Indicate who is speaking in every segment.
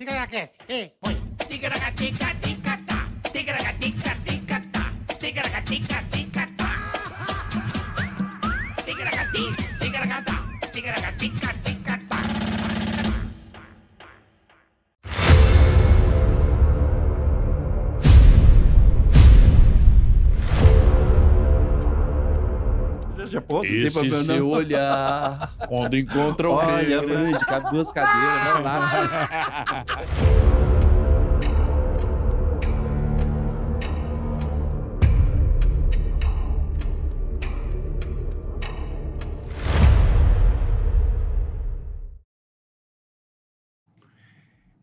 Speaker 1: Ticaracates, eh, voy. Ticaracatica, ticata. Ticaracatica,
Speaker 2: ticata. Ticaracatica, ticata. Ticaracati, ticaracata. Ticaracatica,
Speaker 1: outro Esse tem problema, seu
Speaker 2: olhar, quando encontra o Olha, grande, cabe duas cadeiras, não lá.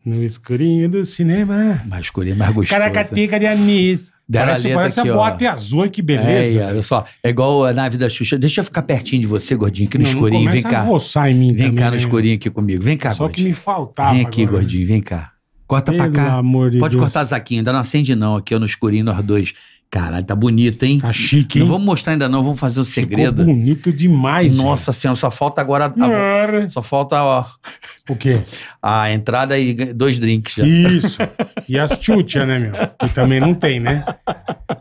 Speaker 2: No escurinho do cinema. Mais escurinho, mais gostoso. Caracatica
Speaker 3: de anis.
Speaker 2: Dela parece parece aqui, a boate
Speaker 3: azul, que beleza.
Speaker 2: É, olha só. É igual a nave da Xuxa. Deixa eu ficar pertinho de você, gordinho, aqui no não, escurinho. Não vem cá. A em mim vem cá no escurinho aqui comigo. Vem cá, Só gordinho. que me
Speaker 3: faltava. Vem aqui, agora.
Speaker 2: gordinho, vem cá. Corta pra cá. Pode Deus. cortar, Zaquinho. Ainda não acende, não, aqui, no escurinho, nós dois. Caralho, tá bonito, hein? Tá chique, hein? Não vamos mostrar ainda não, vamos fazer o segredo. Ficou bonito demais. Nossa velho. senhora, só falta agora... A, só falta, ó... O quê? A entrada e dois drinks já. Isso.
Speaker 3: E as tchutchas, né, meu? Que também não tem, né?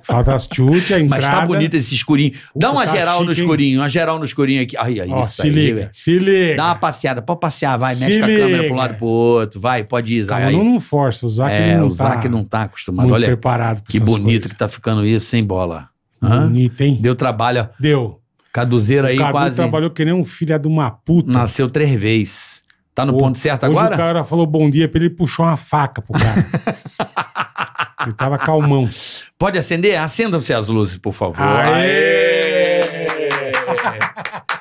Speaker 2: Falta as tchutchas, a entrada... Mas tá bonito esse escurinho. Dá uma tá geral chique, no escurinho, hein? uma geral no escurinho aqui. Ai, ai, ó, isso se aí, liga, se liga. Dá uma passeada, pode passear, vai. Se mexe liga. a câmera pro lado, pro outro. Vai, pode ir, aí. Não,
Speaker 3: não força, o Zac é, não tá... É, o Zac tá não
Speaker 2: tá acostumado. Olha, preparado que bonito coisas. que tá ficando fazendo isso, sem bola? Bonito, hein? Deu trabalho. Deu. Caduzeiro aí quase. Cadu quase. trabalhou que nem um filho de uma puta. Nasceu três vezes. Tá no ponto certo hoje agora? O cara
Speaker 3: falou bom dia pra ele e puxou uma faca pro cara.
Speaker 2: ele tava calmão. Pode acender? Acendam-se as luzes, por favor. Aê!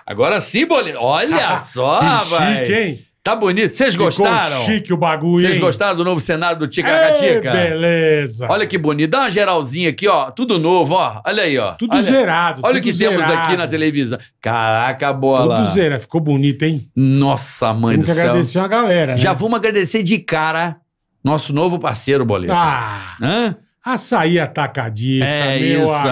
Speaker 2: Agora sim, Bolinha. Olha só, velho. Chique, hein? Tá bonito. Vocês gostaram? chique o bagulho, Vocês gostaram do novo cenário do Ticaracatica? É, beleza. Olha que bonito. Dá uma geralzinha aqui, ó. Tudo novo, ó. Olha aí, ó. Tudo Olha. zerado. Olha o que zerado. temos aqui na televisão. Caraca, bola. Tudo zerado. Ficou bonito, hein? Nossa, mãe Tem do que céu. agradecer a
Speaker 3: galera, né? Já
Speaker 2: vamos agradecer de cara nosso novo parceiro, Boleta. Ah. Hã? Açaí Atacadista, é meu isso amigo.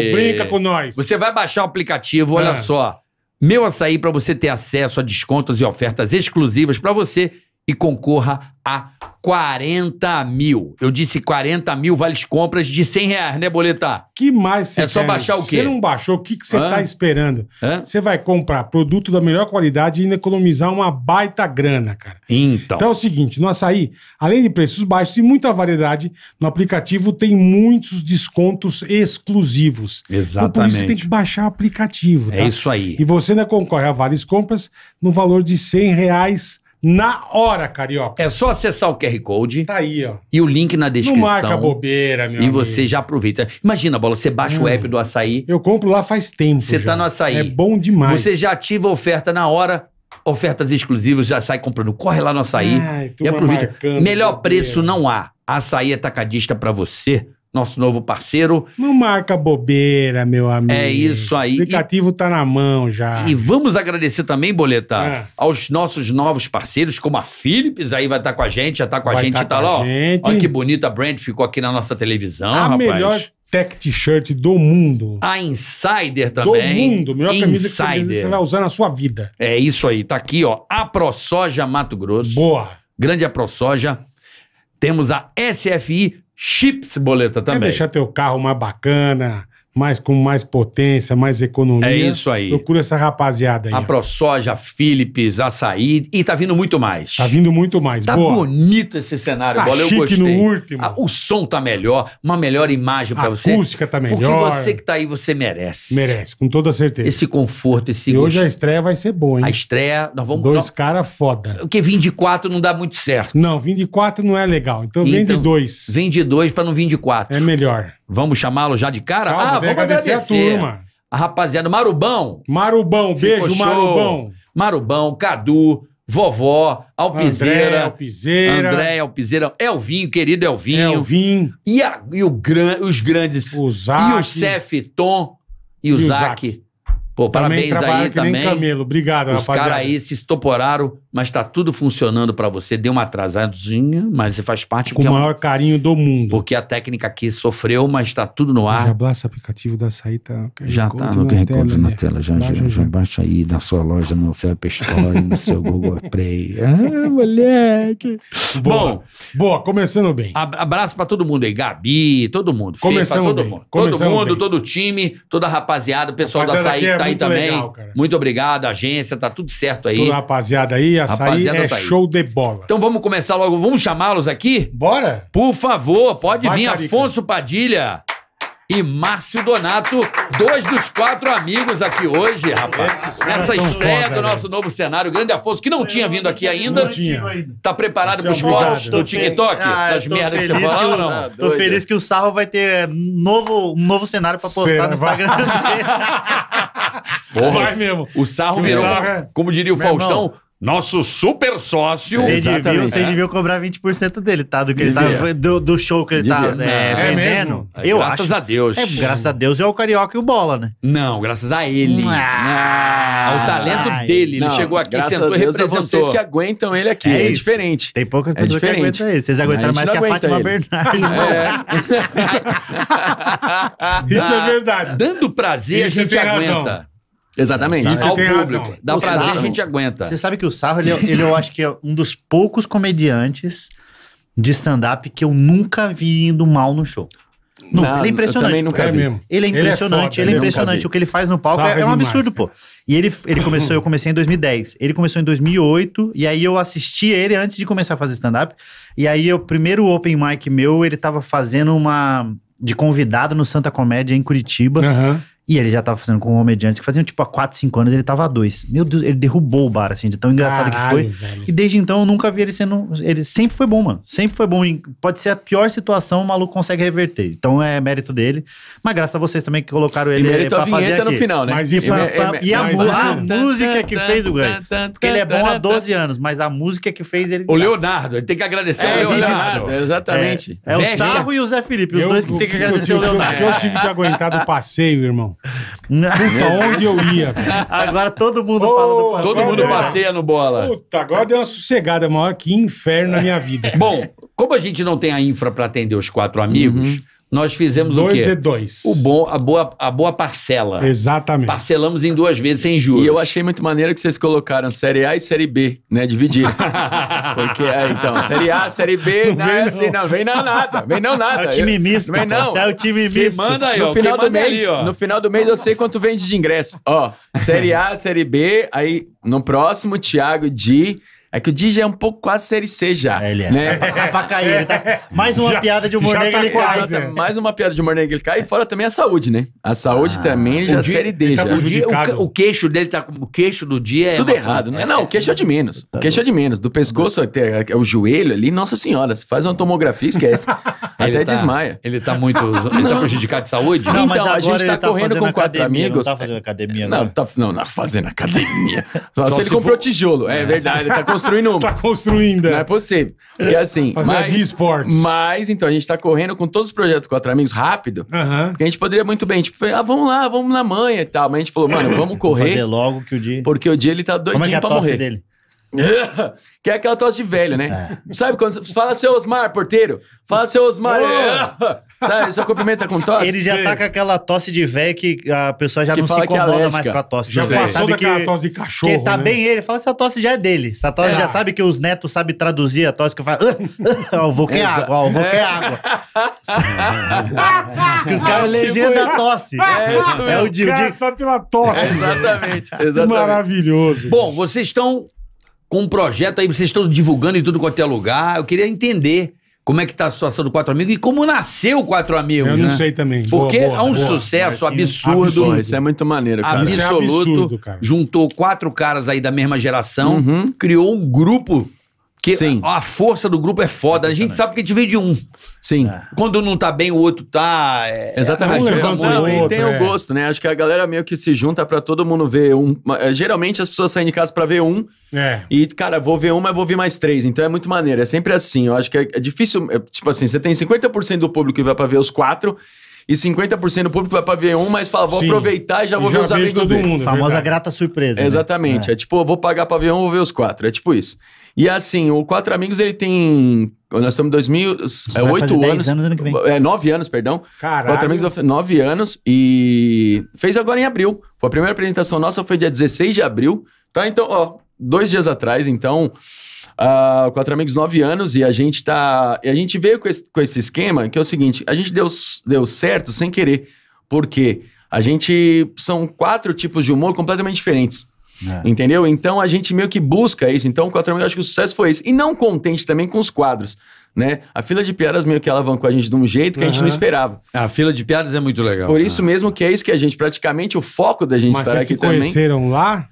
Speaker 2: Aí. Brinca com nós. Você vai baixar o aplicativo, olha ah. só. Meu Açaí para você ter acesso a descontos e ofertas exclusivas para você e concorra a 40 mil. Eu disse 40 mil vales compras de 100 reais, né, Boleta? Que mais você É só baixar o quê? Você não
Speaker 3: baixou, o que, que você está esperando? Você vai comprar produto da melhor qualidade e ainda economizar uma baita grana, cara. Então. Então é o seguinte, no Açaí, além de preços baixos e muita variedade, no aplicativo tem muitos descontos exclusivos.
Speaker 2: Exatamente. Então, por isso você tem que
Speaker 3: baixar o aplicativo, é tá? É isso aí. E você ainda concorre a várias compras no valor de 100 reais na hora,
Speaker 2: Carioca. É só acessar o QR Code. Tá aí, ó. E o link na descrição. Não marca bobeira, meu E amigo. você já aproveita. Imagina, Bola, você baixa hum. o app do Açaí. Eu compro lá faz tempo Você tá já. tá no Açaí. É bom demais. Você já ativa a oferta na hora. Ofertas exclusivas, já sai comprando. Corre lá no Açaí Ai, e aproveita. Melhor bobeira. preço não há. Açaí é tacadista para você nosso novo parceiro. Não marca bobeira, meu amigo. É isso aí. O aplicativo tá na
Speaker 3: mão já. E
Speaker 2: vamos agradecer também, Boleta, é. aos nossos novos parceiros, como a Philips, aí vai estar tá com a gente, já está com a gente, tá, tá lá, ó. Gente. Olha que bonita a brand ficou aqui na nossa televisão, a rapaz. Melhor
Speaker 3: tech t-shirt do mundo.
Speaker 2: A Insider também. Do mundo, melhor Insider. camisa que você vai usar na sua vida. É isso aí, tá aqui, ó. A ProSoja Mato Grosso. Boa. Grande a ProSoja. Temos a SFI chips boleta também. Quer deixar
Speaker 3: teu carro mais bacana, mais com mais potência, mais economia. É isso aí. Procura essa rapaziada aí. A
Speaker 2: ProSoja, Philips, Açaí. E tá vindo muito mais. Tá vindo muito mais. Tá Boa. bonito esse cenário, tá Bola. Eu gostei. no último. O som tá melhor, uma melhor imagem para você. A acústica tá melhor. Porque você que tá aí, você merece. Merece,
Speaker 3: com toda certeza. Esse conforto, esse e gosto. hoje a estreia vai ser boa, hein? A
Speaker 2: estreia, nós vamos...
Speaker 3: Dois caras foda. Porque 24 não dá
Speaker 2: muito certo. Não, 24 não é legal. Então, então vende dois. Vende dois pra não 24. É melhor. Vamos chamá-lo já de cara? Calma, ah, vamos agradecer, agradecer. A, turma. a rapaziada. Marubão. Marubão, beijo, show. Marubão. Marubão, Cadu, Vovó, Alpizeira. André Alpizeira. André Alpizeira. Elvinho, querido Elvinho. Elvinho. E, a, e o gran, os grandes. O Zac. E o Cefton. Tom e, o Zac. Zac. Pô, também parabéns aí também. Camelo. Obrigado, Os caras aí se estoporaram, mas tá tudo funcionando para você. Deu uma atrasadinha, mas você faz parte... Com o é maior é carinho do mundo. Porque a técnica aqui sofreu, mas tá tudo no ar. Já o
Speaker 3: aplicativo da açaí,
Speaker 2: Já tá no QR Code na, né? tela. Já, já, já, já, baixa aí na sua loja, no seu App Store, no seu Google Play. Ah, moleque! Boa, Bom... Boa, começando bem. Abraço para todo mundo aí. Gabi, todo mundo. Começando Fê, todo bem. mundo. Começando todo mundo, bem. todo time, toda a rapaziada, o pessoal rapaziada da açaí tá também. Legal, muito obrigado, agência, tá tudo certo aí. Toda rapaziada aí, açaí rapaziada é tá aí. show de bola. Então vamos começar logo, vamos chamá-los aqui? Bora? Por favor, pode Vai, vir Carica. Afonso Padilha e Márcio Donato, dois dos quatro amigos aqui hoje, rapaz. Nessa estreia foda, do né? nosso né? novo cenário, grande Afonso, que não tinha vindo aqui ainda. Não tinha. Tá preparado pros é cortes do TikTok? Ah, das merdas que você falou ou não? Tá tô doido. feliz que
Speaker 1: o Sarro vai ter é, novo, um novo cenário pra postar Será? no Instagram dele.
Speaker 2: Porra, vai mesmo. O Sarro virou, é como diria o Meu Faustão, irmão nosso super sócio. Vocês deviam, vocês é. deviam
Speaker 1: cobrar 20% dele, tá? Do, que ele tá do, do show que ele tá, Devia. tá é, É vendendo. É, Eu graças acho. a
Speaker 4: Deus. É, graças
Speaker 1: a Deus é o Carioca e o Bola, né?
Speaker 2: Não, graças a ele.
Speaker 4: Ah, o talento ai. Ah, dele. Ele chegou aqui, graças sentou, a Deus, é representou. vocês que aguentam ele aqui. É É, diferente.
Speaker 1: Tem poucas É pessoas que aguentam ele. Vocês aguentaram mais que a Fátima Bernardes. É.
Speaker 4: Né? Isso é verdade. Dando prazer, Isso a gente razão. aguenta. Exatamente. Isso ao público. Razão. Dá o prazer, sarro, a gente aguenta. Você sabe
Speaker 1: que o Sarro, ele, é, ele eu acho que é um dos poucos comediantes de stand-up que eu nunca vi indo mal no show. Nunca. É é ele é impressionante. Nunca é mesmo. Ele é impressionante, ele é, foda, ele é impressionante. O que ele faz no palco é, é, um absurdo, demais, pô. E ele, ele começou, eu comecei em 2010. Ele começou em 2008, e aí eu assisti ele antes de começar a fazer stand-up. E aí, o primeiro open mic meu, ele tava fazendo uma. de convidado no Santa Comédia, em Curitiba. Uhum. E ele já tava fazendo com comediantes que faziam tipo há 4, 5 anos, ele tava a 2. Meu Deus, ele derrubou o bar, assim, de tão engraçado Caralho, que foi. Velho. E desde então eu nunca vi ele sendo. Ele sempre foi bom, mano. Sempre foi bom. Pode ser a pior situação, o maluco consegue reverter. Então é mérito dele. Mas graças a vocês também que colocaram ele é, pra fazer. Aqui. no final, né? Mas e, pra, é, pra, é, e a, é a, música que fez o ganho. Porque ele é bom há 12 anos, mas a música que fez ele. O
Speaker 2: Leonardo, ele tem que agradecer é, o Leonardo. Isso. É, Exatamente.
Speaker 3: É, o Sarro
Speaker 1: e
Speaker 2: o Zé Felipe, os eu, dois que tem que agradecer o Leonardo. Tipo, o que eu tive que
Speaker 3: aguentar do passeio, irmão. Puta, onde eu ia?
Speaker 1: Agora todo mundo Ô, fala do Todo mundo passeia no bola. Puta,
Speaker 2: agora deu uma sossegada maior que inferno na minha vida. Bom, como a gente não tem a infra para atender os quatro amigos, uhum nós fizemos
Speaker 4: dois o quê? Dois e dois. O bom, a, boa, a boa parcela. Exatamente. Parcelamos em duas vezes sem juros. E eu achei muito maneiro que vocês colocaram Série A e Série B, né? Dividir. Porque, é, então, Série A, Série B, né? não, não, vem, assim, não. não vem não nada. Vem não nada. É o time misto. Vem não. É o time misto. manda aí, no ó, final do mês, No final do mês eu sei quanto vende de ingresso. Ó, Série A, Série B, aí no próximo, Thiago de... É que o DJ é um pouco quase série C já. É, ele é. Né? É é pra cair, ele tá... Mais uma já, piada de humor tá negro, tá ele quase, cai. Mais uma piada de humor negro, ele cai. E fora também a saúde, né? A saúde ah, também já é série D tá já. O, dia, o, queixo dele tá... O queixo do dia é... Tudo errado, né? É, não, tá o queixo é de menos. o queixo é de menos. Do pescoço até o joelho ali, nossa senhora. Se faz uma tomografia, esquece. até tá- desmaia. Ele tá muito... Ele tá prejudicado de saúde? Então, não, então, a gente tá, correndo com quatro amigos. Não tá fazendo academia, não. Não, não, não fazendo academia. Só, se ele comprou tijolo. É verdade, ele tá com construindo uma. tá construindo. É. Não é possível. Porque é. assim. Fazer mas, esportes. Mas, então, a gente tá correndo com todos os projetos quatro amigos rápido. Uhum. Porque a gente poderia muito bem, tipo, ah, vamos lá, vamos na manhã e tal. Mas a gente falou, mano, vamos correr. Vamos fazer logo que o dia. Porque o dia ele tá doidinho Como é que é pra morrer. Dele? que é aquela tosse de velho, né? É. Sabe quando você fala seu Osmar, porteiro? Fala seu Osmar. Oh! Sabe, só cumprimenta com tosse. Ele já Sim. tá com
Speaker 1: aquela tosse de velho que a pessoa já que não se é incomoda mais com a tosse. Já passou sabe que, tosse de cachorro. Que tá né? bem ele, fala se a tosse já é dele. Essa tosse é. já sabe que os netos sabem traduzir a tosse que fala. falo... Ah, ah, ah, o vô quer água, ó, o é. quer água. que os caras ah, tipo legendam a tosse. É, é o dia. só
Speaker 2: pela tosse.
Speaker 4: Exatamente, exatamente.
Speaker 2: Maravilhoso. Bom, vocês estão com um projeto aí, vocês estão divulgando em tudo quanto é lugar. Eu queria entender como é que tá a situação do Quatro Amigos e como nasceu o Quatro Amigos, Eu né? não sei também. Porque Boa, é um boa, sucesso boa, absurdo. absurdo. Isso é muito maneiro, cara. Absoluto. Isso é absurdo, cara. Juntou quatro caras aí da mesma geração, Uhum. criou um grupo que Sim. a força do grupo é foda. A gente sabe que a gente veio de um. Sim. É. Quando não tá bem, o outro tá. É, Exatamente. um e tem o é. gosto,
Speaker 4: né? Acho que a galera meio que se junta para todo mundo ver um. É, geralmente as pessoas saem de casa para ver um. É. E, cara, vou ver um, mas vou ver mais três. Então é muito maneiro. É sempre assim. Eu acho que é, é difícil. tipo assim, você tem 50% do público que vai pra ver os quatro e 50% do público vai pra ver um, mas fala, vou Sim. aproveitar e já vou ver os amigos do Mundo, Famosa verdade.
Speaker 1: grata surpresa. Né? É, exatamente. Né?
Speaker 4: É. tipo, vou pagar pra ver um, vou ver os quatro. É tipo isso. E assim, o Quatro Amigos, ele tem. Nós estamos em 2000. É, oito anos. anos ano é, nove anos, perdão. Caralho. Quatro Amigos, nove anos. E fez agora em abril. Foi a primeira apresentação nossa, foi dia 16 de abril. Tá? Então, ó, dois dias atrás. Então, uh, Quatro Amigos, nove anos, e a gente tá. E a gente veio com esse, com esse esquema que é o seguinte: a gente deu, deu certo sem querer. porque A gente. São quatro tipos de humor completamente diferentes. É. Entendeu? Então a gente meio que busca isso. Então, quatro amigos, acho que o sucesso foi esse. E não contente também com os quadros. Né? A fila de piadas meio que alavancou a gente de um jeito que uhum. a gente não esperava. A fila de piadas é muito legal. Por isso ah. mesmo que é isso que a gente, praticamente o foco da gente Mas estar aqui se também. Mas vocês conheceram
Speaker 1: lá?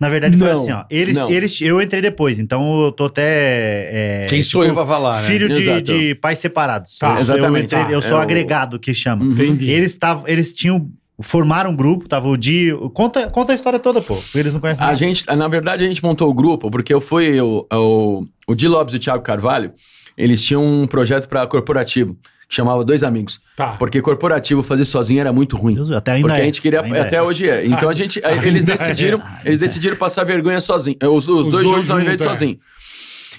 Speaker 1: Na verdade, não, foi assim, ó. Eles, eles, eu entrei depois, então eu tô até. É, Quem sou tipo, eu pra falar, né? Filho de, de, pais separados. Tá, eu, exatamente. Eu, entrei, ah, eu é sou é agregado o... que chama. Uhum. Entendi. Eles, tavam, eles tinham formaram um grupo, tava o Di. Conta, conta a história toda, pô.
Speaker 4: Eles não conhecem a nada. gente Na verdade, a gente montou o grupo, porque eu fui. O, o, o Di Lopes e o Thiago Carvalho, eles tinham um projeto para corporativo chamava dois amigos. Tá. Porque corporativo fazer sozinho era muito ruim. Deus, até ainda porque é. a gente queria até é. hoje é. Então a gente eles é. decidiram, é. eles decidiram passar vergonha sozinho, eh, os, os, os dois, dois, juntos ao invés de é. sozinho.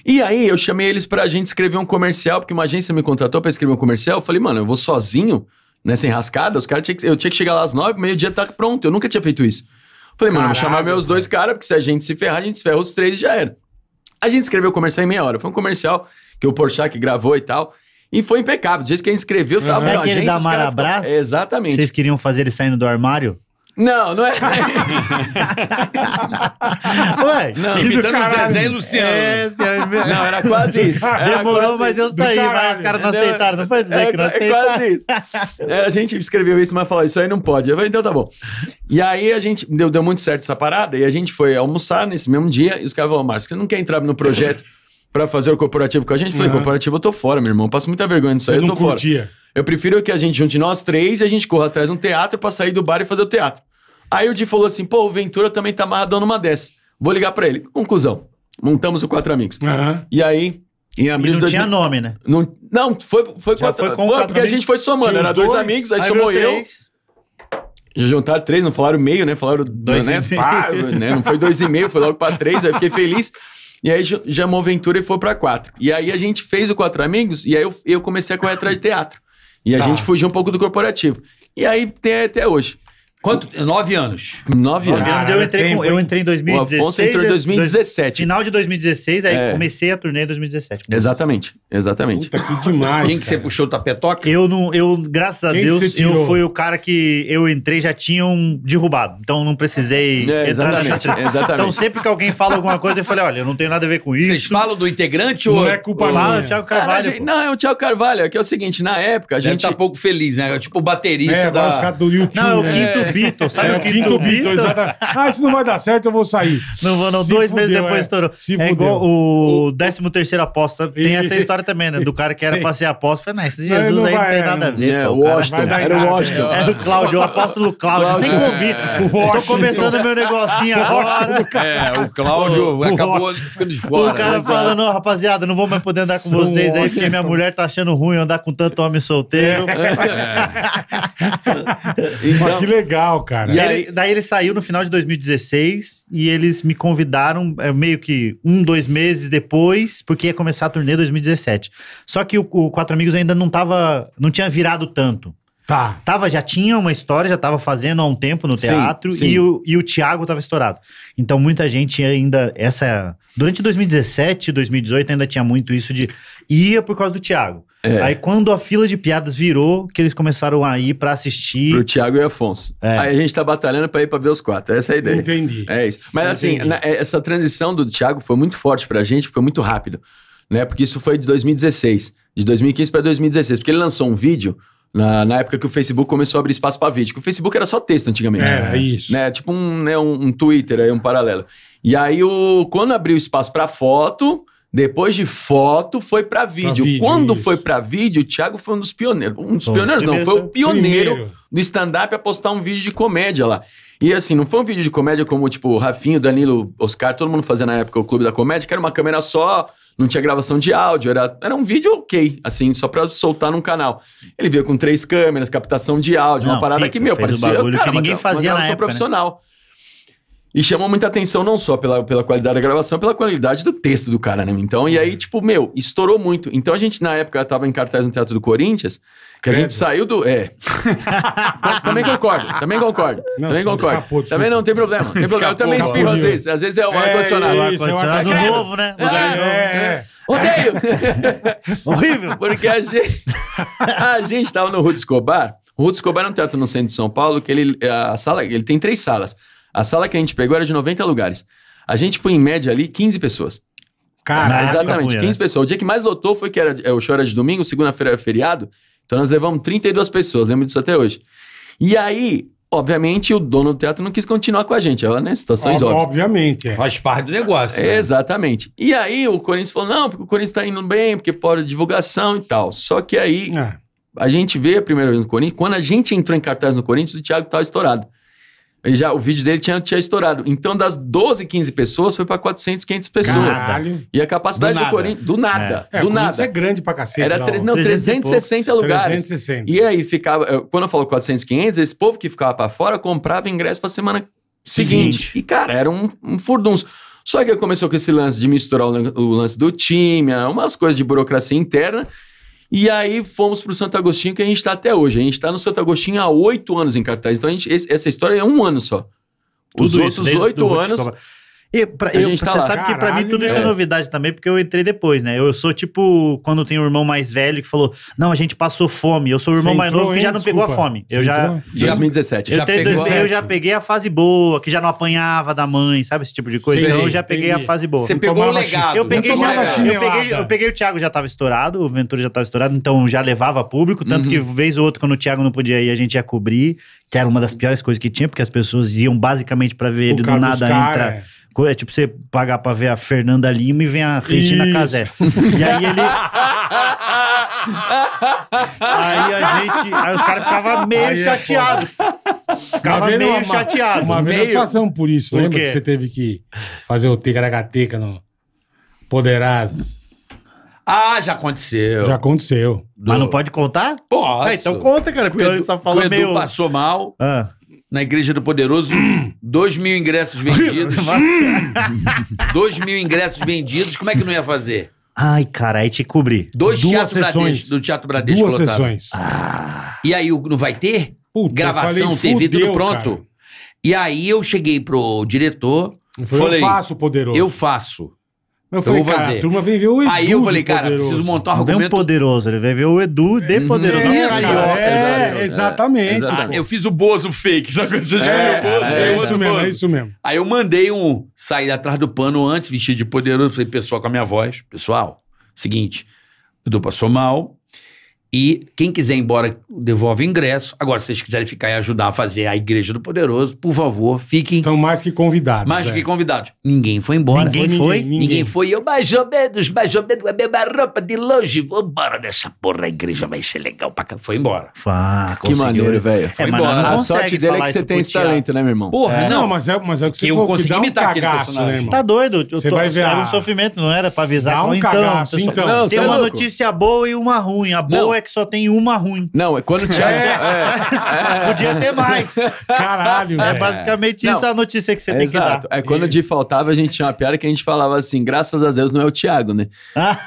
Speaker 4: E aí eu chamei eles pra gente escrever um comercial, porque uma agência me contratou para escrever um comercial, eu falei: "Mano, eu vou sozinho, né, sem rascada, os caras eu tinha que chegar lá às nove, meio-dia tá pronto. Eu nunca tinha feito isso. Falei: "Mano, vou chamar meus dois caras, porque se a gente se ferrar, a gente se ferra os três e já era". A gente escreveu o comercial em meia hora. Foi um comercial que o Porchat que gravou e tal. E foi impecável. Do jeito que gente escreveu, tava tá uhum. é na agência. da Marabras? Ficou... Exatamente. Vocês
Speaker 1: queriam fazer ele saindo do armário?
Speaker 4: Não, não é. Ué, não, imitando Zezé e Luciano. Né? É, é não, era quase isso. Era Demorou, quase mas eu saí, mas os caras não aceitaram. Não foi Zezé é, que não aceitaram. É quase isso. É, a gente escreveu isso, mas falou, isso aí não pode. Eu falei, então tá bom. E aí a gente, deu, deu muito certo essa parada, e a gente foi almoçar nesse mesmo dia, e os caras falaram, Márcio, você não quer entrar no projeto? para fazer o corporativo com a gente. Falei, uhum. corporativo eu tô fora, meu irmão. Passo muita vergonha disso aí, eu tô curtia. fora. Eu prefiro que a gente junte nós três e a gente corra atrás de um teatro pra sair do bar e fazer o teatro. Aí o Di falou assim, pô, o Ventura também tá amarradão numa dessa. Vou ligar para ele. Conclusão, montamos o Quatro Amigos. Uhum. E aí... Em abril e não tinha nome, né? Não, não foi, foi, quatro, foi, foi quatro porque amigos. a gente foi somando. Era dois, dois, amigos, aí, aí somou eu. Já juntaram três, não falaram meio, né? Falaram dois, né? Pá, né? Não foi dois e meio, foi logo para três, aí fiquei feliz. E aí chamou Ventura e foi para quatro. E aí a gente fez o Quatro Amigos e aí eu, eu comecei a correr atrás de teatro. E a tá. gente fugiu um pouco do corporativo. E aí tem até hoje. Quanto? Nove anos. Nove anos. eu, entrei com, eu entrei em 2016. O Afonso entrou em 2017.
Speaker 1: Final de 2016, aí é. comecei a turnê em 2017.
Speaker 4: Exatamente,
Speaker 2: exatamente. Puta, que demais. Quem que cara. você puxou o tapetoca? Eu não, eu, graças a
Speaker 4: Deus, eu fui
Speaker 1: o cara que eu entrei já tinham derrubado. Então não precisei é, exatamente, Exatamente. Então sempre que alguém fala alguma coisa, eu falei: olha, eu não tenho nada a ver com isso. Vocês falam do integrante não ou. Não é
Speaker 4: culpa minha. Fala Thiago Carvalho. Cara, não, é o Thiago Carvalho. É é o seguinte, na época a gente. A gente tá pouco feliz, né? É tipo o baterista. É, da... do
Speaker 2: YouTube. Não, é o quinto né? Beatle, sabe é, o quinto, quinto Beatle?
Speaker 1: ah, isso não vai dar certo, eu vou sair. Não vou, não. Se Dois fudeu, meses depois é. estourou. Se é igual o, 13 terceiro aposta. Tem essa história também, né? Do cara que era pra ser aposta. Falei, não, esse Jesus não, não aí vai, não tem é, nada a ver. Né, é, o é. Washington. Cara, era o Washington. Era o Cláudio, o apóstolo Cláudio. Nem combina. Tô começando meu negocinho agora. É, o Cláudio acabou ficando
Speaker 2: de fora. O cara é. falando,
Speaker 1: ó, rapaziada, não vou mais poder andar com vocês aí, porque minha mulher tá achando ruim andar com tanto homem solteiro.
Speaker 3: Mas Que legal legal, cara. E aí,
Speaker 1: daí ele saiu no final de 2016 e eles me convidaram é, meio que um, dois meses depois, porque ia começar a turnê 2017. Só que o, o Quatro Amigos ainda não tava. não tinha virado tanto. Tá. Tava, já tinha uma história, já tava fazendo há um tempo no teatro sim, sim. E, o, e o Thiago tava estourado. Então muita gente ainda. essa Durante 2017, 2018 ainda tinha muito isso de. ia por causa do Thiago. É. Aí quando a fila de piadas virou, que eles começaram a
Speaker 4: ir pra assistir. Pro Thiago e Afonso. É. Aí a gente tá batalhando pra ir pra ver os quatro. Essa é a ideia. Entendi. É isso. Mas assim, Entendi. assim, na, é, essa transição do Thiago foi muito forte pra gente, foi muito rápido. Né? Porque isso foi de 2016. De 2015 pra 2016. Porque ele lançou um vídeo na, na, época que o Facebook começou a abrir espaço para vídeo. Porque o Facebook era só texto antigamente. É, né? isso. Né? Tipo um, né, um, um, Twitter, aí um paralelo. E aí, o, quando abriu espaço para foto, depois de foto, foi para vídeo. vídeo. Quando isso. foi para vídeo, o Thiago foi um dos pioneiros. Um dos Bom, pioneiros, não, foi o né? pioneiro primeiro. do stand-up a postar um vídeo de comédia lá. E assim, não foi um vídeo de comédia como, tipo, Rafinho, Danilo, Oscar, todo mundo fazia na época o Clube da Comédia, que era uma câmera só, não tinha gravação de áudio, era, era um vídeo ok, assim, só pra soltar num canal. Ele veio com três câmeras, captação de áudio, não, uma parada que, meu, parecia. Um cara, que ninguém uma, fazia uma na época, né? profissional. Né? E chamou muita atenção não só pela, pela qualidade da gravação, pela qualidade do texto do cara, né? Então, e uhum. aí, tipo, meu, estourou muito. Então a gente, na época, tava em cartaz no Teatro do Corinthians, que Credo. a gente saiu do. É. Então, também concordo, também concordo. Não, também concordo. Escapou, também não, tem problema. Tem problema. Eu também espirro às vezes. Às vezes é o é ar-condicionado. É, ar-condicionado é novo, né? é. É, é. é. Odeio! Horrível! Porque a gente. A gente tava no Ruth Escobar. O Ruth Escobar é um teatro no centro de São Paulo, que ele. A sala, ele tem três salas. A sala que a gente pegou era de 90 lugares. A gente põe em média ali 15 pessoas. Caraca, ah, Exatamente, 15 né? pessoas. O dia que mais lotou foi que era, é, o show era de domingo, segunda-feira era feriado. Então nós levamos 32 pessoas, lembro disso até hoje. E aí, obviamente, o dono do teatro não quis continuar com a gente. Ela, né? Situações Ob óbvias. Obviamente. É. Faz parte do negócio. É, exatamente. E aí o Corinthians falou: não, porque o Corinthians está indo bem, porque pode divulgação e tal. Só que aí. É. A gente vê a primeira vez no Corinthians, quando a gente entrou em cartaz no Corinthians, o Thiago estava estourado já o vídeo dele tinha, tinha estourado. Então, das 12, 15 pessoas, foi para 400, 500 pessoas. Caralho. E a capacidade do, do Corinthians. Do nada. É. Do é, nada. é grande para cacete. Era tre... não, 360 lugares. 360. E aí ficava. Quando eu falo 400, 500, esse povo que ficava para fora comprava ingresso a semana seguinte. seguinte. E, cara, era um, um furdunço. Só que começou com esse lance de misturar o, o lance do time, umas coisas de burocracia interna. E aí fomos para o Santo Agostinho, que a gente está até hoje. A gente está no Santo Agostinho há oito anos em cartaz. Então, a gente, esse, essa história é um ano só. Os Tudo outros oito anos.
Speaker 1: E pra, eu, tá você sabe que para mim tudo isso é. Né? novidade também, porque eu entrei depois, né? Eu, eu sou tipo quando tem um irmão mais velho que falou: Não, a gente passou fome. Eu sou o irmão mais novo que já não desculpa. pegou a fome. Você eu já. 2017. Eu, já eu já peguei a fase boa, que já não apanhava da mãe, sabe? Esse tipo de coisa. então eu já peguei entendi. a fase boa. Você pegou o legado. Né? Eu peguei, já, eu, peguei, eu peguei o Thiago, já tava estourado, o Ventura já tava estourado, então já levava público. Tanto uhum. que vez ou outra, quando o Thiago não podia ir, a gente ia cobrir, que era uma das piores coisas que tinha, porque as pessoas iam basicamente para ver ele do nada entrar. É. É tipo você pagar pra ver a Fernanda Lima e vem a Regina Casé. E
Speaker 3: aí ele.
Speaker 2: aí a gente. Aí os caras ficavam meio é chateados. Ficavam Ficava meio chateados. chateado. Uma vez meio... nós passamos
Speaker 3: por isso, lembra? Que você teve que fazer o ticaracateca no Poderás.
Speaker 2: Ah, já aconteceu. Já
Speaker 3: aconteceu. Do... Mas não pode contar?
Speaker 2: Posso. Ah, então conta, cara, porque ele só falou meio... passou mal. Ah na Igreja do Poderoso. Dois mil ingressos vendidos. Dois mil ingressos vendidos. Como é que não ia fazer?
Speaker 1: Ai, cara, aí te cobri. Dois Duas sessões. Bradesco, do Teatro
Speaker 2: Bradesco Duas colocaram. sessões. Ah. E aí, não vai ter? Puta, Gravação, falei, fudeu, tudo pronto. Cara. E aí eu cheguei pro diretor. Falei, eu faço, poderoso. Eu faço. Eu falei, eu vou cara, fazer. a turma vem ver o Edu. Aí eu falei,
Speaker 1: cara, preciso montar um argumento. Vem um poderoso, ele veio ver o Edu de uhum. poderoso. Isso, é, é,
Speaker 3: exatamente. É,
Speaker 2: eu fiz o Bozo fake, sabe? Você é, o Bozo, é, isso é mesmo, é isso mesmo. Aí eu mandei um sair atrás do pano antes, vestido de poderoso. Falei, pessoal, com a minha voz, pessoal, seguinte, Edu passou mal, e quem quiser ir embora, devolve o ingresso. Agora, se vocês quiserem ficar e ajudar a fazer a Igreja do Poderoso, por favor, fiquem. Estão mais que convidados. Mais é. que convidados. Ninguém foi embora. Ninguém foi? Ninguém, ninguém. ninguém foi. Eu, mais ou menos, mais ou menos, a mesma roupa de longe. vou embora dessa porra, a igreja vai ser legal pra cá. Foi embora. Fá, ah, que maneiro, velho. Foi é, embora. A sorte dele é que você tem esse talento, né, meu irmão? Porra, é. não,
Speaker 1: mas é, mas é o
Speaker 4: que você que falou, Eu consegui imitar aquele né, personagem. Né, tá doido.
Speaker 1: Eu você tô, vai ver. Era um sofrimento, não era pra avisar. Dá um então, cagaço, então. Tem é uma notícia boa e uma ruim. A boa é é que só tem uma ruim.
Speaker 4: Não, é quando o Thiago. É. é. É. Podia ter mais. Caralho. É, é. basicamente não. isso a notícia que você tem exato. que dar. É quando o dia faltava, a gente tinha uma piada que a gente falava assim: graças a Deus não é o Thiago, né? Ah.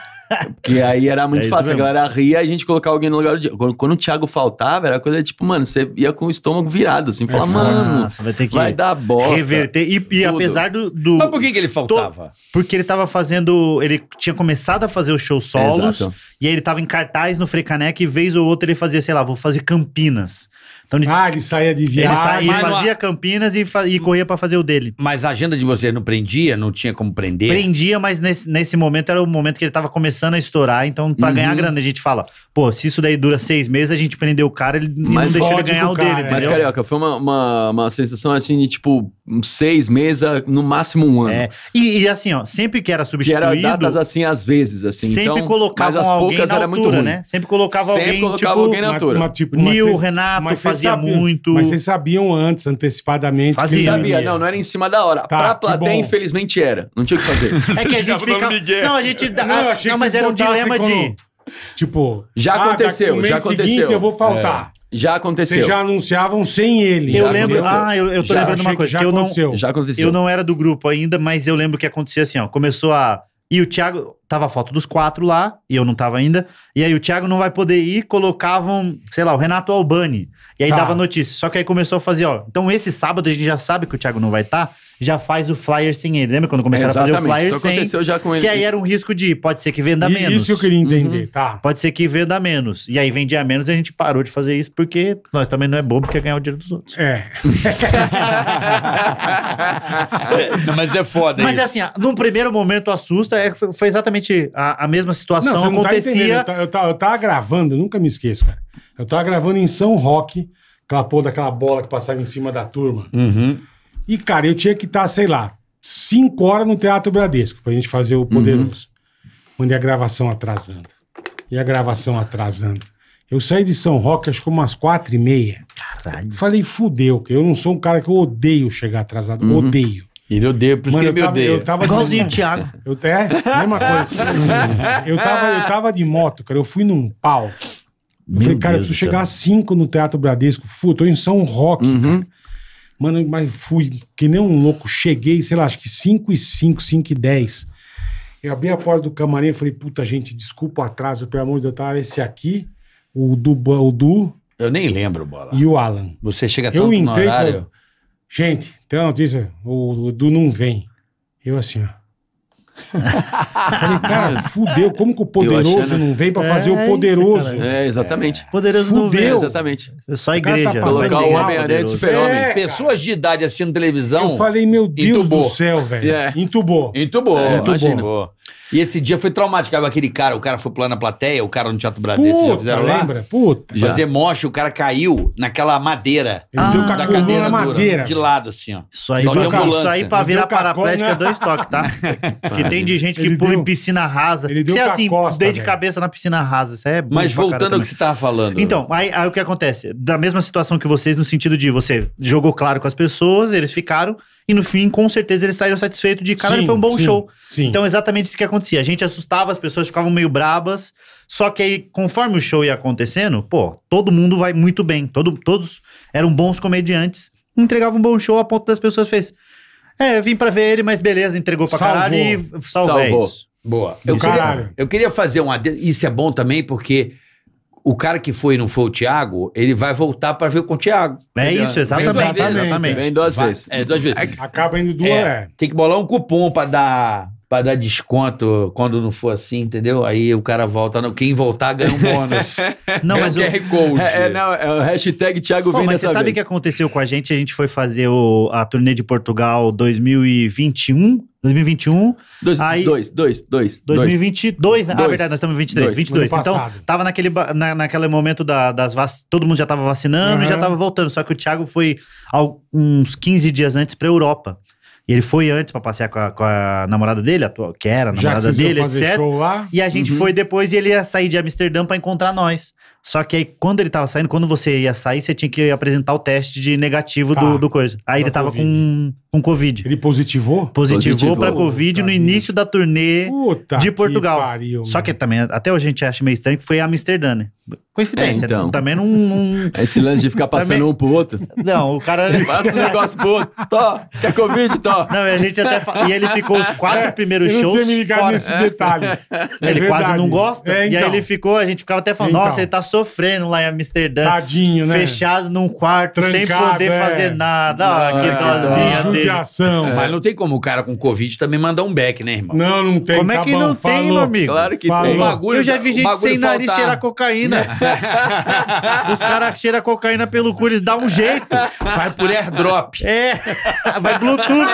Speaker 4: Porque aí era muito é fácil, mesmo. a galera ria a gente colocar alguém no lugar do quando, quando o Thiago faltava, era coisa tipo, mano, você ia com o estômago virado, assim, falar, mano, vai, ter que vai dar bosta. Reverter. E, e apesar do, do, Mas por que, que ele faltava? To,
Speaker 1: porque ele tava fazendo. Ele tinha começado a fazer os shows solos. e aí ele tava em cartaz no Frecanec e vez ou outra ele fazia, sei lá, vou fazer Campinas. Então, ele... Ah, ele saía de viagem. Ele saía, fazia
Speaker 2: não... Campinas e, fa... e corria para fazer o dele. Mas a agenda de você não prendia? Não tinha como prender?
Speaker 1: Prendia, mas nesse, nesse momento era o momento que ele tava começando a estourar. Então, para uhum. ganhar grana, a gente fala, pô, se isso daí dura seis meses, a gente prendeu o cara ele, mas não deixou ele ganhar o dele, é. entendeu? Mas, Carioca,
Speaker 4: foi uma, uma, uma, sensação assim de, tipo, seis meses, no máximo um ano. É. E, e assim, ó, sempre que era substituído... Que era datas assim, às vezes, assim. Sempre então, alguém na altura, né? Sempre colocava sempre alguém, colocava tipo, alguém na altura. Uma, tipo, Nil, Renato, fazia fazia sabiam, muito. Mas vocês
Speaker 3: sabiam antes, antecipadamente. Fazia. Que... Sabia, não,
Speaker 4: não era em cima da hora. Tá, pra plateia, infelizmente, era. Não tinha o que fazer. é que a gente fica. Não, a gente. Não, a... não mas era um dilema de.
Speaker 3: Tipo, já ah, aconteceu, ah, já aconteceu. Seguinte, eu vou faltar.
Speaker 4: É. Já aconteceu.
Speaker 3: Vocês já
Speaker 1: anunciavam sem ele. Eu já lembro, aconteceu. ah, eu, eu tô já, lembrando uma coisa. Já que eu aconteceu. Não, já aconteceu. Eu não era do grupo ainda, mas eu lembro que acontecia assim, ó. Começou a. E o Thiago, Tava a foto dos quatro lá, e eu não tava ainda. E aí o Thiago não vai poder ir, colocavam, sei lá, o Renato Albani. E aí tá. dava notícia. Só que aí começou a fazer, ó. Então esse sábado a gente já sabe que o Thiago não vai estar, tá, já faz o flyer sem ele. Lembra quando começaram a fazer o flyer Isso sem? Aconteceu já com ele. Que aí era um risco de, pode ser que venda menos. Isso eu queria uhum. entender, uhum. tá. Pode ser que venda menos. E aí vendia menos e a gente parou de fazer isso porque nós também não é bobo que é ganhar o dinheiro dos outros. É. não, mas é foda Mas é isso. assim, num primeiro momento assusta, é, foi exatamente exatamente a, a mesma situação não, tá acontecia. Tá
Speaker 3: eu, tá, eu tava tá gravando, nunca me esqueço, cara. Eu tava gravando em São Roque, aquela porra daquela bola que passava em cima da turma. Uhum. E, cara, eu tinha que estar, sei lá, cinco horas no Teatro Bradesco pra gente fazer o Poderoso. Uhum. Mandei a gravação atrasando. E a gravação atrasando. Eu saí de São Roque, acho que umas quatro e meia. Caralho. Falei, fudeu, eu não sou um cara que eu odeio chegar atrasado, uhum. odeio. Ele odeia, por isso Mano, que ele eu me tava, eu tava Igualzinho o Thiago.
Speaker 4: Eu até, mesma coisa. Eu tava,
Speaker 3: eu tava de moto, cara. Eu fui num pau. Eu falei, cara, eu preciso chegar às 5 no Teatro Bradesco. Fui, tô em São Roque, uhum. cara. Mano, mas fui que nem um louco. Cheguei, sei lá, acho que 5 e 5, 5 e 10. Eu abri a porta do camarim e falei, puta, gente, desculpa o atraso, pelo amor de Deus, tava tá esse aqui, o do, o Du.
Speaker 2: Eu nem lembro, Bola. e o Alan. Você chega tanto Eu no entrei e horário... falei,
Speaker 3: Gente, tem uma notícia. O Edu não vem. Eu assim, ó. Falei, cara, fudeu. Como que o poderoso achando... não vem pra fazer o é, é poderoso? é, exatamente. É. Poderoso fudeu. não vem,
Speaker 2: exatamente. Eu só a tá igreja. Tá Colocar o Homem-Aranha de super-homem. É, Pessoas de idade assistindo televisão. Eu falei, meu Deus entubou. do céu, velho. É. Entubou. Entubou. É, entubou. Imagina. Entubou. E esse dia foi traumático. Aquele cara, o cara foi pular na plateia, o cara no Teatro Bradesco, Puta, já fizeram lá? lembra? Puta. Já. Fazer moche, o cara caiu naquela madeira. Ele ah, deu da cadeira na dura, madeira. De lado, assim, ó. Isso aí, Só de ambulância. Isso aí pra virar paraplética é dois toques, tá? Porque tem de
Speaker 1: gente que ele pula deu, em piscina rasa. Ele deu Você é assim, costa, dei de cabeça na piscina rasa. Isso é bom Mas voltando ao que você
Speaker 2: tava falando. Então,
Speaker 1: aí, aí o que acontece? Da mesma situação que vocês, no sentido de você jogou claro com as pessoas, eles ficaram... E no fim, com certeza, eles saíram satisfeitos de cara, foi um bom sim, show. Sim. Então, exatamente isso que acontecia. A gente assustava, as pessoas ficavam meio brabas. Só que aí, conforme o show ia acontecendo, pô, todo mundo vai muito bem. Todo, todos eram bons comediantes, entregavam um bom show a ponto das pessoas fez. É, vim pra ver ele, mas beleza, entregou pra salvou, caralho e salvou. É salvou.
Speaker 2: Boa. Eu queria, eu queria, fazer um adendo. Isso é bom também, porque o cara que foi e não foi o Thiago, ele vai voltar para ver com o Thiago. É entendeu? isso, exatamente. Vem duas vezes. Exatamente. Vem duas vezes. É, duas vezes. Acaba indo duas. É, é. Tem que bolar um cupom para dar para dar desconto quando não for assim, entendeu? Aí o cara volta. Não, quem voltar ganha um bônus. não, mas o QR Code. É, é, não, é o hashtag Thiago
Speaker 4: Pô, Mas você sabe o que
Speaker 1: aconteceu com a gente? A gente foi fazer o, a turnê de Portugal 2021. 2021. Dois, aí, dois,
Speaker 4: dois, dois. 2022, dois. Ah, dois. verdade, nós estamos em 23. Dois. 22. Então,
Speaker 1: tava naquele, na, naquele momento da, das vacinas. Todo mundo já tava vacinando uhum. e já tava voltando. Só que o Thiago foi ao, uns 15 dias antes pra Europa. E ele foi antes para passear com a, com a, namorada dele, que era a namorada dele, etc. E a gente uhum. foi depois e ele ia sair de Amsterdã para encontrar nós. Só que aí, quando ele tava saindo, quando você ia sair, você tinha que apresentar o teste de negativo tá. do, do coisa. Aí pra ele tava COVID. com, com Covid. Ele positivou?
Speaker 4: Positivou, positivou pra
Speaker 1: Covid Puta no tá. início da turnê Puta de Portugal. Pariu, Só que também, até hoje a gente acha meio estranho que foi Amsterdã, né? Coincidência. É, então. Também não. Um... Esse lance de ficar passando também... um
Speaker 4: pro outro. Não, o cara. Passa o um negócio pro outro. Tó, quer Covid, tó. Não, a gente até. Fa... E ele ficou os quatro é, primeiros eu não shows. Tinha me ligado fora. nesse detalhe. É. Ele quase não gosta. Então. E aí então. ele
Speaker 1: ficou, a gente ficava até falando, então. nossa, ele tá sofrendo lá em Amsterdã. Tadinho, né? Fechado num quarto, Trancado, sem poder é. fazer
Speaker 4: nada. Ó, ah, que dozinha dele. Judiação. É. Mas não tem
Speaker 2: como o cara com Covid também mandar um back, né, irmão? Não, não tem. Como é tá que não tem, meu amigo? Claro que falou. tem. Bagulho, Eu já vi gente sem faltar. nariz cheirar
Speaker 1: cocaína. Né? Os caras cheiram cocaína pelo cu, eles dão um jeito. Vai por airdrop. É. Vai Bluetooth.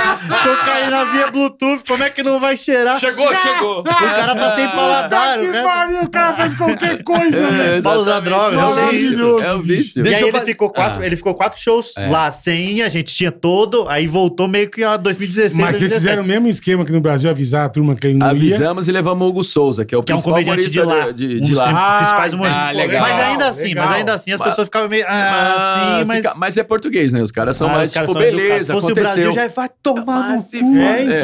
Speaker 1: cocaína via Bluetooth. Como é que não vai cheirar? Chegou, chegou. O cara tá sem paladar. Tá que né? pariu, o cara fez qualquer coisa, é, né? Paulo da droga. É um vício. É o vício. Deixa e aí ele, ficou quatro, ah. ele ficou quatro shows é. lá sem, a gente tinha todo, aí voltou meio que a 2016. Mas vocês fizeram o
Speaker 3: mesmo esquema aqui no Brasil, avisar a turma que ele não Avisamos
Speaker 1: ia. e levamos o Hugo Souza, que é o que principal é um comediante
Speaker 3: de lá. De, de um lá.
Speaker 4: Ah, principais ah, legal. Mas ainda assim, legal. mas ainda assim as pessoas
Speaker 1: ficavam meio. Ah, ah sim, mas.
Speaker 4: Mas é português, né? Os caras são ah, mais tipo, beleza. Se fosse o Brasil, já
Speaker 1: é, vai tomar no cu.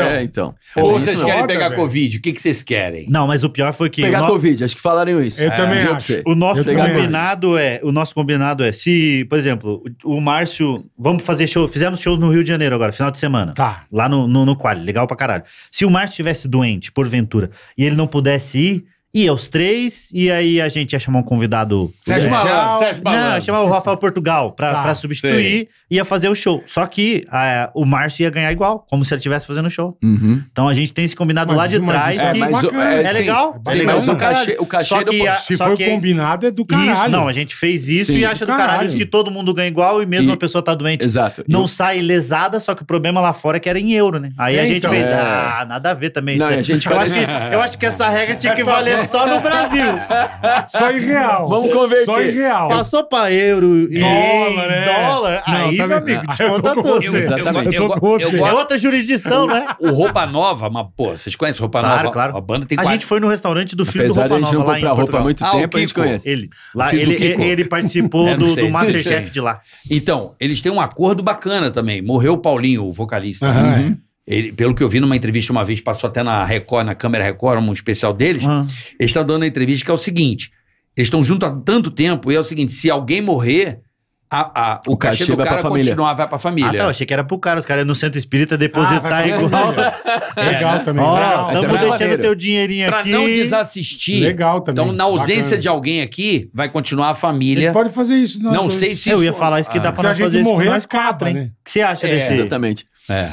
Speaker 1: É, então.
Speaker 4: É, Ou então. é vocês querem
Speaker 2: pegar Covid? O que vocês querem?
Speaker 1: Não, mas o pior foi que. Pegar Covid,
Speaker 4: acho que falaram isso. Eu também acho. O nosso Combinado
Speaker 1: é, o nosso combinado é, se, por exemplo, o, o Márcio, vamos fazer show, fizemos show no Rio de Janeiro agora, final de semana. Tá. Lá no, no, no Quali, legal pra caralho. Se o Márcio estivesse doente, porventura, e ele não pudesse ir, Ia os três, e aí a gente ia chamar um convidado. Sérgio né? Malandro, Sérgio Malandro. Não, ia chamar o Rafael Portugal pra, Tá, pra substituir, ia fazer o show. Só que é, o Márcio ia ganhar igual, como se ele estivesse fazendo o show. Uhum. Então a gente tem esse combinado Mas- lá de mas- trás é, que mas é, é legal. sim, é legal mas o cachê- o cachê Só que, po- Se só for que combinado, é do caralho. isso, não, a gente fez isso Sim. e acha do caralho, Caralho. que todo mundo ganha igual e mesmo E- a pessoa tá doente. Exato. Não sai lesada, só que o problema lá fora é que era em euro, né? Aí a é, gente então. fez, É. ah, nada a ver também. Não, isso gente eu, acho que, essa regra tinha é que valer só no Brasil. Só em real. Vamos converter. Só em real. Passou pra euro e dólar, né? dólar Não, aí, tá meu amigo, desconta tudo. Exatamente. Eu, eu, eu, eu, eu, eu, é outra jurisdição, né? O Roupa
Speaker 2: Nova, mas, pô, vocês conhecem Roupa Nova? Claro, claro. A banda tem A gente foi no restaurante do filho Apesar do Roupa Nova lá Apesar de a gente não comprar roupa há muito ah, tempo, a gente conhece. Ele, lá, ele, ele, ele participou é, do, do Masterchef de lá. Então, eles têm um acordo bacana também. Morreu o Paulinho, o vocalista. Uhum. Ele, pelo que eu vi numa entrevista uma vez, passou até na Record, na Câmera Record, um especial deles. Uhum. Eles estão tá dando uma entrevista que é o seguinte: eles estão juntos há tanto tempo e é o seguinte: se alguém morrer, a, a, o, o cachê, cachê do cara continuar, vai pra família. Ah, tá, eu
Speaker 1: achei que era pro cara, os caras no centro espírita depositar ah, igual.
Speaker 2: É, né? legal também. Ó, estamos é deixando teu dinheirinho pra aqui. Pra não desassistir. Legal também. Então, na ausência Bacana. de alguém aqui, vai continuar a família. Ele pode fazer isso. Não, não sei se Eu isso... ia falar isso que ah. dá pra se não fazer morrer, isso. Se
Speaker 4: a né? O que você acha é, desse... Exatamente. É.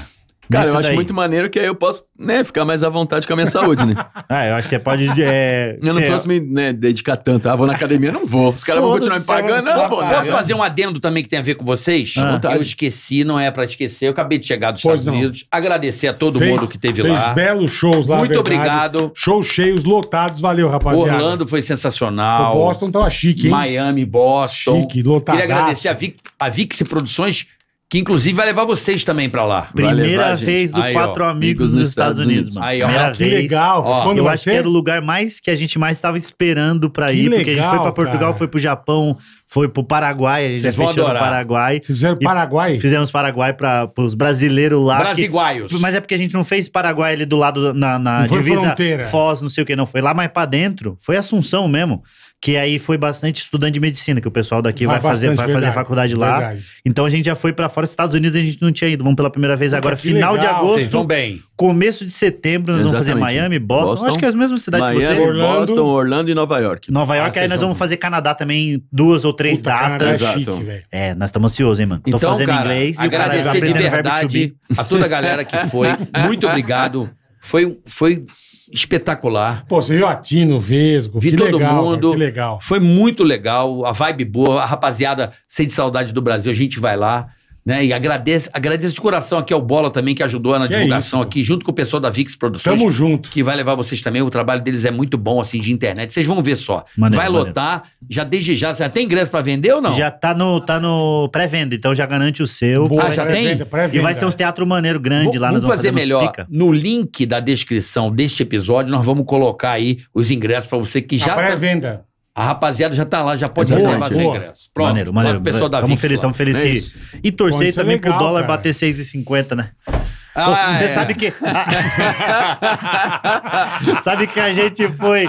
Speaker 4: Cara, eu acho muito maneiro que aí eu posso, né, ficar mais à vontade com a minha saúde, né? ah, eu acho que você pode. É, eu não posso me né, dedicar tanto. Ah, vou na academia, não vou. Os caras vão continuar me pagando, não, tá vou. Tá posso fazer um adendo
Speaker 2: também que tem a ver com vocês? Ah. Eu esqueci, não é pra esquecer. Eu acabei de chegar dos pois Estados não. Unidos. Agradecer a todo fez, mundo que teve fez lá. belos
Speaker 3: shows lá, Muito obrigado. Shows cheios, lotados. Valeu, rapaziada. Orlando
Speaker 2: foi sensacional. O Boston tava chique, hein? Miami, Boston. Chique, lotado. Queria agradecer a Vix, a Vix Produções que inclusive vai levar vocês também para lá. Primeira vez do aí, Quatro ó, Amigos nos Estados, Unidos. mano Aí, ó, Primeira vez. legal. Ó, eu acho ser? que era
Speaker 1: o lugar mais que a gente mais estava esperando para ir, legal, porque a gente foi para Portugal, cara. foi para o Japão, foi para o Paraguai, a gente Vocês fechou no Paraguai. Fizeram Paraguai? Fizemos Paraguai para os brasileiros lá. Brasiguaios. Que, mas é porque a gente não fez Paraguai ali do lado na, na divisa fronteira. Foz, não sei o que, não. Foi lá mais para dentro. Foi Assunção mesmo que aí foi bastante estudante de medicina, que o pessoal daqui vai, vai fazer, vai verdade, fazer faculdade lá. Verdade. Então a gente já foi para fora, Estados Unidos a gente não tinha ido, vamos pela primeira vez agora, que final legal. de agosto, bem. começo de setembro, nós Exatamente. vamos fazer Miami, Boston, Boston, acho que é as mesmas cidades Miami, que você. Orlando, Boston, Orlando
Speaker 4: e Nova York. Nova York, ah, aí nós vão... vamos
Speaker 1: fazer Canadá também, duas ou três Puta, é datas. é, chique, é, nós estamos ansiosos, hein, mano. Então, Tô fazendo cara, inglês e agradecer o cara tá de verdade a toda a galera que foi. Muito
Speaker 2: obrigado. Foi, foi espetacular.
Speaker 1: Pô, você viu a Tino, Vesgo,
Speaker 3: Vi todo legal, mundo. Cara, que
Speaker 2: legal. Foi muito legal, a vibe boa, a rapaziada sente saudade do Brasil, a gente vai lá. Né? E agradeço, agradeço de coração aqui ao Bola também, que ajudou na que é divulgação é aqui, junto com o pessoal da VIX Produções. Tamo junto. Que vai levar vocês também. O trabalho deles é muito bom, assim, de internet. Vocês vão ver só. Maneiro, vai maneiro. lotar. Já desde já, você já tem ingresso para vender ou não? Já tá no, tá no
Speaker 1: pré-venda, então já garante o seu. Boa, ah, já tem? e vai ser uns teatro maneiro grande vou, lá. Vamos fazer melhor.
Speaker 2: Pica. No link da descrição deste episódio, nós vamos colocar aí os ingressos para você que já... Tá- pré-venda. Tá... A rapaziada já tá lá, já pode reservar seu ingresso. Pronto. Maneiro, maneiro. Pessoal da estamos
Speaker 4: felizes, estamos felizes é que... E torcer é também legal, pro dólar cara.
Speaker 1: bater 6,50, né? Ah, Você é. sabe que. sabe que a gente foi.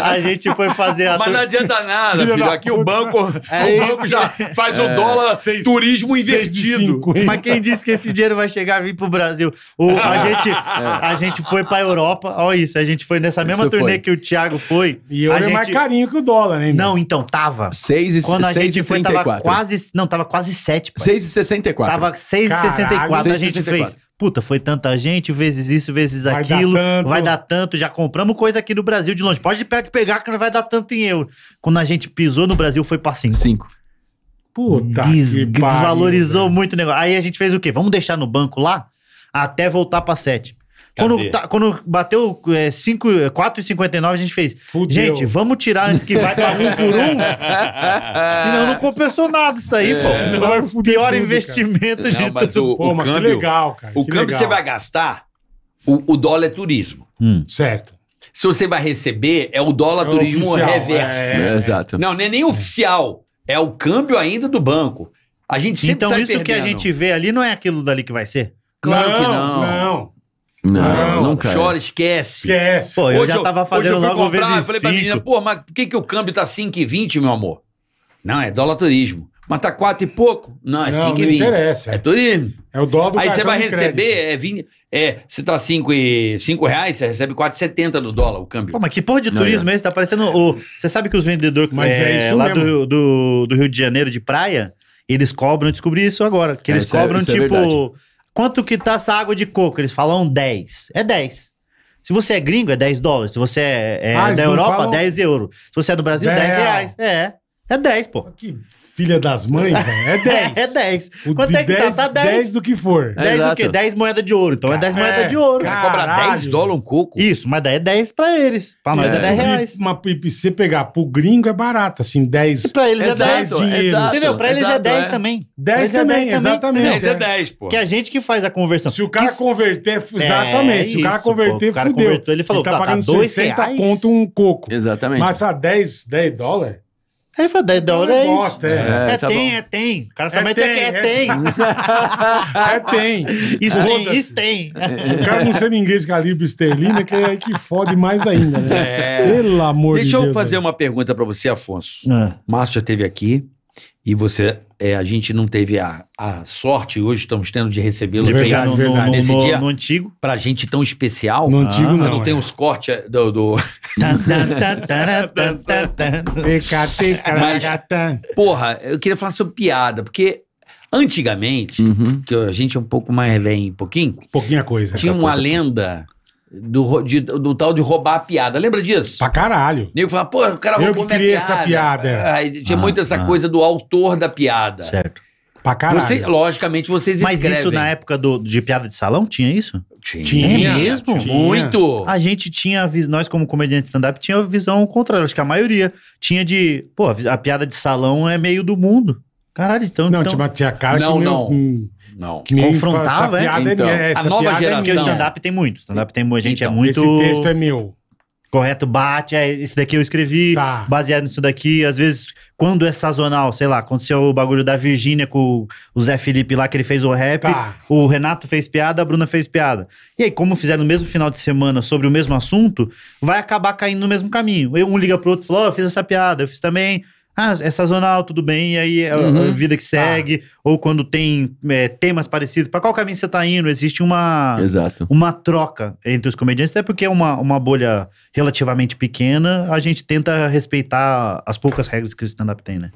Speaker 1: A gente foi fazer a. Mas não adianta nada, filho. Aqui o banco, é, o banco já faz é, o dólar seis, turismo investido. Mas quem disse que esse dinheiro vai chegar a vir pro Brasil? O, a, é. gente, a gente foi pra Europa. Olha isso. A gente foi nessa mesma isso turnê foi. que o Thiago foi. E eu é gente... mais carinho que o dólar, né? Não, então, tava. 6 e Quando a gente foi, 34. tava quase. Não, tava quase 7. 6,64. Tava 6,64 a gente 64. fez. Puta, foi tanta gente, vezes isso, vezes vai aquilo, dar vai dar tanto, já compramos coisa aqui no Brasil de longe. Pode pegar que não vai dar tanto em euro. Quando a gente pisou no Brasil, foi pra cinco. Cinco. Puta. Des desvalorizou muito o negócio. Aí a gente fez o quê? Vamos deixar no banco lá até voltar pra sete. Quando, tá, quando, bateu é, 4,59, é, a gente fez. Fudeu. Gente, vamos tirar antes que vai pra um por um. senão não compensou nada isso aí, é. pô.
Speaker 2: Senão pior tudo, investimento cara. de mas tudo. O, pô, o mas câmbio, que legal, cara. O câmbio legal. você vai gastar, o, o dólar é turismo.
Speaker 3: Hum. Certo.
Speaker 2: Se você vai receber, é o dólar é turismo oficial, reverso. É, é. exato. Não, não é nem oficial. É o câmbio ainda do banco. A gente sempre Então, isso perdendo. que a gente
Speaker 1: vê ali não é aquilo dali que vai ser? Claro não, que não. Não.
Speaker 2: Não, não, nunca. É. Chora, esquece. Esquece. Pô, eu hoje já tava fazendo hoje eu logo comprar, vezes eu falei pra menina, pô, mas por que, que o câmbio tá 5,20, meu amor? Não, é dólar turismo. Mas tá 4 e pouco? Não, é 5,20. Não, não interessa. É. turismo. É o dólar do Aí você vai receber, é, 20, é, você tá 5, e, reais, você recebe 4,70 do dólar o câmbio.
Speaker 1: Pô, mas que porra de turismo não, é. é esse? Tá parecendo Você sabe que os vendedores mas é, é lá do, do, do, Rio de Janeiro de praia, eles cobram, eu descobri isso agora, que eles é, cobram tipo... Quanto que tá essa água de coco? Eles falam 10. É 10. Se você é gringo, é 10 dólares. Se você é, é ah, da Europa, falam... 10 euros. Se você é do Brasil, 10, 10 reais. É. É 10, pô. Que filha das mães, é 10. É, 10. Quanto de é que 10, tá? Tá 10. 10 do que for. É, 10 o quê? 10 moedas de ouro. Então é 10 é. moedas de ouro. Cara, cobra 10 dólares um coco. Isso, mas daí é 10 pra eles. Pra nós é, 10 é reais.
Speaker 3: Uma, e se você pegar pro gringo é barato, assim, 10. E pra eles é exato, é 10 dinheiros. Entendeu? Pra eles exato, é 10 também.
Speaker 4: 10 também, exatamente. 10 é 10, pô. Que
Speaker 1: a gente que faz a conversão. Se o cara converter,
Speaker 4: exatamente. Se o cara converter, fudeu. Ele falou, tá, tá, tá pagando 60
Speaker 3: conto um coco. Exatamente. Mas a 10 dólares...
Speaker 1: Aí foi 10 dólares é isso. É, é, é tá tem, é tem. O cara somente é, é tem. É tem. Isso é tem, isso tem. O cara
Speaker 3: não sendo inglês calibre esterlina, que é que fode mais ainda, né? É. Pelo amor Deixa de Deus. Deixa eu fazer
Speaker 2: aí. uma pergunta pra você, Afonso. Ah. Márcio já esteve aqui. E você, é, a gente não teve a, a sorte, hoje estamos tendo de recebê-lo no, verdade. nesse no, dia. No antigo. Pra gente tão especial. No antigo, ah, não. Você não é. tem os cortes é, do. do... Mas, porra, eu queria falar sobre piada, porque antigamente, uhum. que a gente é um pouco mais velho, um pouquinho. Pouquinha coisa. Tinha uma coisa. lenda do, de, do tal de roubar a piada. Lembra disso? Pra caralho. O nego fala, pô, o cara roubou Eu que criei piada. essa piada. Ah, tinha ah, muito essa ah. coisa do autor da piada. Certo. Pra caralho. Você, logicamente, vocês Mas escrevem. Mas isso na
Speaker 1: época do, de piada de salão tinha isso? Tinha. tinha é mesmo? Tinha. Muito. A gente tinha, nós como comediante stand-up, tinha a visão contrária. Acho que a maioria tinha de, pô, a piada de salão é meio do mundo. Caralho, então... Não, então... tinha cara não, que... Não, não.
Speaker 2: Não. Que confrontava, é? é? Então, é essa, a nova a geração. Porque o stand-up
Speaker 1: tem muito. Stand-up tem a gente é então, é muito. Esse texto é meu. Correto, bate, é, esse daqui eu escrevi, tá. baseado nisso daqui. Às vezes, quando é sazonal, sei lá, aconteceu o bagulho da Virgínia com o Zé Felipe lá, que ele fez o rap, tá. o Renato fez piada, a Bruna fez piada. E aí, como fizeram no mesmo final de semana sobre o mesmo assunto, vai acabar caindo no mesmo caminho. Um liga pro outro e fala: oh, eu fiz essa piada, eu fiz também. Ah, é sazonal, tudo bem, e aí é, é uhum. a vida que tá. segue, ah. ou quando tem é, temas parecidos, para qual caminho você está indo? Existe uma Exato. uma troca entre os comediantes, até porque é uma, uma bolha relativamente pequena, a gente tenta respeitar as poucas regras que o stand-up tem, né?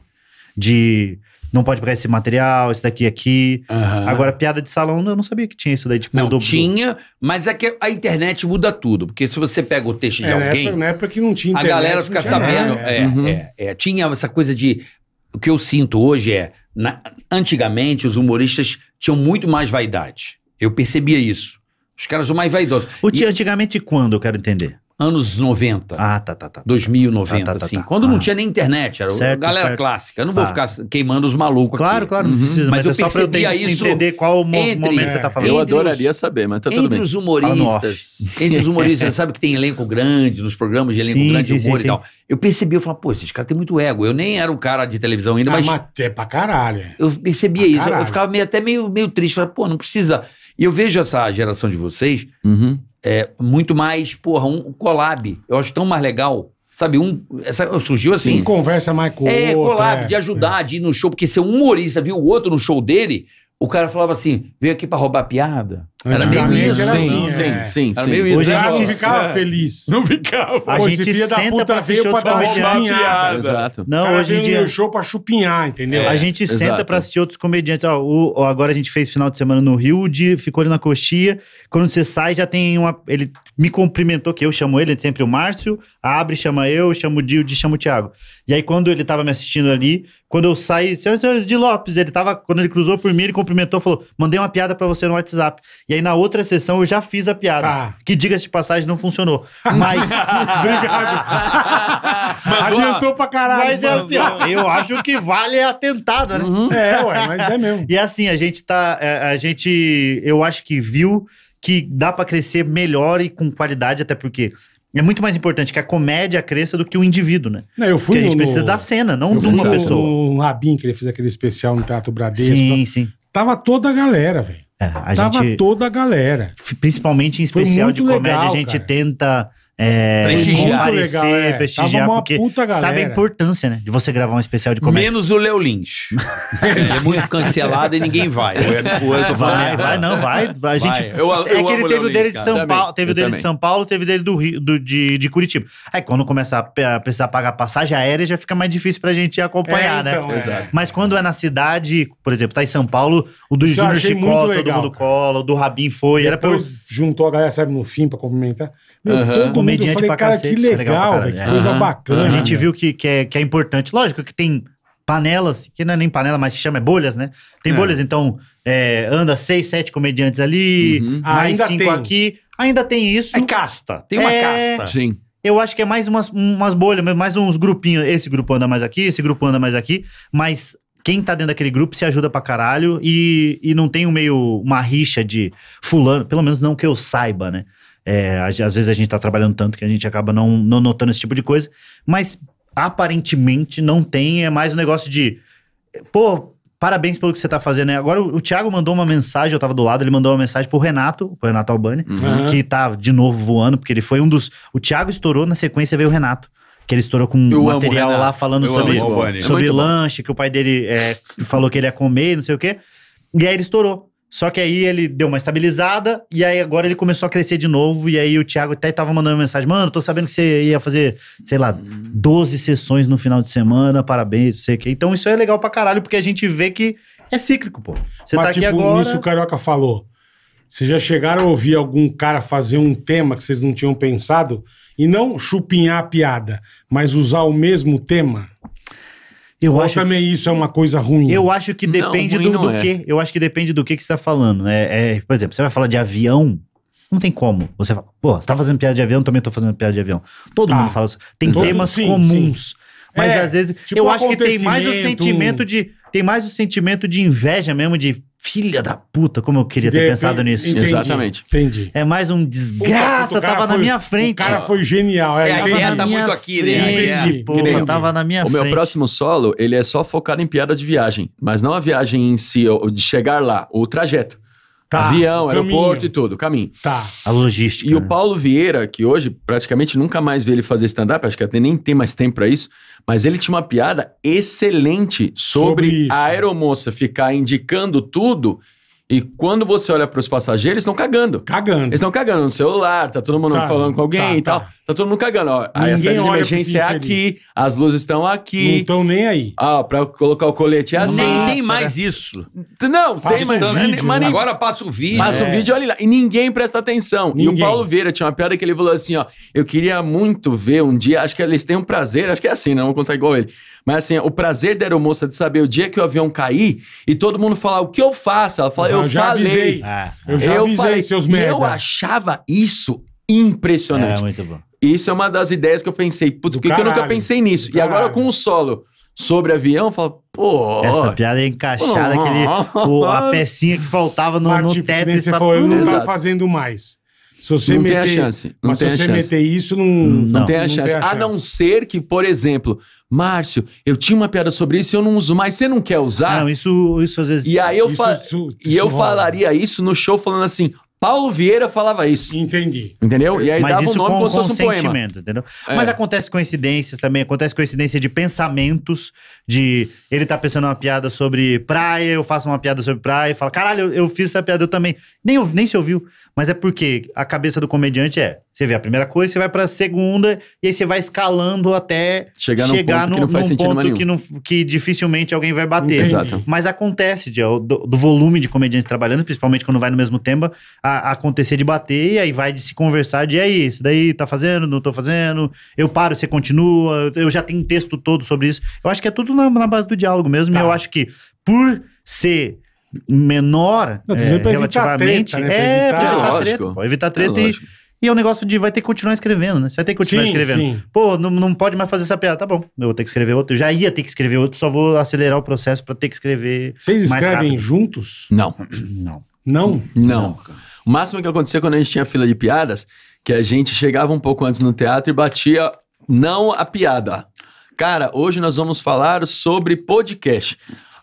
Speaker 1: De não pode pegar esse material, esse daqui aqui. Uhum. Agora, piada de salão, eu não sabia que tinha isso daí. Tipo, não, do... tinha, mas
Speaker 2: é que a internet muda tudo. Porque se você pega o texto de é, alguém... Na época,
Speaker 3: na época que não tinha internet, A galera fica sabendo... É, uhum.
Speaker 2: é, é, tinha essa coisa de... O que eu sinto hoje é... Na, antigamente, os humoristas tinham muito mais vaidade. Eu percebia isso. Os caras são mais vaidosos. O e... Antigamente quando, eu quero entender? anos 90. Ah, tá, tá, tá. 2090, tá, tá, tá, assim. Tá. Quando não ah. tinha nem internet, era certo, galera certo. clássica. Eu não vou tá. ficar queimando os malucos Claro, aqui. claro, não uhum. precisa. Mas, mas eu é só pra eu entender qual o entre, momento você tá falando. Eu adoraria saber, mas tá tudo bem. Entre os humoristas, esses humoristas, sabe que tem elenco grande, nos programas de elenco sim, grande, sim, humor sim, e tal. Eu percebi, eu falei, pô, esses caras têm muito ego. Eu nem era um cara de televisão ainda, ah, mas... mas
Speaker 3: é pra caralho.
Speaker 2: Eu percebia isso. Eu ficava meio, até meio, meio triste. Falei, pô, não precisa... E eu vejo essa geração de vocês... Uhum é, muito mais, porra, um collab. Eu acho tão mais legal. Sabe, um. Essa, surgiu assim. Sim,
Speaker 3: conversa mais com É, outro, collab, é, de
Speaker 2: ajudar, é. de ir no show, porque se um humorista viu o outro no show dele, o cara falava assim: veio aqui para roubar piada. Era meio isso. Era assim, sim, assim, sim, é. sim, sim. Meio Hoje isso. a né? gente ficava é.
Speaker 3: feliz. Não ficava. A gente senta pra assistir outros comediantes. Exato. Não, hoje em dia... show pra chupinhar, entendeu? É. A gente Exato. senta pra
Speaker 1: assistir outros comediantes. Ó, o, agora a gente fez final de semana no Rio, o dia ficou ali na coxia. Quando você sai, já tem uma... Ele me cumprimentou, que eu chamo ele, sempre é o Márcio. Abre chama eu, chamo o Dio, de chama o Thiago. E aí, quando ele tava me assistindo ali, quando eu saí... Senhoras e senhores, de Lopes, ele tava... Quando ele cruzou por mim, ele cumprimentou, falou, mandei uma piada pra você no WhatsApp. E aí na outra sessão eu já fiz a piada. Tá. Que diga-se de passagem, não funcionou. Mas. Obrigado. Adiantou pra caralho. Mas é assim, ó, eu acho que vale a tentada, né? Uhum. É, ué, mas é mesmo. E assim, a gente tá. É, a gente, eu acho que viu que dá para crescer melhor e com qualidade, até porque é muito mais importante que a comédia cresça do que o indivíduo, né? Não, eu fui Porque a gente no, precisa da cena, não de uma pessoa.
Speaker 3: Um Rabin, que ele fez aquele especial no Teatro Bradesco. Sim,
Speaker 1: sim. Tava toda a galera, velho. É, a Tava gente, toda a galera. Principalmente em especial de comédia, legal, a gente cara. tenta é, prestigiar, aparecer, é, é. prestigiar, prestigiar, porque sabe a importância, né? De você gravar um especial de comédia. Menos o Léo Lynch.
Speaker 2: é muito cancelado e ninguém vai. O Edu vai, vai, não, vai. A gente, Eu, é eu é que ele teve o, dele
Speaker 1: de São Paulo, também. teve o dele também. de São Paulo, teve o dele do Rio, do, de, de Curitiba. Aí quando começar a precisar pagar passagem aérea, já fica mais difícil pra gente acompanhar, é, né? então, né? É. Mas quando é na cidade, por exemplo, tá em São Paulo, o do Júnior Chicó, todo mundo cola, o do Rabin foi. Depois era pra... juntou a galera, sabe, no fim pra cumprimentar. Meu, uhum. uhum. todo comediante mundo, falei, pra cara, cacete, que legal, é legal velho, coisa uhum. bacana. A gente né, viu que, que, é, que é importante. Lógico que tem panelas, que não é nem panela, mas se chama é bolhas, né? Tem é. bolhas, então é, anda seis, sete comediantes ali, uhum. mais ah, ainda cinco tem. aqui. Ainda tem isso. É casta, tem uma é... casta. Sim. Eu acho que é mais umas, umas bolhas, mais uns grupinhos. Esse grupo anda mais aqui, esse grupo anda mais aqui, mas quem tá dentro daquele grupo se ajuda pra caralho e, e não tem um meio, uma rixa de fulano, pelo menos não que eu saiba, né? É, às, às vezes a gente está trabalhando tanto que a gente acaba não, não notando esse tipo de coisa, mas aparentemente não tem, é mais um negócio de. Pô, parabéns pelo que você está fazendo. Né? Agora o, Thiago mandou uma mensagem, eu estava do lado, ele mandou uma mensagem pro Renato, pro Renato Albani, uhum. que está de novo voando, porque ele foi um dos. O Thiago estourou, na sequência veio o Renato que ele estourou com eu um material lá falando eu sobre, é sobre, é lanche, que o pai dele é, falou que ele ia comer, não sei o quê. E aí ele estourou. Só que aí ele deu uma estabilizada e aí agora ele começou a crescer de novo. E aí o Thiago até tava mandando uma mensagem: Mano, tô sabendo que você ia fazer, sei lá, 12 sessões no final de semana, parabéns, sei o quê. Então isso é legal pra caralho, porque a gente vê que é cíclico, pô. Você Mas, tá tipo, aqui agora. Nisso o Carioca falou. Vocês já chegaram a ouvir algum cara
Speaker 3: fazer um tema que vocês não tinham pensado? E não chupinhar a piada, mas usar o mesmo tema? Eu Ou acho também isso é uma coisa ruim. Eu
Speaker 1: acho que depende não, do, do é. que. Eu acho que depende do que, que você está falando. É, é, por exemplo, você vai falar de avião. Não tem como. Você fala, pô, você tá fazendo piada de avião, também estou fazendo piada de avião. Todo ah, mundo fala isso. Tem todo, temas sim, comuns. Sim. Mas é, às vezes tipo eu acho que tem mais o sentimento de tem mais o sentimento de inveja mesmo de filha da puta, como eu queria ter de, pensado nisso. Exatamente. Entendi. É mais um desgraça, tava na minha frente. O cara foi genial.
Speaker 3: É, a é, ideia é, tá muito aqui, né?
Speaker 4: Entendi, pô, tava na minha o frente. O meu próximo solo, ele é só focado em piada de viagem, mas não a viagem em si, de chegar lá, o trajeto. Tá, Avião, aeroporto caminho. e tudo, caminho. Tá. A logística. E o Paulo Vieira, que hoje praticamente nunca mais vê ele fazer stand-up, acho que até nem tem mais tempo para isso, mas ele tinha uma piada excelente sobre, sobre a aeromoça ficar indicando tudo e quando você olha para os passageiros, eles estão cagando. Cagando. Eles estão cagando no celular, tá todo mundo tá, falando com alguém tá, e tal. Tá. tá. todo mundo cagando. Ó, a de emergência é aqui, as luzes estão aqui. Não estão nem aí. Ah, para colocar o colete é assim. Nem tem mais isso. Não, passa tem mais. vídeo, mas, né? agora passa o vídeo. Passa é. o vídeo, olha lá. E ninguém presta atenção. Ninguém. E o Paulo Vieira tinha uma piada que ele falou assim, ó. Eu queria muito ver um dia, acho que eles têm um prazer, acho que é assim, não né? vou contar igual ele. Mas assim, o prazer da aeromoça de saber o dia que o avião cair e todo mundo falar o que eu faço. Ela fala, eu, eu já falei. Avisei. É, é. eu já eu avisei, falei, seus merda. Eu achava isso impressionante. É, muito bom. Isso é uma das ideias que eu pensei. Putz, por que eu nunca pensei nisso? E agora com o solo sobre avião, fala, pô. Essa piada é encaixada, aquele, a pecinha
Speaker 1: que faltava
Speaker 3: no, no Tetris. Você tá falou, eu não tá
Speaker 4: fazendo mais.
Speaker 3: Se você não meter, tem a chance. Não mas se você chance. meter isso, não, não, não tem a não chance. Tem a, a não
Speaker 4: ser que, por exemplo, Márcio, eu tinha uma piada sobre isso e eu não uso mais. Você não quer usar? Ah, não, isso, isso às vezes. E aí eu, isso, fa isso, isso e eu falaria isso no show falando assim: Paulo Vieira falava isso. Entendi. Entendeu? E aí Mas dava isso um nome com, como se fosse um poema.
Speaker 1: Entendeu? É. Mas acontece coincidências também, acontece coincidência de pensamentos, de ele tá pensando uma piada sobre praia, eu faço uma piada sobre praia e fala, caralho, eu, eu, fiz essa piada eu também. Nem, nem se ouviu. Mas é porque a cabeça do comediante é, você vê a primeira coisa, você vai para a segunda, e aí você vai escalando até chegar, chegar num ponto, no, que, não num ponto que, não, que, dificilmente alguém vai bater. Exato. Mas acontece de, do, do, volume de comediantes trabalhando, principalmente quando vai no mesmo tempo, a, a acontecer de bater, e aí vai de se conversar de, aí, isso daí tá fazendo, não tô fazendo, eu paro, você continua, eu já tenho texto todo sobre isso. Eu acho que é tudo na, na base do diálogo mesmo, tá. e eu acho que por ser menor não, é, relativamente. Treta, né? É, pra evitar, é, é, treta, pra evitar treta é e e é um negócio de vai ter que continuar escrevendo, né? Você vai ter que continuar sim, escrevendo. Sim. Pô, não, não pode mais fazer essa piada. Tá bom, eu vou ter que escrever outro. Eu já ia ter que escrever outro, só vou acelerar o processo para ter que escrever. Vocês escrevem
Speaker 4: rápido. juntos? Não. Não. Não? Não. O máximo que acontecia quando a gente tinha fila de piadas, que a gente chegava um pouco antes no teatro e batia não a piada. Cara, hoje nós vamos falar sobre podcast.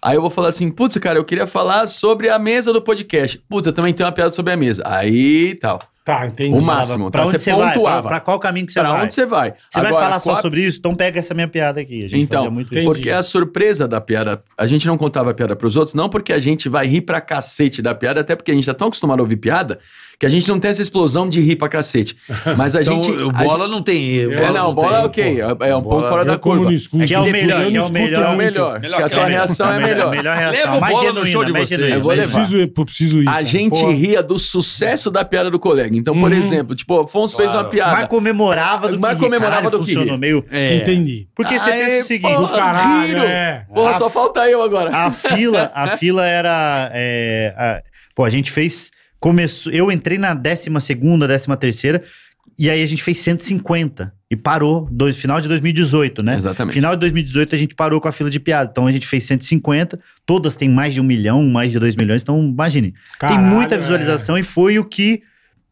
Speaker 4: Aí eu vou falar assim, putz, cara, eu queria falar sobre a mesa do podcast. Putz, eu também tenho uma piada sobre a mesa. Aí tal. Tá, entendi. O máximo. Pra tá? onde você pontuava. Vai? Pra, pra qual caminho que você pra vai? Pra onde você vai. Você Agora, vai falar qual... só sobre
Speaker 1: isso? Então pega essa minha piada aqui. então,
Speaker 4: porque a surpresa da piada... A gente não contava a piada pros outros, não porque a gente vai rir pra cacete da piada, até porque a gente tá tão acostumado a ouvir piada que a gente não tem essa explosão de rir pra cacete. Mas a então, gente. bola não tem. Bola é, não, não bola é ok. Pô. É, é um pouco ponto fora é da curva. Escuto, é que é o melhor, é que é o melhor. É o melhor. melhor que a tua reação é melhor. melhor reação. Leva o bola no show de você. Eu vou levar. Preciso, ir. A gente ria do sucesso da piada do colega. Então, por uhum. exemplo, tipo, Afonso fez uma piada. Mas comemorava do que Mas comemorava do que Funcionou meio. Entendi.
Speaker 1: Porque você pensa o seguinte. Do caralho. Porra, só falta eu agora. A fila, a fila era... Pô, a gente fez Começou, eu entrei na 12 ª 13 terceira, e aí a gente fez 150 e parou, dois, final de 2018, né? Exatamente. Final de 2018 a gente parou com a fila de piada. Então a gente fez 150, todas têm mais de um milhão, mais de dois milhões, então imagine. Caralho, tem muita é. visualização é. e foi o que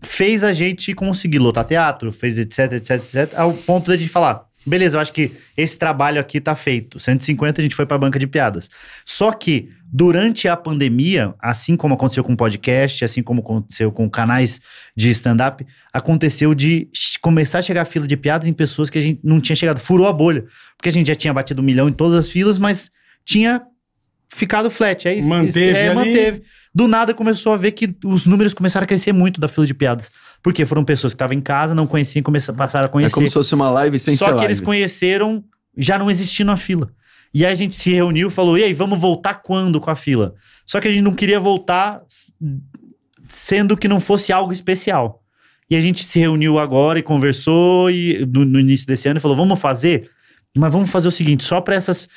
Speaker 1: fez a gente conseguir lotar teatro, fez etc, etc, etc, ao ponto da gente falar, Beleza, eu acho que esse trabalho aqui tá feito. 150 a gente foi para a banca de piadas. Só que durante a pandemia, assim como aconteceu com podcast, assim como aconteceu com canais de stand-up, aconteceu de começar a chegar a fila de piadas em pessoas que a gente não tinha chegado. Furou a bolha. Porque a gente já tinha batido um milhão em todas as filas, mas tinha ficado flat. É isso. Manteve. É, ali. manteve. Do nada começou a ver que os números começaram a crescer muito da fila de piadas. Porque foram pessoas que estavam em casa, não conheciam e começaram, passaram a é conhecer. É como se fosse uma live sem Só ser que live. eles conheceram já não existindo a fila. E aí a gente se reuniu e falou: e aí, vamos voltar quando com a fila? Só que a gente não queria voltar sendo que não fosse algo especial. E a gente se reuniu agora e conversou e no, no início desse ano e falou: vamos fazer mas vamos fazer o seguinte, só para essas,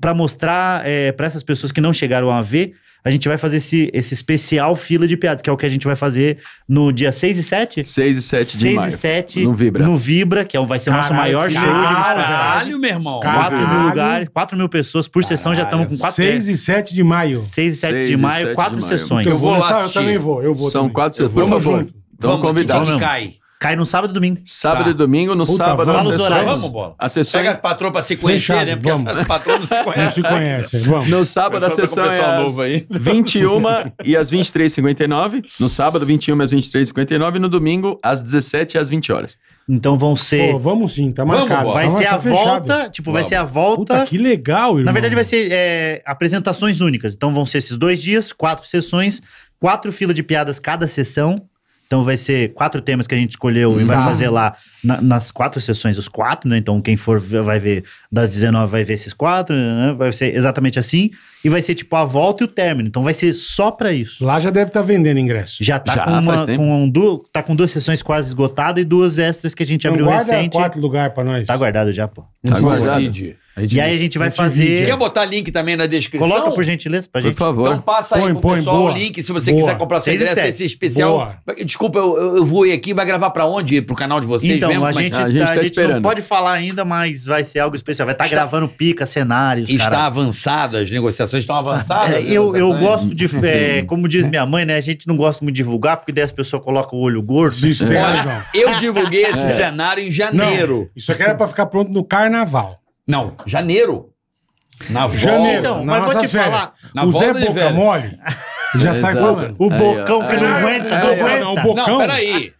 Speaker 1: para mostrar é, para essas pessoas que não chegaram a ver, a gente vai fazer esse, esse especial fila de piadas, que é o que a gente vai fazer no dia 6 e 7? 6 e 7 de 6 maio. 6 e 7. No Vibra. No Vibra, que é, vai ser o nosso maior show. Caralho, caralho meu irmão. 4 mil lugares, 4 mil pessoas por caralho. sessão, já estamos com 4... 6 é. e 7 de maio. 6 e 7 de maio, 4 sessões. eu vou lá assistir. Eu também vou, eu vou São 4 sessões, por favor. Vamos convidar. Vamos. Cai. Cai no sábado e domingo. Sábado tá. e domingo, no Puta, sábado, vamos, sessões, vamos, bola. A Pega as
Speaker 2: patroas pra se conhecer, Fechado, né? Porque vamos. as patroas não se conhecem. Não se conhecem, vamos.
Speaker 4: No sábado, a sessão é às 21 e às 23h59. No sábado, 21 às 23h59. E no domingo, às 17 às 20 horas.
Speaker 1: Então vão ser. Pô, vamos sim, tá
Speaker 3: marcado. Tá vamos, tipo, vai ser a fechado. volta,
Speaker 4: tipo, vamos. vai ser a volta. Puta, que
Speaker 1: legal, irmão. Na verdade, vai
Speaker 4: ser é,
Speaker 1: apresentações únicas. Então vão ser esses dois dias, quatro sessões, quatro filas de piadas cada sessão. Então vai ser quatro temas que a gente escolheu e vai tá. fazer lá na, nas quatro sessões os quatro, né? Então quem for vai ver das 19 vai ver esses quatro, né? vai ser exatamente assim e vai ser tipo a volta e o término. Então vai ser só para isso. Lá já deve estar tá vendendo ingresso. Já tá já, com uma com um, du, tá com duas sessões quase esgotadas e duas extras que a gente então, abriu recente. guarda quatro lugar para nós. Tá guardado já, pô. Tá então, guardado gente- e aí a gente vai fazer. Quer
Speaker 2: botar link também na descrição? Coloca, por gentileza, pra Por favor. Então passa aí pro põe, pessoal boa. o link, se você Boa. quiser comprar seu Seis e ingresso, esse especial. Desculpa, eu, eu, ir voei aqui, vai gravar pra onde? Pro canal de vocês então, mesmo? a é gente, ah, tá- tá a gente tá, tá não esperando. pode
Speaker 1: falar ainda, mas vai ser algo especial. Vai tá estar gravando pica, cenários, Está cara.
Speaker 2: avançada, as negociações estão avançadas. É, eu, eu gosto de. é,
Speaker 1: como diz minha mãe, né? A gente não gosta muito de divulgar, porque daí as pessoas colocam o olho gordo. Desespera,
Speaker 2: João. Eu divulguei esse é. cenário em Não, janeiro.
Speaker 1: isso aqui era pra ficar pronto no carnaval.
Speaker 2: Não, janeiro. Na volta. Janeiro, então, mas vou te férias. falar. Na o Zé Boca velho. Mole
Speaker 3: já é, sai exato. falando. O Bocão é, que não aguenta, é, não aguenta. Não, o Bocão. Não, peraí.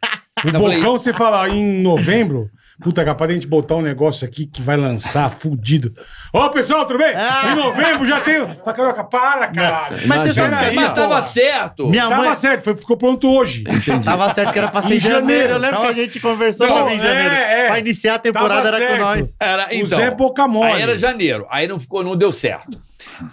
Speaker 3: O Bocão, você fala em novembro, Puta, capaz de a gente botar um negócio aqui que vai lançar, fudido. Ô, pessoal, tudo bem? Ah. Em novembro já tem. Tá, Caroca, para, caralho. Mas você sabe que essa tava certo. Minha tava mãe... certo, foi, ficou pronto hoje. Entendi. Tava certo que era pra ser em janeiro.
Speaker 1: janeiro. Eu lembro tava... que a gente conversou não, também em janeiro. É, é. Pra iniciar a temporada tava era certo. com nós.
Speaker 2: Era, então, o Zé é Boca Mole. Aí era janeiro. Aí não, ficou, não deu certo.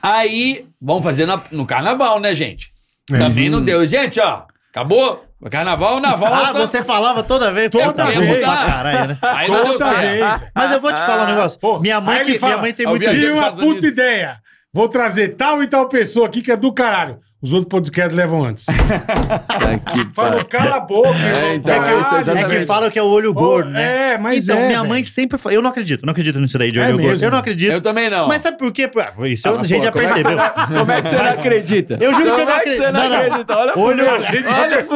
Speaker 2: Aí, vamos fazer no carnaval, né, gente? É. Também uhum. não deu. Gente, ó, acabou? Carnaval na volta. Ah, você falava toda vez. Toda tá vez. Pra caralho, né? Aí toda Vez. Mas eu vou te falar um ah,
Speaker 1: negócio. Pô, minha, mãe que, fala, minha mãe tem muito... uma puta
Speaker 3: ideia. Vou trazer tal e tal pessoa aqui que é do caralho. Os outros podcasts levam antes.
Speaker 1: Fala, cala a boca. É, então, é, é, que falam que é o olho gordo, né? É, mas Então, é, minha mãe sempre fala... Eu não acredito, não acredito nisso daí de olho é gordo. Eu não
Speaker 2: acredito. Eu também não. Mas
Speaker 1: sabe por quê? Ah, isso ah, a gente pô, já percebeu. Como é que você não acredita? Eu juro como que eu não acredito. Como é que você não, acredita? Olha, olho, olha,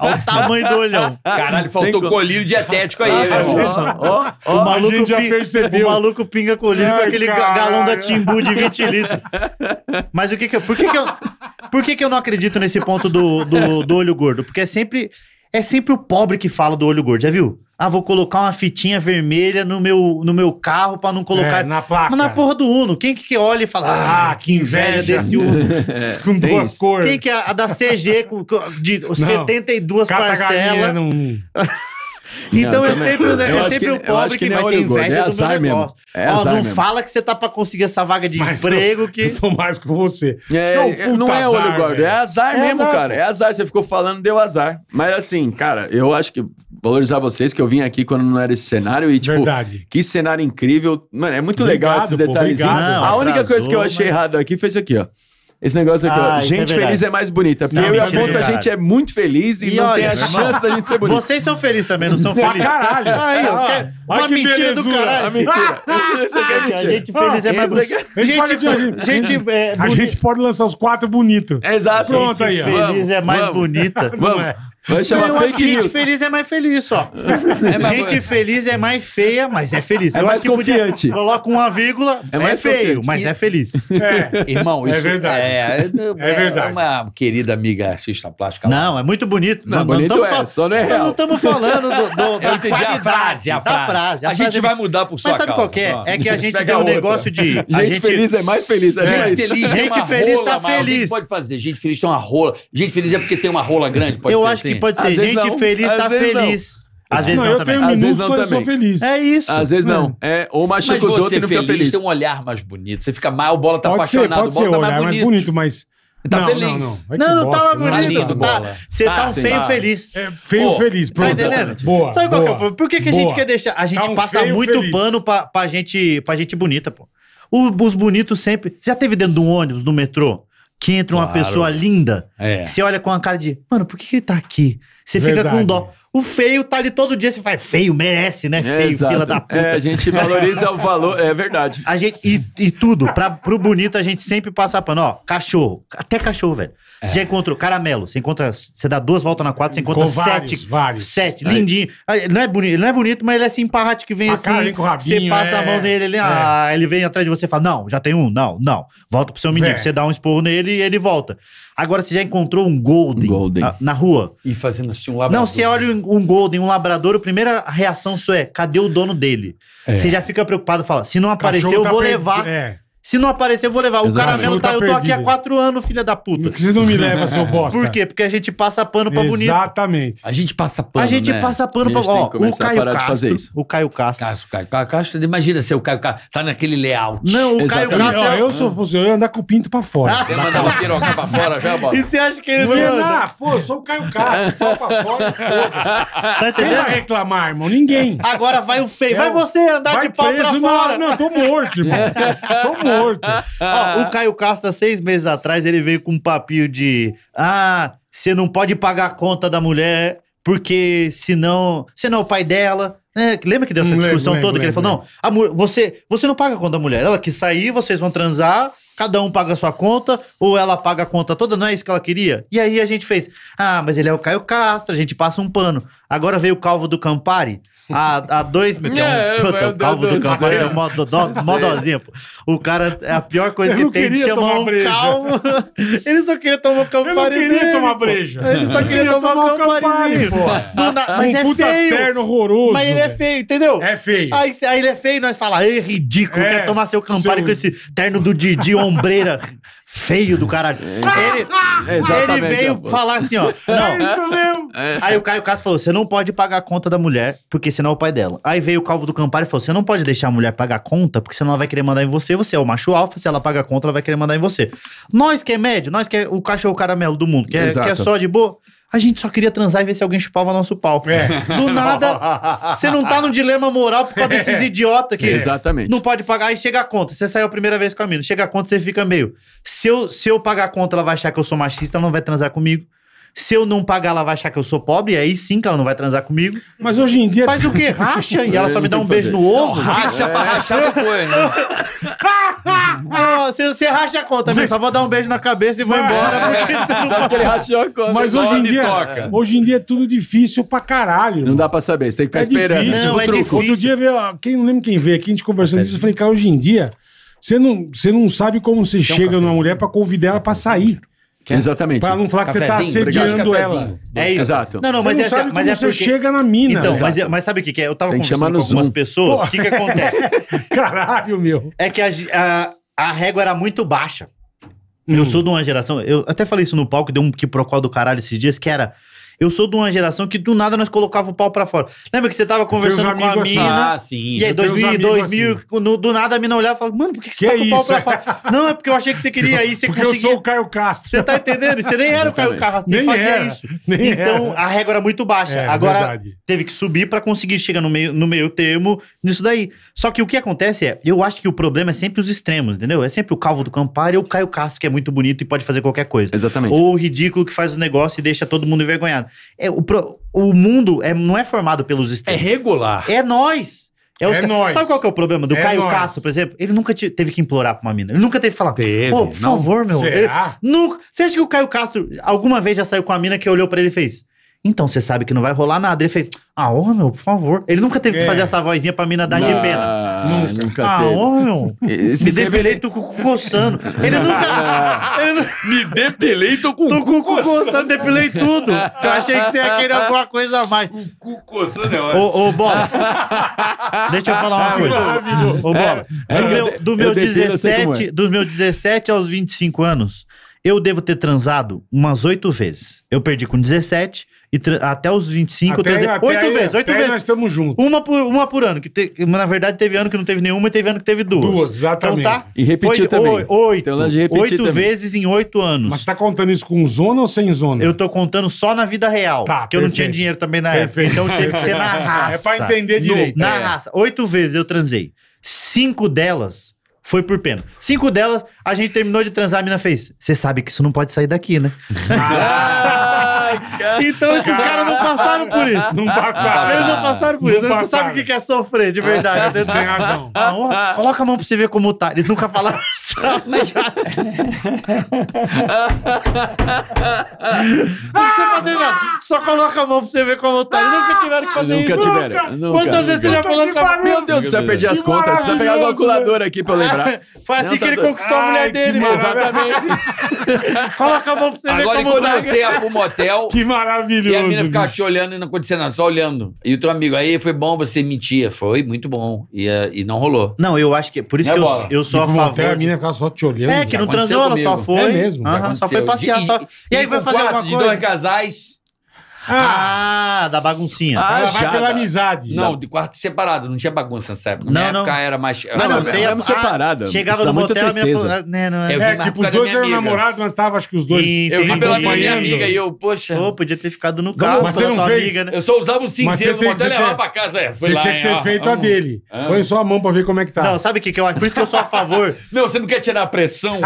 Speaker 2: olha o tamanho do olhão. Caralho, faltou Tem... colírio dietético aí. Ah, o, maluco já percebeu.
Speaker 1: o maluco pinga colírio com aquele galão da Timbu de 20 litros. Mas o que que... Por que que eu... Por que que, que eu não acredito nesse ponto do, do, do olho gordo? Porque é sempre, é sempre o pobre que fala do olho gordo, já viu? Ah, vou colocar uma fitinha vermelha no meu, no meu carro para não é, colocar. É, na placa. Mas na porra do Uno. Quem que, que olha e fala, ah, ah que inveja, inveja desse Uno. é,
Speaker 3: com duas cores. Quem
Speaker 1: que é a da CG com, de não, 72 parcelas? Não. Então não, é sempre, é sempre o é pobre que, que vai ter inveja é do meu negócio. É não fala que você tá pra conseguir essa vaga de mas emprego eu, que. Eu tô mais com você. É, é, é
Speaker 4: não, não é olho azar, gordo, é azar mesmo, azar, cara. É azar. Você ficou falando, deu azar. Mas assim, cara, eu acho que valorizar vocês, que eu vim aqui quando não era esse cenário e, tipo, Verdade. que cenário incrível. Mano, é muito obrigado, legal esses detalhezinhos. A única coisa que eu achei errado aqui foi isso aqui, ó. Esse negócio aqui, ah, ó. É gente é feliz é mais bonita. Porque tá? eu e Afonso, a é gente é muito feliz e, e não olha, tem a irmão, chance da gente ser bonita. Vocês são felizes também, não são felizes? Caralho! Aí, ó, ah, uma mentira belezura, do caralho. Uma assim. mentira. Ah,
Speaker 1: isso aqui é mentira. A gente feliz é ah, mais bonita. É- gente, a gente pode lançar os quatro bonitos. Exato. Pronto aí, ó. Feliz é mais bonita. Vamos. Vai chamar eu fake news. gente feliz é mais feliz, ó É mais gente boa. feliz é mais feia, mas é feliz. É eu mais confiante. Coloca uma vírgula, é, mais é feio, confiante. mas é feliz. É. Irmão, é isso é verdade. É, é, é, verdade.
Speaker 2: uma querida amiga artista plástica. Não, é muito bonito. Não, não, bonito não é, fal... só não é real. Não estamos falando do, do, da qualidade, a frase, a frase. frase. A, a, gente vai mudar por sua Mas sabe qual que é? É que a gente tem um negócio de... Gente, gente feliz é mais feliz. gente feliz gente feliz tá feliz. pode fazer. Gente feliz tem uma rola. Gente feliz é porque tem uma rola grande, pode ser pode ser gente não. feliz Às tá vezes não. feliz. Às vezes não, eu também. tenho Às vezes não mas sou
Speaker 3: feliz. É isso. Às vezes não. É,
Speaker 2: é ou machuca os outros e não fica feliz, Você tem um olhar mais bonito. Você fica mal, o bola tá Pode ser, apaixonado, pode ser, o bola tá olhar mais é mais
Speaker 3: bonito, mas... Tá não, feliz. não, não.
Speaker 2: Vai Não, não tá mais né? bonito. Tá tá. lindo, tá, bola. você tá, Tá, um sim. feio Tá. feliz.
Speaker 1: É feio Pô, feliz, Tá pronto. entendendo? Boa, Sabe qual que é o problema? Por que, que a gente Boa. quer deixar? A gente tá passa muito pano pra, gente, bonita, pô. os bonitos sempre. Você já teve dentro de um ônibus, no metrô? que entra uma pessoa linda, é. você olha com a cara de, mano, por que, que ele tá aqui? Você Verdade. fica com dó. O feio tá ali todo dia, você faz feio, merece, né? Feio, Exato. fila da puta. É, a gente valoriza o
Speaker 4: valor, é verdade.
Speaker 1: A gente, e, e, tudo, pra, pro bonito a gente sempre passa pano. Ó, cachorro, até cachorro, velho. É. Já encontrou caramelo, você encontra, você dá duas voltas na quadra, você encontra vários, sete. Vários. Sete, lindinho. Não é bonito, não é bonito, mas ele é simpático que vem assim. Cara, com rabinho, você passa é... a mão nele, ele, é. ah, ele vem atrás de você e fala: Não, já tem um, não, não. Volta pro seu menino, é. você dá um esporro nele e ele volta. Agora você já encontrou um Golden, golden. Na, na, rua.
Speaker 2: E fazendo assim um labrador.
Speaker 1: Não, você olha um Golden, um labrador, a primeira reação sua é: cadê o dono dele? É. Você já fica preocupado, fala: se não aparecer, tá eu vou tá levar. Per... É. Se não aparecer, eu vou levar. O caramelo tá, tá eu tô aqui há quatro anos, filha da puta. Por que você não me leva, seu bosta? Por quê? Porque a gente passa pano pra bonito.
Speaker 2: Exatamente. A gente passa pano, A gente né? passa pano pra... Ó, o Caio Castro. Fazer isso. O Caio Castro. Caio, Caio Castro. Imagina se o Caio Castro tá naquele layout. Não, o Exatamente. Caio Castro... É ó, eu sou
Speaker 3: você, eu ia andar com o pinto pra fora. Você uma piroca pra fora já, bola? E você acha que ele... Não, não, não. Pô, eu
Speaker 2: sou o Caio
Speaker 1: Castro. Pau
Speaker 2: pra fora, foda-se. Tá entendendo?
Speaker 3: Quem vai reclamar, irmão? Ninguém. Agora vai o feio. Vai é você andar de pau pra fora. Não,
Speaker 1: eu tô morto, irmão. Tô morto morto. Ó, o Caio Castro, há seis meses atrás, ele veio com um papinho de... Ah, você não pode pagar a conta da mulher, porque senão... Você não é o pai dela... É, lembra que deu essa discussão lembro, toda? Lembro, que ele falou: lembro. não, você, você não paga a conta da mulher. Ela quis sair, vocês vão transar, cada um paga a sua conta, ou ela paga a conta toda, não é isso que ela queria? E aí a gente fez: ah, mas ele é o Caio Castro, a gente passa um pano. Agora veio o calvo do Campari a dois que É, é um, é, é, o calvo do campo é. é mó dodózinho, pô. O cara, a pior coisa que tem de chamar um breja. calvo. Ele só queria tomar um campari. Ele não queria dele, tomar breja. Pô. Ele só queria, queria tomar, o um campari. Na... Mas um é puta feio. Terno horroroso, mas ele é feio, entendeu? É feio. Aí, aí ele é feio e nós falamos, é ridículo. É, quer tomar seu campari seu... com esse terno do Didi, ombreira feio do caralho. É, é, ele, é, ele, veio falar assim, ó. Não, é isso mesmo. Aí o Caio Castro falou: você não pode pagar a conta da mulher, porque senão é o pai dela. Aí veio o Calvo do Campari e falou: você não pode deixar a mulher pagar a conta, porque senão ela vai querer mandar em você. Você é o macho alfa, se ela paga a conta, ela vai querer mandar em você. Nós que é médio, nós que é o cachorro caramelo do mundo, que é, que é só de boa. A gente só queria transar e ver se alguém chupava nosso pau. É. Do nada, você não tá num dilema moral por causa desses é. idiotas que Exatamente. não pode pagar. Aí chega a conta. Você saiu a primeira vez com a mina. Chega a conta, você fica meio. Se eu, se eu pagar a conta, ela vai achar que eu sou machista, ela não vai transar comigo. Se eu não pagar, ela vai achar que eu sou pobre, e aí sim que ela não vai transar comigo. Mas hoje em dia. Faz o quê? Racha? E ela é, só me dá um beijo no ovo? racha é. pra rachar depois, né? você racha a conta, mesmo. só vou dar um beijo na cabeça e vou embora. É. Porque... Só
Speaker 3: que ele rachou a conta. Mas hoje em, dia, hoje em dia é tudo difícil pra caralho. Não dá
Speaker 4: pra saber, você tem que ficar é esperando. Difícil. Não, é difícil. Outro
Speaker 3: dia, veio, quem, não lembro quem veio aqui, a gente conversando disso, eu falei, cara, hoje em dia, você não, você não sabe como você chega numa mulher pra convidar ela pra sair. Exatamente. Pra não falar que Cafézinho, você tá assediando ela. É isso. Exato. Não, não, mas, não é, sabe mas é você chega na
Speaker 1: mina. Então, mas, é- mas, sabe o que, que é? Eu tava Tem conversando com algumas Zoom. pessoas. O que que acontece? Caralho, meu. É que a, a, a régua era muito baixa. Hum. Eu sou de uma geração... Eu até falei isso no palco, deu um que procol do caralho esses dias, que era... Eu sou de uma geração que do nada nós colocava o pau pra fora. Lembra que você tava conversando com a mina? Assim. Ah, sim. E aí, 2000, 2000, assim. no, do nada a mina olhava e falava, mano, por que, que você que tá com o pau pra fora? Não, é porque eu achei que você queria ir, você porque conseguia. Porque eu sou o Caio Castro. Você tá entendendo? Você nem era o Caio Castro, nem fazia era. isso. Nem então, era. a régua era muito baixa. É, é, Agora, verdade. teve que subir pra conseguir chegar no meio, no meio termo nisso daí. Só que o que acontece é, eu acho que o problema é sempre os extremos, entendeu? É sempre o calvo do Campari ou o Caio Castro, que é muito bonito e pode fazer qualquer coisa. Exatamente. Ou o ridículo que faz o negócio e deixa todo mundo envergonhado é, o, o mundo é, não é formado pelos é extremos. É regular. É nós. É, os é ca... Sabe qual que é o problema do é Caio nós. Castro, por exemplo? Ele nunca teve que implorar pra uma mina. Ele nunca teve que falar, teve, pô, por não. favor, meu. Será? Ele... Nunca... Você acha que o Caio Castro alguma vez já saiu com a mina que olhou para ele e fez? Então, você sabe que não vai rolar nada. Ele fez, ah, ô, oh, meu, por favor. Ele nunca teve é. que fazer essa vozinha pra mina dar não, de pena. Nunca. nunca ah, ô, meu. me depilei, tô com o cu coçando. Ele nunca... Ele nunca... me depilei, tô com o cu, cu coçando. Depilei tudo. Eu achei que você ia querer alguma coisa a mais. O cu coçando é ótimo. Ô, ô, Bola. Deixa eu falar uma é coisa. Ô, Bola. É, é do, meu, do, meu 17, é. do meu 17 aos 25 anos, eu devo ter transado umas oito vezes. Eu perdi com 17 e até os 25, até, trazer oito vezes, oito vezes. nós estamos juntos. Uma por, uma por ano, que te, na verdade teve ano que não teve nenhuma e teve ano que teve duas. Duas, então, exatamente. Então, tá, e repetiu foi, também. Oito, então, oito também. vezes em oito anos. Mas você tá contando isso com zona ou sem zona? Eu tô contando só na vida real, tá, porque eu não tinha dinheiro também na perfeito. época, então teve que ser na raça. É pra entender direito. No, na é. raça. Oito vezes eu transei. Cinco delas foi por pena. Cinco delas, a gente terminou de transar, a mina fez. Você sabe que isso não pode sair daqui, né? Ah! Então esses caras não passaram por isso. Não passaram. Eles não passaram por não isso. Passaram. Tu sabe o que é sofrer, de verdade. É, eles têm razão. Ah, coloca a mão pra você ver como tá. Eles nunca falaram isso. não precisa fazer nada. Só coloca a mão pra você ver como tá. Eles nunca tiveram que fazer nunca isso. Tiveram. Nunca. Quantas vezes você já falou essa... Meu Deus do céu, perdi as contas. Precisa pegar a calculadora
Speaker 4: aqui pra eu lembrar. Foi assim não, que ele tá conquistou Ai, a mulher dele, mano. Exatamente.
Speaker 1: coloca a mão pra
Speaker 2: você Agora, ver como tá. Agora, quando você ia pro motel, tal. Que maravilhoso. E a menina ficava bicho. te olhando e não acontecia nada, só olhando. E o teu amigo, aí foi bom você mentir. Foi muito bom. E, e não rolou. Não, eu acho que. Por isso não é que eu, eu sou a tipo, favor. Até a
Speaker 3: menina ficava só te olhando. É, que não transou, ela só
Speaker 1: foi. É mesmo. só foi passear. E, só... e, e aí foi fazer alguma coisa. De dois casais. Ah, ah da, baguncinha. Ah, ela vai
Speaker 2: pela amizade. Não, de quarto separado, não tinha bagunça nessa época. Não, não. época era mais. Mas não, você ia- mesmo separada. Ah, chegava no muita motel, a minha... tristeza. Né, não, é, é, tipo, os dois eram namorados,
Speaker 3: mas tava, acho que os dois. Eu
Speaker 1: vi pela minha amiga e eu, poxa. Pô, podia ter ficado no carro mas você não tua fez? amiga, né?
Speaker 2: Eu só usava o você cinzeiro no motel e você levava pra casa. essa? É, você tinha que ter ah, feito a dele. Põe
Speaker 1: só a mão pra ver como é que tá. Não, sabe o que, que eu acho? Por isso que eu
Speaker 2: sou a favor. Não, você não quer tirar a pressão?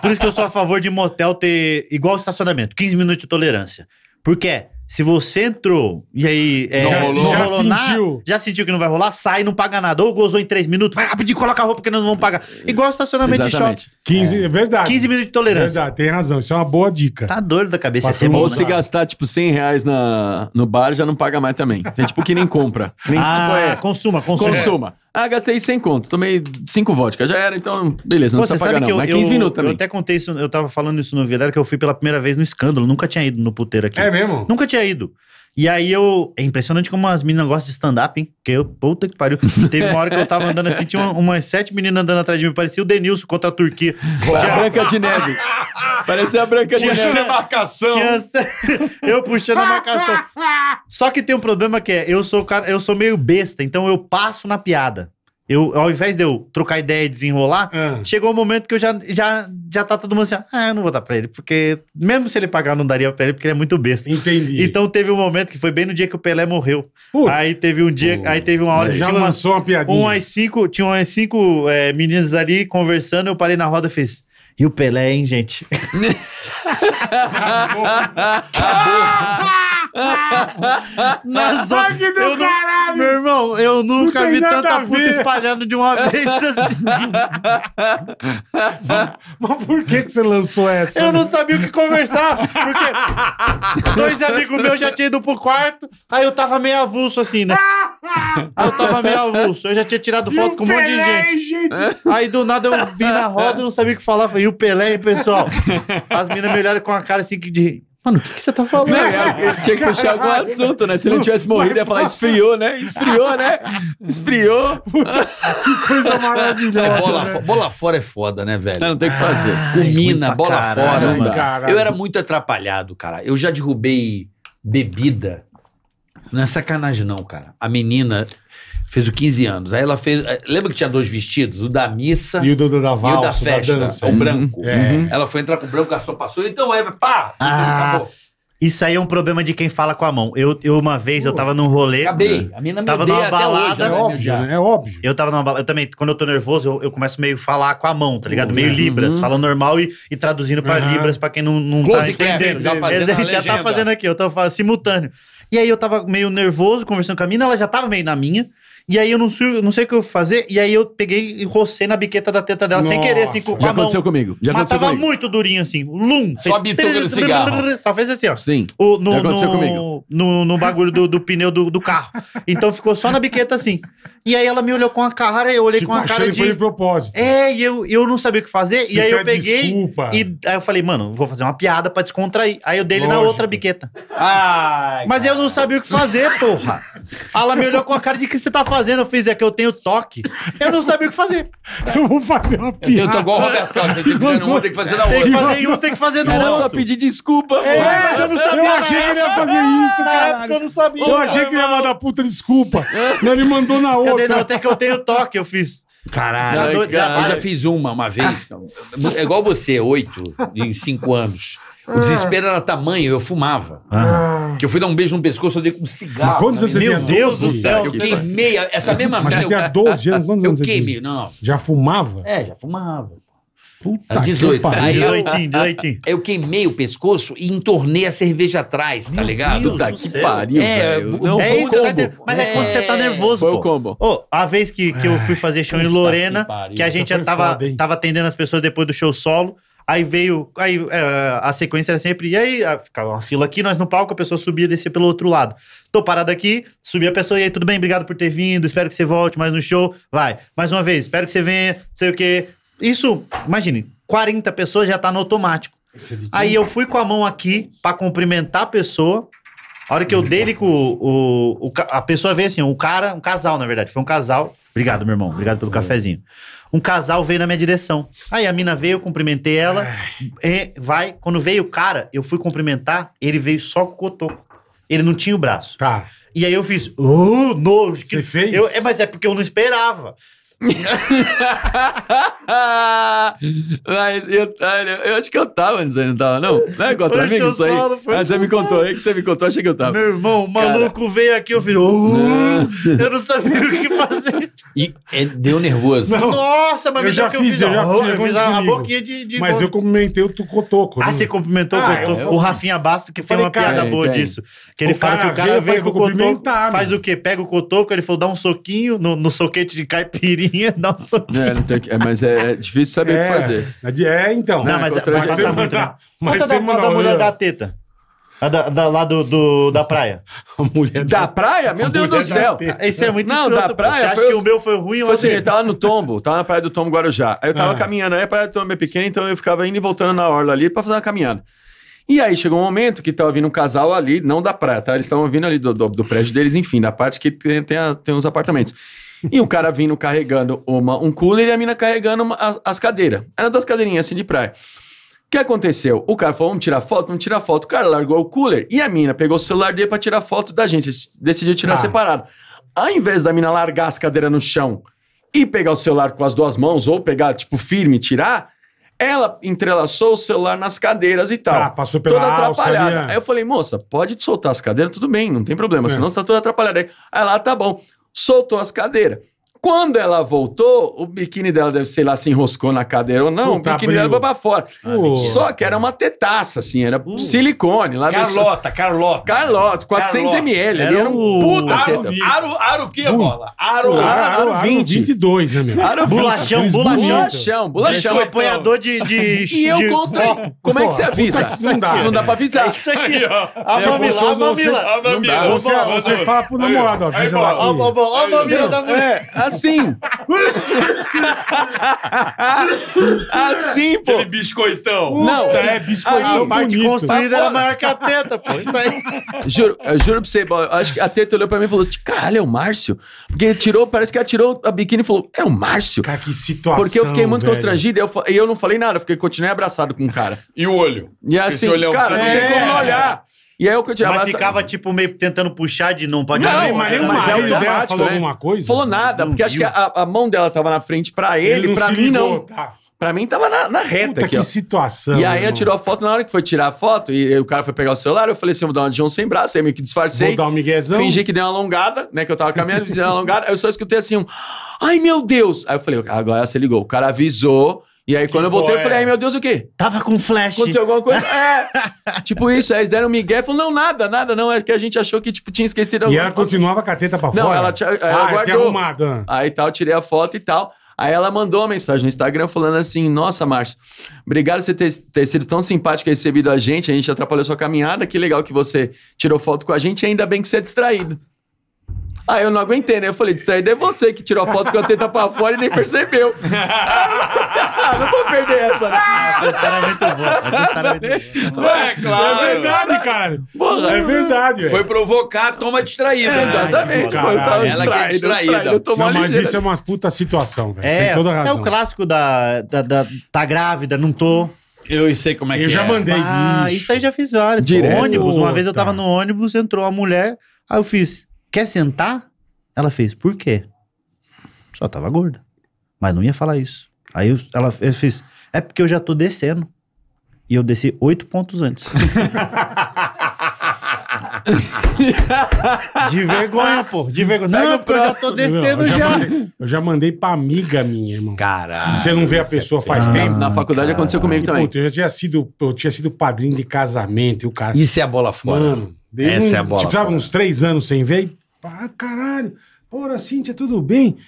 Speaker 1: Por isso que eu sou a favor de motel ter igual estacionamento, 15 minutos de tolerância. Por quê? É, se você entrou e aí é, não rolou, já, rolou sentiu. já sentiu que não vai rolar, sai não paga nada. Ou gozou em 3 minutos, vai rapidinho, coloca a roupa que nós não vamos pagar. Igual estacionamento Exatamente. de shopping. 15, é verdade. 15 minutos de tolerância. Verdade, tem razão. Isso é uma boa dica. Tá doido da cabeça. Patrulha, é bom, ou se
Speaker 4: gastar, tipo, 100 reais na, no bar, já não paga mais também. É tipo que nem compra. Nem, ah, tipo, é,
Speaker 1: consuma, consuma. Consuma.
Speaker 4: É. Ah, gastei 100 conto, tomei 5 vodka, já era, então beleza, não Pô, precisa pagar não. Eu, Mas 15 eu, minutos também. Eu
Speaker 1: até contei isso, eu tava falando isso no Vilela, que eu fui pela primeira vez no Escândalo, nunca tinha ido no puteiro aqui. É mesmo? Nunca tinha ido. E aí eu. É impressionante como as meninas gostam de stand-up, hein? Porque eu, puta que pariu. Teve uma hora que eu tava andando assim, tinha umas uma, sete meninas andando atrás de mim. Parecia o Denilson contra a Turquia. Tinha... A Branca de Neve. Parecia a Branca tinha, de Neve. Puxando a marcação. Tinha... eu puxando a marcação. Só que tem um problema que é, eu sou cara, eu sou meio besta, então eu passo na piada. Eu, ao invés de eu trocar ideia e desenrolar, ah. chegou o um momento que eu já, já, já tá todo mundo assim, ah, eu não vou dar pra ele, porque mesmo se ele pagar, eu não daria pra ele, porque ele é muito besta. Entendi. Então teve um momento que foi bem no dia que o Pelé morreu. Putz. Aí teve um dia, Putz. aí teve uma hora... Já tinha lançou uma, uma piadinha. Umas cinco, tinha umas cinco é, meninas ali conversando, eu parei na roda e fiz... E o Pelé, hein, gente?
Speaker 5: Acabou.
Speaker 1: Acabou. Mas ó, que do caralho! Não, meu irmão, eu nunca vi tanta puta espalhando de uma vez assim. Mas por que,
Speaker 3: que você lançou essa? Eu né? não sabia o que conversar, porque
Speaker 1: dois amigos meus já tinham ido pro quarto, aí eu tava meio avulso assim, né? Aí eu tava meio avulso, eu já tinha tirado foto e com um Pelé, monte de gente. gente. Aí do nada eu vi na roda e não sabia o que falar. Falei, e o Pelé, hein, pessoal? As meninas me olharam com a cara assim de Mano, o que, que você tá falando? Não, né? ele tinha que puxar algum assunto, né? Se ele não tivesse morrido, ia falar esfriou, né? Esfriou, né?
Speaker 4: Esfriou. que coisa maravilhosa. É, bola, né? fo
Speaker 2: bola fora é foda, né, velho? Não, não tem o que fazer. Ah, Comina, bola fora. Caralho. Eu era muito atrapalhado, cara. Eu já derrubei bebida. Não é sacanagem, não, cara. A menina. Fez o 15 anos. Aí ela fez. Eh, lembra que tinha dois vestidos? O da missa e o do, do da valsa, e o da festa, da dança. o uhum. branco. É. Uhum. Ela foi entrar com o branco, o garçom passou, então aí, pá!
Speaker 1: Ah. Acabou. Isso aí é um problema de quem fala com a mão. Eu, eu uma vez, Pô, eu tava num rolê. Acabei. Né? A
Speaker 2: mina me tava numa balada. Hoje, é né, óbvio,
Speaker 1: É óbvio. Eu tava numa balada. Eu também, quando eu tô nervoso, eu, eu começo meio a falar com a mão, tá ligado? meio uhum. Libras, uhum. falando normal e, e traduzindo pra uhum. Libras, pra quem não, não tá entendendo. Já, já tá fazendo aqui, eu tava simultâneo. E aí eu tava meio nervoso, conversando com a mina, ela já tava meio na minha. E aí eu não, sei, não sei o que eu fazer. E aí eu peguei e rocei na biqueta da teta dela Nossa. sem querer, assim, com Já a aconteceu mão. comigo. Já aconteceu Matava comigo. muito durinho, assim. Lum. Só cigarro. Só fez assim, ó. Sim. O, no, Já aconteceu no, comigo. No, no bagulho do, do pneu do, do, carro. Então ficou só na biqueta, assim. E aí ela me olhou com a cara, eu olhei tipo, com a cara de... Foi de propósito. É, e eu, eu não sabia o que fazer. Você e aí eu peguei... Desculpa. E aí eu falei, mano, vou fazer uma piada pra descontrair. Aí eu dei ele na outra biqueta. Ai, Mas cara. eu não sabia o que fazer, porra. Ela me olhou com a cara de que você tá fazendo fazendo, eu fiz, é que eu tenho toque. Eu não sabia o que fazer. Eu
Speaker 4: vou fazer uma piada. Eu tô igual o Roberto
Speaker 5: Carlos, tem que fazer num, tem que fazer na outra. Tem que fazer em um, tem que fazer no outro. Era só pedir
Speaker 4: desculpa. É, mas eu não sabia. Eu achei que ele ia fazer isso, cara. eu não sabia. Eu achei que ele ia mandar
Speaker 1: puta desculpa. ele mandou na outra. não, até
Speaker 2: que eu tenho toque, eu fiz. Caralho, eu já fiz uma uma vez. É igual você, oito, em cinco anos. O ah. desespero era tamanho, eu fumava. Ah. Que eu fui dar um beijo no pescoço, eu dei com um cigarro. Mas quantos anos você Meu tinha? Deus do céu. Eu queimei essa mesma Mas você tinha 12
Speaker 3: anos, quantos Eu anos queimei, não. Já fumava?
Speaker 2: É, já fumava.
Speaker 1: Puta
Speaker 3: Era 18. Né? Aí eu- 18,
Speaker 2: 18. Eu queimei o pescoço e entornei a cerveja atrás, tá ligado? Puta que pariu, É, velho. É isso, tá
Speaker 4: mas é, é quando você tá nervoso, Foi o combo.
Speaker 2: Oh, a
Speaker 1: vez que, que eu fui é. fazer show em
Speaker 2: Lorena, que, a gente
Speaker 1: já tava, foda, tava atendendo as pessoas depois do show solo, Aí veio. Aí é, a sequência era sempre. E aí, ah, ficava uma fila aqui, nós no palco, a pessoa subia e descia pelo outro lado. Tô parado aqui, subi a pessoa, e aí, tudo bem? Obrigado por ter vindo, espero que você volte mais no show. Vai, mais uma vez, espero que você venha, sei o quê. Isso, imagine, 40 pessoas já tá no automático. É aí eu fui com a mão aqui para cumprimentar a pessoa. A hora que eu dei ele com o, o, o, A pessoa veio assim, o cara, um casal, na verdade, foi um casal. Obrigado, meu irmão. Obrigado pelo cafezinho. Um casal veio na minha direção. Aí a mina veio, eu cumprimentei ela. E é, vai. Quando veio o cara, eu fui cumprimentar, ele veio só com o cotoco. Ele não tinha o braço. Tá. E aí eu fiz,
Speaker 4: oh, nojo. Você fez? Eu, é,
Speaker 1: mas é porque eu não esperava. Mas
Speaker 4: eu, eu, acho que eu tava, não sei, não tava, não? Não é contra mim isso aí? Mas ah, você me contou aí que você me contou, achei que eu tava. Meu irmão, o maluco Cara... veio aqui, eu falei, oh, eu não
Speaker 1: sabia o que fazer.
Speaker 4: E é, deu nervoso. Não.
Speaker 1: Nossa, mas eu já que eu fiz, eu, já fiz, eu fiz a, a boquinha de, de. Mas eu
Speaker 3: cumprimentei o Cotoco. Ah, né? você cumprimentou ah, o Cotoco? Eu... O Rafinha Basto,
Speaker 1: que foi uma piada boa disso. Que ele fala que o cara veio com o Cotoco. Faz o quê? Pega o Cotoco, ele falou, dá um soquinho no, no soquete de caipirinha. é, não tem, é, Mas é, é difícil saber o que é. fazer. É, é, então. Não, mas é vai passar muito, né? Mas da, mulher da teta. A da, da, lá do, do, da praia. A mulher da, da praia? Meu Deus do céu. Ah, isso é muito Não, escroto, da praia. Acho que o meu
Speaker 4: foi ruim ou assim? Eu tava no tombo, tava na praia do tombo Guarujá. Aí eu tava ah. caminhando, aí a praia do tombo é pequena, então eu ficava indo e voltando na orla ali pra fazer uma caminhada. E aí chegou um momento que tava vindo um casal ali, não da praia, tá? Eles estavam vindo ali do, do, do, prédio deles, enfim, da parte que tem, tem, a, tem apartamentos. E o cara vindo carregando uma, um cooler e a mina carregando uma, as, as, cadeiras. Eram duas cadeirinhas assim de praia. O que aconteceu? O cara falou: vamos tirar foto, vamos tirar foto. O cara largou o cooler e a mina pegou o celular dele pra tirar foto da gente. Decidiu tirar ah. separado. Ao invés da mina largar as cadeiras no chão e pegar o celular com as duas mãos, ou pegar, tipo, firme e tirar, ela entrelaçou o celular nas cadeiras e tal. Ah, passou pela Toda atrapalhada. Alça, é. Aí eu falei, moça, pode soltar as cadeiras, tudo bem, não tem problema, é. senão você tá toda atrapalhada. Aí ela, ah, tá bom soltou as cadeiras. Quando ela voltou, o biquíni dela deve, ser lá, se enroscou na cadeira ou não, Puta, o biquíni abriu. dela foi pra fora. Ah, Só que era uma tetaça, assim, era uh. silicone. Lá Carlota, desse... Carlota. Carlota, 400 Carlota. ml. Era, era um puta aro, teta.
Speaker 2: Aro, aro o quê, é bola? Aro, aro,
Speaker 4: aro, aro 20. 22, né, meu? Aro bulachão, bulachão. bolachão. bulachão. bulachão. apanhador de, de... E eu constrói. Como é que você avisa? Não dá. Não dá pra avisar. Isso aqui, ó. A mamila, a mamila. Você fala pro namorado, avisa lá. Ó a mamila da mulher. Assim! assim, pô! Aquele biscoitão. Não, é biscoitão. A parte bonito. construída era tá maior que a
Speaker 1: teta, pô. Isso aí.
Speaker 4: Juro, juro pra você, acho que a teta olhou pra mim e falou: caralho, é o Márcio? Porque tirou, parece que atirou tirou a biquíni e falou: é o Márcio. Cara, que situação. Porque eu fiquei muito velho. constrangido e eu, eu não falei nada, porque fiquei continuei abraçado com o cara. E o olho? E é assim, cara, é... não tem como olhar. E aí é o que eu tinha Mas ficava, tipo, meio tentando puxar de não pode Não, mas nem assim,
Speaker 3: o mas é dela falou né? alguma
Speaker 4: coisa? Falou nada, porque acho que a, a mão dela tava na frente pra ele, não pra mim ligou, não. tá. Pra mim tava na, na reta Puta, aqui, que ó.
Speaker 3: situação. E aí ela
Speaker 4: tirou a foto, na hora que foi tirar a foto, e o cara foi pegar o celular, eu falei assim, eu vou dar uma de João sem braço, aí meio que disfarcei. Vou dar um miguezão. Fingi que dei uma alongada, né, que eu tava com a minha dei uma alongada, aí eu só escutei assim um, ai meu Deus! Aí eu falei, agora você se ligou, o cara avisou e aí, que quando eu tipo, voltei, boa, eu falei, é. ai meu Deus, o quê? Tava com flash. Aconteceu alguma coisa? é. tipo isso, aí eles deram um migué falou, não, nada, nada, não. É que a gente achou que, tipo, tinha esquecido alguma E ela continuava com a teta pra não, fora? Não, ela, tinha, ela ah, guardou. Arrumado. Né? Aí tal, tirei a foto e tal. Aí ela mandou uma mensagem no Instagram falando assim: Nossa, Márcio, obrigado por você ter, ter, sido tão simpático e recebido a gente. A gente atrapalhou sua caminhada. Que legal que você tirou foto com a gente. Ainda bem que você é distraído. Aí ah, eu não aguentei, né? Eu falei, distraído é você que tirou a foto com a teta pra fora e nem percebeu. Ah, não vou perder essa, né? Essa história é muito boa. Essa história é muito boa. É,
Speaker 2: claro. É verdade, cara. Porra, é verdade, velho. Foi provocar, toma distraída. É, exatamente. eu tava tá Ela é tá distraída. Eu tô não, mas isso é
Speaker 1: uma puta situação, velho.
Speaker 3: É, Tem toda razão.
Speaker 2: É o
Speaker 1: clássico da, da, da tá grávida, não tô.
Speaker 2: Eu sei como é eu que é. Eu já mandei. Ah, isso aí
Speaker 1: já fiz várias. Direto. Pô, ônibus, uma vez eu tava no ônibus, entrou uma mulher, aí eu fiz. Quer sentar? Ela fez, por quê? Só tava gorda. Mas não ia falar isso. Aí eu, ela eu fez, é porque eu já tô descendo. E eu desci oito pontos antes. De vergonha, pô. De vergonha. Não, porque eu já tô descendo Não, eu já. já. mandei-
Speaker 3: eu já mandei pra amiga minha, irmão. Caralho. Você não vê a é pessoa faz tempo? Na faculdade aconteceu comigo E, também. eu já tinha sido, eu tinha sido padrinho de casamento e o cara. Isso é a bola fora. Mano, Dei Essa um, é a bola. Tipo, sabe, uns três anos sem ver. ah, caralho. Porra, Cíntia, tudo bem?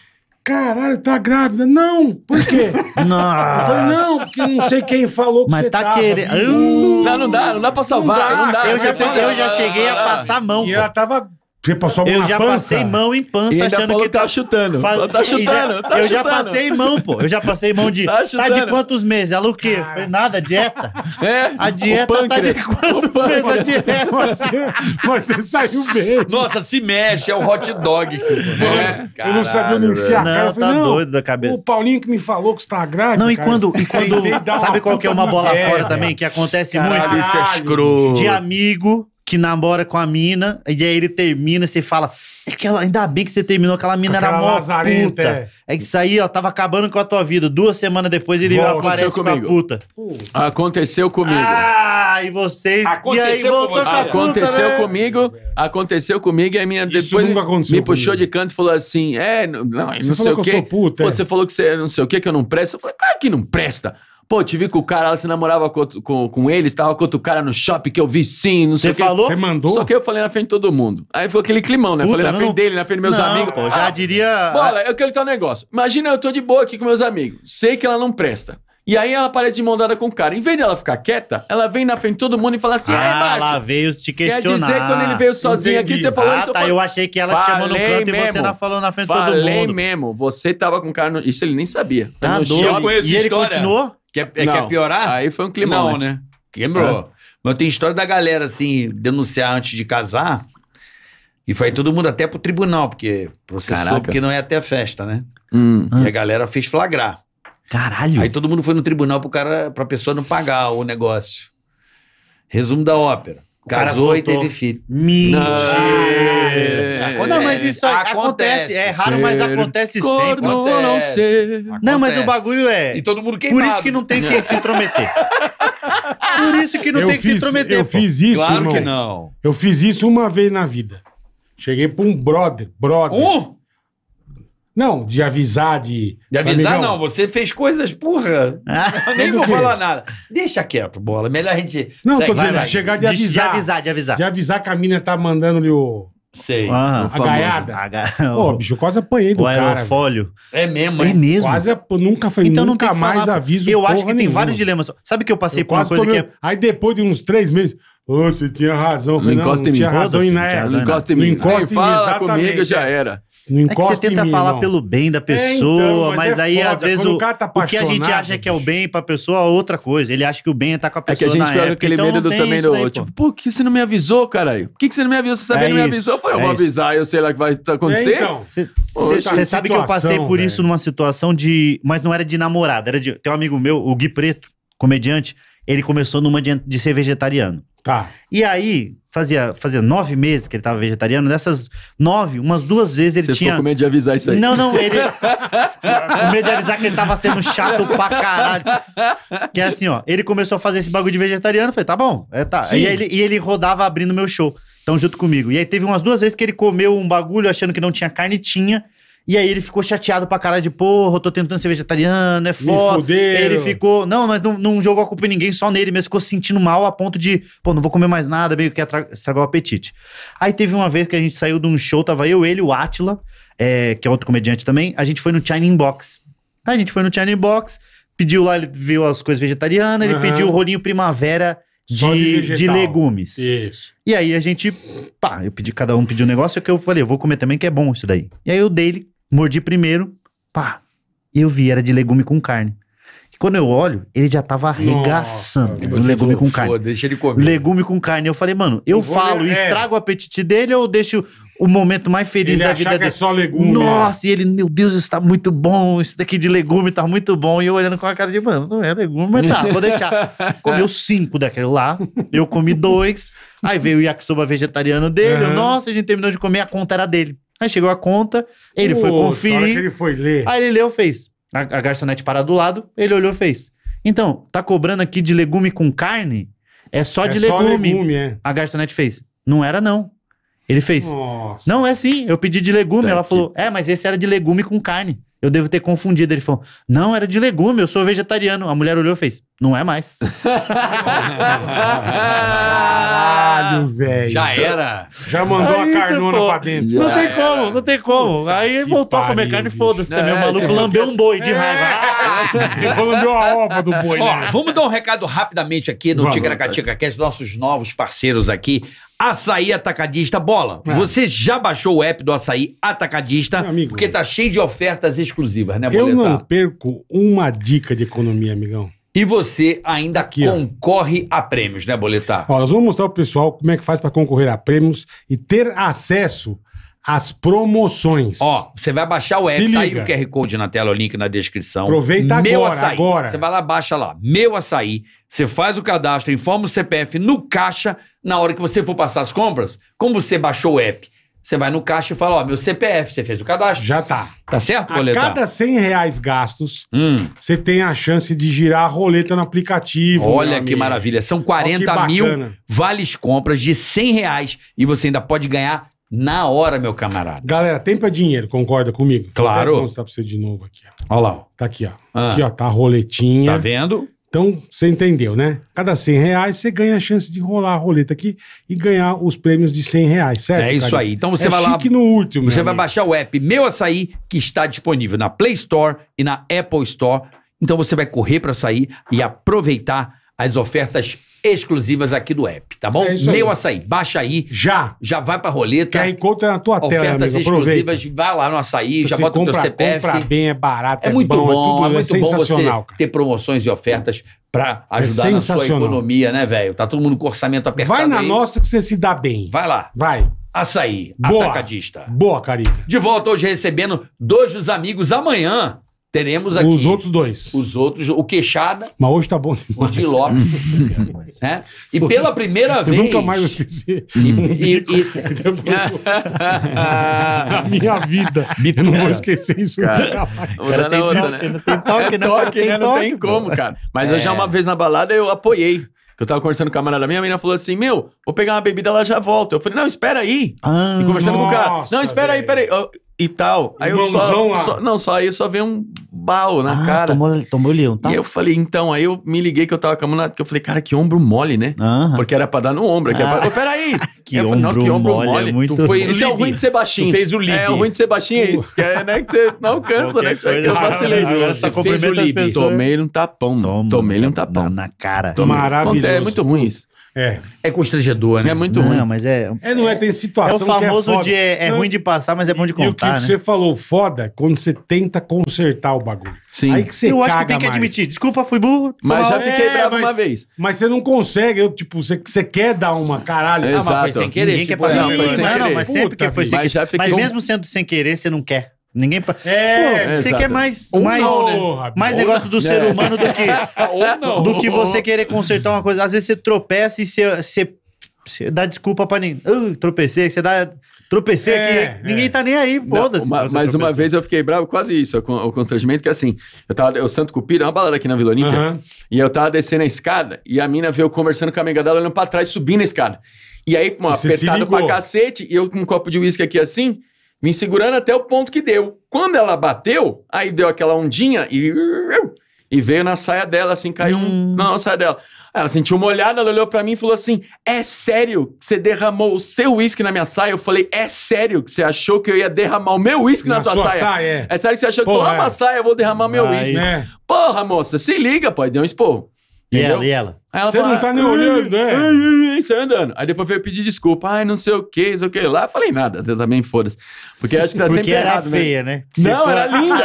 Speaker 3: Caralho, tá grávida. Não, por quê? não. falei, não, que não sei quem falou que Mas você tá querendo. Uh, não, não
Speaker 4: dá, não dá pra salvar. Não dá, não dá, eu, já, eu já ah, cheguei a ah, ah. passar a mão. E pô. ela tava você passou a mão eu na já passei mão em pança achando que tá, tá chutando. Tá chutando, Eu já passei mão, pô. Eu já passei mão de. Tá, tá de quantos
Speaker 1: meses? Ela o quê? Cara. Foi nada, dieta?
Speaker 4: É. A dieta tá de
Speaker 2: quantos meses a dieta? Você, você saiu bem. Nossa, se mexe, é o hot dog. É. Caralho, eu não sabia nem enfiar a cara. Não, falei, tá não, doido da cabeça.
Speaker 3: O Paulinho que me falou que você tá grávida. Não, e cara. quando. E quando sabe qual que é uma bola fora também que acontece muito? Isso é
Speaker 1: escroto. De amigo que namora com a mina, e aí ele termina, você fala, é que ela, ainda bem que você terminou, aquela mina aquela era mó puta. É. é isso aí, ó, tava acabando com a tua vida. Duas
Speaker 4: semanas depois ele aparece com a puta. Aconteceu comigo. Ah, e vocês... Aconteceu e aí voltou com, com puta, Aconteceu né? comigo, aconteceu comigo, e a minha isso depois me comigo. puxou de canto e falou assim, é, não, não, não sei o quê. Você falou que eu sou puta. É. Você é. falou que você não sei o quê, que eu não presto. Eu falei, claro que não presta. Pô, te vi com o cara, ela se namorava com, com, com ele, estava com outro cara no shopping que eu vi sim, não sei Você o que. falou? Você mandou? Só que eu falei na frente de todo mundo. Aí foi aquele climão, né? Puta, falei na frente dele, na frente dos meus não, amigos. Pô, já ah, diria. Bola, eu quero ter um negócio. Imagina eu tô de boa aqui com meus amigos. Sei que ela não presta. E aí ela aparece de mão dada com o cara. Em vez de ela ficar quieta, ela vem na frente de todo mundo e fala assim: Ah, Márcio, ela veio te questionar. Quer dizer, quando ele veio sozinho aqui, você falou ah, isso. Tá, eu, eu achei que ela te chamou no canto mesmo. e você não falou na frente de todo mundo. Falei mesmo. Você tava com o cara. No... Isso ele nem sabia. Tá doido. Eu e ele história. continuou? Quer, é, quer piorar? Aí foi um clima não, né? né? Quebrou. É. Mas tem
Speaker 2: história da galera, assim, denunciar antes de casar. E foi todo mundo até pro tribunal, porque processou, Caraca. porque não é até a festa, né? Hum. E a galera fez flagrar. Caralho. Aí todo mundo foi no tribunal pro cara, pra pessoa não pagar o negócio. Resumo da ópera. Casou e teve filho. Mentira! Não, ah, não mas isso acontece. acontece. É raro, mas acontece Corno sempre. Acontece. Não, sei. não, mas o bagulho é. E todo mundo queimado. Por isso que não tem que se intrometer. Por isso que não eu tem que se intrometer. Eu pô. fiz isso. Claro irmão. que não.
Speaker 3: Eu fiz isso uma vez na vida. Cheguei pra um brother. Brother. Um? Não, de avisar, de. De avisar, não.
Speaker 2: Você fez coisas, porra. Ah, nem vou falar nada. Deixa quieto, bola. Melhor a gente. Não, segue, tô dizendo, chegar de, de avisar. De
Speaker 3: avisar, de avisar. De avisar que a mina tá mandando ali o. Sei. Ah, a gaiada. A ga... Pô, bicho, quase apanhei do o cara. O aerofólio. É mesmo, é? mesmo. Quase nunca foi, então, nunca mais falar... aviso Eu acho que tem vários dilemas. Sabe que eu passei eu por uma coisa tomei... que é... Aí depois de uns três meses... Ô, oh, você tinha razão. Não, não encosta em mim. Não tinha em Não encosta em mim. Não encosta em mim. Fala comigo, já
Speaker 4: era. Não é que você tenta mim, falar não. pelo bem da pessoa, é, então, mas, mas é aí foda. às vezes o, o, tá o, que a gente acha é
Speaker 1: que é o bem pra pessoa é outra coisa. Ele acha que o bem é estar tá com a pessoa. É que a gente na aquele então medo do, também do. outro. tipo,
Speaker 4: pô, por que você não me avisou, caralho? Por que, você não me avisou? Você sabia é não me avisou? Eu falei, eu é vou isso. avisar, eu sei lá o que vai é, então. acontecer. Então Você sabe que eu passei por isso
Speaker 1: numa situação de. Mas não era de namorada, era de. Tem um amigo meu, o Gui Preto, comediante, ele começou numa de, de ser vegetariano. Tá. E aí, fazia, fazia nove meses que ele estava vegetariano. Dessas nove, umas duas vezes ele tinha. Você com medo de avisar isso aí. Não, não, ele. com medo de avisar que ele estava sendo chato pra caralho. Que é assim, ó. Ele começou a fazer esse bagulho de vegetariano. Falei, tá bom, é, tá. E ele, e ele rodava abrindo meu show. Então, junto comigo. E aí teve umas duas vezes que ele comeu um bagulho achando que não tinha carne, tinha. E aí ele ficou chateado pra caralho de porra, eu tô tentando ser vegetariano, é foda. Ele ficou. Não, mas não, não jogou a culpa em ninguém, só nele mesmo. Ficou se sentindo mal a ponto de, pô, não vou comer mais nada, meio que estragou o apetite. Aí teve uma vez que a gente saiu de um show, tava eu, ele, o Atila, é, que é outro comediante também. A gente foi no China Inbox. Aí a gente foi no China Inbox, pediu lá, ele viu as coisas vegetarianas, uhum. ele pediu o rolinho primavera. De, de, de, legumes. Isso. E aí a gente, pá, eu pedi, cada um pediu um negócio, é que eu falei, eu vou comer também, que é bom isso daí. E aí eu dei Mordi primeiro, pá. Eu vi, era de legume com carne. E quando eu olho, ele já tava arregaçando o legume falou, com carne.
Speaker 2: Deixa ele comer. Legume
Speaker 1: com carne. Eu falei, mano, eu, eu falo, ler, é. estrago é. o apetite dele ou deixo o momento mais feliz ele da vida é dele? é só legume. Nossa, e ele, meu Deus, isso tá muito bom. Isso daqui de legume tá muito bom. E eu olhando com a cara de, mano, não é legume, mas tá, vou deixar. Comeu cinco daquele lá. Eu comi dois. Aí veio o yakisoba vegetariano dele. Uhum. Eu, Nossa, a gente terminou de comer, a conta era dele. Aí chegou a conta, ele Pô, foi conferir. ele foi ler. Aí ele leu, fez. A, a garçonete parada do lado, ele olhou, fez. Então, tá cobrando aqui de legume com carne? É só é de só legume. legume é. A garçonete fez. Não era, não. Ele fez. Nossa. Não, é sim. Eu pedi de legume. Tá ela aqui. falou, é, mas esse era de legume com carne. Eu devo ter confundido. Ele falou: Não, era de legume, eu sou vegetariano. A mulher olhou e fez: Não é mais. Caralho, velho. Já era. Já mandou Aí a carnona cê, pra dentro. não tem era. como, não
Speaker 2: tem como. Aí voltou pariu, a comer carne e foda-se também. O é, maluco lambeu um boi de é. raiva. lambeu a ova do boi, né? Ó, vamos dar um recado rapidamente aqui no que é os nossos novos parceiros aqui. Açaí Atacadista. Bola, é. você já baixou o app do Açaí Atacadista? Amigo, porque tá cheio de ofertas exclusivas, né, Boletar? Eu não
Speaker 3: perco uma dica de economia, amigão.
Speaker 2: E você ainda Aqui, concorre ó. a prêmios, né, Boletar?
Speaker 3: Ó, nós vamos mostrar pro pessoal como é que faz para concorrer a prêmios e ter acesso as promoções. Ó,
Speaker 2: você vai baixar o app, tá aí o QR Code na tela, o link na descrição. Aproveita Meu agora, açaí. agora. Você vai lá, baixa lá. Meu açaí. Você faz o cadastro, informa o CPF no caixa. Na hora que você for passar as compras, como você baixou o app, você vai no caixa e fala: Ó, meu CPF, você fez o cadastro. Já tá. Tá certo, A cada
Speaker 3: 100 reais gastos, Hum. você tem
Speaker 2: a chance de girar a roleta no aplicativo. Olha que amigo. maravilha. São 40 mil vales compras de 100 reais e você ainda pode ganhar na hora, meu camarada. Galera,
Speaker 3: tempo é dinheiro, concorda comigo? Claro. Vou mostrar pra você de novo aqui. Olha lá. Tá aqui, ó. Ah. Aqui, ó, tá a roletinha. Tá vendo? Então, você entendeu, né? Cada 100 reais, você ganha a chance de rolar a roleta aqui e ganhar os prêmios de 100 reais, certo? É isso aí. Então você é vai lá. no último. Você vai amigo.
Speaker 2: baixar o app Meu Açaí, que está disponível na Play Store e na Apple Store. Então você vai correr para sair e aproveitar as ofertas exclusivas aqui do app, tá bom? É Meu açaí, baixa aí. Já. Já vai pra roleta. QR Code na tua ofertas tela, Ofertas exclusivas, vai lá no açaí, já bota compra, o teu CPF. Compra
Speaker 3: bem, é barato, é, é muito bom, é bom, é, tudo, é muito bom você
Speaker 2: ter promoções e ofertas para ajudar na sua economia, né, velho? Tá todo mundo com orçamento apertado Vai na aí. nossa que você se dá bem. Vai lá. Vai. Açaí, Boa. atacadista. Boa, Carica. De volta hoje recebendo dois dos amigos amanhã Teremos aqui. Os outros dois. Os outros, o Queixada.
Speaker 3: Mas hoje tá bom demais. O Di
Speaker 2: Lopes. né? E pela primeira eu vez. Nunca mais eu esqueci.
Speaker 3: E, e,
Speaker 2: e... Na
Speaker 3: minha vida. Bitura. Eu não vou esquecer isso. Cara, é cara, cara né? né? tem, né? não tem toque, não, tem né?
Speaker 4: não tem como, cara. Mas é. já uma vez na balada, eu apoiei. Eu tava conversando com a camarada minha, a menina falou assim: Meu, vou pegar uma bebida, ela já volta. Eu falei: Não, espera aí. Ah, e conversando nossa, com o cara: Não, espera véio. aí, espera aí. E tal. Aí eu só, só, Não, só aí eu só vi um bal na né, ah, cara. Tomou, o leão, tá? E eu falei, então, aí eu me liguei que eu tava caminhando, que eu falei, cara, que ombro mole, né? Porque era pra dar no ombro. Aqui, é ah. pra... oh, peraí! que eu falei, que ombro mole. É mole. muito tu foi, isso é o ruim de ser baixinho. Tu fez o lib. É, o ruim de ser baixinho é uh. isso. Que é, né, que você não alcança, né? Coisa, eu vacilei. Assim. Agora só fez o lib. Né? Tomei-lhe um tapão. Tomei-lhe um tapão. Na cara. É Maravilhoso. É muito ruim isso. É. É constrangedor, né? É muito ruim. Não, mas é.
Speaker 1: É, não é? Tem situação. É o famoso que é de. É, é ruim de passar, mas é bom de e o que né? você
Speaker 3: falou, foda, é quando você tenta consertar o bagulho. Sim. Aí que você Eu acho que tem que mais. admitir. Desculpa, fui
Speaker 1: burro. Mas já fiquei É, bravo uma vez.
Speaker 3: Mas você não consegue, eu, tipo, você, você quer
Speaker 1: dar uma caralho. É, Ah, mas foi exato. sem querer. Ninguém quer tipo, não, Não, não, mas sempre que foi sem querer. Mas já Mas mesmo sendo sem querer, você não quer. Ninguém. Pa... É, Pô, você exato. quer mais, Ou mais, não, né? mais Ou negócio do ser é. humano do que, do que você querer consertar uma coisa. Às vezes você tropeça e você, você, você dá desculpa pra ninguém. Uh, tropecei, você dá. Tropecei é, aqui, é. ninguém tá nem aí,
Speaker 4: foda-se. Mas tropeçou. uma vez eu fiquei bravo, quase isso, com, o constrangimento, que é assim, eu tava, eu Santo Cupira, é uma balada aqui na Vila Olímpia, uhum. e eu tava descendo a escada, e a mina veio conversando com a amiga dela, olhando pra trás, subindo a escada. E aí, uma apertado pra cacete, e eu com um copo de uísque aqui assim, me segurando até o ponto que deu. Quando ela bateu, aí deu aquela ondinha e. E veio na saia dela, assim, caiu hum. um, na saia dela. Ela sentiu uma olhada, ela olhou para mim e falou assim: É sério que você derramou o seu uísque na minha saia? Eu falei: É sério que você achou que eu ia derramar o meu uísque na, na, tua saia? saia é. é. sério que você achou Porra, que eu vou uma é. saia, eu vou derramar meu uísque? Né? Porra, moça, se liga, pô, deu um esporro. E ela, e ela? Aí ela você fala, não tá nem olhando, né? Ai, ai, andando. Aí depois veio pedir desculpa. Ai, não sei o que, não sei o que lá. Falei nada, eu também foda-se. Porque acho que tá Porque sempre era errado, né? feia, né? né? Não, foi... era linda.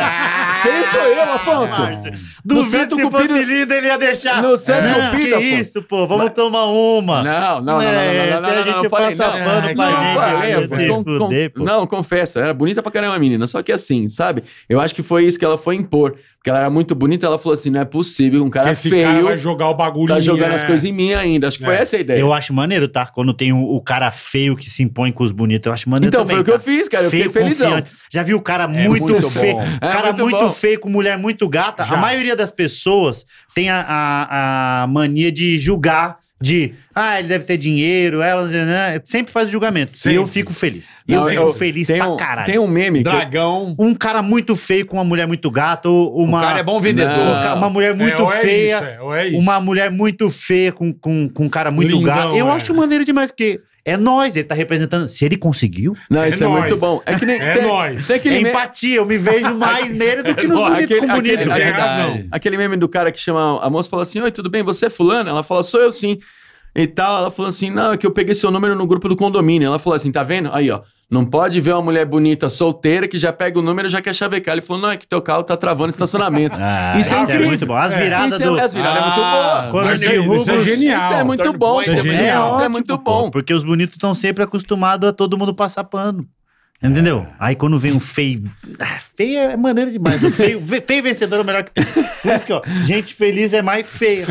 Speaker 4: feia sou eu, Afonso. Do no se Cupido... fosse
Speaker 1: linda, ele ia deixar. Não sei não, Cupido, que isso, pô. Vamos Mas... tomar uma. Não, não, não,
Speaker 5: não, não, é, não, não, não, não, não, falei, não, pano
Speaker 4: pra não, não, confessa, era bonita pra caramba menina, só que assim, sabe? Eu acho que foi isso que ela foi impor, porque ela era muito bonita, ela falou assim, não é possível, um cara feio. esse feio... Cara vai jogar o bagulho tá jogando as é. coisas em mim ainda. Acho que foi é. essa a ideia. Eu acho
Speaker 1: maneiro, tá? Quando tem o, o cara feio que se impõe com os bonitos, eu acho maneiro Então, também, foi o que tá? eu fiz, cara. Eu feio, fiquei felizão. Confiante. Já vi o é cara muito, muito feio. cara muito, muito feio, com mulher muito gata. Já. A maioria das pessoas tem a, a, a mania de julgar de ah, ele deve ter dinheiro, ela né? sempre faz o julgamento. E eu fico feliz. Não, eu fico eu, feliz pra um, caralho. Tem um meme Dragão. Eu... Um cara muito feio com uma mulher muito gata, uma O cara é bom vendedor. Uma mulher é, muito é, feia. É isso, é, é uma mulher muito feia com, com, com um cara muito Lindão, gato. Eu acho é. maneiro demais porque é nós, ele tá representando. Se ele conseguiu. Não, é isso é muito bom. É que nem. É tem, nós. Tem aquele é empatia, eu me vejo mais nele do que nos bonitos com bonito. Aquele, aquele,
Speaker 4: aquele meme do cara que chama. A moça fala assim: Oi, tudo bem? Você é fulano? Ela fala, sou eu sim. E tal. Ela falou assim: Não, é que eu peguei seu número no grupo do condomínio. Ela falou assim: Tá vendo? Aí, ó. Não pode ver uma mulher bonita solteira que já pega o número e já quer chavecar. Ele falou: não, é que teu carro tá travando estacionamento. Ah, isso, é isso É muito bom. As é. viradas é. do... As viradas ah, é muito ah, boa. É isso é Isso é muito bom. Isso é, genial. Isso é, é
Speaker 1: muito bom. Porque os bonitos estão sempre acostumados a todo mundo passar pano. Entendeu? Aí quando vem um feio. Ah, feio é maneiro demais. O feio, feio vencedor é o melhor que tem. Por isso que, ó, gente feliz é mais feia.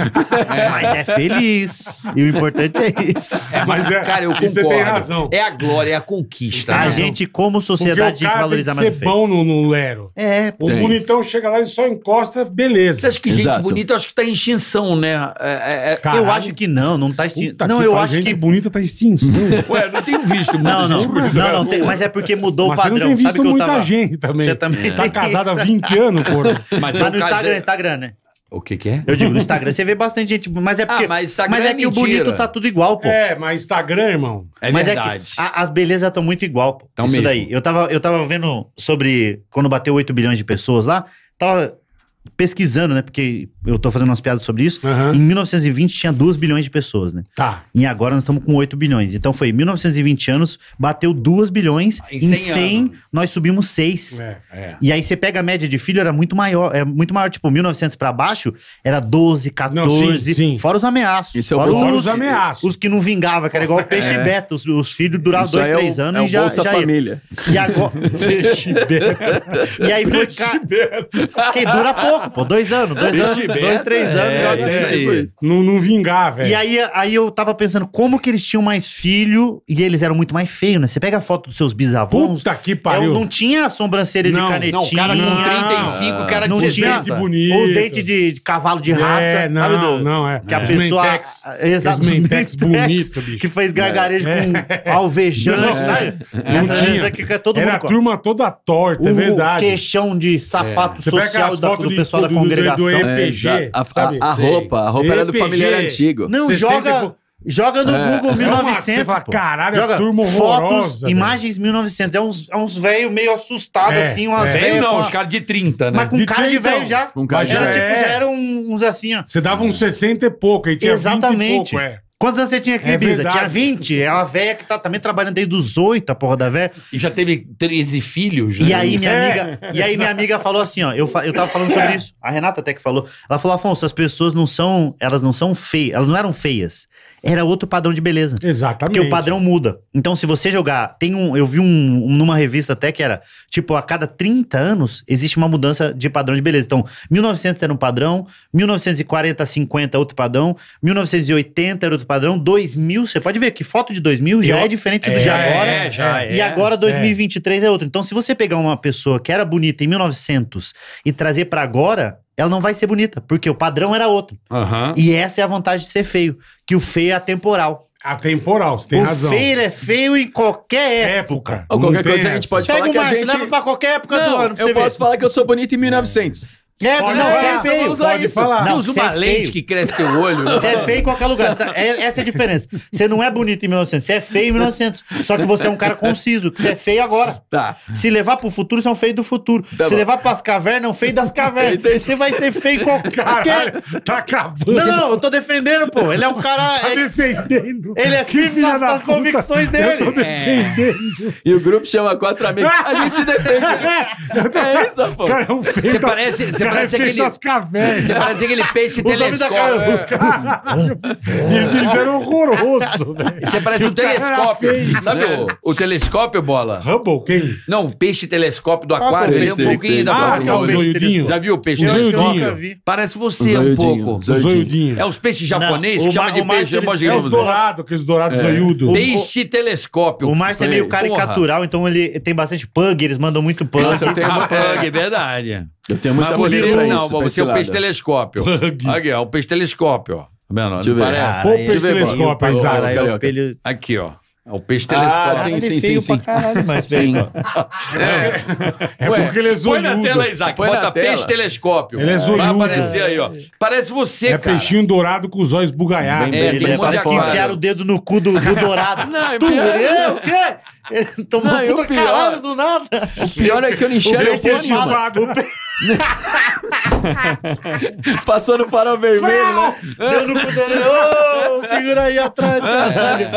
Speaker 1: É. Mas é feliz. E o importante é isso. É, mas é, cara, eu concordo. Você tem razão.
Speaker 2: É a glória, é a conquista. A gente, como sociedade, tem que valorizar mais. Ser feio. bom
Speaker 3: no, no Lero. É. O tem. bonitão chega lá e só encosta, beleza. Você acha que Exato. gente bonita
Speaker 2: acho que tá em extinção, né? É, é, é eu acho que não, não tá extinção. Não, eu acho gente que.
Speaker 3: bonita tá em extinção. Ué,
Speaker 2: não tenho visto. Não, não. Não, não, tem, mas é porque mudou mas o padrão. Você não tem visto
Speaker 3: Sabe
Speaker 1: muita tava... gente também. Você também é. Tá, tá casado há 20 anos, porra. Mas, mas no Instagram, caso... É- Instagram, né?
Speaker 2: O que que é? Eu digo, no
Speaker 1: Instagram você vê bastante gente, mas é ah, porque... Ah, mas, mas, é, é que o bonito tá tudo igual, pô. É, mas Instagram, irmão... É mas é verdade. É a, as belezas estão muito igual, pô. Tão Isso mesmo. daí. Eu tava, eu tava vendo sobre quando bateu 8 bilhões de pessoas lá, tava pesquisando, né? Porque eu tô fazendo umas piadas sobre isso. Uhum. Em 1920 tinha 2 bilhões de pessoas, né? Tá. E agora nós estamos com 8 bilhões. Então foi 1920 anos, bateu 2 bilhões. Em 100, em 100 nós subimos 6. É, é. E aí você pega a média de filho, era muito maior. É muito maior, tipo, 1900 para baixo, era 12, 14. Não, sim, sim. Fora os ameaços. Isso é fora, fora os, os ameaços. Os que não vingava, que era igual o é. peixe é. beta. Os, os filhos duravam 2, 3 é anos é e já, Bolsa já família. Ia. E agora... peixe beta. E aí foi... Peixe beta. Que dura pouco pô. Dois anos, dois anos, dois, três anos. É, Não, não vingar, velho. E aí, aí eu tava pensando como que eles tinham mais filho e eles eram muito mais feios, né? Você pega a foto dos seus bisavôs. Puta que pariu. Eu não tinha sobrancelha não, de canetinha. Não, cara com 35, cara de não Tinha, bonito. Ou dente de, de cavalo de é, raça. É, não, sabe do, não, é. Que é. a pessoa... exatamente exato. Mentex bonito, bicho. Que fez gargarejo é. com é. alvejante, sabe? Não tinha. Era a turma toda torta, é verdade. queixão de sapato social da, do pessoal do, da congregação. Do, do, do EPG,
Speaker 4: é, a, a, a, roupa, a roupa EPG. era do familiar antigo. Não, 60... joga... Joga no é. Google
Speaker 2: 1900. Você fala, caralho, joga turma fotos, velho. imagens
Speaker 1: 1900. É uns, é uns velho meio assustado, é. assim, umas é. velho. não, os
Speaker 2: caras de 30, né? Mas com de cara 30, de velho já. Com cara era, tipo, já. Era Tipo, já eram
Speaker 1: uns assim, ó. Você dava uns 60 e pouco, aí tinha Exatamente. 20 e pouco, é. Quantos anos você tinha aqui, é Tinha 20. É uma velha que tá também trabalhando desde os 8, a porra da véia. E já teve 13 filhos, né? E aí minha é. amiga, é. e aí minha amiga falou assim, ó, eu, eu tava falando sobre é. isso. A Renata até que falou. Ela falou, Afonso, as pessoas não são, elas não são feias, elas não eram feias era outro padrão de beleza. Exatamente. Porque o padrão muda. Então, se você jogar. Tem um. Eu vi um, um, numa revista até que era tipo, a cada 30 anos existe uma mudança de padrão de beleza. Então, 1900 era um padrão, 1940, 50 outro padrão, 1980 era outro padrão, 2000, você pode ver que foto de 2000 já eu, é diferente é, do de agora. É, já e é, agora 2023 é. é outro. Então, se você pegar uma pessoa que era bonita em 1900 e trazer para agora, ela não vai ser bonita, porque o padrão era outro. Uhum. E essa é a vantagem de ser feio, que o feio é atemporal. Atemporal, você
Speaker 3: tem o razão. O feio
Speaker 1: é
Speaker 4: feio em qualquer época. Ou qualquer coisa essa. a gente pode Pega falar o Márcio, que a gente... leva pra qualquer época não, do ano. eu posso ver. falar que eu sou bonito em 1900. É, pode não, você é feio. Pode isso. falar. Não, você usa uma é lente feio. que cresce teu olho. Né? Você é feio em qualquer lugar.
Speaker 1: É, é, essa é a diferença. Você não é bonito em 1900, você é feio em 1900. Só que você é um cara conciso, que você é feio agora. Tá. Se levar pro futuro, você é um feio do futuro. Tá Se bom. levar pras cavernas, é um feio das cavernas. Entendi. Você vai ser feio qualquer... lugar. tá acabando. Não, não, eu tô defendendo, pô. Ele é um cara... Tá defendendo. Ele é firme nas, nas convicções dele. Eu tô defendendo.
Speaker 4: É. E o grupo chama quatro amigos. A gente se defende. Né? É isso, pô. Cara, é um feio. Você parece parece aquele. As Você parece
Speaker 3: aquele peixe
Speaker 2: telescópio. Caralho. Isso era horroroso, né? Você é parece um telescópio. Sabe né? o, telescópio, bola? Hubble, quem? Não, o peixe telescópio do é aquário. Ele é um pouquinho da ah, Já viu o peixe telescópio? Parece você um pouco. Zoiudinho. É os peixes japoneses que chamam de peixe. É, é os dourados, aqueles dourados zoiudos. Peixe telescópio. O Márcio é meio caricatural,
Speaker 1: então ele tem bastante pug, eles mandam muito pug. Nossa, eu tenho pug,
Speaker 2: verdade. Eu tenho muita coisa pra não, isso. Não, você é o peixe-telescópio. Aqui, ó, o peixe-telescópio, ó. Tá vendo? Deixa eu ver. Parece. Pô, peixe-telescópio, exato. Aqui, ó. É o peixe ah, telescópio. Ah, sim, sim, sim, sim. Caralho, mas sim.
Speaker 5: É,
Speaker 2: é Ué, porque ele é zoiudo. Põe na tela, Isaac. Põe bota peixe telescópio. Ele é zoiudo. Vai aparecer aí, ó. Parece você, é cara. É
Speaker 3: peixinho dourado com os olhos bugalhados. É, tem é, parece que enfiaram o dedo no cu do, do
Speaker 1: dourado. Não, tu, é, é o quê? Ele tomou não, puta pior, caralho do nada.
Speaker 4: O pior é que eu não enxergo o fone,
Speaker 1: mano.
Speaker 4: Passou no farol vermelho, né? Deu no cu Oh, segura aí atrás, caralho.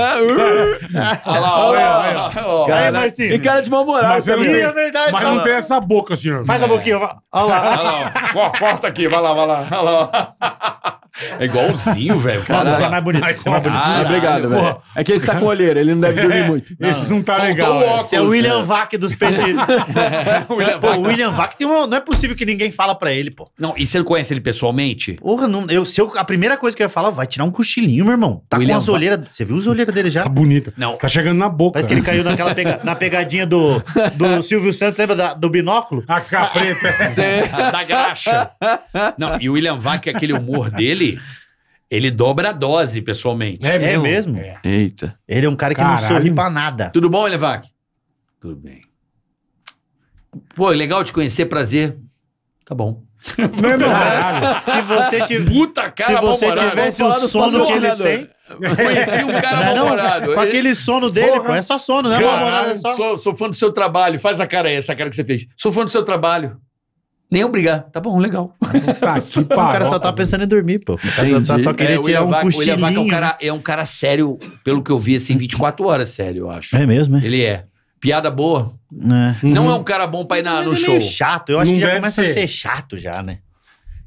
Speaker 4: Olha lá, olha lá. E cara de mal-humorado também. É verdade.
Speaker 2: Mas tá não tem
Speaker 3: essa boca, senhor. Faz a boquinha. Olha lá.
Speaker 2: Olha Corta aqui, vai lá, vai lá. Olha lá.
Speaker 3: É igualzinho, velho. Cara, é mais bonito.
Speaker 4: É mais bonito. Ah, obrigado, velho. É que esse tá com olheira, ele não deve é, dormir muito. Esse não tá legal. É. é o William é. Vac dos peixes. É, William pô, o William Vac
Speaker 2: tem uma. Não é possível que ninguém fala pra ele, pô. Não, e se ele conhece ele pessoalmente?
Speaker 1: Porra, não, eu, se eu, a primeira coisa que eu ia falar, vai tirar um cochilinho, meu irmão. Tá William com as olheiras. Você viu as olheiras dele já? Tá bonita. Não. Tá chegando na boca. Parece que ele caiu naquela pega, na pegadinha do, do Silvio Santos, lembra da, do binóculo? A ficar preta. da graxa.
Speaker 2: Não, e o William Vac, aquele humor dele. Ele dobra a dose, pessoalmente. É, é mesmo?
Speaker 4: É. Eita.
Speaker 2: Ele é um cara que não sorri pra nada. Tudo bom, Elevac? Tudo bem. Pô, legal te conhecer, prazer. Tá bom.
Speaker 1: Meu irmão, se você tiver. Puta
Speaker 3: cara, se você tivesse o sono que ele tem.
Speaker 2: Conheci um cara Não, não, com aquele sono dele, Porra. pô. É só sono, né? Cara, é só. sou, sou fã do seu trabalho. Faz a cara aí, essa cara que você fez. Sou fã do seu trabalho. Nem obrigar. Tá bom, legal.
Speaker 1: Tá, tá o cara só tá pensando em dormir, pô. O cara só, tá, só queria é, tirar um Vaca, cochilinho. O é um, cara,
Speaker 2: é um cara sério, pelo que eu vi, assim, 24 horas sério, eu acho. É mesmo, é? Ele é. Piada boa. É. Não uhum. é um cara bom pra ir na, Mas no é show. É chato. Eu acho Não que já começa ser. a ser chato já, né?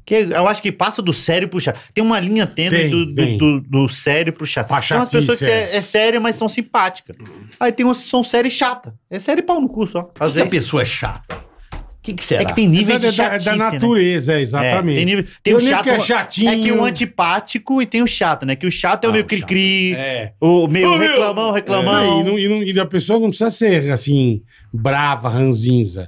Speaker 2: Que eu acho que passa
Speaker 1: do sério pro chato. Tem uma linha tênue do, do, do, do, sério pro chato. tem umas pessoas que são é, é, séria, mas são simpáticas. Aí tem umas que são sérias e chata. É sério e pau no cu só. Às que vezes. Que a pessoa é chata que, que será? É que tem níveis é da, é de chatice, da, né? da natureza,
Speaker 3: né? é, exatamente. É, tem nível, tem, o um chato, que é chatinho. É que o
Speaker 1: antipático e tem o chato, né? Que o chato é o ah, meio que cri, é. o meio reclamão, reclamão. É, e, não,
Speaker 3: e, não, e, a pessoa não precisa ser, assim, brava, ranzinza.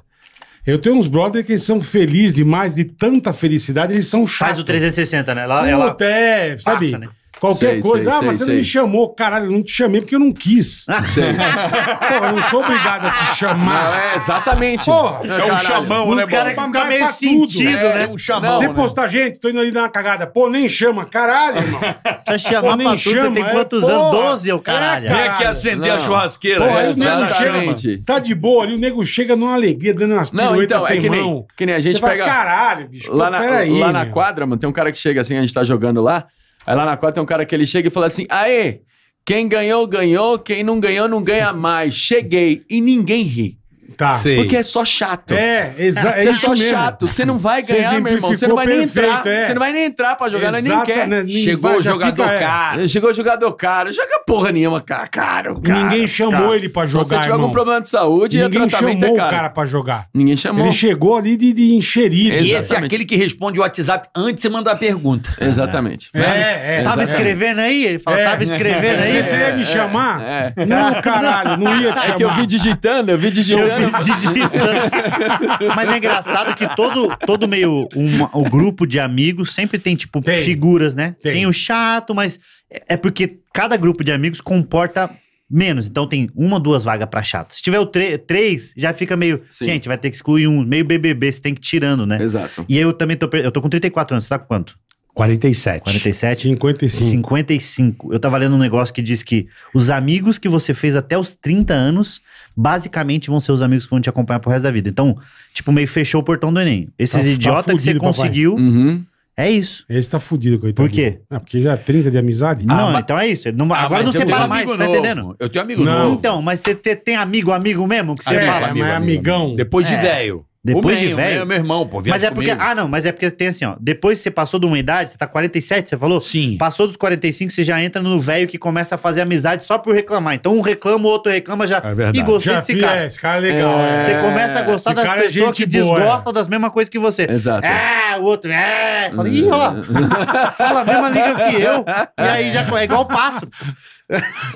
Speaker 3: Eu tenho uns brothers que são felizes demais, de tanta felicidade, eles são chatos. Faz o 360, né? Ela, Puta, ela sabe? Passa, né? Qualquer sei, coisa, sei, ah, sei, mas você não me chamou, caralho, eu não te chamei porque eu não quis. pô Porra, eu não sou obrigado a te chamar. Não, é, exatamente. Porra, é um caralho. chamão, Os né, cara bom? Fica meio sentido, né? É, é um chamão, você né? postar, gente, tô indo ali dar uma cagada. Pô, nem chama, caralho, irmão. Você chamar Pô, pra tudo, chama, você tem é. quantos é? anos? 12, eu caralho. Vem aqui
Speaker 4: acender a churrasqueira. Porra, é, exatamente. chamo
Speaker 3: Você tá de boa ali, o nego chega numa alegria, dando umas não, então, é sem é que nem, que nem a gente você pega... Fala, caralho, bicho, lá na, lá na
Speaker 4: quadra, mano, tem um cara que chega assim, a gente tá jogando lá, Aí lá na quadra tem um cara que ele chega e fala assim: Aê, quem ganhou, ganhou, quem não ganhou, não ganha mais. Cheguei. E ninguém ri. Tá. Sei. Porque é só chato. É, exato. Você é, é só mesmo. chato. Você não vai ganhar, meu irmão. Você não vai perfeito, nem entrar. É. Você não vai nem entrar pra jogar, é Exata, né, nem quer. Chegou o jogador é. caro. É, chegou o jogador caro. Joga porra nenhuma, cara. Caro, cara. Ninguém chamou ele pra jogar. Se você tiver irmão. algum problema de saúde, Ninguém chamou o cara pra jogar.
Speaker 3: Ninguém chamou. Ele chegou ali de, de enxerido. E esse é aquele
Speaker 2: que responde o WhatsApp antes de mandar a
Speaker 4: pergunta. Exatamente. É, Tava escrevendo
Speaker 1: aí? Ele falou, tava escrevendo aí. Você ia me
Speaker 4: chamar? Não, caralho, não ia te chamar. É que eu vi digitando, eu vi digitando. Mas é engraçado que
Speaker 1: todo, todo meio uma, o grupo de amigos sempre tem, tipo, tem. figuras, né? Tem. tem o chato, mas é, é porque cada grupo de amigos comporta menos. Então tem uma, duas vagas para chato. Se tiver o três, já fica meio. Sim. Gente, vai ter que excluir um. Meio BBB, você tem que ir tirando, né? Exato. E eu também tô. Eu tô com 34 anos, você tá com quanto? 47. 47? 55. 55. Eu tava lendo um negócio que diz que os amigos que você fez até os 30 anos, basicamente vão ser os amigos que vão te acompanhar pro resto da vida. Então, tipo, meio fechou o portão do Enem. Esses tá, idiotas tá que você conseguiu. Uhum. É isso. Esse tá fudido, coitado. Por quê? Ah, porque já é 30 de amizade? Não, ah, mas... então é isso. Não, ah, agora não separa mais, tá novo. tá entendendo? Eu tenho amigo não. novo. Então, mas você tem amigo, amigo mesmo, que você é, fala. É, amigo, amigão.
Speaker 2: Amigo. Depois de é. velho. Depois de velho. é meu irmão, pô. Mas é porque. Ah,
Speaker 1: não, mas é porque tem assim, ó. Depois que você passou de uma idade, você tá 47, você falou? Sim. Passou dos 45, você já entra no velho que começa a fazer amizade só por reclamar. Então um reclama, o outro reclama já. É verdade. E gostei já desse vi, cara. É, esse cara é legal. É. Você começa a gostar esse das é pessoas é que boa, é. desgostam das mesmas coisas que você. Exato. É, o outro. É. Fala, ih, olha lá. Fala a mesma língua que eu. E aí já é igual o pássaro.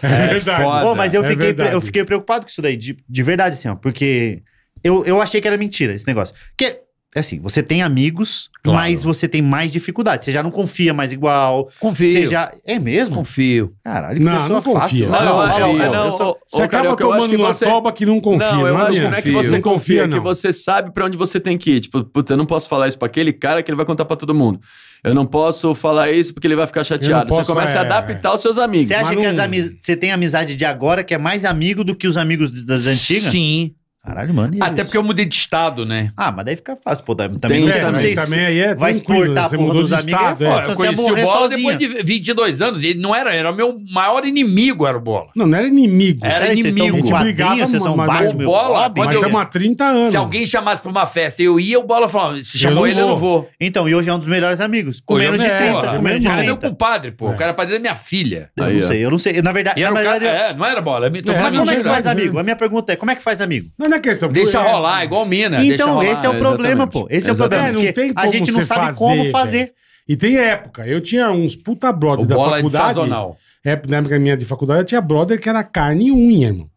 Speaker 1: É verdade. Pô, mas eu, é fiquei, verdade. eu fiquei preocupado com isso daí, de, de verdade, assim, ó. Porque. Eu, eu achei que era mentira esse negócio. Porque é assim, você tem amigos, claro. mas você tem mais dificuldade. Você já não confia mais igual. Confio. Você já...
Speaker 2: É mesmo? Confio. Caralho, que não, pessoa não confia. fácil. Não,
Speaker 3: não, não, confio. não, não só... Você acaba tomando uma você... toba que não confia. Não, eu acho que não é que você confia, confia é que
Speaker 4: você sabe para onde você tem que ir. Tipo, puta, eu não posso falar isso pra aquele cara que ele vai contar para todo mundo. Eu não posso falar isso porque ele vai ficar chateado. Posso, você começa é... a adaptar os seus amigos. Você acha que você amiz...
Speaker 1: tem amizade de agora que é mais amigo do que os amigos das antigas? Sim. Caralho, mano. Até isso? porque eu mudei de estado, né? Ah, mas daí fica fácil. Pô, também Tem, não é, também, se, também aí é Vai exportar né? a porra dos amigos. Estado, é. Foda, é. Eu conheci o
Speaker 2: Bola sozinho. depois de 22 anos. ele não era, era meu maior inimigo, era o Bola.
Speaker 3: Não, não era inimigo. Era, era inimigo. Vocês brigava, vocês são mas, bate, meu Bola, mas eu, uma há 30 anos. Se alguém
Speaker 2: chamasse pra uma festa eu ia, o Bola falava, se chamou eu ele, vou. eu não vou. Então, e hoje é um dos melhores amigos. Com menos é de 30. Com menos de 30. O cara é meu compadre, pô. O é. cara é padre da minha filha. Eu não
Speaker 1: sei, eu não sei. Na verdade... É, não era
Speaker 2: Bola. Mas como é que faz né? amigo?
Speaker 1: A minha pergunta é, como é que faz amigo? Não, na questão. É deixa é, rolar, igual
Speaker 2: mina. Então, esse é o problema, exatamente. pô. Esse é o problema. É, não tem como a gente não sabe fazer, como fazer. Véio. E tem
Speaker 3: época. Eu tinha uns puta brother o da bola é faculdade. É sazonal. É, na época minha de faculdade, eu tinha brother que era carne e unha, irmão.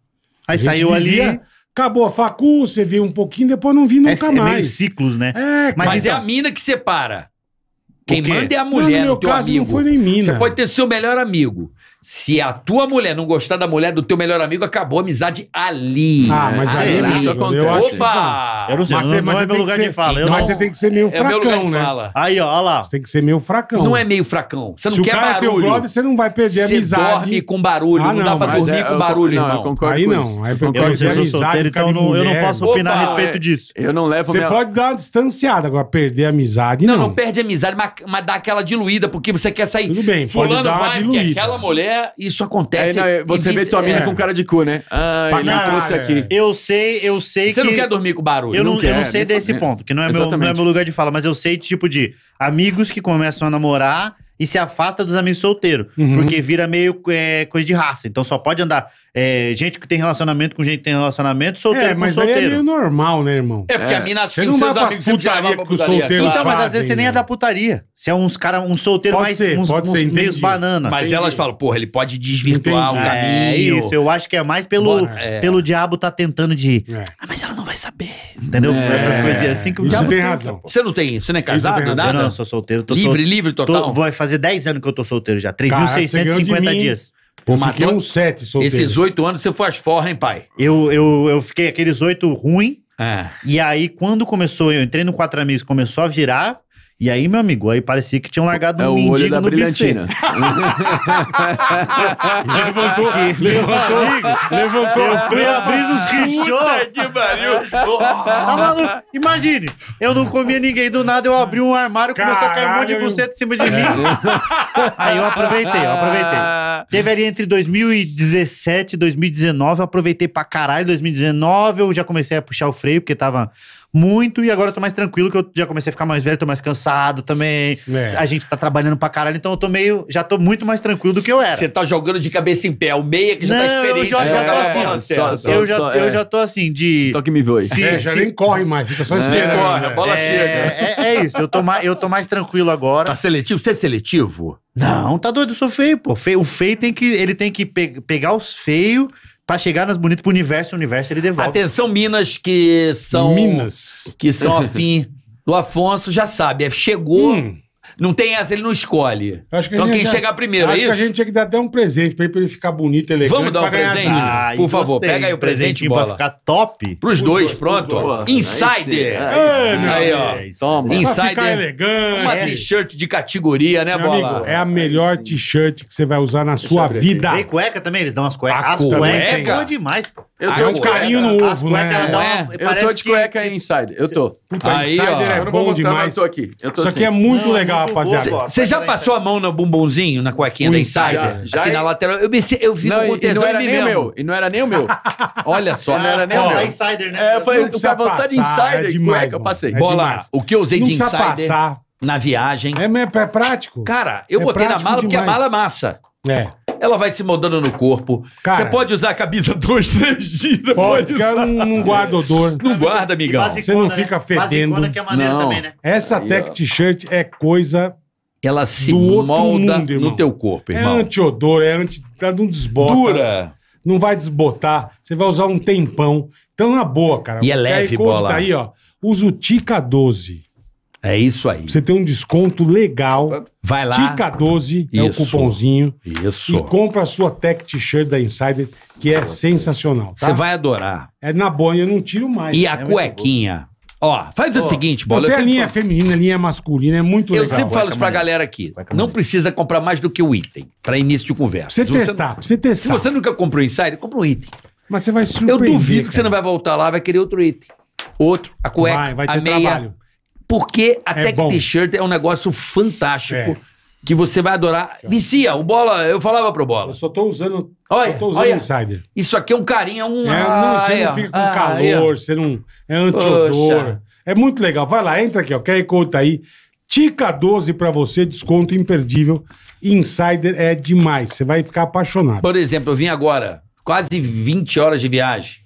Speaker 3: Aí saiu ali. Acabou a facu, você viu um pouquinho, depois não vi é, nunca é, mais. É meio ciclos,
Speaker 2: né? É, mas, mas então, é a mina que separa. Quem manda é a mulher, não, no meu teu caso, amigo. Não foi nem mina. Você pode ter seu melhor amigo. Se a tua mulher não gostar da mulher do teu melhor amigo, acabou a amizade ali. Ah, mas ah, aí, amigo, isso acontece. Opa! Eu não sei, mas, não, você, mas não é meu lugar ser, de fala. mas você tem que ser meio fracão, é meu lugar de né?
Speaker 3: Aí, ó, olha lá. Você tem que ser meio fracão. Não é meio fracão. Você não Se quer barulho. Se o cara barulho. é teu brother, você não vai perder amizade. Você dorme com barulho. Ah, não, não, dá pra dormir é, com barulho, não, irmão. Concordo aí não. Aí eu, eu, eu então eu não posso opinar a respeito disso. Eu não levo Você pode dar uma distanciada, agora perder amizade, não. Não, não
Speaker 2: perde amizade, mas dá aquela diluída, porque você quer sair. Tudo bem, Fulano vai, porque aquela mulher
Speaker 4: isso acontece. não, você vê tua mina é. com cara de cu, né? Ah, ele cara, trouxe aqui.
Speaker 2: Eu sei, eu sei você que... Você não quer dormir com barulho?
Speaker 1: Eu não, não quer, eu não sei desse é. ponto, que não é, meu, não é meu lugar de fala, mas eu sei, tipo, de amigos que começam a namorar e se afasta dos amigos solteiros. Uhum. Porque vira meio é, coisa de raça. Então só pode andar é, gente que tem relacionamento com gente que tem relacionamento, solteiro é, mas com é solteiro. é meio normal, né, irmão?
Speaker 2: É porque a é. mina acha que não vai pra putaria com solteiro. Então, mas às vezes você nem
Speaker 1: é da putaria. Você é uns cara um solteiro pode mais ser, uns, uns ser, meios banana. Mas entendi. elas
Speaker 2: falam, porra, ele pode desvirtuar entendi. o é, caminho.
Speaker 1: É isso, eu acho que é mais pelo, Bora, pelo diabo tá tentando de. Ah, mas ela não vai saber. Entendeu? Essas coisinhas assim que o isso diabo. Você tem razão. Você não tem, você não é casado, nada? Eu não, sou solteiro. livre, livre total. Vai fazer fazer 10 anos que eu tô solteiro já. 3.650 dias. Pô, Matou... fiquei uns 7 solteiro. Esses
Speaker 2: 8 anos você foi às forras, hein, pai?
Speaker 1: Eu, eu, eu fiquei aqueles 8 ruim. É. E aí, quando começou, eu entrei no Quatro Amigos, começou a virar. E aí, meu amigo, aí parecia que tinham largado é um mendigo no brilhantina. levantou, aqui, levantou, amigo, levantou. Eu fui abrindo os rixos. que pariu. Tá Imagine, eu não comia ninguém do nada, eu abri um armário, Caralho, começou a cair um monte de buceta em cima de mim.
Speaker 2: aí eu aproveitei, eu aproveitei.
Speaker 1: Teve ali entre 2017 e 2019, eu aproveitei pra caralho. 2019 eu já comecei a puxar o freio, porque tava muito e agora eu tô mais tranquilo, que eu já comecei a ficar mais velho, tô mais cansado também. É. A gente tá trabalhando pra caralho, então eu tô meio. Já tô muito mais tranquilo do que eu era. Você
Speaker 2: tá jogando de cabeça em pé, o meia que já tá não, tá experiente. Eu já, já tô é, assim, ó. Só, só, eu, já, eu é. já tô
Speaker 1: assim,
Speaker 4: de. Toque me viu se, é,
Speaker 1: já se... nem corre mais, fica só esperando. É, corre, a bola é, chega. É, isso, eu tô, mais, eu tô mais tranquilo agora. Tá seletivo? Você é seletivo? Não, tá doido, eu sou feio, pô. Feio, o feio tem que. Ele tem que pe pegar os
Speaker 2: feios Pra chegar nas bonitas pro universo, o universo ele devolve. Atenção, Minas, que são.
Speaker 4: Minas.
Speaker 2: Que são afim do Afonso, já sabe. É, chegou. Hum. Não tem essa, ele não escolhe. Que então quem já, chegar primeiro, é isso? Acho que a gente
Speaker 3: tinha que dar até um presente pra ele, pra ele ficar bonito, elegante. Vamos dar
Speaker 1: um presente? Ah, Por favor, pega aí o presente, bola. Pra ficar top. Pros dois, dois pronto. Dois.
Speaker 2: Insider. Aí, ó. Toma. Insider. elegante. Uma t-shirt de categoria, né, Meu bola? Amigo,
Speaker 3: é a melhor t-shirt que você vai usar na Deixa sua vida. Tem
Speaker 1: cueca também? Eles dão umas cuecas. A ah, As cueca? cueca. É demais, pô. Eu tô ah, é um de carinho no ovo, né? É,
Speaker 4: eu tô de cueca Insider. Eu tô. Puta, Insider é bom demais. Eu tô aqui. Isso aqui assim. é muito legal rapaziada. Você
Speaker 2: já passou a mão no bumbumzinho, na cuequinha da Insider? Já, assim, é- na lateral. Eu, vi não, e, o E não era nem o meu. Olha só. não era nem o meu.
Speaker 4: Insider, né? É, o cara de Insider. de cueca. eu passei. É Bola, o que eu usei de Insider...
Speaker 2: Na viagem. É, é prático. Cara, eu é botei na mala porque a mala é massa. É ela vai se moldando no corpo. Cara, você pode usar a camisa dois, três dias. Pode, pode usar. Não, guarda odor. Não guarda, amigão. você não né? fica né? fedendo. que é maneira não. também, né? Essa Aí, tech
Speaker 3: t-shirt é coisa ela se molda mundo, no teu corpo, é irmão. É anti-odor, é anti... Ela não desbota. Dura. Não vai desbotar. Você vai usar um tempão. Então, na boa, cara. E é leve, bola. Tá aí, ó. Usa o Tica 12. É isso aí. Você tem um desconto legal.
Speaker 2: Vai lá. Tica
Speaker 3: 12 isso. é o cupomzinho. Isso. E compra a sua tech t-shirt da Insider, que é sensacional, tá? Você vai
Speaker 2: adorar. É
Speaker 3: na boa, eu não tiro mais. E é a é
Speaker 2: cuequinha. Ó, faz oh. o seguinte, Bola. tem a linha
Speaker 3: falo... feminina, a linha masculina, é muito eu legal. Eu sempre falo isso pra galera
Speaker 2: aqui. Não precisa comprar mais do que o item, pra início de conversa. Você testar, você testar. Se você nunca comprou o Insider, compra um item. Mas você vai surpreender. Eu duvido que você não vai voltar lá, vai querer outro item. Outro, a cueca, vai, vai ter a meia, trabalho. Porque a é Tech T-shirt é um negócio fantástico. É. Que você vai adorar. Vicia, o Bola, eu falava pro Bola. Eu só tô usando. Olha, tô usando olha, insider. Isso aqui é um carinho, é um. É, não, ah, você não fica com ah, calor,
Speaker 3: você não. É anti-odor. É muito legal. Vai lá, entra aqui, ó. QR Code tá aí. Tica 12 para você, desconto imperdível. Insider é demais, você vai ficar apaixonado.
Speaker 2: Por exemplo, eu vim agora, quase 20 horas de viagem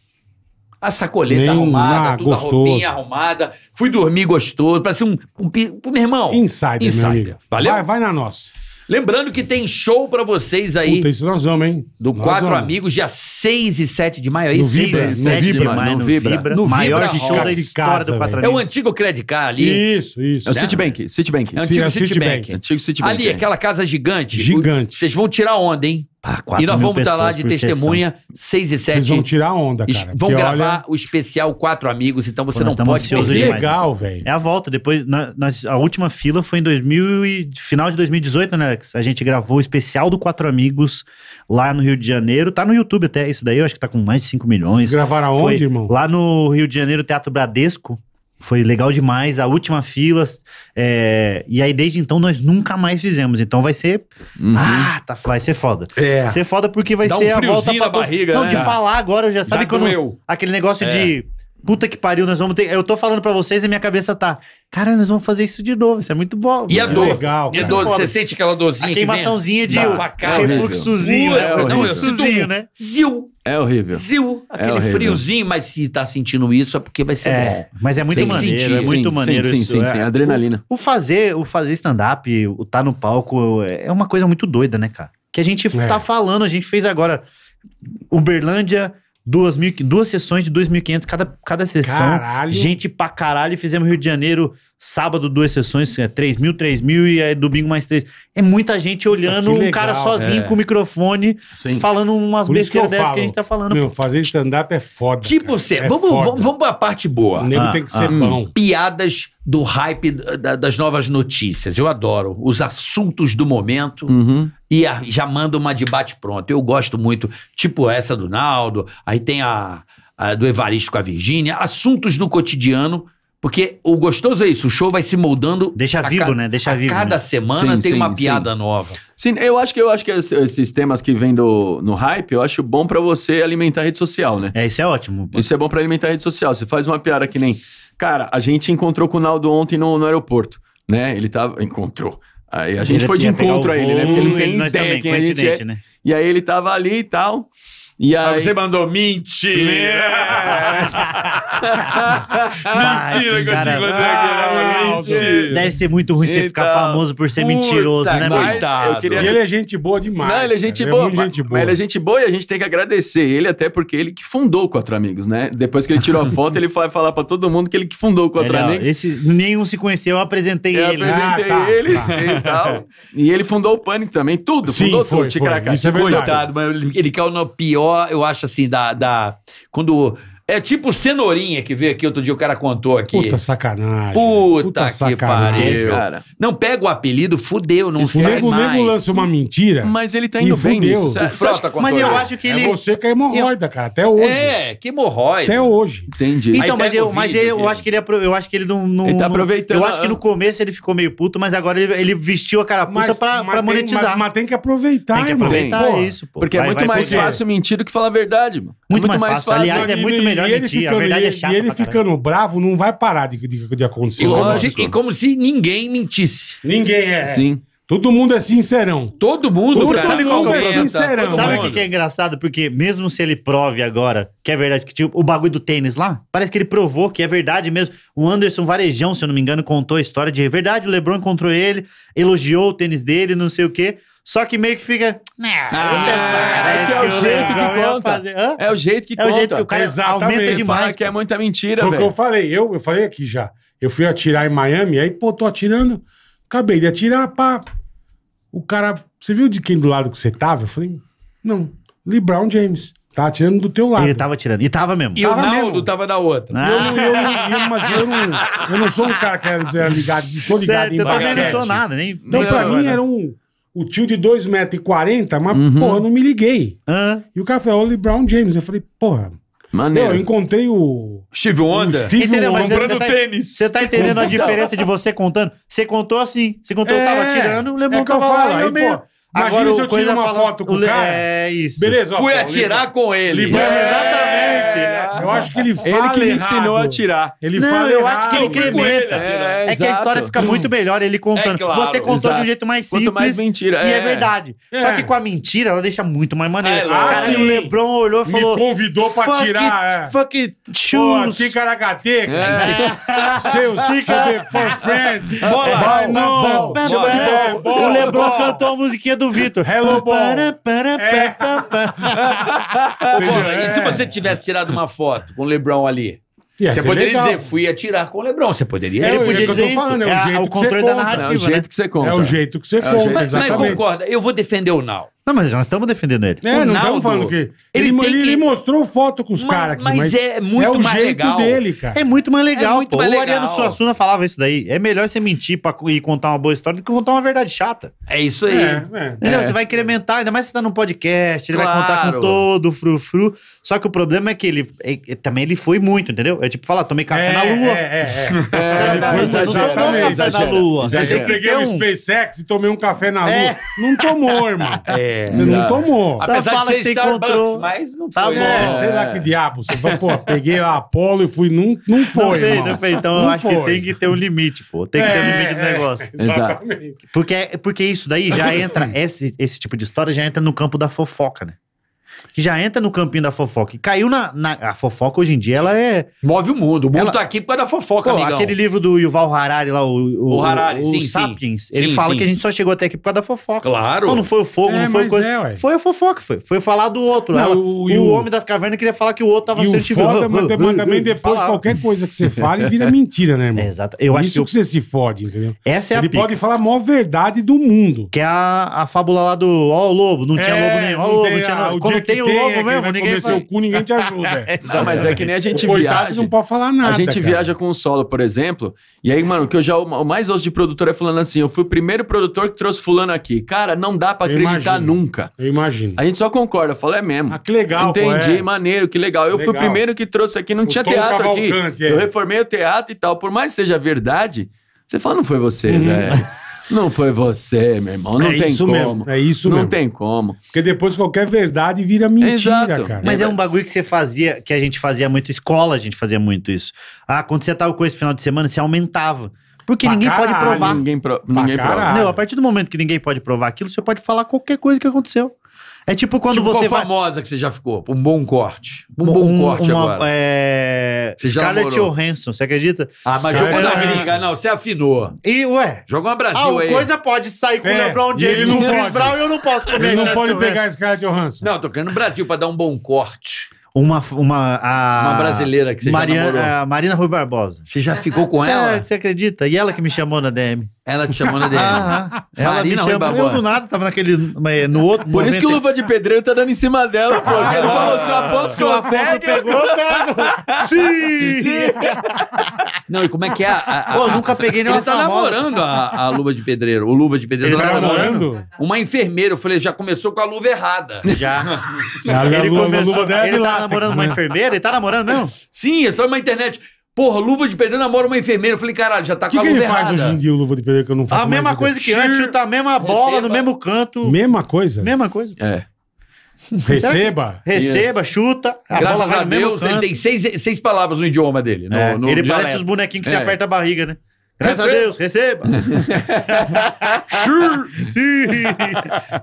Speaker 2: a sacoleta Nem, arrumada, ah, tudo, gostoso. a roupinha arrumada. Fui dormir gostoso. Parecia um, um, um, Meu irmão. Insider, Insider. meu amigo. Valeu? Vai, vai na nossa. Lembrando que tem show pra vocês aí. Puta, isso nós vamos, hein? Do nós Quatro vamos. Amigos, dia 6 e 7 de maio. Aí, é no 6 Vibra, e 7 no Vibra, de maio. No, no Vibra. Vibra. No Maior Vibra é show da história do Quatro Amigos. É o antigo Credit Credicar ali. Isso, isso. É o Citibank. Citibank. É o antigo é Citibank. Citibank. Antigo Citibank. Ali, aquela casa gigante. Gigante. Vocês vão tirar onda, hein? Ah, e nós vamos estar lá de testemunha, sessão. 6 e 7. Vocês vão tirar
Speaker 1: onda,
Speaker 3: cara. Vão gravar
Speaker 2: olha... o especial Quatro Amigos, então você Pô, não pode perder. Né? legal,
Speaker 1: velho. É a volta, depois, na, a última fila foi em 2000 e, final de 2018, né, Alex? A gente gravou o especial do Quatro Amigos lá no Rio de Janeiro. Tá no YouTube até, isso daí eu acho que tá com mais de 5 milhões. Vocês gravaram aonde, irmão? Lá no Rio de Janeiro, Teatro Bradesco foi legal demais, a última fila. É, e aí, desde então, nós nunca mais fizemos. Então vai ser. Uhum. Ah, tá, vai ser foda. É. Vai ser foda porque vai Dá ser um a volta pra. Barriga, não, né? de falar agora, eu já sabe já quando. Doeu. Aquele negócio é. de Puta que pariu, nós vamos ter. Eu tô falando pra vocês e minha cabeça tá. Cara, nós vamos fazer isso de novo. Isso é muito bom. E a é dor? Legal, e a dor?
Speaker 2: Você sente aquela dorzinha? A queimaçãozinha de facada, né? é refluxozinho, é né? Refluxozinho, né?
Speaker 4: Zil. É horrível. Zil. É Aquele é horrível. friozinho,
Speaker 2: mas se tá sentindo isso é porque vai ser é, bom. Mas é muito sim, maneiro, sentir. é muito sim, maneiro sim, isso. Sim, sim, é. sim, adrenalina.
Speaker 1: O, o fazer, o fazer stand-up, o tá no palco, é uma coisa muito doida, né, cara? Que a gente é. tá falando, a gente fez agora Uberlândia, duas, mil, duas sessões de 2.500 cada, cada sessão. Caralho. Gente pra caralho. Fizemos Rio de Janeiro, sábado duas sessões, 3 é mil, 3 mil e aí domingo mais 3. É muita gente olhando legal, um cara sozinho é. com o microfone Sim. falando umas besteiras
Speaker 3: dessas que a gente tá falando. Meu, fazer stand-up é foda. Tipo, você, é vamos, foda. vamos, vamos pra parte boa. O nego ah, tem que
Speaker 2: ser ah, bom. Hum. Piadas do hype da, das novas notícias. Eu adoro. Os assuntos do momento. Uhum. E a, já manda uma debate pronto Eu gosto muito. Tipo essa do Naldo. Aí tem a, a do Evaristo com a Virgínia. Assuntos do cotidiano porque o gostoso é isso, o show vai se moldando. Deixa vivo, né? Deixa vivo. Cada né? semana sim, tem sim, uma piada sim. nova.
Speaker 4: Sim, eu acho que eu acho que esses temas que vêm do no hype, eu acho bom para você alimentar a rede social, né? É, isso é ótimo. Isso é bom para alimentar a rede social. Você faz uma piada que nem, cara, a gente encontrou com o Naldo ontem no, no aeroporto, né? Ele tava tá, encontrou. Aí a gente ele foi de encontro a ele, né? Porque ele não tem ideia também, quem a gente é. Né? E aí ele tava ali e tal. E aí... Ah, aí você mandou mentira! É. mentira que eu te encontrei aqui. É mentira. Deve ser muito ruim você ficar famoso por ser mentiroso, né, que mano? Coitado. eu E ele é gente boa demais. Não, ele é gente é boa. muito mas- gente boa. mas ele é gente boa e a gente tem que agradecer ele, até porque ele que fundou o Quatro Amigos, né? Depois que ele tirou a foto, ele vai falar pra todo mundo que ele que fundou o Quatro Ele, ó, Amigos. esse, nenhum se conheceu, eu apresentei Eu ele. apresentei Ah, tá, eles tá. e tal. E ele fundou o Pânico também, tudo. Sim, fundou foi, tudo, foi. Ticaraca. Isso é verdade. Coitado, mas ele ele caiu na pior
Speaker 2: eu acho assim, da. da quando é tipo cenourinha que veio aqui outro dia, o cara contou aqui. Puta
Speaker 3: sacanagem. Puta, Puta que sacanagem. pariu. Cara.
Speaker 2: Não pega o apelido, fudeu, não sei sai
Speaker 4: mais. O nego lança uma mentira. Mas ele tá indo bem nisso. O Frota contou. Mas eu ele. acho que é ele... É você
Speaker 3: que é hemorroida, cara, até hoje. É, que hemorroida. Até
Speaker 4: hoje. Entendi. Então, mas eu, mas eu, acho que
Speaker 1: ele, é eu acho que ele não, não... Ele tá aproveitando. Eu acho que no começo ele ficou meio puto, mas agora ele, ele vestiu a carapuça
Speaker 4: mas, pra, mas pra monetizar. Tem, mas, mas, tem que aproveitar, Tem que aproveitar isso, pô. Porque é vai, é muito mais fácil mentir do que falar a verdade, mano. Muito mais fácil. Aliás, é muito melhor é e ele ficando, a verdade e, é
Speaker 3: chata. E ele ficando caralho.
Speaker 2: bravo não vai
Speaker 3: parar de, de, de acontecer. E como, se,
Speaker 2: e como se ninguém mentisse. Ninguém é. Sim.
Speaker 3: Todo mundo é sincerão. Todo
Speaker 1: mundo, Todo cara. Sabe qual mundo é, é sincerão. Sabe o que, é engraçado? Porque mesmo se ele prove agora que é verdade, que tipo, o bagulho do tênis lá, parece que ele provou que é verdade mesmo. O Anderson Varejão, se eu não me engano, contou a história de verdade. O Lebron encontrou ele, elogiou o tênis dele, não sei o quê. Só que meio que fica. Né,
Speaker 5: ah, é, é,
Speaker 1: né, então é que é o jeito que
Speaker 3: conta. É o jeito que conta. É o jeito que o cara Exatamente. aumenta demais. que é muita
Speaker 4: mentira, velho. Foi o que eu
Speaker 3: falei. Eu, eu falei aqui já. Eu fui atirar em Miami, aí, pô, tô atirando. Acabei de atirar, pá. O cara. Você viu de quem do lado que você tava? Eu falei, não. LeBron James.
Speaker 1: Tá atirando do teu lado. Ele tava atirando. E tava mesmo.
Speaker 3: E o Naldo
Speaker 2: tava da outra. Ah. Eu, não, eu, eu, mas
Speaker 3: eu não, eu não sou um cara que era ligado, sou ligado em eu basquete. também não sou nada, nem... Então, não, pra não, mim, não. era um o tio de 2,40m, mas, uhum. porra, não me liguei. E o cara falou, Oli Brown James. Eu falei, porra. Maneiro. Não, eu encontrei o.
Speaker 4: Steve Wonder? O Steve Entendeu? Mas comprando
Speaker 3: tá, tênis.
Speaker 1: Você tá entendendo a diferença de você contando? Você contou assim. Você contou, é, eu tava é. tirando, o Lebron
Speaker 4: é tava lá. Eu meio. Pô, Imagina Agora, se eu tiro uma foto com o, cara. É isso. Beleza, ó, Fui atirar com ele. é, exatamente. É. Eu acho que ele fala Ele que me ensinou a atirar. Ele não, fala
Speaker 2: eu errado. acho que ele incrementa. É, é, é que a história fica muito
Speaker 1: melhor ele é contando. Claro, Você contou exato. de um jeito mais simples. Quanto mais mentira. E é, é. verdade. Só que com a mentira, ela deixa muito mais maneiro. É, cara, o ah, Lebron olhou e falou... Me convidou pra atirar. Fuck it, shoes. Pô, ticaracateca. Seus for friends. Bola. O Lebron cantou a musiquinha do do Vitor. Hello, bom. É.
Speaker 2: e se é. você tivesse tirado uma foto com o Lebron ali? você poderia legal. dizer, fui atirar com o Lebron. Você poderia. É, Ele é, dizer isso. Falando, é o, jeito o controle da narrativa. É o jeito que você conta. É o jeito que você conta. Mas, exatamente. mas concorda, eu vou defender o Nau. Não, mas nós
Speaker 1: estamos defendendo ele. É, não estamos falando que.
Speaker 2: Ele, ele, ele que...
Speaker 1: mostrou foto com os caras aqui. Mas, é muito é mais legal. Dele, é muito mais é legal. É muito mais o Ariano Suassuna falava isso daí. É melhor você mentir pra, e contar uma boa história do que contar uma verdade chata.
Speaker 2: É isso aí. É, é, é. Você vai
Speaker 1: incrementar, ainda mais se tá num podcast, ele claro. vai contar com todo o frufru. Só que o problema é que ele é, também ele foi muito, entendeu? É tipo falar, tomei café na lua. É, é, é. Os caras não tomou café na lua. Eu peguei um
Speaker 3: SpaceX e tomei um café na lua. Não tomou, irmão. É. Você não tomou. Só Apesar fala de ser que você encontrou. mas
Speaker 1: não tá foi. Bom. É, sei lá que
Speaker 3: diabo. Você falou? pô, peguei a Apolo e fui. Não, não foi. Não então, não Então eu acho foi. que tem que ter um
Speaker 1: limite, pô. Tem que ter um é, limite do é, negócio. Exatamente. Porque, porque isso daí já entra, esse, esse tipo de história já entra no campo da fofoca, né? que já entra no campinho da fofoca. E caiu na, na. A fofoca hoje em dia, ela é. Move o mundo. O mundo ela, tá aqui por causa da fofoca, pô, amigão. Aquele livro do Yuval Harari lá, o. O, o Harari, o, o Sapiens. Sim. Ele sim, fala que a gente só chegou até aqui por causa da fofoca. Claro. Não, não foi o fogo, é, não foi coisa. É, foi a fofoca, foi. Foi falar do outro. Não, ela, o, o, homem das cavernas queria falar que o outro tava sendo foda, mas, também depois falar. qualquer coisa que você fale
Speaker 3: vira mentira, né, irmão? É, exato. Eu acho Isso que, eu... que, você se fode, entendeu? Essa é a Ele pode falar a maior verdade do mundo.
Speaker 1: Que é a, a fábula lá do. Ó, o lobo, não
Speaker 3: tinha é, lobo nenhum. Ó, o lobo, não tinha. Quando tem o lobo é, mesmo,
Speaker 4: ninguém vai. o cu, ninguém te ajuda. É, não, mas é que nem a gente o viaja. não pode falar nada. A gente cara. viaja com o solo, por exemplo. E aí, mano, que eu já o mais ouço de produtor é falando assim: eu fui o primeiro produtor que trouxe fulano aqui. Cara, não dá pra acreditar nunca. Eu imagino. A gente só concorda, fala, é mesmo. Ah, que legal, Entendi, pô, é. maneiro, que legal. Eu legal. fui o primeiro que trouxe aqui, não o tinha Tom teatro aqui. É. Eu reformei o teatro e tal. Por mais que seja verdade, você fala, não foi você, uhum. velho. Não foi você, meu irmão. Não é tem isso como. Mesmo, é isso não mesmo. Não tem como. Porque depois qualquer verdade vira mentira, Exato.
Speaker 1: cara. Mas é um bagulho que você fazia, que a gente fazia muito, escola a gente fazia muito isso. Ah, acontecia tal coisa no final de semana, você aumentava. Porque pra ninguém caralho. pode provar. Ninguém,
Speaker 4: pro, ninguém prova. Não,
Speaker 1: a partir do momento que ninguém pode provar aquilo, você pode falar qualquer coisa que aconteceu. É tipo quando tipo, você. Qual vai...
Speaker 2: famosa que você já ficou?
Speaker 1: Um bom corte. Um bom um, corte uma, agora. É... Você Scarlett Johansson, você acredita?
Speaker 2: Ah, mas Scarlett... jogou na gringa, não, você afinou. E, ué. Jogou uma Brasil ah, aí. coisa
Speaker 1: pode sair com é, o LeBron James ele não com Chris Brown e eu não posso comer Ele não pode
Speaker 2: pegar Scarlett Johansson. Não, eu tô querendo o Brasil pra dar um bom corte.
Speaker 1: Uma, uma, a... uma brasileira que você Mariana, já namorou. É, a Marina Rui Barbosa. Você já ficou com ela? Você acredita? E ela que me chamou na DM. Ela te chamou na DM. Ah, ah, ela te me chamou, eu do
Speaker 4: nada tava naquele, eh, no outro Por isso que o Luva de Pedreiro tá dando em cima dela, pô. Ah, ele é. falou, se o que consegue... você é pegou, pego. Sim! Sim!
Speaker 2: Não, e como é que é a... a, a nunca peguei nenhuma Ele tá famosa. namorando a, a, Luva de Pedreiro. O Luva de Pedreiro ele tá, tá namorando? Uma enfermeira. Eu falei, já começou com a luva errada. Já. já ele começou... Luva ele tá namorando uma enfermeira? Ele tá namorando mesmo? Sim, é só uma internet. Porra, luva de pedreiro namora uma enfermeira. Eu falei, caralho, já tá que com a que ele errada. faz hoje
Speaker 3: em dia o luva de pedreiro que eu não faço A mais mesma coisa que
Speaker 2: antes, chuta tá, a mesma bola no mesmo canto.
Speaker 1: Mesma coisa? Mesma coisa.
Speaker 4: É.
Speaker 2: Receba. Receba,
Speaker 1: chuta, a bola vai a no mesmo canto. ele tem
Speaker 2: seis, seis palavras no idioma dele. no- É, no- ele parece os bonequinhos que você é. aperta a barriga, né? Graças receba. a Deus,
Speaker 1: receba! sure!
Speaker 4: Sim.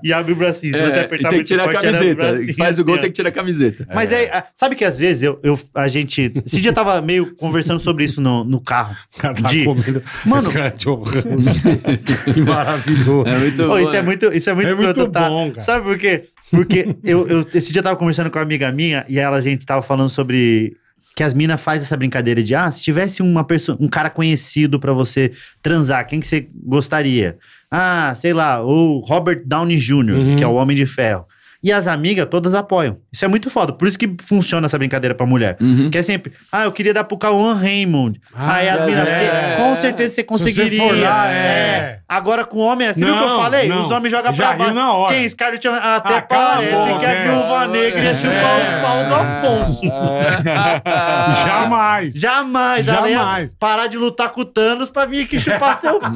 Speaker 4: E abre o bracinho. Se você é, apertar tem que tirar a camiseta. Bracinho, Faz o gol, assim, tem que tirar a camiseta. Mas é,
Speaker 1: é sabe que às vezes eu, eu, a gente. Esse dia tava meio conversando sobre isso no, no carro. Cada tá de, Mano. que maravilhoso. É muito bom. isso, é, é muito, isso é muito, é muito tá? bom, cara. Sabe por quê? Porque eu, eu, esse dia eu tava conversando com uma amiga minha e ela, a gente tava falando sobre que as minas faz essa brincadeira de, ah, se tivesse uma pessoa, um cara conhecido para você transar, quem que você gostaria? Ah, sei lá, o Robert Downey Jr., uhum. que é uhum. o Homem de Ferro. E as amigas todas apoiam. Isso é muito foda. Por isso que funciona essa brincadeira pra mulher. Uhum. Que é sempre, ah, eu queria dar pro Cauã Raymond. Ah, Aí as é, minas, é, com certeza você conseguiria. Você lá, é. é. Agora com homem é assim, não, viu o que eu falei? Não. Os homens jogam pra baixo. Quem? hora. Quem? Scarlett ah, até ah, parece que a é viúva negra ia chupar o pau do Afonso. Jamais. Jamais. Jamais. Parar de lutar com o Thanos pra vir aqui chupar seu pau.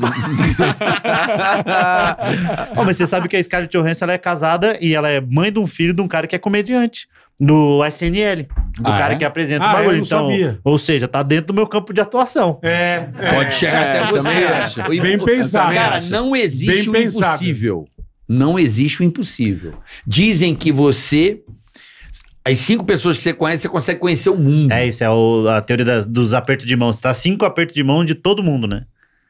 Speaker 1: oh, mas você sabe que a Scarlett Johansson ela é casada e ela é mãe de um filho de um cara que é comediante. No SNL, do ah, cara é? que apresenta ah, o bagulho. então, sabia. Ou seja, tá dentro do meu campo de atuação. É.
Speaker 3: é. Pode é, chegar até você. Também Bem pensado. Cara, não existe Bem o pensado. impossível.
Speaker 2: Não existe o impossível. Dizem que você as cinco pessoas que você conhece, você consegue conhecer o mundo. É isso, é o, a teoria das, dos apertos de mão. Você tá cinco
Speaker 1: apertos de mão de todo mundo, né?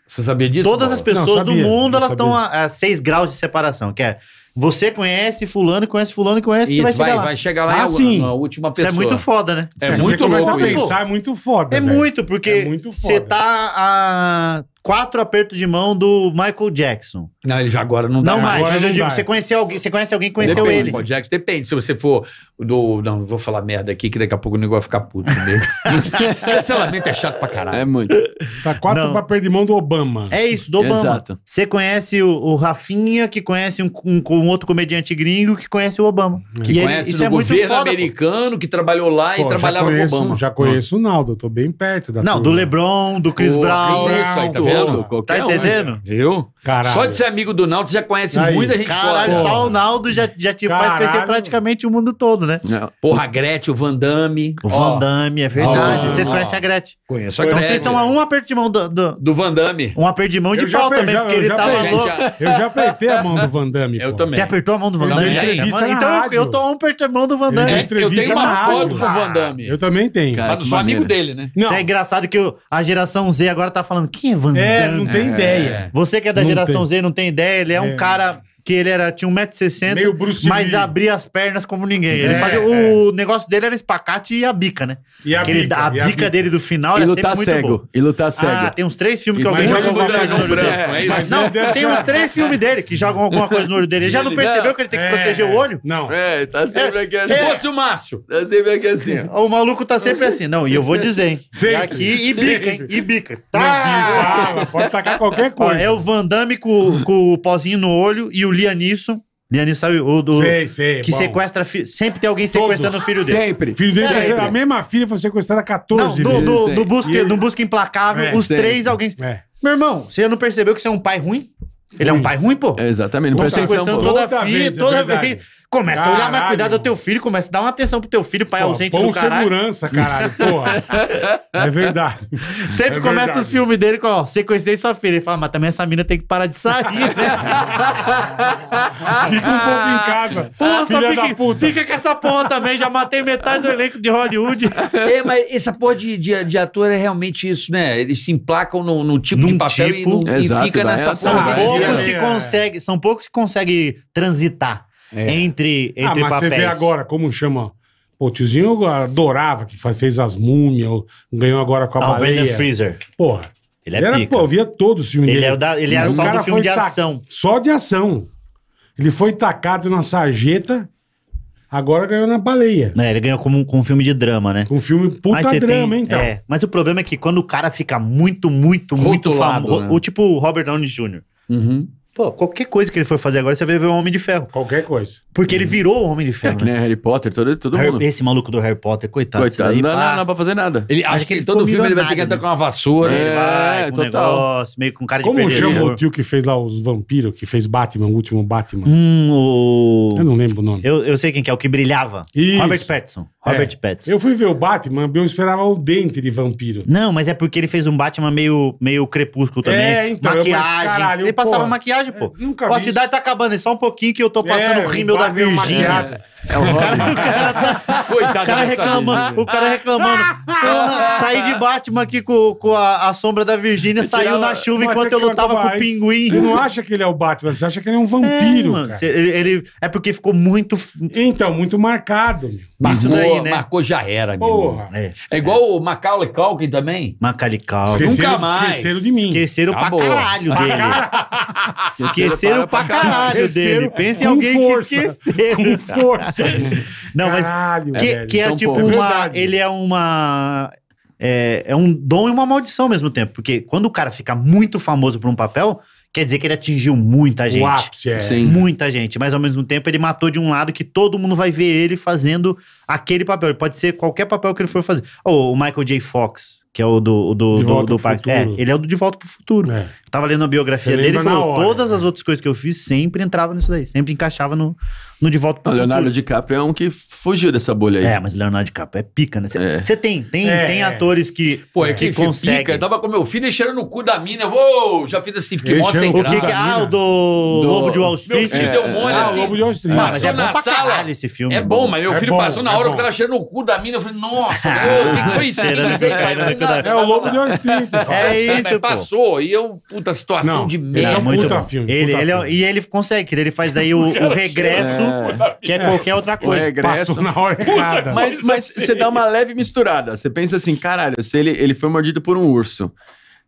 Speaker 1: Você sabia disso? Todas Paulo? as pessoas não, sabia, do mundo, elas estão a, a seis graus de separação, que é você conhece fulano, conhece fulano, conhece Isso, que vai chegar lá. Vai chegar lá ah, sim. A, última pessoa. Isso é muito foda, né? É, é muito louco. Você pensar, é muito foda, É muito, porque é você tá a quatro apertos de mão do Michael Jackson.
Speaker 2: Não, ele já agora não dá. Não mais, mas eu digo, você,
Speaker 1: conhece alguém, você conhece alguém que conheceu depende, ele. Michael
Speaker 2: Jackson, é depende, se você for do. Não, vou falar merda aqui, que daqui a pouco o negócio vai ficar puto comigo. Cancelamento é chato pra caralho. É muito.
Speaker 1: Tá quatro Não. pra perder mão do Obama. É isso, do Obama. Exato. Você conhece o, o Rafinha, que conhece um, um, um outro comediante gringo que conhece o Obama. É. Que E ele- Conhece isso é muito governo foda, pô.
Speaker 2: americano, que trabalhou lá Pô, e trabalhava já conheço, com Obama. Já ah. conheço o
Speaker 3: Naldo, tô bem perto da Não, do
Speaker 1: LeBron,
Speaker 3: do Chris Pô, Brown. Isso aí, tá vendo? Tá um, né? entendendo?
Speaker 2: Viu? Caralho. Só de ser amigo do Naldo, você já conhece Aí, muita gente caralho, fora. Só
Speaker 1: o Naldo já, já te caralho. faz conhecer praticamente o mundo todo, né?
Speaker 2: Não. É, porra, a Gretchen, o Van Damme. O Van Damme, é verdade. Ó, vocês ó. conhecem a Gretchen. Conheço então a Gretchen. Então vocês estão a
Speaker 1: um aperto de mão do... Do,
Speaker 2: do Van Damme. Um aperto de mão de pau também, porque ele tava tá Eu já apertei a mão do Van Damme. Eu pô. também. Você apertou a mão do Van Damme? Já, então
Speaker 1: eu, eu tô a um aperto de mão do Van Damme. eu tenho
Speaker 3: uma foto o Van Damme. Eu também tenho. Mas não ah, sou amigo dele,
Speaker 4: né?
Speaker 1: Isso é engraçado que a geração Z agora tá falando, quem é Van é, Damme? É, não tem é. ideia. Você que é da geração Z não tem ideia, ele é, é. um cara que ele era, tinha 1,60m, mas abria as pernas como ninguém. Ele é, fazia, o é. negócio dele era espacate e a bica, né? E a, bica, e a bica, dele do final era sempre cego, muito bom. E lutar ah, cego. Ah, tem uns três filmes que alguém joga alguma coisa no olho branco, dele. É, não, tem uns três filmes dele que jogam alguma coisa no olho dele. Ele já não percebeu que ele tem que é. proteger o olho?
Speaker 4: Não. É, tá é, sempre aqui assim. Se fosse o Márcio. Tá sempre aqui assim.
Speaker 1: O maluco tá sempre assim. Não, e eu vou dizer, hein? Sempre. Aqui e bica, hein? E bica. Tá! Ah, pode tacar qualquer coisa. É o Van Damme com o pozinho no olho e o Lianisson. Lianisson sabe? O do, sei, sei, que bom. sequestra filho. Sempre tem alguém sequestrando Todos. o filho dele. Sempre. filho dele, é sempre. a mesma filha foi sequestrada 14 não, vezes. No, busca, no busca Implacável, é, os sempre. três, alguém... É. Meu irmão, você não percebeu que você é um pai ruim? Ele ruim. é um pai ruim, pô? É, exatamente. Não presta atenção. Toda, a filha, é toda vez. Começa caralho. a olhar mais cuidado ao teu filho, começa a dar uma atenção pro teu filho, pai Pô, ausente do caralho. segurança, caralho, porra. É verdade. Sempre é começa verdade. os filmes dele com, ó, sequência de sua filha. Ele fala, mas também essa mina tem que parar de sair, né?
Speaker 5: fica um pouco em casa.
Speaker 2: Porra, ah, filha fica, da puta. fica com essa porra também, já matei metade do elenco de Hollywood. é, mas essa porra de, de, de, ator é realmente isso, né? Eles se emplacam no, no tipo Num de papel tipo, e, no, exato, e, fica nessa é, porra. São poucos que
Speaker 1: conseguem, são poucos que conseguem transitar. É. Entre, ah, entre ah, mas papéis. você vê agora como chama...
Speaker 3: Pô, o tiozinho adorava, que fez as múmias, ganhou agora com a ah, baleia. O Brandon Freezer. Porra. Ele, é ele é era, pica. Pô, eu via todos os filmes ele dele. É da, ele era o só do filme de ação. Só de ação. Ele foi tacado na sarjeta, agora ganhou na baleia.
Speaker 1: É, ele ganhou com, com um filme de drama, né? Com um filme puta mas drama, tem, então. É, mas o problema é que quando o cara fica muito, muito, muito famoso... Né? O tipo Robert Downey Jr., Uhum. Pô, qualquer coisa que ele for fazer agora, você vai ver o Homem de Ferro. Qualquer coisa. Porque ele hum. virou o Homem de é Ferro. É, que
Speaker 4: né? nem Harry Potter, todo, todo Harry, mundo. Esse
Speaker 1: maluco do Harry Potter, coitado. Coitado, daí, não, dá
Speaker 4: pra fazer nada. Ele, acho, que, ele todo filme ele vai ter que andar com uma vassoura. É,
Speaker 1: ele vai com total. Um negócio, meio com cara de Como chama o tio
Speaker 3: que fez lá os vampiros, que fez Batman, o último Batman? Hum, o... Eu não lembro o nome.
Speaker 1: Eu, eu sei quem que é, o que brilhava. Isso. Robert Pattinson. Robert é. Pattinson. Eu fui ver o Batman, eu esperava o dente de vampiro. Não, mas é porque ele fez um Batman meio, meio crepúsculo também. É, então. Maquiagem. Mas, caralho, ele passava maquiagem viagem, pô. É, nunca pô, a cidade tá acabando, é só um pouquinho que eu tô passando é, o rímel da Virgínia. É o cara, o cara tá... Coitado o cara O cara reclamando. saí de Batman aqui com, com a, a sombra da Virgínia, saiu na chuva enquanto eu lutava com o pinguim. Você não
Speaker 3: acha que ele é o Batman, você acha que ele é um vampiro, é, mano, ele, é porque ficou muito... Então, muito marcado. Marcou, Isso daí, né? Marcou
Speaker 2: já era, Porra. É, é, igual é. o Macaulay Culkin também. Macaulay Culkin. Nunca mais. Esqueceram de mim. Esqueceram Acabou. pra caralho dele. Esqueceram pra caralho
Speaker 1: dele. Pensa em alguém que esqueceu Com força. Não, mas Caralho, que, velho, que é, é tipo uma... ele é uma... É, é um dom e uma maldição ao mesmo tempo. Porque quando o cara fica muito famoso por um papel, quer dizer que ele atingiu muita gente. O ápice, é. Sim. Muita gente. Mas ao mesmo tempo ele matou de um lado que todo mundo vai ver ele fazendo aquele papel. Ele pode ser qualquer papel que ele for fazer. Ou o Michael J. Fox que é o do, o do, do, do Parque. É,
Speaker 4: ele é o do De Volta pro Futuro. É. Eu
Speaker 1: tava lendo a biografia Você dele e falou: hora, todas é. as né? outras coisas que eu fiz sempre entrava nisso daí, sempre encaixava no, no De Volta pro o Leonardo
Speaker 4: Futuro. Leonardo DiCaprio é um que fugiu dessa bolha aí. É, mas o Leonardo DiCaprio é pica, né? É. Você é. tem, tem, é. tem atores que. Pô, é que, que conseguem. Pica. Eu tava com meu
Speaker 2: filho enchendo no cu da mina. Uou, já fiz assim, fiquei mó sem o Que, é? ah, o do, do, Lobo de Wall Street. Meu filho deu um olho assim. Ah, o assim. Lobo de Wall Street. Não, ah, mas é bom pra caralho esse filme. É bom, mas meu filho passou na hora, o cara cheirando no cu da mina. Eu falei: nossa, o que foi isso? época da. É o Lobo de Wall Street. É isso, Passou. E eu, é puta, situação de merda. Ele é muito é puta filme. Ele, ele é
Speaker 1: e ele consegue, ele faz daí o, regresso, que é qualquer outra O coisa. regresso. na hora Mas,
Speaker 4: mas você dá uma leve misturada. Você pensa assim, caralho, se ele, ele foi mordido por um urso.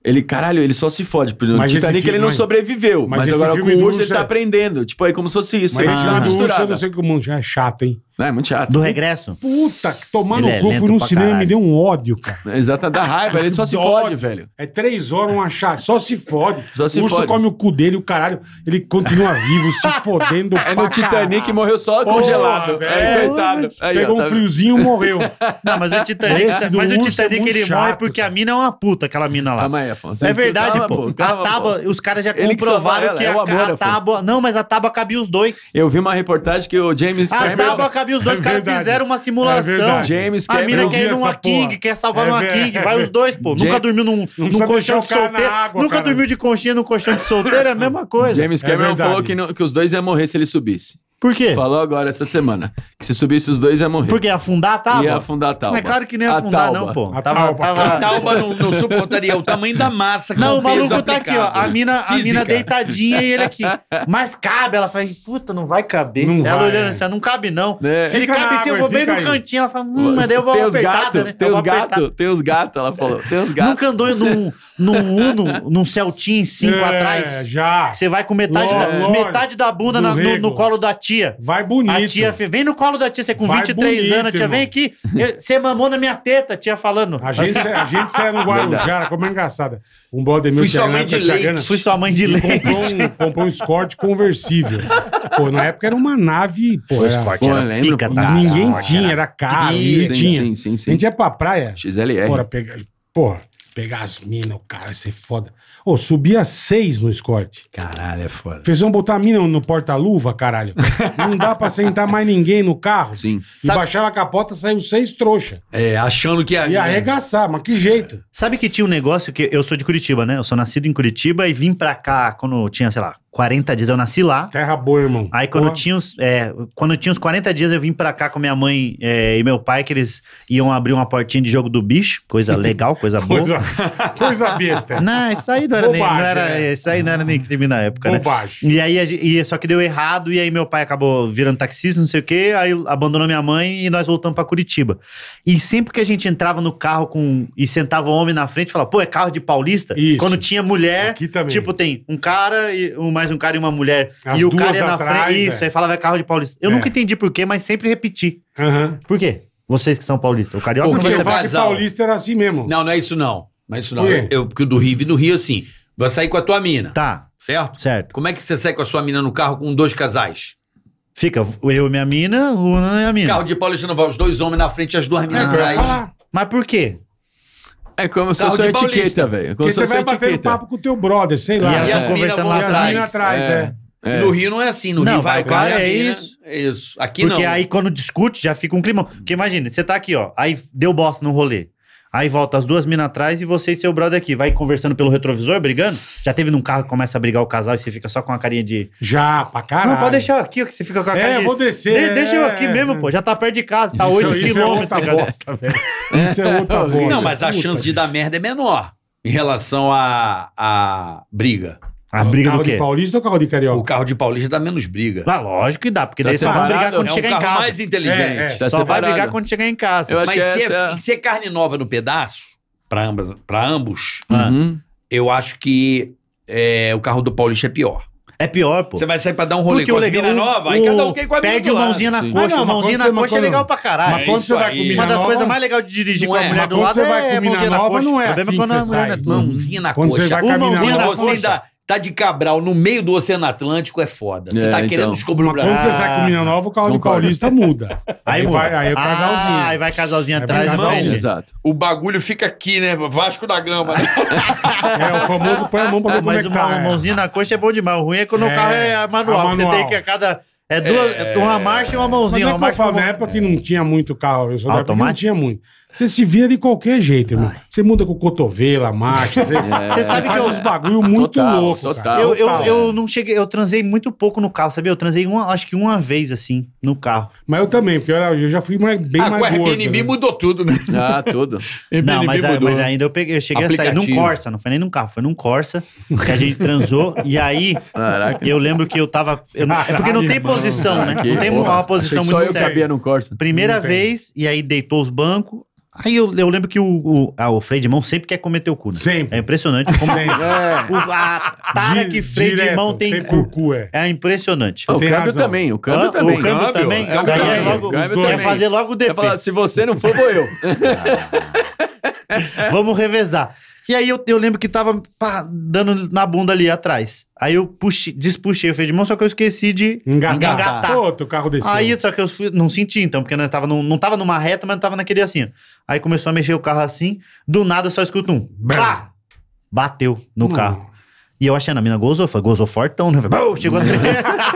Speaker 4: Ele, caralho, ele só se fode. Por tipo, exemplo, Mas tipo, esse ele não mas- sobreviveu. mas Mas, agora com o urso ele tá é- aprendendo. Tipo, é como se fosse isso. Mas Mas esse uma filme do urso, eu não sei
Speaker 3: como já é chato, hein? É, muito chato. Do regresso?
Speaker 4: Puta, tomando o é cu gol, no cinema caralho. me deu
Speaker 3: um ódio, cara. Exato, dá raiva, ele só se Ódio. fode, velho. É três horas, um achar, só se fode. Só se o urso fode. come o cu dele, o caralho, ele continua vivo,
Speaker 1: se fodendo
Speaker 3: É no Titanic caralho. morreu só Porra, congelado. É, velho. coitado. Aí, Pegou ó, um tá friozinho
Speaker 1: e morreu. Não, mas o Titanic, Esse do mas o urso é Titanic muito ele chato, morre porque a mina é uma puta, aquela mina lá. Calma
Speaker 4: aí, Afonso. é verdade, calma, pô. calma, a tábua,
Speaker 1: os caras já comprovaram que, é a, tábua. Não, mas a tábua
Speaker 4: cabia os dois. Eu vi uma reportagem que o James A tábua cabia sabe, os dois é caras fizeram uma é simulação. É James a mina quer ir numa King, porra. quer salvar é numa King, vai os dois, pô. Nunca dormiu
Speaker 1: num, num colchão de solteiro. Água, Nunca cara. dormiu de conchinha num colchão de solteiro, é a mesma coisa. James é Cameron falou que,
Speaker 4: não, que os dois iam morrer se ele subisse. Por quê? Falou agora essa semana. Que se subisse os dois ia morrer. Porque
Speaker 1: ia afundar a tábua? Ia afundar
Speaker 4: a tábua. É claro que nem ia afundar, não, pô. A tábua, tava... a tábua
Speaker 2: não, não, suportaria o tamanho da massa. não, é o maluco tá aplicado. aqui, ó. A mina, a mina deitadinha e ele aqui.
Speaker 1: Mas cabe. Ela fala, puta, não vai caber. Não ela vai. olhando é. assim, não cabe não. É. Se ele cabe assim, eu vou bem no aí. cantinho. Ela fala, hum, mas daí eu vou tem apertada, gato, né? Tem os gatos,
Speaker 4: tem os gatos, ela falou. Tem os gatos. Nunca andou num,
Speaker 1: num Uno, num Celtin 5 é, atrás? já. Você vai com metade, metade da bunda no colo da tia tia. Vai bonito. A tia, vem no colo da tia, você com Vai 23 bonito, anos, a tia, irmão. vem aqui. Eu, você mamou na minha teta, tia falando. A gente, a gente saiu no Guarujá,
Speaker 3: como é engraçada. Um bode meu, Fui sua mãe de leite. Fui sua mãe de leite. Comprou um, comprou um Escort conversível. Pô, na época era uma nave, pô. O Escort era pica, tá? Ninguém Escort tinha, era caro, ninguém tinha. Sim, sim, sim. A gente ia pra praia. XLR. Pô, pegar, pegar as minas, o cara, ia ser foda. Ô, oh, subia seis no escorte. Caralho, é foda. Fez vão botar a mina no porta-luva, caralho. Não dá pra sentar mais ninguém no carro. Sim. E Sabe- baixava a capota, saiu
Speaker 1: seis trouxa. É, achando que ia. E arregaçar, mas que jeito. Sabe que tinha um negócio que eu sou de Curitiba, né? Eu sou nascido em Curitiba e vim pra cá quando tinha, sei lá, 40 dias eu nasci lá. Terra boa, irmão. Aí quando, Porra. tinha uns, é, quando tinha uns 40 dias eu vim pra cá com minha mãe é, e meu pai, que eles iam abrir uma portinha de jogo do bicho. Coisa legal, coisa boa. coisa, coisa besta. Não, isso aí não era, Bobagem, nem, não era, é. isso aí é. não era nem crime na época, né? Bobagem. né? E aí, e, só que deu errado e aí meu pai acabou virando taxista, não sei o quê, aí abandonou minha mãe e nós voltamos pra Curitiba. E sempre que a gente entrava no carro com e sentava o homem na frente, falava, pô, é carro de paulista? Isso. Quando tinha mulher, tipo, tem um cara e uma mais um cara e uma mulher. As e o cara é na frente. Isso, é. aí falava é carro de paulista. Eu é. nunca entendi por mas sempre repeti. Uhum. Por quê? Vocês que são paulistas. O carioca Porque não eu falo que paulista
Speaker 2: era assim mesmo. Não, não é isso não. Não é isso não. Eu, eu, porque do Rio, do Rio assim, vai sair com a tua mina. Tá. Certo? Certo. Como é que você sai com a sua mina no carro com dois casais?
Speaker 1: Fica eu e minha mina, o Ana e a mina.
Speaker 2: Carro de paulista não vai os dois homens na frente e as duas minas é, atrás. Ah,
Speaker 1: mas por quê?
Speaker 2: É como se fosse uma etiqueta, velho. Porque você vai bater um papo
Speaker 3: com o teu brother, sei lá. E elas né? conversando lá atrás. atrás, é, é. É. No Rio não é
Speaker 1: assim, no não, Rio vai, vai cara, é né? isso.
Speaker 2: É isso. Aqui Porque não. Porque aí
Speaker 1: quando discute já fica um clima. Porque imagina, você tá aqui, ó, aí deu bosta no rolê. Aí volta as duas minas atrás e você e seu brother aqui. Vai conversando pelo retrovisor, brigando. Já teve num carro que começa a brigar o casal e você fica só com a carinha de. Já, pra caralho. Não, pode deixar aqui, ó, que você fica com a é, carinha. É, vou descer. De, deixa eu aqui é. mesmo, pô. Já tá perto de casa, tá isso, 8 isso é quilômetros. É bosta,
Speaker 2: velho. Isso é outra bosta. Não, mas a chance de dar merda é menor em relação à a, a briga. A o briga do quê? de paulista ou carro de carioca? O carro de paulista dá menos briga. Ah, lógico que dá, porque tá daí você vai brigar quando né? é chegar um em casa. mais inteligente. É, é. Tá só separado. vai brigar quando
Speaker 1: chegar em casa. Mas se é, é
Speaker 2: se é carne nova no pedaço, para ambas, pra ambos, uhum. eu acho que é, o carro do Paulista é pior. É pior, pô. Você vai sair pra dar um rolê Porque com legal, mina é nova, o, aí cada um quem com a Perde uma mãozinha na coxa, ah,
Speaker 1: mãozinha na coxa é legal pra caralho. Mas quando você vai com Uma das coisas mais
Speaker 2: legais de dirigir com a é mulher do lado é mãozinha na coxa. Não é assim que você sai. Mãozinha na coxa. Mãozinha na coxa. Tá de Cabral no meio do Oceano Atlântico é foda. Você é, tá então. querendo descobrir o Brasil. Quando você sai com Mina
Speaker 3: Nova, o carro de Paulista muda.
Speaker 2: Aí, aí muda. Vai, aí o casalzinho. Ah, aí vai casalzinho é atrás. Vai casalzinho. Exato. O bagulho fica aqui, né? Vasco da Gama. Né?
Speaker 1: é, o famoso põe a mão pra ver ah, Mas é uma mãozinha na coxa é bom demais. O ruim é quando é, o carro é manual. manual. Você tem que a cada... É duas, é. uma marcha e uma mãozinha. Mas é uma marcha, eu falo, na
Speaker 3: época que não tinha muito carro. Eu sou da época que não tinha muito. Você se vira de qualquer jeito, irmão. Você muda com o cotovelo, a marcha. Você, é. você sabe que eu... uns bagulho muito total, louco, total, cara. Eu, eu, eu,
Speaker 1: não cheguei... Eu transei muito pouco no carro, sabia? Eu transei uma, acho que uma vez, assim, no carro. Mas eu também, porque eu, já fui mais, bem ah, mais gordo. Ah, com o Airbnb né? mudou
Speaker 2: tudo, né? Ah, tudo. não, mas, mas, ainda eu, peguei, eu cheguei Aplicativo. a sair num Corsa. Não foi
Speaker 1: nem num carro, foi num Corsa. que a gente transou. e aí, Caraca. eu lembro que eu tava... Eu, Caraca, é porque não tem posição, cara, né? Que, não tem porra, uma posição muito certa. Só eu cabia Corsa. Primeira vez, e aí deitou os bancos. Aí eu, eu, lembro que o, o, ah, o freio de mão sempre quer comer teu cu, né? Sempre. É impressionante como sempre. O, a tara é. que freio direto, de mão tem. Sempre o cu, é. É impressionante. Ah, o câmbio também, o câmbio ah, também. O câmbio, câmbio também. Câmbio, câmbio é logo, quer fazer logo o se
Speaker 4: você não for, vou eu.
Speaker 1: Vamos revezar. E aí eu, eu lembro que tava pá, dando na bunda ali atrás. Aí eu puxi despuxei o freio de mão, só que eu esqueci de engatar. engatar. Pô, teu carro desceu. Aí só que eu fui, não senti então, porque não tava, não não tava numa reta, mas não tava naquele assim. Aí começou a mexer o carro assim, do nada eu só escuto um. Pá! Bateu no hum. carro. E eu achando, a mina gozou, foi, gozou fortão, né? Bum, chegou a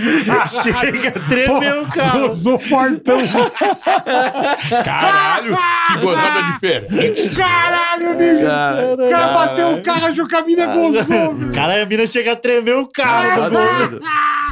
Speaker 5: Chega, tremeu o carro.
Speaker 1: Gozou fortão.
Speaker 2: Caralho, que gozada diferente.
Speaker 1: Caralho, bicho. Cara, cara, bateu o carro, achou que a mina gozou. Caralho, a mina chega a tremer o carro.
Speaker 4: Tá doido.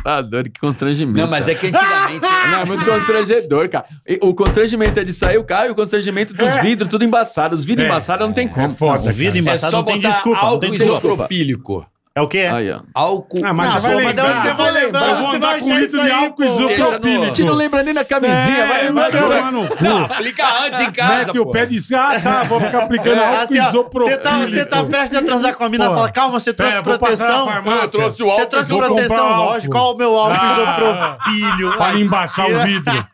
Speaker 4: Tá doido, que constrangimento. Não, mas é que antigamente... Não, é muito constrangedor, cara. O constrangimento é de sair o carro e o constrangimento dos é. vidros, tudo embaçado. Os vidros é. embaçados não tem como. É foda, O vidro é embaçado é só não tem desculpa. Não tem desculpa. isopropílico. É o quê? Aí, ó. Álcool. Ah, mas, não, vai pô, lembrar. você vai lembrar. Eu vou andar com litro de álcool isopropílico. A gente não lembra nem na camisinha. Vai lembrar mano. Não, aplica antes em casa, Mete o pé de...
Speaker 3: Ah, tá, vou ficar aplicando é, álcool e assim, isopropílico. Tá- você tá prestes a transar com a mina fala, calma, você trouxe proteção? Eu trouxe o álcool. Você trouxe
Speaker 5: proteção, lógico. Qual o meu álcool ah. isopropílio? Para embaçar o
Speaker 2: vidro.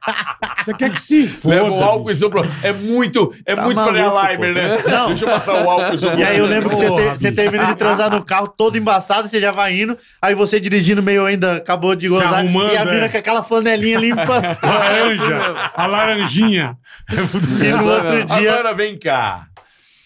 Speaker 2: Você quer que se foda. Leva o álcool isopropílico. É muito, é tá muito Freya Limer, né? Deixa eu passar o álcool isopropílico. E aí eu lembro que você termina de transar no
Speaker 1: carro todo embaçado passado você já vai indo. Aí você dirigindo meio ainda, acabou de gozar. e a mina é. com
Speaker 2: aquela flanelinha limpa.
Speaker 1: Laranja. a
Speaker 2: laranjinha. e no outro dia... Agora vem cá.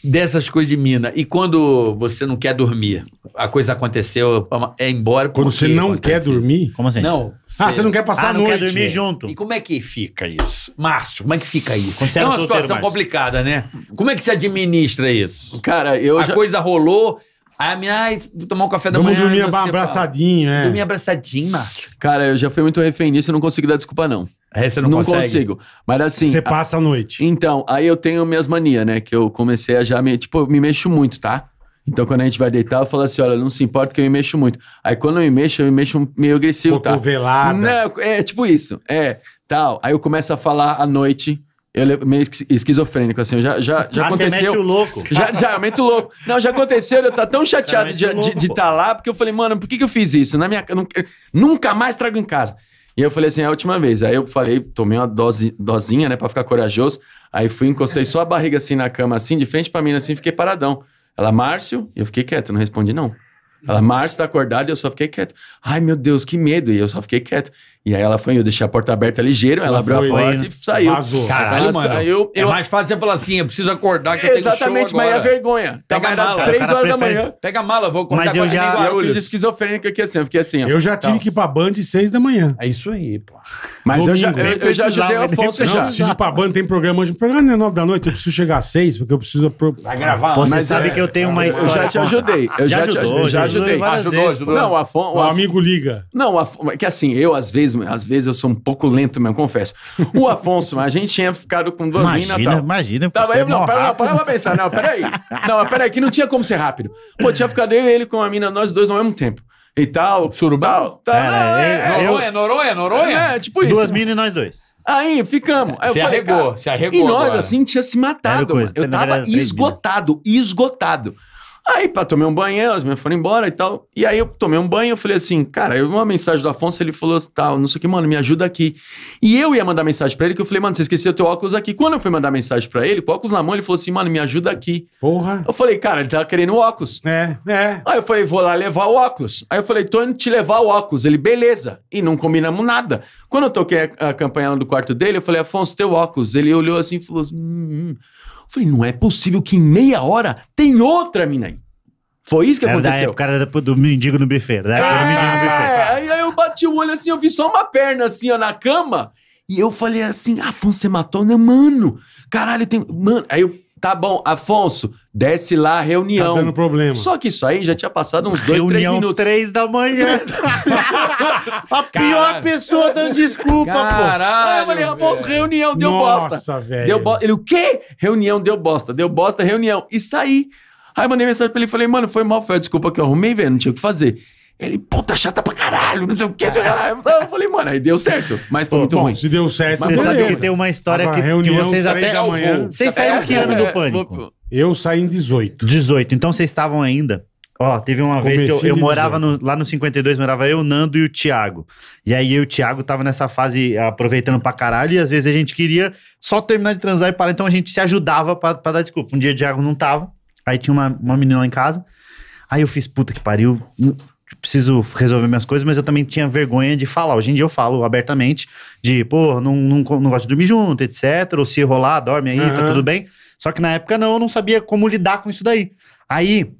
Speaker 2: Dessas coisas de mina. E quando você não quer dormir? A coisa aconteceu, é embora... Quando você não quer dormir?
Speaker 3: Como assim? Não. Você... Ah, você não quer passar ah, não noite. quer dormir
Speaker 2: junto. E como é que fica isso? Márcio, como é que fica aí? é uma situação complicada, né? Como é que se administra isso? Cara, eu A já... coisa rolou Aí a minha,
Speaker 4: ai, tomar um café da Vamos manhã. Vamos dormir abraçadinho,
Speaker 2: fala, é. Dormir abraçadinho, Márcio.
Speaker 4: Cara, eu já fui muito refém disso e não consigo dar desculpa, não. É, você não, não consegue? consigo. Mas assim. Você passa a... a noite. Então, aí eu tenho minhas manias, né? Que eu comecei a já me. Tipo, eu me mexo muito, tá? Então, quando a gente vai deitar, eu falo assim: olha, não se importa que eu me mexo muito. Aí, quando eu me mexo, eu me mexo meio agressivo, tá? Não, é tipo isso. É, tal. Aí eu começo a falar à noite eu meio esquizofrênico, assim. Já, já, já ah, aconteceu. Você mete o louco. Já, já eu meto louco. Não, já aconteceu, eu tá tão chateado de estar tá lá, porque eu falei, mano, por que, que eu fiz isso? Na minha, nunca mais trago em casa. E eu falei assim, é a última vez. Aí eu falei, tomei uma dose, dosinha, né, pra ficar corajoso. Aí fui, encostei só a barriga assim na cama, assim, de frente pra mim, assim, fiquei paradão. Ela, Márcio, e eu fiquei quieto, não respondi não. Ela, Márcio, tá acordado? E eu só fiquei quieto. Ai, meu Deus, que medo. E eu só fiquei quieto. E aí ela foi, eu deixei a porta aberta ligeiro, ela, ela abriu foi, a porta e saiu. Vazou. Caralho, mano. Saiu, é eu... É mais fácil você falar assim, eu preciso acordar que Exatamente, tem um show agora. mas é vergonha. Pega Pega mala. três horas da manhã. Pega a mala, vou contar mas eu já... Guarulhos. Eu fiz esquizofrênica aqui assim, porque fiquei assim. Ó. Eu já tive então. que
Speaker 3: ir pra Band às seis da manhã. É isso aí, pô. Mas eu já, eu, eu, já ajudei o Afonso já. Eu preciso ir pra Band, tem programa hoje. O programa é nove da noite, eu preciso chegar às seis, porque eu preciso... Pro... Vai gravar. Pô, você sabe é, que eu tenho uma história. Eu já te ajudei. Eu já ajudou, já ajudei. Ajudou, ajudou. Não, o Afonso... O amigo
Speaker 4: liga. Não, é que assim, eu às vezes mesmo. Às vezes eu sou um pouco lento mesmo, confesso. O Afonso, a gente tinha ficado com duas imagina, minas e tal. Imagina, Tava tá aí, é não, pera, não, para pra pensar. Não, peraí. Não, peraí, que não tinha como ser rápido. Pô, tinha ficado eu e ele com a mina, nós dois ao mesmo tempo e tal. surubal, Tá, Cara, é, é, Noronha, eu... Noronha, Noronha? É, é, tipo isso. Duas né? minas e nós dois. Aí, ficamos. Aí se eu falei, arregou, cara, se arregou. E nós, agora. assim, tinha se matado. Eu tava esgotado, esgotado. Aí, pá, tomei um banho, as me foram embora e tal. E aí eu tomei um banho, eu falei assim, cara, eu vi uma mensagem do Afonso, ele falou assim, tal, não sei o que, mano, me ajuda aqui. E eu ia mandar mensagem pra ele, que eu falei, mano, você esqueceu teu óculos aqui. Quando eu fui mandar mensagem pra ele, com o óculos na mão, ele falou assim, mano, me ajuda aqui. Porra. Eu falei, cara, ele tava tá querendo o óculos. É, é. Aí eu falei, vou lá levar o óculos. Aí eu falei, tô indo te levar o óculos. Ele, beleza. E não combinamos nada. Quando eu toquei a, a campanha do quarto dele, eu falei, Afonso, teu óculos. Ele olhou assim e falou assim, hum, hum. Falei, não é possível que em meia hora tem outra mina aí. Foi isso que era aconteceu. Da época, do, mendigo no buffet. Da época é, do mendigo no buffet. Aí, aí eu bati o olho assim, eu vi só uma perna assim, ó, na cama. E eu falei assim, ah, Afonso, ah, você matou? Não, né, mano. Caralho, tem... Mano, aí eu Tá bom, Afonso, desce lá, reunião. Tá dando problema. Só que isso aí já tinha passado uns dois, reunião três minutos. três
Speaker 1: da manhã. a pior Caralho. pessoa dando desculpa,
Speaker 4: Caralho, pô. Caralho, eu falei, Afonso,
Speaker 1: reunião, deu Nossa, bosta.
Speaker 4: Nossa, velho. Deu bosta. Ele, o quê? Reunião, deu bosta. Deu bosta, reunião. E saí. Aí mandei mensagem pra ele e falei, mano, foi mal, foi a desculpa que eu arrumei, velho, não tinha o que fazer. Ele, puta, chata pra caralho, não sei o que. É. Eu falei, mano, aí deu certo. Mas foi Pô, muito bom, ruim. Se deu certo, Mas você sabe que tem
Speaker 1: uma história que, que vocês até. Manhã, vocês saíram é, que ano do é, pânico? Eu saí em 18. 18. Então vocês estavam ainda. Ó, oh, teve uma Comecei vez que eu, eu morava no, lá no 52, morava eu, Nando e o Thiago. E aí eu e o Thiago tava nessa fase aproveitando pra caralho, e às vezes a gente queria só terminar de transar e parar, então a gente se ajudava pra, pra dar desculpa. Um dia o Thiago não tava, aí tinha uma, uma menina lá em casa, aí eu fiz, puta que pariu, preciso resolver minhas coisas, mas eu também tinha vergonha de falar. Hoje em dia eu falo abertamente de, pô, não, não, não gosto de dormir junto, etc. Ou se rolar, dorme aí, uhum. tá tudo bem. Só que na época não, eu não sabia como lidar com isso daí. Aí,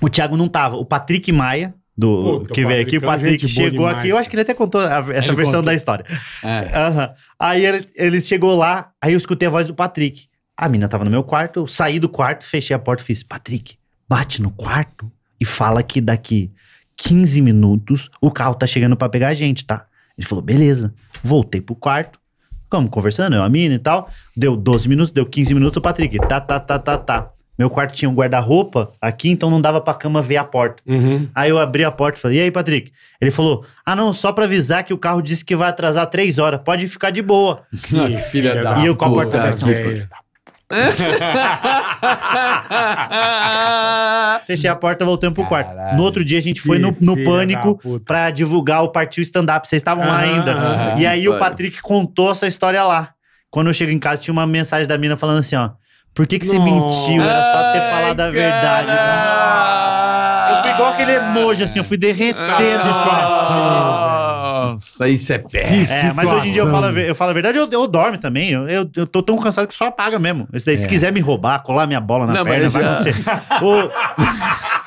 Speaker 1: o Thiago não tava. O Patrick Maia, do Puta, que veio aqui, o Patrick é chegou demais, aqui. Eu acho que ele até contou a, essa versão contou. da história. É. Uhum. Aí ele, ele chegou lá, aí eu escutei a voz do Patrick. A mina tava no meu quarto, eu saí do quarto, fechei a porta e fiz: Patrick, bate no quarto e fala que daqui 15 minutos, o carro tá chegando para pegar a gente, tá? Ele falou, beleza. Voltei pro quarto, ficamos conversando, eu, a mina e tal. Deu 12 minutos, deu 15 minutos, o Patrick, tá, tá, tá, tá, tá. Meu quarto tinha um guarda-roupa aqui, então não dava pra cama ver a porta. Uhum. Aí eu abri a porta e falei, e aí, Patrick? Ele falou, ah não, só pra avisar que o carro disse que vai atrasar três horas, pode ficar de boa. Ah, filha da E eu com a porta aberta, filha da Fechei a porta, voltamos pro quarto. Caralho, no outro dia a gente foi no, no Pânico pra divulgar o Partiu Stand-Up. Vocês estavam lá ainda. e aí o Patrick contou essa história lá. Quando eu chego em casa, tinha uma mensagem da mina falando assim, ó. Por que, que você mentiu? Era só ter falado a verdade. Eu fui igual aquele emoji, assim. Eu fui derretendo. Ah,
Speaker 4: nossa, isso é péssimo. É, mas hoje em dia eu falo, a eu
Speaker 1: falo a verdade, eu, eu dorme também. Eu, eu, eu tô tão cansado que só apaga mesmo. se é. quiser me roubar, colar minha bola na Não, perna, vai já- acontecer. O-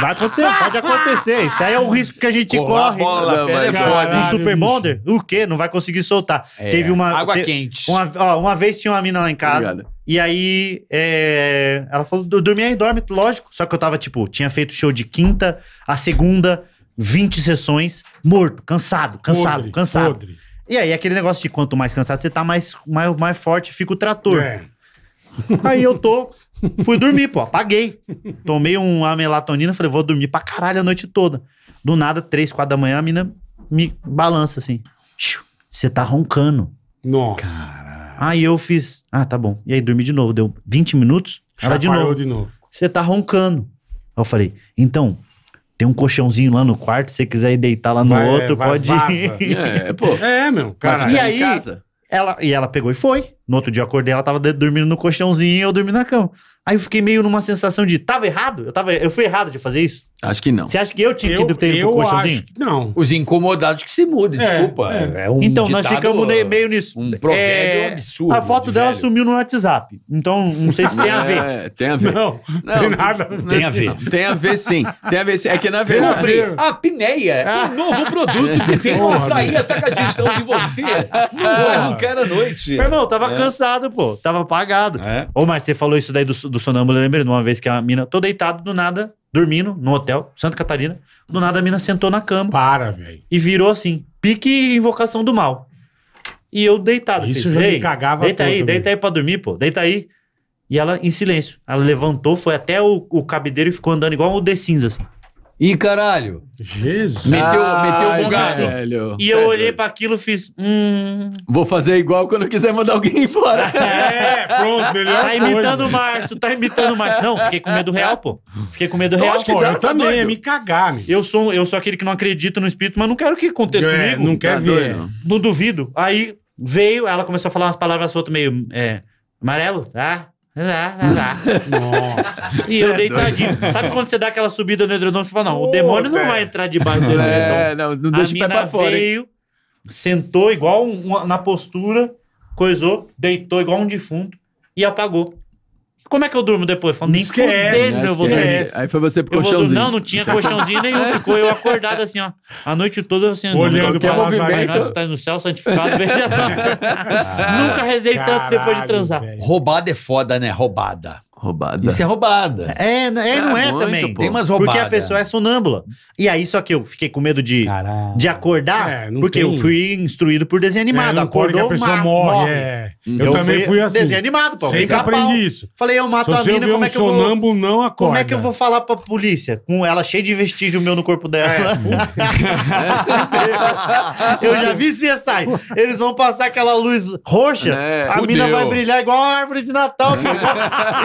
Speaker 1: Vai acontecer, pode acontecer. Isso aí é um risco que a gente Colar a corre. bola na perna é foda, Um super bonder? O quê? Não vai conseguir soltar. É, Teve uma. Água te- quente. Uma, ó, uma vez tinha uma mina lá em casa. Obrigado. E aí, é, ela falou, eu dormi aí, dorme, lógico. Só que eu tava, tipo, tinha feito show de quinta, a segunda, 20 sessões, morto, cansado, cansado, podre, cansado. Podre. E aí, aquele negócio de quanto mais cansado você tá, mais, mais, mais forte fica o trator. É. Aí eu tô, fui dormir, pô, apaguei. Tomei uma melatonina, falei, vou dormir pra caralho a noite toda. Do nada, 3, 4 da manhã, a mina me balança assim. Você tá roncando. Nossa. Caralho. Aí eu fiz, ah, tá bom. E aí dormi de novo, deu 20 minutos, Já ela de novo. de novo. Você tá roncando. Aí eu falei, então, tem um colchãozinho lá no quarto, se você quiser ir deitar lá no vai, outro, vai, pode ir. É, é, pô. É, meu, cara. E aí, ela, e ela pegou e foi. No outro dia eu acordei, ela tava dormindo no colchãozinho e eu dormi na cama. Aí eu fiquei meio numa sensação de, tava errado? Eu, tava, eu fui errado de fazer isso? Acho que não. Você acha que eu tinha que ter ido pro colchãozinho?
Speaker 2: não. Os incomodados que se mudem, é, desculpa. É. É um então, ditado, nós ficamos meio nisso. Um provérbio é, absurdo. A foto
Speaker 1: de dela velho. sumiu no WhatsApp. Então, não sei se tem a é,
Speaker 4: ver. tem a ver. Não, não tem nada. tem a ver. Não. Tem a ver, sim. Tem a ver, sim. É que na verdade... a Pineia, é um
Speaker 2: novo produto que tem uma a digestão
Speaker 4: de você não vai é
Speaker 2: arrancar à noite. Meu irmão, tava
Speaker 1: cansado, pô. Tava apagado. Ô, Marcelo, você falou isso daí do, do sonâmbulo, eu de uma vez que a mina... Tô deitado, do nada, dormindo no hotel, Santa Catarina. Do nada a mina sentou na cama. Para, velho. E virou assim, pique invocação do mal. E eu deitado. Isso fez, já me cagava Deita aí, deita aí pra dormir, pô. Deita aí. E ela em silêncio. Ela levantou, foi até o, o cabideiro e ficou andando igual o The Cinza, assim. Ih, caralho. Jesus. Meteu, meteu o bugado. Velho. E eu olhei
Speaker 4: pra aquilo e fiz. Hum. Vou fazer igual quando eu quiser mandar alguém embora. É, pronto, melhor. Tá imitando o Márcio, tá imitando o Márcio. Não,
Speaker 1: fiquei com medo real, pô. Fiquei com medo então, real. Acho que pô, eu tá também, doido. é me cagar, me. Eu sou, eu sou aquele que não acredita no espírito, mas não quero que aconteça é, comigo. Não quer tá ver. Não duvido. Aí veio, ela começou a falar umas palavras soltas meio. É, amarelo, tá? É, é, é. Nossa. E eu deitadinho. Sabe quando você dá aquela subida no edredom? Você fala, não, o demônio não vai entrar debaixo do edredom. É, não, não deixa a mina pra fora. veio, hein? sentou igual um, na postura, coisou, deitou igual um defunto e apagou. Como é que eu durmo depois? Falo, nem esquece, fudendo, eu vou dormir. Aí
Speaker 4: foi você pro colchãozinho. não, não tinha colchãozinho nenhum. Ficou
Speaker 1: eu acordado assim, ó.
Speaker 2: A noite toda assim,
Speaker 4: olhando pra é tá lá. Pai nosso
Speaker 1: está no céu, santificado, veja
Speaker 2: nossa. Nunca rezei Caralho, tanto depois de transar. Roubada é foda, né? Roubada. Roubada. Isso é roubada. É, é não é, ah, é também. Pô. Tem umas roubadas. Porque a pessoa é sonâmbula. E aí, só que eu fiquei com medo
Speaker 1: de, de acordar, é, porque tem. eu fui instruído por desenho é, animado. Acordou, a pessoa morre. morre. É. Uhum. Eu, eu, também fui assim. Desenho animado, pô. Sempre aprendi isso. Falei, é eu mato a mina, como é que eu vou... não acorda. Como é que eu vou falar pra polícia? Com ela cheia de vestígio meu no corpo dela. É. eu já vi se sai Eles vão passar aquela luz roxa, a mina vai brilhar igual a árvore de Natal,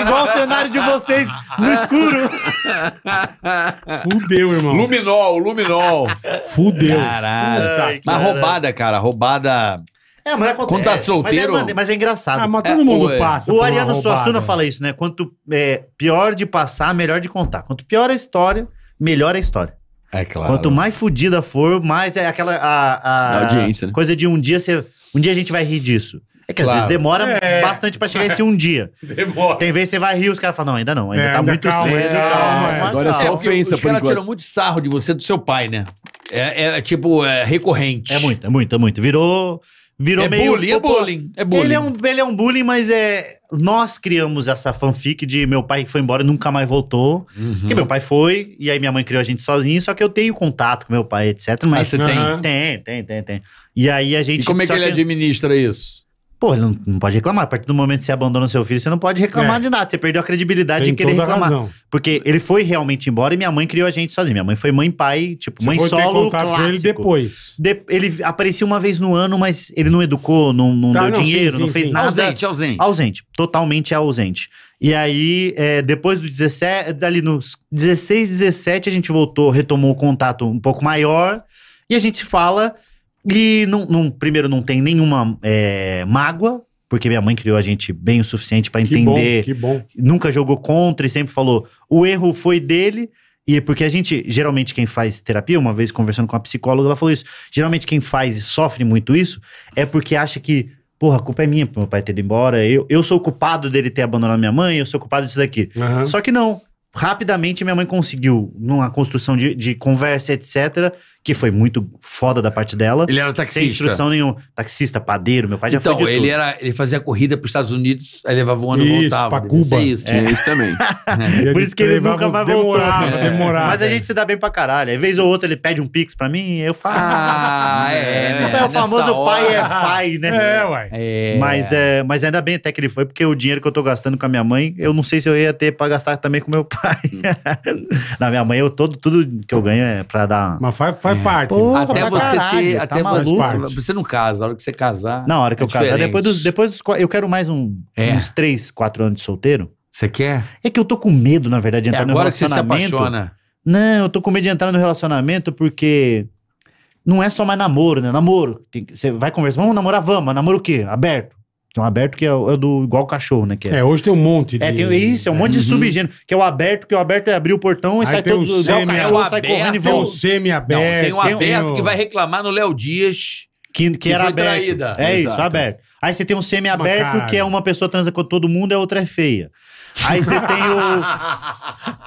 Speaker 1: igual o cenário de vocês no escuro.
Speaker 2: Fudeu, irmão. Luminol, Luminol. Fudeu. Caralho. Mas roubada, cara, roubada. É, mas acontece. Quando tá solteiro. Mas é, mas é engraçado. Ah, mas todo é, mundo passa. O Ariano Suassuna
Speaker 1: fala isso, né? Quanto é, pior de passar, melhor de contar. Quanto pior a história, melhor a história. É claro. Quanto mais fodida for, mais é aquela a, a, a audiência, né? coisa de um dia você, um dia a gente vai rir disso. É que claro. às vezes demora é. bastante pra chegar esse um dia. demora. Tem vez que você vai rir, os caras falam, não, ainda não, ainda é, tá ainda muito calma, cedo, é, calma. É, agora é só é, ofensa, Os caras tiram
Speaker 2: muito sarro de você do seu pai, né? É, é, é, tipo, é recorrente. É muito, é muito, é muito. Virou. Virou é meio. Bullying, é bullying.
Speaker 1: É bullying. Ele, é um, ele é um bullying, mas é. Nós criamos essa fanfic de meu pai foi embora e nunca mais voltou. Uhum. Porque meu pai foi, e aí minha mãe criou a gente sozinho, só que eu tenho contato com meu pai, etc. Mas ah, você tem? Tem, tem, tem, tem. E aí a gente. E como é que ele administra isso? Pô, ele não, não, pode reclamar. A partir do momento que você abandona seu filho, você não pode reclamar é. de nada. Você perdeu a credibilidade Tem em querer reclamar. Razão. Porque ele foi realmente embora e minha mãe criou a gente sozinha. Minha mãe foi mãe pai, tipo, você mãe solo, clássico. ele depois. De, ele apareceu uma vez no ano, mas ele não educou, não, não tá, deu não, dinheiro, sim, sim, não fez sim. nada. Ausente, ausente. Ausente, totalmente ausente. E aí, é, depois do 17, ali nos 16, 17, a gente voltou, retomou o contato um pouco maior. E a gente fala e, primeiro, não tem nenhuma é, mágoa, porque minha mãe criou a gente bem o suficiente para entender. Que bom, que bom. Nunca jogou contra e sempre falou: o erro foi dele. E é porque a gente, geralmente quem faz terapia, uma vez conversando com a psicóloga, ela falou isso. Geralmente quem faz e sofre muito isso é porque acha que, porra, a culpa é minha pro meu pai ter ido embora, eu, eu sou o culpado dele ter abandonado minha mãe, eu sou o culpado disso daqui. Uhum. Só que não. Rapidamente minha mãe conseguiu, numa construção de, de conversa, etc., que foi muito foda da parte dela. Ele era taxista. Sem instrução nenhuma. Taxista, padeiro, meu pai já então, foi de ele tudo. era
Speaker 2: ele fazia corrida para os Estados Unidos, aí levava um ano isso, e voltava. Pra Cuba. isso, é. isso também.
Speaker 5: É.
Speaker 1: Por isso que ele nunca mais demorava, voltou. Né? Demorava, Mas a é. gente se dá bem pra caralho. Aí, vez ou outra, ele pede um pix pra mim, eu faço.
Speaker 2: Ah, é. Né, é, o famoso hora... pai é pai, né? É, uai. É.
Speaker 1: Mas, é, mas ainda bem até que ele foi, porque o dinheiro que eu tô gastando com a minha mãe, eu não sei se eu ia ter pra gastar também com meu pai. Hum. Na minha mãe, eu todo, tudo que eu ganho é pra dar. Mas faz, faz parte.
Speaker 2: Porra, né? até você caralho, ter. Tá até maluco. Você não casa, na hora que você casar. Na hora que é eu casar. Depois dos,
Speaker 1: depois dos. Eu quero mais um, é. uns 3, 4 anos de solteiro. Você quer? É que eu tô com medo, na verdade, de é entrar é, no relacionamento. Agora que você se apaixona. Não, eu tô com medo de entrar no relacionamento porque não é só mais namoro, né? Namoro. Tem, você vai conversar. Vamos namorar, vamos. Namoro o quê? Aberto. Tem um aberto que é, é do igual cachorro, né? Que é. é, hoje tem um monte é, de. É, tem, isso, é um monte de uhum. subgênero. Que é o aberto, que é o aberto é abrir o portão e Aí sai todo o igual cachorro, sai correndo e volta. Tem o semi-aberto. Tem o aberto tem o... que vai
Speaker 2: reclamar no Léo Dias. Que, que, que era aberto. Traída. É Exato. isso, aberto. Aí você
Speaker 1: tem um semi-aberto, que é uma pessoa transa com todo mundo e é a outra é feia. Aí você tem o.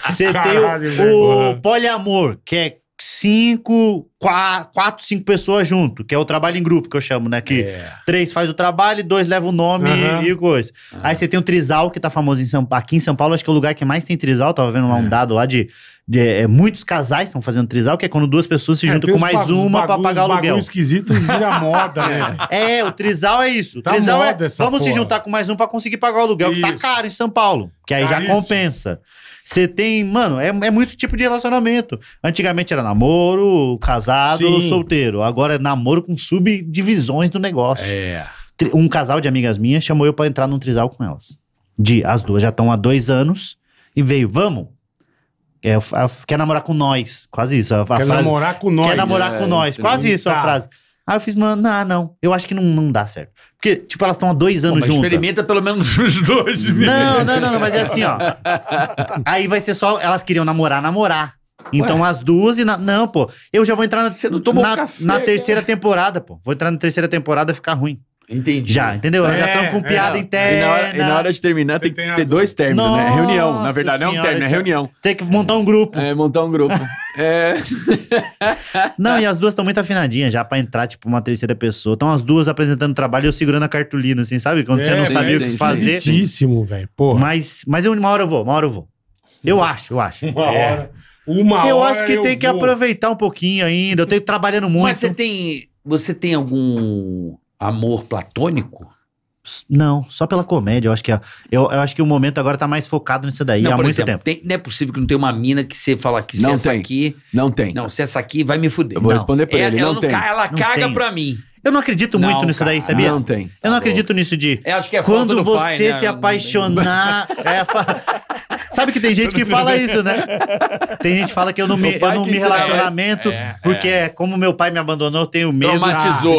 Speaker 1: Você tem o, o poliamor, que é cinco, quatro, quatro, cinco pessoas junto, que é o trabalho em grupo que eu chamo, né? Que é. três faz o trabalho, dois leva o nome uhum. e coisa. Uhum. Aí você tem o Trisal, que tá famoso em São, aqui em São Paulo, acho que é o lugar que mais tem Trisal. Tava vendo lá um é. dado lá de. de é, muitos casais estão fazendo Trisal, que é quando duas pessoas se é, juntam com mais uma para pagar o aluguel. esquisito vira moda, né? É, o Trisal é isso. Tá trisal é. Vamos porra. se juntar com mais um para conseguir pagar o aluguel, isso. que tá caro em São Paulo. Que aí já compensa. Você tem, mano, é, é muito tipo de relacionamento. Antigamente era namoro, casado, Sim. solteiro. Agora é namoro com subdivisões do negócio. É. Um casal de amigas minhas chamou eu para entrar num trisal com elas. De, as duas já estão há dois anos e veio, vamos? É, quer namorar com nós, quase isso. A, quer frase, namorar com nós. Quer namorar é, com nós, quase isso tá. a frase. Aí eu fiz, mano, ah, não, eu acho que não, não dá certo. Porque, tipo, elas estão há dois anos juntas. experimenta
Speaker 2: pelo menos os dois. Não, não, não, não, mas é assim, ó.
Speaker 1: Aí vai ser só, elas queriam namorar, namorar. Então Ué? as duas e. Na... Não, pô. Eu já vou entrar na. Você não tomou na, café, na terceira temporada, pô. Vou entrar na terceira temporada e ficar ruim.
Speaker 4: Entendi. Já, entendeu? Elas é, já estão com piada é, interna. E na, hora, e na, hora, de terminar, tem que ter dois términos, né? Nossa né? Reunião. Na verdade, senhora, não é um término, é, é reunião. Tem que montar um grupo. É, montar um grupo. é.
Speaker 1: Não, e as duas estão muito afinadinhas já pra entrar, tipo, uma terceira pessoa. Estão as duas apresentando trabalho e eu segurando a cartolina, assim, sabe? Quando é, você não sabia o que fazer. Certíssimo, velho. Mas, mas eu, uma hora eu vou, uma hora eu vou. Eu hum. acho, eu acho. Uma é. hora. Uma eu hora acho que eu tem vou. que aproveitar um pouquinho ainda. Eu tenho trabalhando muito. Mas você tem, você tem algum amor platônico? Não, só pela comédia. Eu acho que, a, eu, eu acho que o momento agora tá mais focado nisso
Speaker 2: daí não, há muito exemplo, tempo. Tem, não é possível que não tenha uma mina que você fala que se não essa tem, aqui. Não tem. Não, se essa aqui vai me fuder. Eu vou
Speaker 1: não, responder pra é, ele. Ela não, tem. Ela caga tem. pra mim. Eu não acredito muito não, nisso cara, daí, sabia? Não tem. Eu não tá acredito nisso de. É, acho que é Quando você pai, né? se apaixonar. é fa... Sabe que tem gente que fala isso, né? Tem gente que fala que eu não me, eu não me relacionamento é, porque é. como meu pai me abandonou, eu tenho medo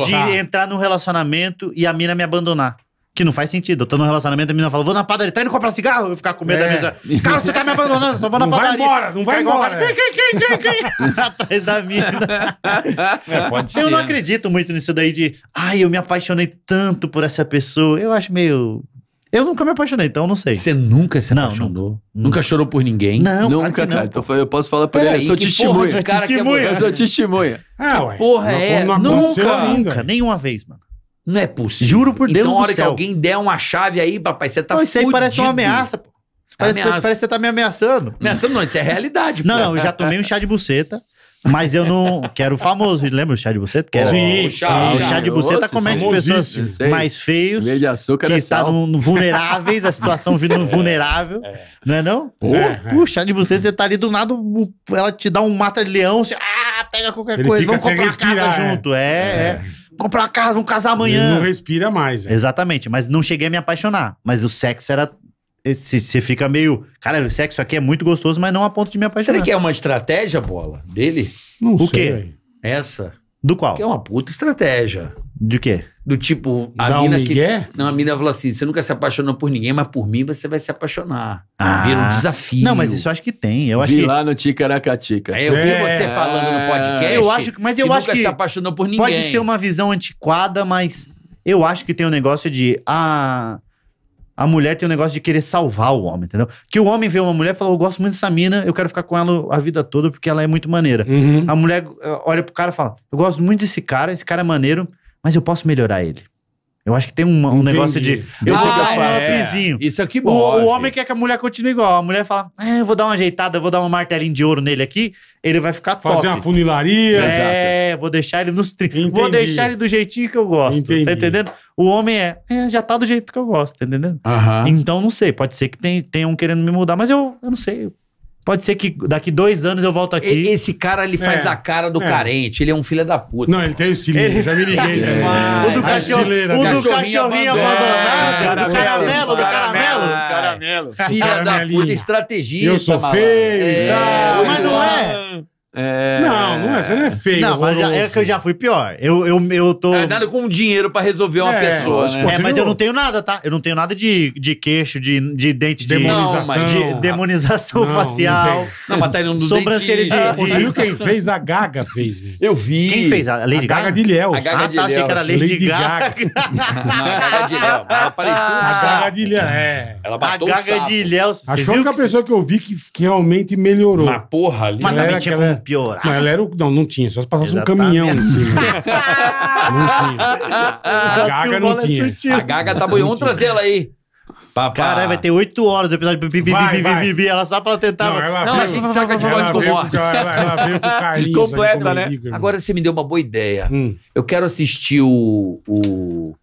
Speaker 1: de tá. entrar num relacionamento e a mina me abandonar. Que não faz sentido. Eu tô num relacionamento, a menina fala, vou na padaria, tá indo comprar cigarro? Eu ficar com medo é. da minha. Cara, você tá me abandonando, só vou na não padaria. Vai embora, não vai embora. Quem, quem, quem, quem, Atrás da mina. É, pode eu não acredito muito nisso daí de, ai, eu me apaixonei tanto por essa pessoa. Eu acho meio. Eu nunca me apaixonei, então não sei. Você nunca se apaixonou? Não, nunca,
Speaker 2: nunca chorou por ninguém? Não, nunca, claro não, cara.
Speaker 4: então eu posso falar pra Pera ele, eu sou testemunha. Cara, é testemunha. Eu sou
Speaker 2: testemunha. Ah, que ué. porra é? Nunca, nunca, nenhuma vez, mano. Não é possível. Juro por Deus então, na hora céu. que alguém der uma chave aí, papai, você tá não, isso aí fudido. parece uma ameaça, pô. É
Speaker 1: parece, ameaça. parece
Speaker 2: que você tá me ameaçando. Ameaçando não, isso é realidade, pô. Não, não, eu já
Speaker 1: tomei um chá de buceta. Mas eu não. quero o famoso, lembra o chá de buceta? Quero sim, o chá, sim, o chá de buceta comete é pessoas mais feios. de açúcar que é estão vulneráveis, a situação vindo vulnerável. É. Não é não? É, pô, é, o chá de buceta, você tá ali do nada, ela te dá um mata-leão, você. Ah, pega qualquer Ele coisa, vamos comprar uma casa junto. É, é comprar uma casa, vamos casar amanhã. Não respira mais, é. Exatamente, mas não cheguei a me apaixonar. Mas o sexo era você fica meio. Cara, o sexo aqui é muito gostoso, mas não a ponto de me apaixonar. Será que é
Speaker 2: uma estratégia, bola? Dele?
Speaker 1: Não o sei. O quê?
Speaker 2: Essa. Do qual? Que é uma puta estratégia.
Speaker 1: De quê? Do tipo,
Speaker 2: a Dá mina um que. Não, a mina falou assim: você nunca se apaixonou por ninguém, mas por mim você vai se apaixonar. Ah. Vira um desafio.
Speaker 1: Não, mas isso eu acho que tem. Eu acho vi que... lá no Ticaracatica. É, eu vi é. você falando no podcast. Eu acho, mas eu que acho nunca que. se apaixonou por ninguém. Pode ser uma visão antiquada, mas eu acho que tem um negócio de. a ah, a mulher tem um negócio de querer salvar o homem, entendeu? Que o homem vê uma mulher e fala: Eu gosto muito dessa mina, eu quero ficar com ela a vida toda porque ela é muito maneira. Uhum. A mulher eh, olha pro cara e fala: Eu gosto muito desse cara, esse cara é maneiro, mas eu posso melhorar ele. Eu acho que tem um, um negócio de. Eu ah, vou dar é, Isso
Speaker 2: aqui é bom. O, o, assim. homem
Speaker 1: quer que a mulher continue igual. A mulher fala: é, eu vou dar uma ajeitada, vou dar um martelinho de ouro nele aqui, ele vai ficar Fazer top. Fazer uma funilaria. É, Exato. vou deixar ele nos trinques. Vou deixar ele do jeitinho que eu gosto. Tá Entendi. Tá entendendo? O homem é, é, já tá do jeito que eu gosto, tá entendendo? Então não sei, pode ser que tenha, tem um querendo me mudar, mas eu, eu não sei. Pode ser que daqui dois anos eu volto aqui. Esse cara, ele faz É, a cara do é.
Speaker 2: carente. Ele é um filho da puta. Não, ele tem o cilindro, já me liguei. Né? O do, o do né? cachorrinho abandonado, abandonado, ah, do caramelo, do caramelo. Caramelo. Filha da puta, estrategista, Eu sou feio É, Mas não é. É... Não, não é, você não é feio. Não, mas já, é que eu
Speaker 1: já fui pior.
Speaker 2: Eu, eu, eu tô. É nada com dinheiro pra resolver uma é, pessoa. Né? É, mas eu não tenho
Speaker 1: nada, tá? Eu não tenho nada de, de queixo, de, de dente de. Demonização. de demonização não, facial. Não, não mas tá indo do Sobrancelha de. de... Você viu quem fez? A Gaga fez. Eu vi. Quem fez? A Lady a Gaga? Gaga de Léo. A Gaga ah, de tá, achei que era Lady, Lady Gaga. Gaga. não, a Gaga de Léo. Ela ah, apareceu. Ah, a Gaga de Léo. É. Ela bateu a Gaga de Léo. Achou que a
Speaker 3: pessoa que eu vi que realmente melhorou. Mas porra, ali. Mas também tinha piorar. Não, ela era o... não, não tinha, só se passasse Exatamente. um caminhão em cima.
Speaker 2: não tinha. A Gaga não é
Speaker 3: tinha. A Gaga tá boiando. Vamos trazer
Speaker 1: ela aí. Papá. Caralho, vai ter oito horas o episódio. Bi, bi, vai, bi, bi, bi,
Speaker 2: bi, ela só pra tentar. Não, ela não veio, a gente saca de volta com o morte. Completa, né? né? Agora você me deu uma boa ideia. Hum. Eu quero assistir o, o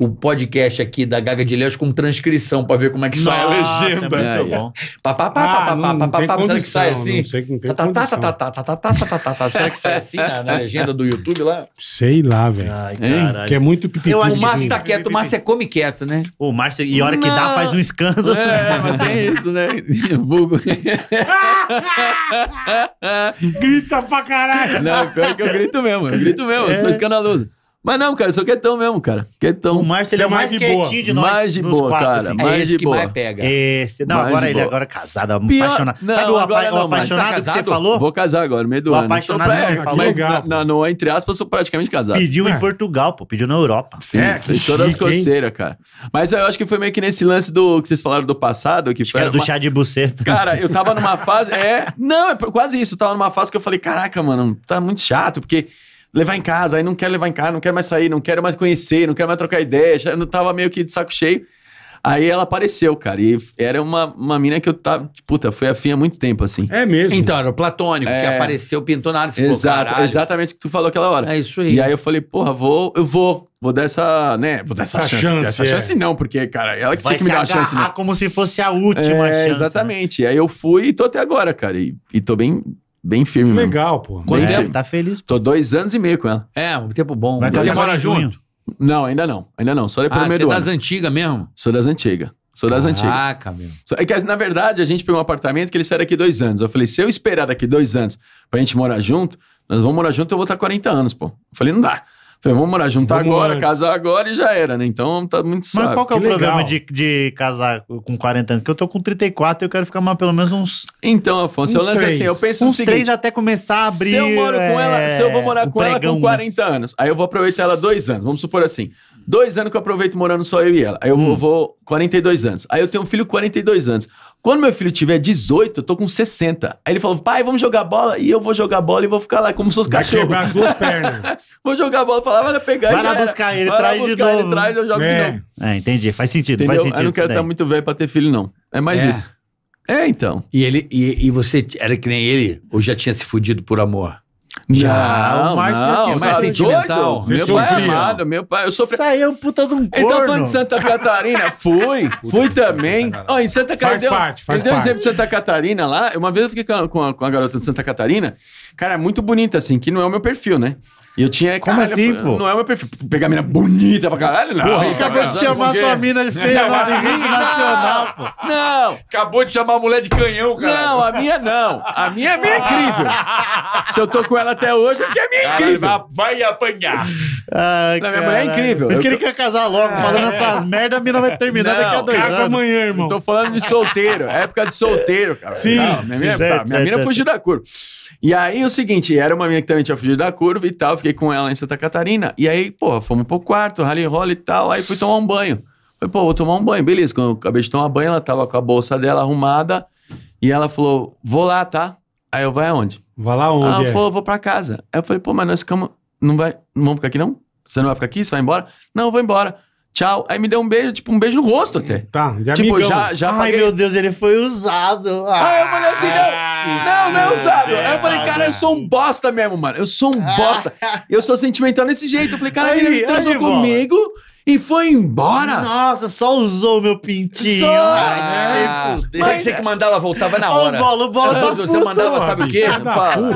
Speaker 2: o podcast aqui da Gaga de Leões com transcrição pra ver como é que Nossa, sai a é legenda. É muito bom. Papapá, ah, assim? será que sai assim? Não sei que não Será que sai assim na legenda do YouTube lá?
Speaker 3: Sei lá, velho. Ai, caralho. Que é muito pipipi. O assim. Márcio tá
Speaker 2: quieto, o Márcio é come quieto, né? O Márcio, e hora que dá, faz um escândalo. É, mas tem
Speaker 4: isso, né? Vulgo. Grita pra caralho. Não, pior que eu grito mesmo, eu grito mesmo, eu sou é. escandaloso. Mas não, cara, eu sou quietão mesmo, cara. Quietão. O Márcio ele é, é mais, mais de quietinho boa. de nós. Mais de boa, quatro, cara. Assim. É mais esse de que boa. mais pega. Esse. Não, mais agora ele boa. agora é casado, Pior... apaixonado. Não, Sabe o, apa... agora, o é apaixonado tá que você falou? Vou casar agora, meio do o ano. apaixonado ele então, que você falou. Mas, legal, na, entre aspas, eu sou praticamente casado.
Speaker 1: Pediu é. em Portugal, pô. Pediu na Europa. Sim, é, que todas as coceiras, cara.
Speaker 4: Mas eu acho que foi meio que nesse lance do que vocês falaram do passado. Que acho foi que era do chá de buceta. Cara, eu tava numa fase... É... Não, é quase isso. Eu tava numa fase que eu falei, caraca, mano, tá muito chato, porque levar em casa, aí não quero levar em casa, não quero mais sair, não quero mais conhecer, não quero mais trocar ideia, já não tava meio que de saco cheio. Aí ela apareceu, cara, e era uma, uma mina que eu tava. Puta, foi afim há muito tempo, assim. É mesmo. Então, era o platônico, é... que apareceu, pintou na área, se Exato, falou, exatamente o que tu falou aquela hora. É isso aí. E aí eu falei, porra, vou, eu vou, vou dar essa, né, vou dar essa, essa chance. chance essa é. chance não, porque, cara, ela que Vai tinha que me dar a chance. Né? como se fosse a última é, chance. Né? Exatamente. Né? Aí eu fui e tô até agora, cara, e, e tô bem Bem firme mesmo. Legal, pô. Quanto tempo? Tá feliz? Tô dois anos e meio com ela. É, um tempo bom. Vai você mora junto? Não, ainda não. Ainda não. Só depois do ah, você é das antigas mesmo? Sou das antigas. Sou das antigas. Caraca, meu. Só- É que, na verdade, a gente pegou um apartamento que ele sai daqui dois anos. Eu falei, se eu esperar daqui dois anos pra gente morar junto, nós vamos morar junto, eu vou estar 40 anos, pô. Eu falei, não dá. Falei, vamos morar, juntar vamos agora, antes. casar agora e já era, né?
Speaker 1: Então tá muito Mas qual que é o legal. problema de, de casar com 40 anos? Que eu tô com 34 e eu quero ficar mais, pelo menos uns.
Speaker 4: Então, Afonso, é uns eu lance assim, eu penso uns no seguinte. Uns três até
Speaker 1: começar a abrir. Se eu moro é... ela, se eu vou morar com pregão, ela com 40
Speaker 4: anos, aí eu vou aproveitar ela dois anos, vamos supor assim. Dois anos que eu aproveito morando só eu e ela. Aí eu hum. vou 42 anos. Aí eu tenho um filho com 42 anos. Quando meu filho tiver 18, eu tô com 60. Aí ele falou, pai, vamos jogar bola? E eu vou jogar bola e vou ficar lá, como se fosse Vai quebrar as duas pernas. vou jogar bola, falar, vai lá pegar. Vai lá buscar ele, vai traz lá buscar ele, traz, eu jogo é. de novo. É, entendi, faz sentido, Entendeu? faz sentido. Eu não quero estar muito velho pra ter filho, não. É mais é. isso.
Speaker 2: É, então. E ele, e, e você era que nem ele? Ou já tinha se fudido por amor?
Speaker 5: Já,
Speaker 4: não, o Márcio não, assim, é mais tá sentimental. Meu pai é amado, meu pai. Eu sou pre... Saiu um puta de um tá corno. Então, falando de Santa Catarina, fui, fui também. Ó, oh, em Santa Catarina. Faz parte, faz deu um exemplo de Santa Catarina lá. Uma vez eu fiquei com a, com a, garota de Santa Catarina. Cara, é muito bonita, assim, que não é o meu perfil, né? E eu tinha. Como caralho, assim, pô? Não é o meu perfil. Pegar mina bonita pra caralho, não. Porra, acabou de chamar sua mina feia lá de rede nacional, pô. Não. Acabou de chamar a mulher de canhão, cara. Não, a minha não. A minha é minha ah. incrível. Se eu tô com ela até hoje, é que a minha é caralho, incrível. Vai apanhar.
Speaker 1: Ah, não, minha mulher é incrível. Por isso que ele quer casar logo, é. falando essas merdas,
Speaker 4: a mina vai terminar não, daqui a dois casa anos. amanhã, irmão. Eu tô falando de solteiro. É época de solteiro, cara. Sim. Não, minha sim, mina, é certo, tá, minha certo, mina certo. fugiu da curva. E aí, o seguinte, era uma mina que também tinha fugido da curva e tal fiquei com ela em Santa Catarina. E aí, porra, fomos pro quarto, rally roll e tal. Aí fui tomar um banho. Falei, pô, vou tomar um banho. Beleza, quando eu acabei de tomar banho, ela tava com a bolsa dela arrumada. E ela falou, vou lá, tá? Aí eu, vai aonde? Vai lá onde? Ela é? falou, vou pra casa. Aí eu falei, pô, mas nós ficamos. Não vai. Não vamos ficar aqui, não? Você não vai ficar aqui? Você vai embora? Não, eu vou embora. Tchau. Aí me deu um beijo, tipo, um beijo no rosto até. Tá, já Tipo, amigão. já, já Ai, paguei. meu Deus, ele foi usado.
Speaker 1: Aí ah, eu falei assim,
Speaker 4: ah,
Speaker 1: não, não, não é usado. Aí eu falei, ah,
Speaker 4: cara, eu sou um bosta mesmo, mano. Eu sou um bosta. Eu sou sentimental desse jeito. Eu falei, cara, ele me transou comigo e foi embora.
Speaker 1: Nossa, só usou meu pintinho. Só... Ah, Ai, mas... Você, que
Speaker 4: mandava
Speaker 2: voltava na hora. O bolo, o bolo tá Você mandava, sabe o quê?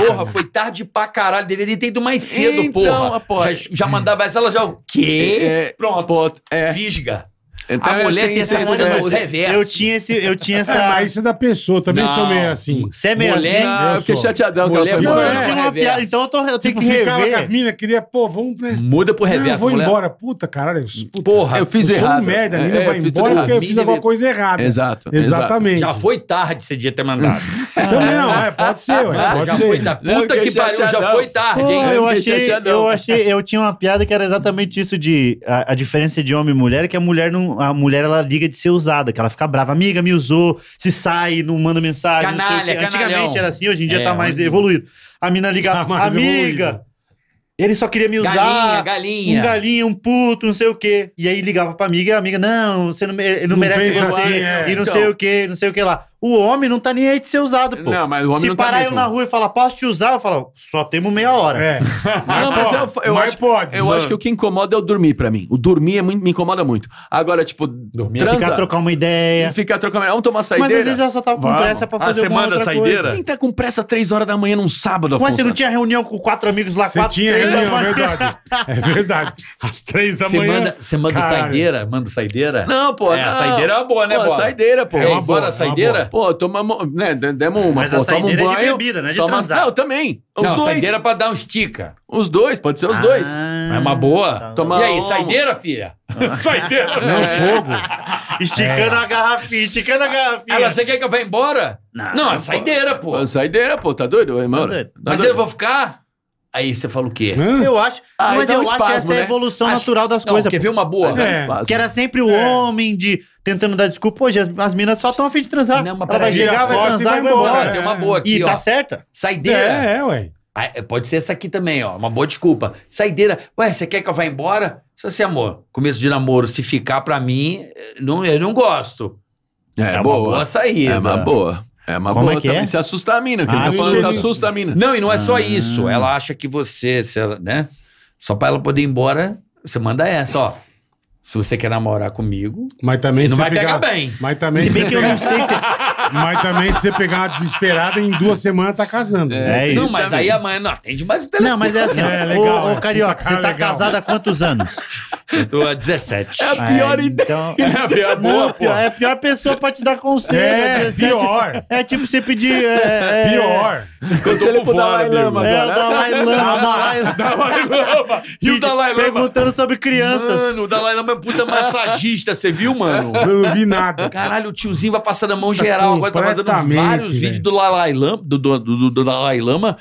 Speaker 2: porra, foi tarde pra caralho. Deveria ter ido mais cedo, então, porra. Já, já mandava essa, ela já o quê? É, é Pronto. Pronto. É.
Speaker 4: Fisga. Então, a ah, mulher tem essa coisa do reverso.
Speaker 1: Eu tinha, esse, eu
Speaker 3: tinha
Speaker 4: essa. É,
Speaker 1: isso é da pessoa,
Speaker 3: também não. sou meio assim. Você é meio mulher, assim? Não, eu fiquei chateadão. Mulher, mulher, mulher, eu tinha uma piada, então eu, tô, eu tenho tipo, que rever. Ficava com as minas, queria, pô, vamos... Né? Muda pro reverso, eu vou mulher. embora. Puta, caralho. Puta, Porra, eu
Speaker 4: fiz eu errado. Sou merda, a é, mina é, vai embora porque eu fiz alguma coisa errada. Exato. Exatamente. Já foi tarde,
Speaker 2: você devia ter mandado. Também não, é, pode ser, ué. Ah, já foi tarde. Puta que pariu, já foi tarde,
Speaker 5: hein? Eu achei, eu
Speaker 1: achei, eu tinha uma piada que era exatamente isso de, a diferença de homem e mulher, que a mulher não a mulher ela liga de ser usada, que ela fica brava. Amiga, me usou, se sai, não manda mensagem. Canalha, não Antigamente era assim, hoje em dia é, tá mais evoluído. A mina liga, tá amiga. Evoluído. Ele só queria me usar. Galinha, galinha. Um galinha, um puto, não sei o quê. E aí ligava pra amiga e a amiga, não, você não, ele não, não merece você. Assim, é. E não então, sei o quê, não sei o quê lá. O homem não tá nem aí de ser usado, pô. Não, mas o homem Se não tá parar eu na rua e falar, posso te usar? Eu falo, só temos meia hora.
Speaker 4: É. Mas, Não, mas pode. eu, eu Mas acho, pode. Eu acho que o que incomoda é o dormir pra mim. O dormir é muito- me incomoda muito. Agora, tipo, dormir é transa, Ficar trocar
Speaker 1: uma ideia.
Speaker 4: ficar trocando. Vamos tomar saideira? Mas às vezes eu só tava com Vamos. pressa pra Ah, fazer você alguma manda outra saideira? coisa. Quem tá com pressa três horas da manhã num sábado, Ué, Afonso? você não
Speaker 1: tinha reunião com quatro amigos
Speaker 2: lá, Você quatro, tinha três da reunião, é verdade.
Speaker 4: É verdade. Às três da Você manhã. manda, você manda Caralho. saideira? Manda saideira? Não, pô. É, a saideira é uma boa, né, Pô, a saideira, pô. É uma boa, é Bora, saideira? Pô, tomamos, né, demos uma. Mas pô, a saideira um banho, é de bebida, né? De toma... transar. Não, também. Os não, dois. saideira é
Speaker 2: pra dar um estica.
Speaker 4: Os dois, pode ser os ah, dois. É uma boa. Tá Toma e aí, saideira, filha? saideira. Não, é. fogo. Esticando é.
Speaker 2: a garrafinha, esticando a garrafinha. Ela, ah, você quer que eu vá embora?
Speaker 4: Não, não, não a saideira, pô. A saideira, pô, tá doido, irmão? Tá doido. Mas tá doido. eu vou ficar? Aí você fala o quê? Eu acho. Ah, mas então é eu espasmo, acho essa é a né?
Speaker 1: evolução natural das coisas. quer ver uma boa? É. é. Que era sempre o é. homem de tentando dar desculpa. Hoje as, as minas só estão a fim de transar. Não, mas Ela vai chegar, vai transar e vai embora. embora. Tem uma boa aqui, e tá ó. tá certa.
Speaker 2: Saideira. É, é, ué. Ah, é, pode ser essa aqui também, ó. Uma boa desculpa. Saideira. Ué, você quer que eu vá embora? Se assim, amor, começo de namoro, se ficar pra mim, eh, não, eu não gosto. É, é boa. uma boa saída. É uma boa. É uma Como é boa é que também é? se assusta
Speaker 4: a mina, que ah, ele tá ah, falando se assusta a mina. Não, e não é só ah. isso. Ela
Speaker 2: acha que você, se ela, né? Só pra ela poder ir embora, você manda essa, ó. Se você quer namorar comigo. Mas também não vai pegar, pegar bem.
Speaker 3: Mas também se bem que eu não sei se. Mas também, se você pegar uma desesperada, em duas semanas tá casando. É, é isso. Não, mas aí
Speaker 2: amanhã não atende mais o telefone. Não, mas é assim, É, legal, ô, ô, é. Carioca, você ah, tá legal. casada
Speaker 3: há
Speaker 1: quantos anos?
Speaker 2: Eu tô há 17. É a ah,
Speaker 1: pior É, ideia. Então, É a pior não, pô. pior, é a pior pessoa pra te dar conselho. É, 17. É pior. É tipo você pedir... É, é, Pior. Conselho tô por fora, meu irmão. É, o Dalai Lama, o Dalai Lama. E o Dalai Lama. Perguntando sobre crianças. Mano, o
Speaker 2: Dalai Lama é puta massagista, você viu, mano? Eu não vi nada. Caralho, o tiozinho vai passando a mão geral tá vai tá fazendo vários vídeos do Dalai Lama, do, do, do, do Dalai Lama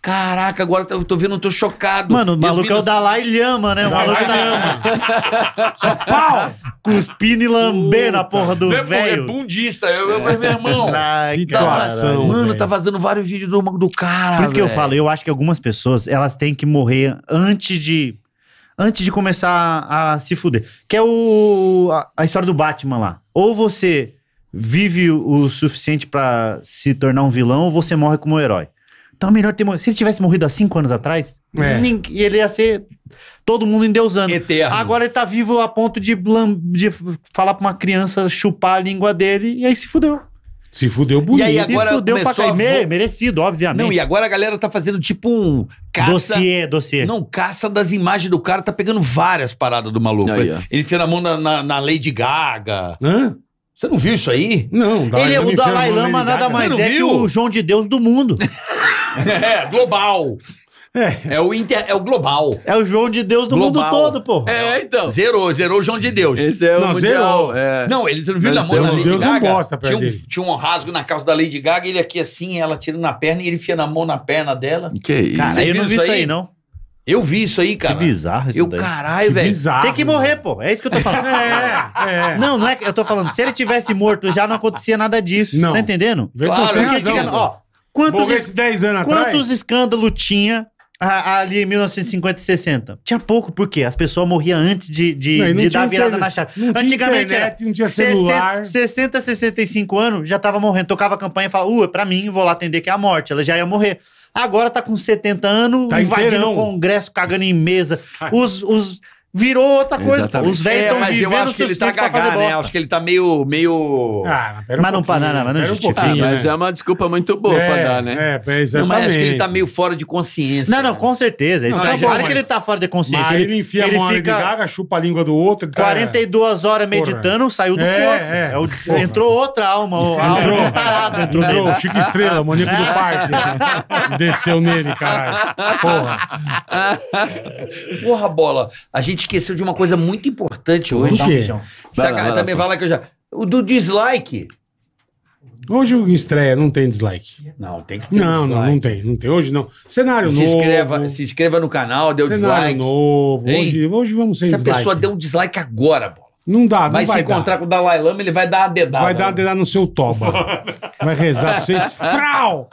Speaker 2: Caraca, agora eu tô vendo, eu tô chocado. Mano, o maluco minas... é o Dalai Lama, né? O maluco da tá Lama. Só pau!
Speaker 1: Cuspindo e lambendo a porra do é é velho. É
Speaker 2: bundista, eu, eu, é. meu irmão.
Speaker 1: Ai, tá situação, mano, véio. tá
Speaker 2: fazendo vários vídeos do, do cara. Por isso véio. que eu falo,
Speaker 1: eu acho que algumas pessoas, elas têm que morrer antes de. Antes de começar a, a se fuder. Que é o, a, a história do Batman lá. Ou você vive o suficiente para se tornar um vilão ou você morre como um herói. Então é melhor ter morrido. Se ele tivesse morrido há cinco anos atrás, é. ele ia ser todo mundo endeusando. Eterno. Agora ele tá vivo a ponto de, de falar pra uma criança chupar a língua dele e aí se fudeu.
Speaker 3: Se fudeu bonito. E aí agora se fudeu começou pra a... Mere,
Speaker 2: merecido, obviamente. Não, e agora a galera tá fazendo tipo um caça... Dossiê, dossiê. Não, caça das imagens do cara, tá pegando várias paradas do maluco. Aí, ele, ele fez a mão na, na, na Lady Gaga. Hã? Você não viu isso aí? Não, Dalai ele, é O Dalai Lama nada né? mais é viu? que o
Speaker 1: João de Deus do mundo.
Speaker 2: é, global. É. É, o inter, é o global. É o João de Deus do global. mundo todo, pô. É, é, então. Zerou, zerou o João de
Speaker 4: Deus. Esse é o mundial. Zerou. É. Não, ele não viu Mas na mão da é Lady Deus é Gaga? Não gosta, tinha, um,
Speaker 2: tinha um rasgo na calça da Lady Gaga, ele aqui assim, ela tira na perna e ele enfia na mão na perna dela. Que isso? Cara, eu não vi isso aí, aí não. Eu vi isso aí, cara. Que bizarro isso Eu, daí. caralho, velho. Bizarro. Tem que morrer, pô. É isso que eu tô falando.
Speaker 5: é,
Speaker 1: é. Não, não é que eu tô falando. Se ele tivesse morto, já não acontecia nada disso. Tá não. Tá entendendo? Claro, Porque razão, tinha, ó, quantos, es... 10 anos quantos escândalos tinha ali em 1950 e 60. Tinha pouco, porque as pessoas morriam antes de, de, não, de dar virada na chave. Antigamente internet, era. Não tinha celular. 60, 65 anos já tava morrendo. Tocava a campanha e falava, uh, é pra mim, vou lá atender que é a morte. Ela já ia morrer. Agora tá com 70 anos, tá invadindo o Congresso, cagando em mesa. Tá os, os virou outra coisa. Pô, Os velhos estão é, mas vivendo eu acho que ele tá gagá, né? Acho
Speaker 2: que ele tá meio... meio... Ah, mas, um mas não, para, não, né? mas não justifica. Um ah, mas né?
Speaker 4: é uma desculpa muito boa é, pra dar, né? É, exatamente. Não, mas acho é que ele tá meio fora de consciência. Não, não, né? com certeza. Isso não, é, é mas... que ele
Speaker 1: tá fora de
Speaker 3: consciência. ele, ele enfia ele a mão fica... gaga,
Speaker 1: chupa a língua do outro. Tá... 42 horas meditando, Porra. saiu do é, corpo. É, é Entrou outra alma. alma entrou. tarado
Speaker 3: entrou Entrou, Chico Estrela, o maníaco do parque.
Speaker 2: Desceu nele, caralho. Porra. Porra, bola. A gente esqueceu de uma coisa muito importante hoje. O quê? Sacanagem, também vai lá que eu já... O do dislike. Hoje o
Speaker 3: estreia não tem dislike.
Speaker 2: Não, tem que ter Não, não, não
Speaker 3: tem, não tem. Hoje não. Cenário se novo. Inscreva,
Speaker 2: se inscreva no canal, dê Cenário dislike. novo. Hoje, hoje vamos sem Se dislike. a pessoa deu um dislike agora, bola. Não dá, não vai, vai se dar. encontrar com o Dalai Lama, ele vai dar a dedada. Vai dar a né? dedada no seu toba. vai rezar pra vocês. Frau!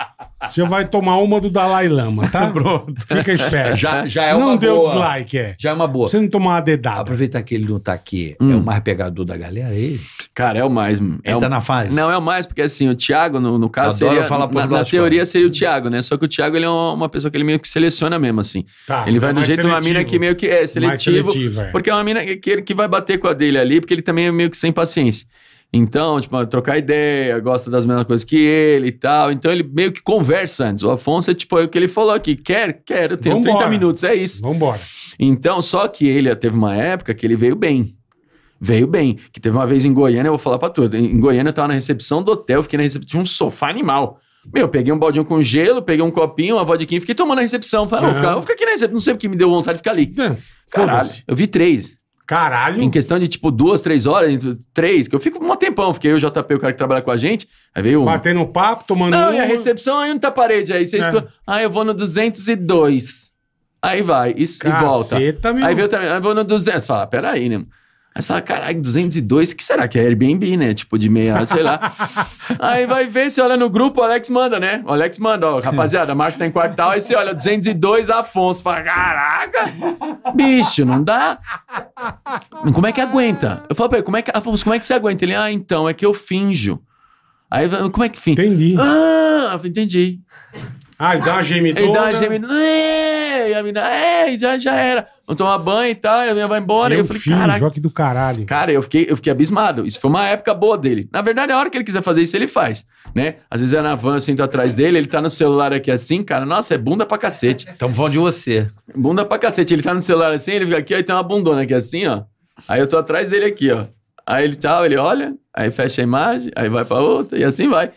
Speaker 3: Você vai tomar uma do Dalai Lama, tá? Pronto. Fica esperto. Já, já é não uma boa. Não deu dislike, é.
Speaker 4: Já é uma boa. Você não tomar uma dedada. Aproveitar que ele não tá aqui. Hum. É o mais pegador da galera, é ele? Cara, é o mais. Ele é ele tá na fase? Não, é o mais, porque assim, o Thiago, no, no caso, Adoro seria... Falar por na, na teoria seria o Thiago, né? Só que o Thiago, ele é uma pessoa que ele meio que seleciona mesmo, assim. Tá, ele vai é do jeito de uma mina que meio que é seletivo. seletivo é. Porque é uma mina que, que vai bater com a dele ali, porque ele também é meio que sem paciência. Então, tipo, trocar ideia, gosta das mesmas coisas que ele e tal. Então ele meio que conversa antes. O Afonso é tipo é o que ele falou aqui: quer, quer, tenho Vambora. 30 minutos, é isso. Vambora. Então, só que ele teve uma época que ele veio bem. Veio bem. Que teve uma vez em Goiânia, eu vou falar pra tudo. Em Goiânia eu tava na recepção do hotel, fiquei na recepção, tinha um sofá animal. Meu, peguei um baldinho com gelo, peguei um copinho, uma vodka, fiquei tomando a recepção. Falei, não, vou ficar, vou ficar aqui na recepção. Não sei porque me deu vontade de ficar ali. É, Caralho, eu vi três. Caralho! Em questão de, tipo, duas, três horas, três, que eu fico um tempão, fiquei eu, o JP, o cara que trabalha com a gente, aí veio... Batendo papo, tomando Não, uma. e a recepção aí não tá parede, aí você é. escuta, ah, eu vou no 202. Aí vai, isso, Caceta, e volta. Meu. Aí veio também, ah, eu vou no 200, fala, peraí, né? Aí você fala, caralho, 202, que será que é Airbnb, né? Tipo de meia, sei lá. aí vai ver, você olha no grupo, o Alex manda, né? O Alex manda, ó, rapaziada, Márcio tá em quartal, aí você olha, 202 Afonso. Fala, caraca, bicho, não dá. Como é que aguenta? Eu falo pra ele, como é que, Afonso, como é que você aguenta? Ele, ah, então, é que eu finjo. Aí, como é que finge? Entendi. Ah, entendi. Ah, ele dá uma gemidona. Ele dá uma gemidona. É, e a menina, é, já, já era. Vamos tomar banho e tal. E a menina vai embora. Meu e eu falei, filho, caraca.
Speaker 3: Joque do caralho.
Speaker 4: Cara, eu fiquei, eu fiquei abismado. Isso foi uma época boa dele. Na verdade, a hora que ele quiser fazer isso, ele faz. Né? Às vezes é na van, eu sento atrás dele, ele tá no celular aqui assim, cara. Nossa, é bunda pra cacete. Então vão de você. Bunda pra cacete. Ele tá no celular assim, ele fica aqui, aí tem uma bundona aqui assim, ó. Aí eu tô atrás dele aqui, ó. Aí ele, tchau, ele olha, aí fecha a imagem, aí vai pra outra, e assim vai.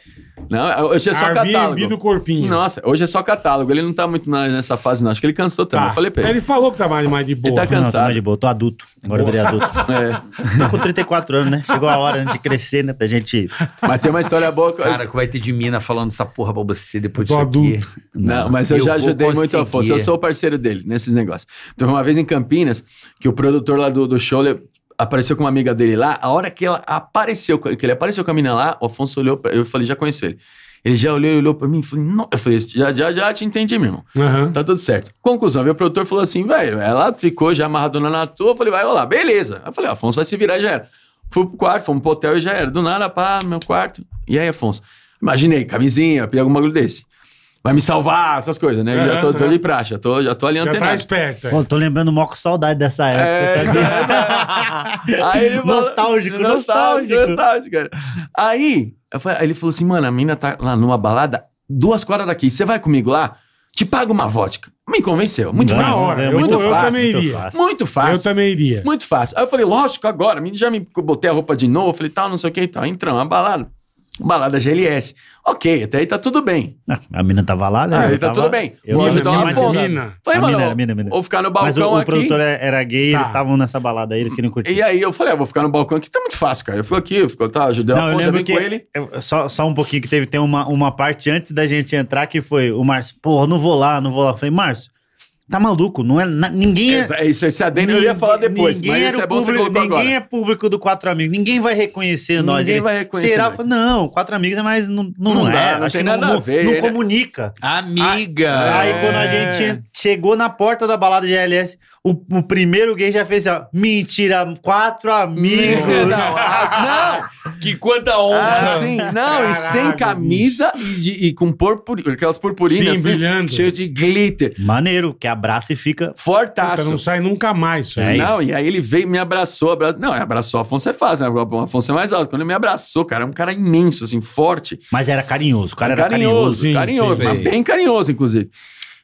Speaker 4: Não, hoje é só Airbnb catálogo. do corpinho. Nossa, hoje é só catálogo. Ele não tá muito nessa fase, não. Acho que ele cansou também. Tá. Eu falei pra ele. Ele
Speaker 1: falou que tava mais de boa. Ele tá cansado. Não, não mais de boa. Eu tô adulto. Agora boa. eu virei adulto. É. Tô com 34 anos, né? Chegou a
Speaker 2: hora de crescer, né? Pra gente... Mas tem uma história boa... Cara, que vai ter de mina falando essa porra pra você depois disso aqui. adulto. não, mas eu, eu já ajudei conseguir. muito a força. Eu sou o
Speaker 4: parceiro dele nesses negócios. Então, uma vez em Campinas, que o produtor lá do, do show apareceu com uma amiga dele lá. A hora que ela apareceu, que ele apareceu com a menina lá, o Afonso olhou pra, Eu falei, já conheço ele. Ele já olhou, olhou pra mim e falou, não. Eu falei, já, já, já te entendi, meu irmão. Uhum. Tá tudo certo. Conclusão, meu produtor falou assim, velho, ela ficou já amarradona na tua. Eu falei, vai lá, beleza. Eu falei, Afonso vai se virar, já era. Fui pro quarto, fomos pro hotel e já era. Do nada, pá, no meu quarto. E aí, Afonso? Imaginei, camisinha, peguei algum bagulho desse vai me salvar, essas coisas, né? Uhum, já tô, tô ali praxa, tô, já tô ali antenado. Já tá esperto. É. Pô, tô
Speaker 1: lembrando mó com saudade dessa época, é, é, Aí ele nostálgico, falou, nostálgico, nostálgico,
Speaker 4: nostálgico, cara. Aí, falei, aí ele falou assim, mano, a mina tá lá numa balada, duas quadras daqui, você vai comigo lá? Te pago uma vodka. Me convenceu. Muito Na fácil. Hora. Eu, muito eu, fácil. Eu também iria. Muito fácil. Eu também iria. Muito fácil. Aí eu falei, lógico, agora. Já me botei a roupa de novo. Falei, tal, não sei o que e tal. Entramos, a balada. Balada GLS. Ok, até aí tá tudo bem.
Speaker 1: Ah, a mina tava lá, né? Ah, aí tá tava... tudo bem. Eu, mina, eu, tava mina,
Speaker 4: mina. Falei,
Speaker 3: mano,
Speaker 1: mina, mina, mina. vou ficar no balcão Mas o, aqui. o produtor é, era gay, tá. eles estavam nessa balada aí, eles queriam curtir. E
Speaker 4: aí eu falei, ah, vou ficar no balcão aqui, tá muito fácil, cara. Eu fico aqui, eu fico, tá, ajudei Não, a Afonso, eu que, com ele.
Speaker 1: só, só um pouquinho que teve, tem uma, uma parte antes da gente entrar que foi o Márcio, porra, não vou lá, não vou lá. Eu falei, Márcio, Tá maluco, não é. ninguém é. é isso, esse ADN eu ia falar depois, mas isso é bom público, Ninguém agora. é público do Quatro Amigos, ninguém vai reconhecer ninguém nós. Ninguém vai reconhecer. Será? Nós. Não, Quatro Amigos é mais. Não, não, não, não é, não, tem nada não, a ver. Não né? comunica. Amiga! Aí, é. quando a gente é. chegou na porta da balada de LS, o, o primeiro gay já fez, assim, ó, mentira, quatro amigos. Não, não.
Speaker 4: Que quanta honra. Ah, sim, não, Caraca, e sem camisa e, de, e, com purpur, aquelas purpurinas. Sim, assim, Cheio
Speaker 1: de glitter. Maneiro, que abraça e fica
Speaker 4: fortaço. Puta, não
Speaker 1: sai nunca mais.
Speaker 3: É né? não,
Speaker 4: e aí ele veio me abraçou. Abra... Não, é, abraçou o Afonso é fácil, né? O Afonso é mais alto. Quando ele me abraçou, cara, é um cara imenso, assim, forte. Mas era carinhoso, o cara era carinhoso. Carinhoso, sim, carinhoso sim, mas bem carinhoso, inclusive.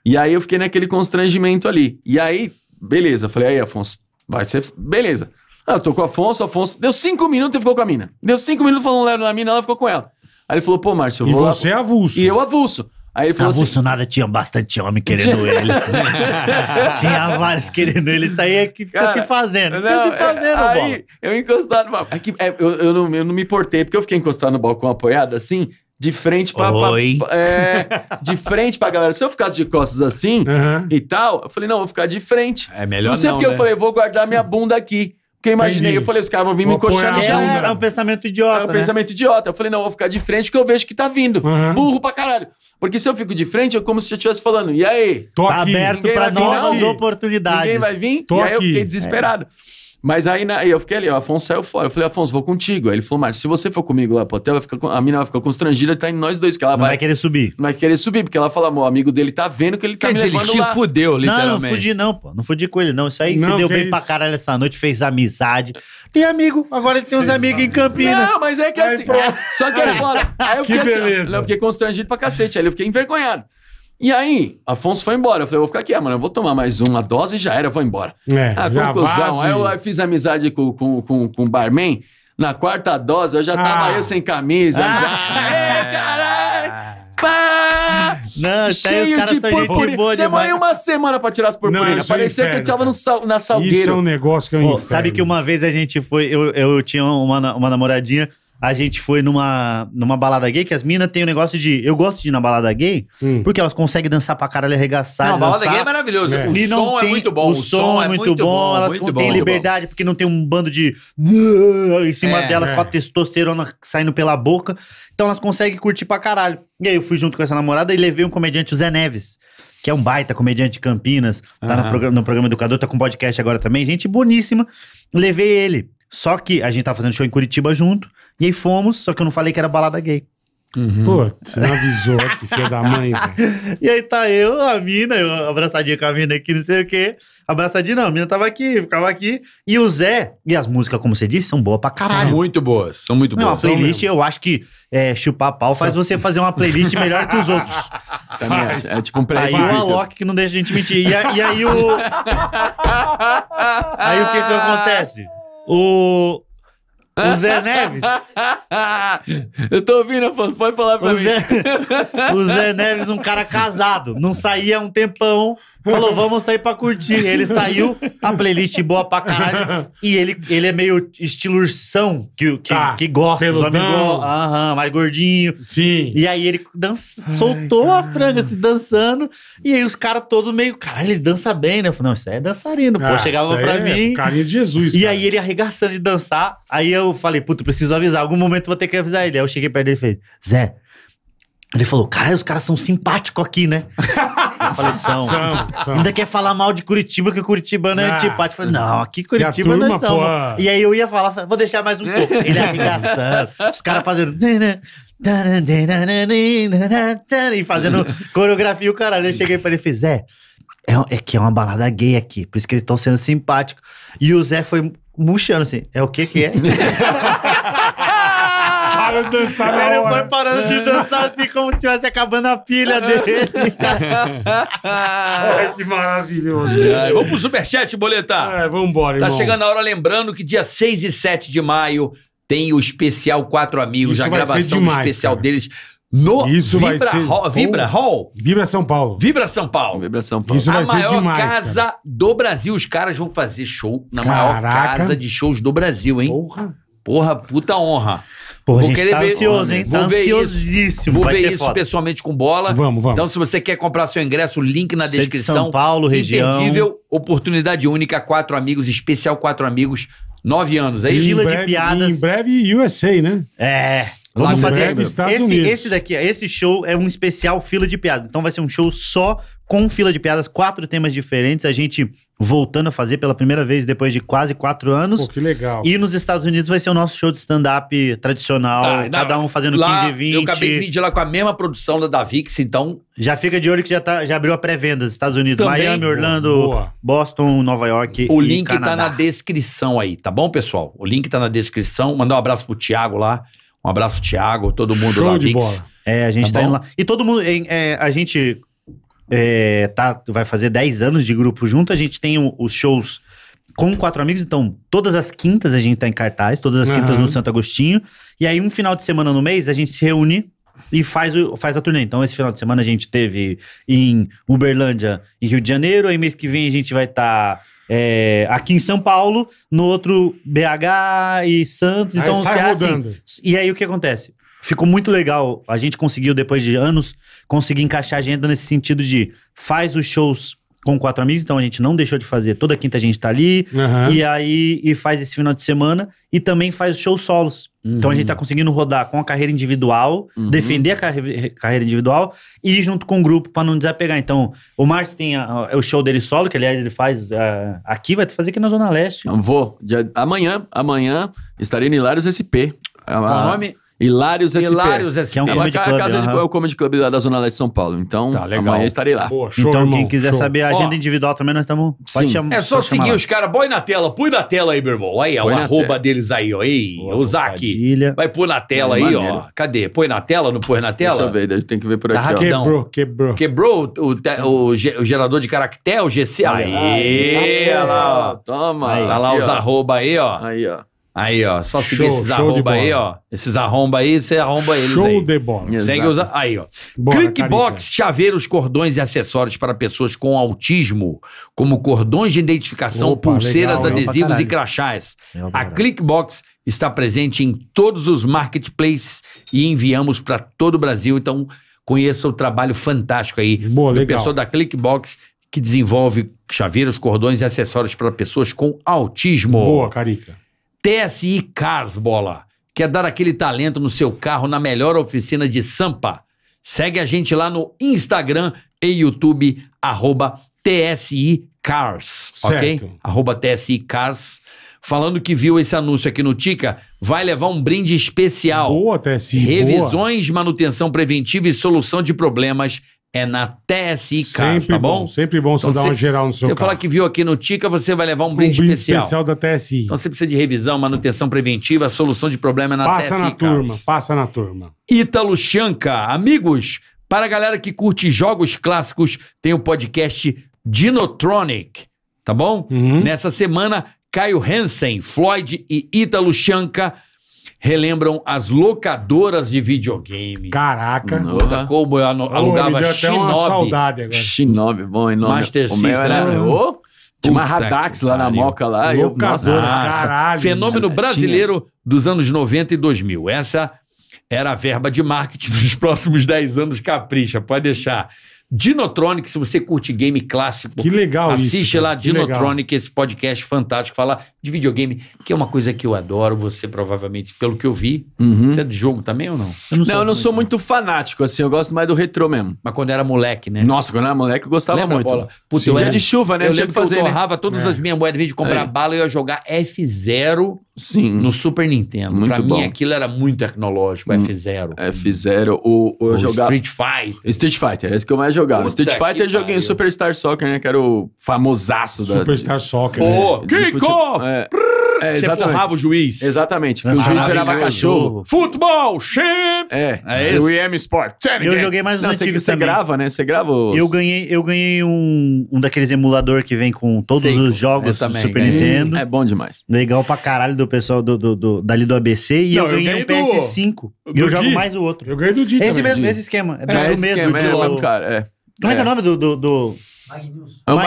Speaker 4: E aí eu fiquei naquele constrangimento ali. E aí Beleza. falei, aí, Afonso, vai ser. Beleza. Ah, eu tô com o Afonso, Afonso. Deu cinco minutos e ficou com a mina. Deu cinco minutos falando na mina, ela ficou com ela. Aí ele falou, pô, Márcio, eu e vou. E você é avulso. E eu avulso. Aí ele falou assim avulso assim, nada, tinha bastante homem querendo ele.
Speaker 1: tinha vários querendo ele. Isso aí é que fica Cara, se fazendo. Fica não, se é, fazendo, Aí
Speaker 4: eu encostado no balcão. É que, é, eu, eu, não, eu não me portei, porque eu fiquei encostado no balcão apoiado assim de frente pra, pra é, de frente pra galera. Se eu ficasse de costas assim uhum. e tal, eu falei, não, vou ficar de frente. É melhor não. Sei não porque né? eu falei, vou guardar minha bunda aqui. Porque eu imaginei, Entendi. eu falei, os caras vão vir vou me encoxar no chão. Era um pensamento idiota. Era é um né? pensamento idiota. Eu falei, não, eu vou ficar de frente porque eu vejo que tá vindo. Uhum. Burro pra caralho. Porque se eu fico de frente, é como se eu estivesse falando, e aí? Tô tá aqui. aberto Ninguém pra novas vir, oportunidades. Ninguém vai vir? Tô e aí aqui. eu fiquei desesperado. É. Mas aí, na, né, eu fiquei ali, o Afonso saiu fora. Eu falei, Afonso, vou contigo. Aí ele falou, Márcio, se você for comigo lá pro hotel, vai ficar, a mina vai ficar constrangida, tá indo nós dois. Que ela não vai, vai, querer subir. Não vai querer subir, porque ela fala, o amigo dele tá vendo que ele tá Quer me dizer, levando ele te lá. fudeu, literalmente. Não, não fudi
Speaker 1: não, pô. Não fudi com ele não. Isso aí não, se deu bem isso. pra caralho essa noite, fez amizade. Tem amigo, agora ele tem uns amigos em Campinas. Não, mas é que assim, aí, só que ele fala... Aí eu fiquei, que assim, beleza. Assim, ó, eu
Speaker 4: fiquei constrangido pra cacete, aí eu fiquei envergonhado. E aí, Afonso foi embora. Eu falei, vou ficar aqui, mano, eu vou tomar mais uma dose e já era, vou embora. É, a ah, conclusão, aí eu, fiz amizade com o com, com, com barman. Na quarta dose, eu já tava ah. eu sem camisa, ah. já. caralho! Pá! Não, Cheio de purpurina. Demorei uma semana pra tirar as purpurinas. É Parecia é que eu tava no sal, na salgueira. Isso é um negócio que eu é Pô, Sabe que
Speaker 1: uma vez a gente foi... Eu, eu tinha uma, uma namoradinha a gente foi numa, numa balada gay, que as minas têm o um negócio de. Eu gosto de ir na balada gay, hum. porque elas conseguem dançar pra caralho, arregaçar. Não, a balada gay é maravilhoso. É. O e som é tem, é muito bom. O, som é, é muito bom, elas muito têm liberdade, bom. porque não tem um bando de. em cima é, dela, é. com a testosterona saindo pela boca. Então elas conseguem curtir pra caralho. E aí eu fui junto com essa namorada e levei um comediante, o Zé Neves que é um baita comediante de Campinas, tá uhum. no, programa, no programa Educador, tá com podcast agora também, gente boníssima. Levei ele. Só que a gente tava fazendo show em Curitiba junto, e aí fomos, só que eu não falei que era balada gay. Uhum. Pô, você não avisou que filha da mãe, velho. E aí tá eu, a mina, eu abraçadinha com a mina aqui, não sei o quê. Abraçadinha não, a mina tava aqui, ficava aqui. E o Zé, e as músicas, como você disse, são boas pra caralho. São muito boas,
Speaker 4: são muito boas. Não, a playlist,
Speaker 1: eu acho que é, chupar pau faz você fazer uma playlist melhor que os outros. Também É tipo um pré Aí o Alok que não deixa a gente mentir. E, a, e aí o... aí o que que acontece? O.
Speaker 4: O Zé Neves. Eu tô ouvindo, Afonso, pode falar pra o mim. Zé...
Speaker 1: o Zé Neves, um cara casado. Não saía um tempão falou, vamos sair pra curtir. Ele saiu, a playlist boa pra caralho. E ele, ele é meio estilo ursão, que, que, Tá. que gosta dos amigos. Aham, mais gordinho. Sim. E aí ele dança, soltou a franga, se dançando. E aí os caras todos meio, caralho, ele dança bem, né? Eu falei, não, isso aí é dançarino, pô. Ah, Chegava pra é mim. Carinha de Jesus. E cara. aí ele arregaçando de dançar. Aí eu falei, puta, preciso avisar. Algum momento vou ter que avisar ele. Aí eu cheguei perto dele e falei, Zé, ele falou, caralho, os caras são simpáticos aqui, né? Eu falei, são. são, são. Ainda quer falar mal de Curitiba, que não é ah, antipático. Falei, não, aqui Curitiba não é somos. E aí eu ia falar, vou deixar mais um pouco. Ele arregaçando, os caras fazendo... E fazendo coreografia o caralho. Eu cheguei pra ele e fiz, Zé, é, é que é uma balada gay aqui, por isso que eles estão sendo simpáticos. E o Zé foi murchando assim, é o que que é? para de dançar na Ele foi parando de dançar assim como se estivesse acabando a pilha dele.
Speaker 2: que maravilhoso. Ai, vamos pro superchat, Boleta. É, Vamos Tá irmão. chegando a hora, lembrando que dia 6 e 7 de maio tem o especial Quatro Amigos, Isso a gravação demais, do especial cara. deles no Isso vai Vibra, ser- Hall, Vibra Hall? Vibra São Paulo. Vibra São Paulo. Vibra São Paulo. Isso vai a ser maior demais, casa do Brasil. Os caras vão fazer show na maior casa de shows do Brasil, hein? Porra. Porra, puta honra. Porra, vou querer tá ver, ansioso, hein? Vou tá ver ansiosíssimo. Vou ver isso foda. pessoalmente com bola. Vamos, vamos. Então, se você quer comprar seu ingresso, link na você descrição. De São Paulo, região. Imperdível, oportunidade única, quatro amigos, especial quatro amigos, nove anos. É isso? Fila de
Speaker 1: piadas. Em breve, USA, né? É.
Speaker 2: Vamos fazer esse,
Speaker 1: esse daqui, esse show é um especial fila de piadas. Então vai ser um show só com fila de piadas, quatro temas diferentes. A gente voltando a fazer pela primeira vez depois de quase quatro anos. Pô, que legal. E nos Estados Unidos vai ser o nosso show de stand-up tradicional, tá, cada não, um fazendo lá, 15, 20. Eu acabei de pedir
Speaker 2: lá com a mesma produção da Davix, então.
Speaker 1: Já fica de olho que já, tá, já abriu a pré-venda nos Estados Unidos, Também, Miami, Orlando, boa.
Speaker 2: Boston, Nova York. O link Canadá. tá na descrição aí, tá bom, pessoal? O link tá na descrição. Mandar um abraço pro Thiago lá. Um abraço, Thiago, todo mundo Show lá. De bola.
Speaker 1: É, a gente tá, tá indo lá. E todo mundo, é, a gente é, tá, vai fazer 10 anos de grupo junto, a gente tem o, os shows com quatro amigos, então todas as quintas a gente tá em cartaz, todas as uhum. quintas no Santo Agostinho. E aí, um final de semana no mês, a gente se reúne e faz, o, faz a turnê. Então, esse final de semana a gente teve em Uberlândia e Rio de Janeiro, aí mês que vem a gente vai estar. Tá é, aqui em São Paulo, no outro BH e Santos. Aí então, sai é assim. E aí o que acontece? Ficou muito legal. A gente conseguiu, depois de anos, conseguir encaixar a agenda nesse sentido de faz os shows com quatro amigos, então a gente não deixou de fazer. Toda quinta a gente tá ali, uhum. e aí e faz esse final de semana, e também faz os shows solos. Uhum. Então a gente está uhum. conseguindo rodar com a carreira individual, uhum. defender a carre carreira individual e ir junto com o grupo para não desapegar. Então, o Márcio tem a, a, o show dele solo,
Speaker 4: que aliás ele faz a, é, aqui, vai fazer aqui na Zona Leste. Não vou. Dia, amanhã, amanhã estarei no Hilários SP. o ah, nome? Hilários SP. Hilários SP. Que é um é, comedy club. Casa de, é o comedy club da Zona Leste de São Paulo. Então, tá, legal. amanhã estarei lá. Boa, show, então, irmão, quem quiser show. saber a agenda Ó,
Speaker 1: individual também, nós estamos... É só seguir
Speaker 4: os caras. Põe na tela. Põe na tela aí, meu irmão. Aí, põe o arroba te... deles aí,
Speaker 2: ó. Ei, Boa, o Zac. Vai pôr na tela aí, maneiro. ó. Cadê? Põe na tela? Não põe na tela? Deixa eu
Speaker 4: ver. Tem que ver por tá aqui, Quebrou,
Speaker 2: quebrou. Quebrou o, gerador de caractere, o GC. Aí, olha lá, Toma. Tá lá os arroba
Speaker 4: aí, ó. Aí, ó. Aí,
Speaker 2: ó, só seguir Show, esses arromba aí, ó. Esses arromba aí, você arromba eles Show aí. de bola. Segue os... Aí, ó. Clickbox, chaveiros, cordões e acessórios para pessoas com autismo, como cordões de identificação, Opa, pulseiras, legal, é adesivos e crachás. É a Clickbox está presente em todos os marketplaces e enviamos para todo o Brasil. Então, conheça o trabalho fantástico aí Boa, do legal. pessoal da Clickbox que desenvolve chaveiros, cordões e acessórios para pessoas com autismo. Boa, Carica. TSI Cars, bola. Quer dar aquele talento no seu carro na melhor oficina de Sampa? Segue a gente lá no Instagram e YouTube, arroba TSI Cars, certo. ok? Arroba TSI Cars. Falando que viu esse anúncio aqui no Tica, vai levar um brinde especial. Boa, TSI. Revisões, boa. manutenção preventiva e solução de problemas é na TSI Cars, tá sempre tá bom? bom? Sempre bom você então dar uma geral no seu Se você falar que viu aqui no Tica, você vai levar um brinde, um brinde especial.
Speaker 3: especial da TSI.
Speaker 2: Então você precisa de revisão, manutenção preventiva, solução de problema é na passa TSI Passa na Cars. turma,
Speaker 3: passa na turma.
Speaker 2: Ítalo Chanca, amigos, para a galera que curte jogos clássicos, tem o podcast Dinotronic, tá bom? Uhum. Nessa semana, Caio Hansen, Floyd e Ítalo Chanca relembram as locadoras de videogame. Caraca. Puta, como eu alugava Pô, Shinobi. Até uma saudade agora.
Speaker 4: Shinobi, bom, enorme. Master System. Né?
Speaker 2: tinha uma Radax
Speaker 4: lá na Moca lá. Eu, nossa, caralho. Fenômeno brasileiro
Speaker 2: tinha. dos anos 90 e 2000. Essa era a verba de marketing dos próximos 10 anos, capricha, pode deixar. Dinotronic, se você curte game clássico. Que legal Assiste isso, lá Dinotronic, esse podcast fantástico, falar de videogame, que é uma coisa que eu adoro.
Speaker 4: Você provavelmente, pelo que eu vi, uhum. você é de jogo também ou não? Eu não, não eu não sou muito fanático, assim. Eu gosto mais do retrô mesmo. Mas quando era moleque, né? Nossa, quando era moleque eu gostava Lembra muito. Bola? Puta, Sim, eu era de chuva, né? Eu, eu tinha que fazer. Eu né? torrava né? todas é. as
Speaker 2: minhas moedas, vim de comprar é. bala, eu ia jogar
Speaker 4: F0 Sim. No Super Nintendo. Muito pra bom. mim, aquilo era muito tecnológico, F0. Hum. F0, é, o, o, o Street Fighter. Street Fighter, é esse que eu mais jogava. Puta Street Fighter eu joguei em Superstar Soccer, né? Que era o famosaço da. Superstar Soccer. Ô, oh, né? Kickoff! É. É, Você empurrava o juiz. Exatamente. Porque o ah, juiz virava cachorro. Futebol, champ! É, é isso. O IM Sport. É eu joguei mais os Não, antigos você, também. Você grava, né? Você grava os... Eu
Speaker 1: ganhei, eu ganhei um, um daqueles emulador que vem com todos os jogos do Super ganhei. Nintendo. É bom demais. Legal pra caralho do pessoal do, do, do dali do ABC. E Não, eu ganhei, eu ganhei um do... PS5. E eu jogo mais o outro. Eu ganhei do dito. Esse também. mesmo, esse esquema. É, é do mesmo, do... É, Como é. que é o nome do, do... Magnilson. Magnus,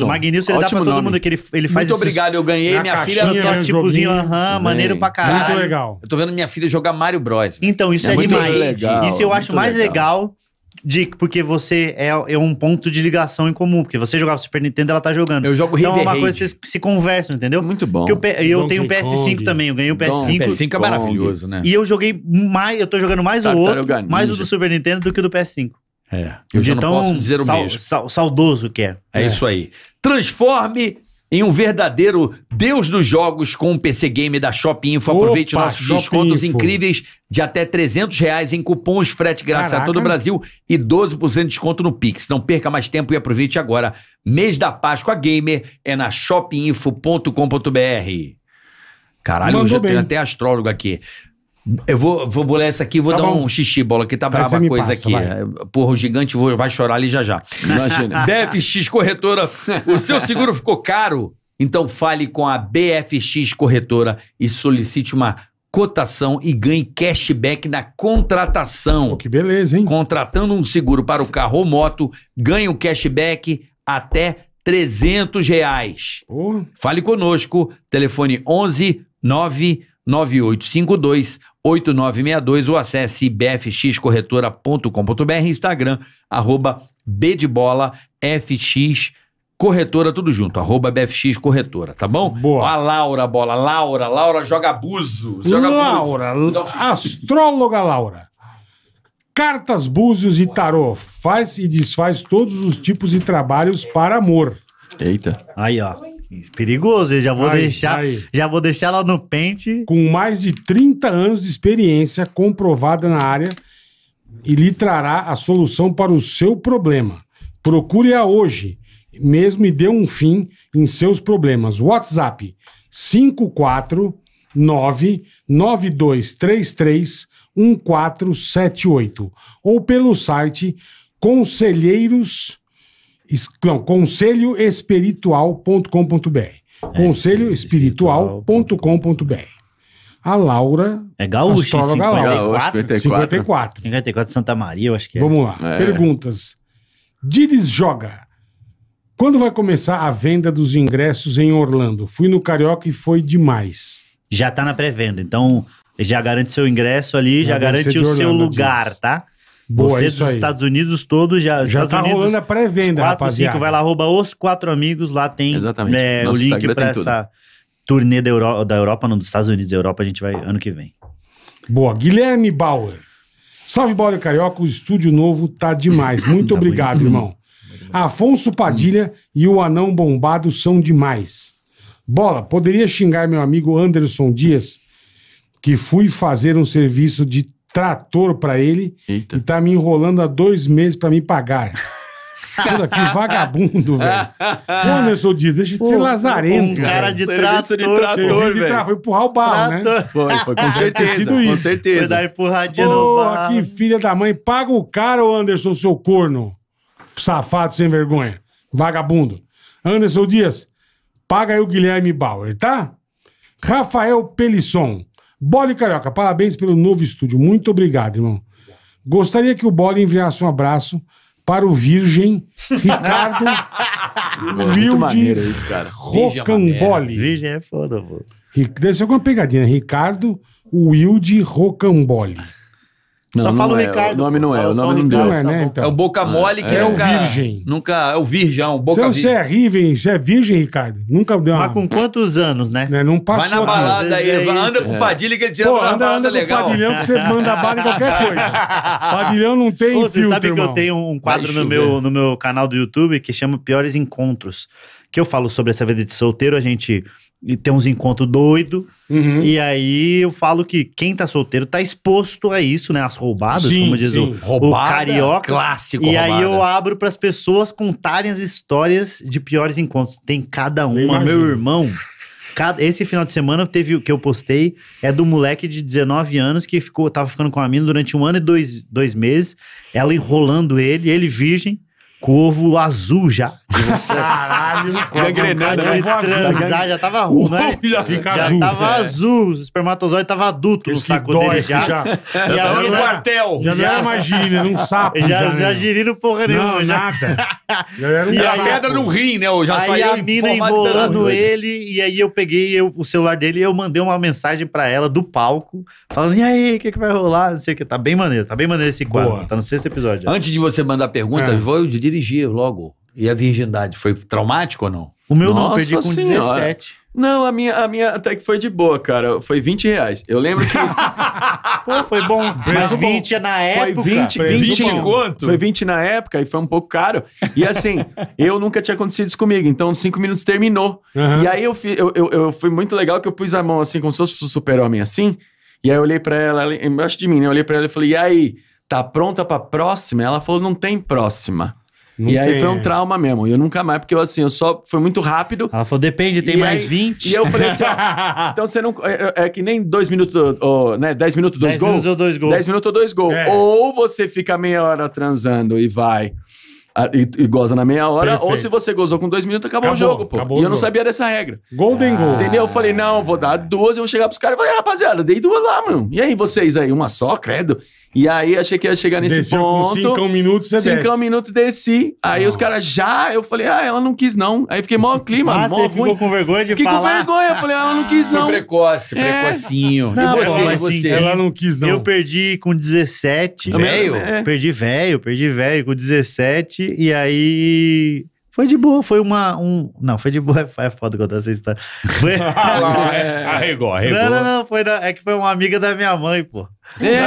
Speaker 1: Magnilson. Magnilson, ele dá pra todo nome. mundo que ele, ele faz Muito esses- obrigado, eu ganhei. Na Minha filha caixinha, era um tipozinho, aham, maneiro pra caralho. Muito legal.
Speaker 2: Eu tô vendo minha filha jogar Mario Bros. Então, isso É é, demais. legal, isso eu acho mais legal.
Speaker 1: legal. Dick, porque você é, é um ponto de ligação em comum. Porque você jogava Super Nintendo, ela tá jogando. Eu jogo então é uma coisa que vocês se conversam, entendeu? Muito bom. Porque eu, eu Donkey tenho o PS5 Kong. também, eu ganhei o PS5. PS5 é maravilhoso, né? E eu joguei mais, eu tô jogando mais o outro, mais o do Super Nintendo
Speaker 2: do que o do PS5. É. Eu já não posso dizer o sal, mesmo. Sal, saudoso que é. É, é. isso aí. Transforme em um verdadeiro deus dos jogos com o PC Game da Shop Info. Aproveite nossos Shop descontos Info. incríveis de até 300 reais em cupons frete grátis Caraca. a todo o Brasil e 12% de desconto no Pix. Não perca mais tempo e aproveite agora. Mês da Páscoa Gamer é na shopinfo.com.br. Caralho, Mandou eu já bem. tenho até astrólogo aqui. Eu vou, vou ler essa aqui, vou tá dar bom. um xixi, bola, que tá Parece brava a coisa passa, aqui. Vai. É, porra, o gigante vou, vai chorar ali já já. Imagina. BFX Corretora, o seu seguro ficou caro? Então fale com a BFX Corretora e solicite uma cotação e ganhe cashback na contratação. Pô, que beleza, hein? Contratando um seguro para o carro ou moto, ganhe o cashback até 300 reais. Porra. Fale conosco, telefone 11 9 9852 8962 ou acesse bfxcorretora.com.br, Instagram, arroba B de bola, FX Corretora, tudo junto, arroba BFX Corretora, tá bom? Boa. A Laura Bola, Laura, Laura joga abuso. Joga Laura, abuso.
Speaker 3: astróloga Laura. Cartas, búzios e tarô. Faz e desfaz todos os tipos de trabalhos para amor.
Speaker 4: Eita.
Speaker 1: Aí, ó. Perigoso, eu já
Speaker 3: vou, aí, deixar, aí. já vou deixar ela no pente. Com mais de 30 anos de experiência comprovada na área, e lhe trará a solução para o seu problema. Procure-a hoje, mesmo e dê um fim em seus problemas. WhatsApp 549 9233 1478 ou pelo site conselheiros não,
Speaker 1: conselhoespiritual.com.br.
Speaker 3: É, conselhoespiritual.com.br. A Laura. É gaúcha, 54. 54.
Speaker 1: 54. 54 Santa Maria, eu acho que é. Vamos lá. É.
Speaker 3: Perguntas. Didis joga. Quando vai começar a venda dos ingressos em Orlando? Fui no Carioca e foi demais.
Speaker 1: Já tá na pré-venda, então já garante seu ingresso ali, já, já garante o seu lugar, disso. tá? Boa, Vocês dos Estados Unidos todos já. Já Estados tá Unidos, rolando a pré-venda, rapaziada. 5, vai lá, arroba os quatro amigos, lá tem é, o link para essa turnê da, da Europa, não, dos Estados Unidos da Europa, a gente vai ano que vem.
Speaker 3: Boa, Guilherme Bauer. Salve, bola Carioca, o estúdio novo tá demais. Muito tá obrigado, irmão. Afonso Padilha e o Anão Bombado são demais. Bola, poderia xingar meu amigo Anderson Dias, que fui fazer um serviço de trator para ele Eita. e tá me enrolando há dois meses para me pagar. Olha que vagabundo, velho. Pô, Nelson Dias, deixa de ser lazarento. Um cara de trator, de trator, velho. Foi empurrar o barro, né? trator. né? Foi, foi, com certeza. sido isso. Com certeza. Foi dar empurradinha Pô, no barro. que filha da mãe. Paga o cara, ou Anderson, seu corno. Safado sem vergonha. Vagabundo. Anderson Dias, paga aí o Guilherme Bauer, tá? Rafael Pelisson. Bole Carioca, parabéns pelo novo estúdio. Muito obrigado, irmão. Gostaria que o Bole enviasse um abraço para o Virgem Ricardo
Speaker 1: é Wilde Rocambole. Virgem é foda, pô.
Speaker 3: É Deve ser alguma pegadinha. Né? Ricardo Wilde Rocambole. Não, Só fala o é. Ricardo. o nome não é, o nome não deu. Tá é, né, então? é o Boca é. Mole que é nunca... É o virgem.
Speaker 2: Nunca... É o virgão, Boca Virgem. Você é
Speaker 3: virgem, você é virgem, Ricardo. Nunca deu Mas com quantos anos, né? né? Não passou. Vai na balada aí, anda com o Padilha
Speaker 2: que ele tira anda balada legal. pavilhão que você manda bala em qualquer coisa. pavilhão
Speaker 1: não
Speaker 3: tem
Speaker 2: Pô, Você sabe que eu tenho
Speaker 1: um quadro no meu, no meu canal do YouTube que chama Piores Encontros que eu falo sobre essa vida de solteiro, a gente e ter uns encontros doido. Uhum. E aí eu falo que quem tá solteiro tá exposto a isso, né? As roubadas, sim, como diz o, Roubada, o carioca. Clássico. E roubada. aí eu abro para as pessoas contarem as histórias de piores encontros. Tem cada uma, meu irmão. Cada, esse final de semana teve o que eu postei é do moleque de 19 anos que ficou tava ficando com a mina durante um ano e dois, dois meses. Ela enrolando ele, ele virgem, com ovo azul já. Caralho, gangrenando, né? transar, já tava ruim, né? Já, fica já azul. tava é. azul, Os espermatozoide tava adulto Esse no saco dói, dele já. Já, já, no quartel. Já, já não era um sapo. Já, já, né? já
Speaker 2: girino porra nenhuma. Não, já. nada. Já era um e a pedra no rim, né? Eu já aí
Speaker 1: a mina embolando ele, e aí eu peguei eu, o celular dele e eu mandei uma mensagem pra ela do palco, falando, e aí, o que, que vai rolar? Não sei o que, tá bem maneiro, tá bem maneiro esse quadro, Boa. tá no sexto
Speaker 2: episódio. Antes de você mandar pergunta é. vou dirigir logo. E a virgindade foi traumático ou não?
Speaker 4: O meu Nossa não, perdi com senhora. 17. Não, a minha, a minha até que foi de boa, cara. Foi 20 reais. Eu lembro que.
Speaker 1: Pô, foi bom. Mas 20 é na época. Foi 20, 20, 20 quanto?
Speaker 4: Foi 20 na época e foi um pouco caro. E assim, eu nunca tinha acontecido isso comigo. Então, 5 minutos terminou. Uhum. E aí eu, fi, eu, eu, eu fui muito legal que eu pus a mão assim, como se fosse um super-homem assim. E aí eu olhei pra ela, ela embaixo de mim, né? Eu olhei pra ela e falei, e aí? Tá pronta pra próxima? Ela falou, não tem próxima. Não e tem. aí foi um trauma mesmo. E eu nunca mais, porque eu, assim, eu só. Foi muito rápido. Ela falou: depende, tem mais 20. E eu falei assim: ó, então você não. É, é, é, que nem dois minutos, ou, né? 10 minutos, dois gols. 10 minutos ou dois gols. 10 minutos ou dois gols. É. Ou você fica meia hora transando e vai. E, e goza na meia hora, Perfeito. ou se você gozou com dois minutos, acabou, acabou o jogo, pô. e eu não sabia dessa regra. Golden ah, Goal. Entendeu? Eu ah. falei, não, vou dar duas, eu vou chegar pros caras e falei, rapaziada, dei duas lá, mano. E aí, vocês aí, uma só, credo? E aí achei que ia chegar nesse Desceu ponto. Desceu cinco minutos, você Cinco desce. minutos desci. Aí ah. os caras já, eu falei, ah, ela não quis não. Aí fiquei mó clima, ah, mó você ruim. ficou
Speaker 1: com vergonha de fiquei falar? Fiquei com vergonha, eu falei, ah, ela não quis não. Foi
Speaker 4: precoce, é. precocinho. É. Não, e você, mas, assim, você? Ela não quis não. Eu
Speaker 1: perdi com 17. Velho? É. Perdi velho, perdi velho com 17. E aí... Foi de boa, foi uma. Um... Não, foi de boa, é, é foda contar essa história. Foi... ah, lá, é, arregou, arregou. Não, não, não, foi na... é que foi uma amiga da minha mãe, pô. É.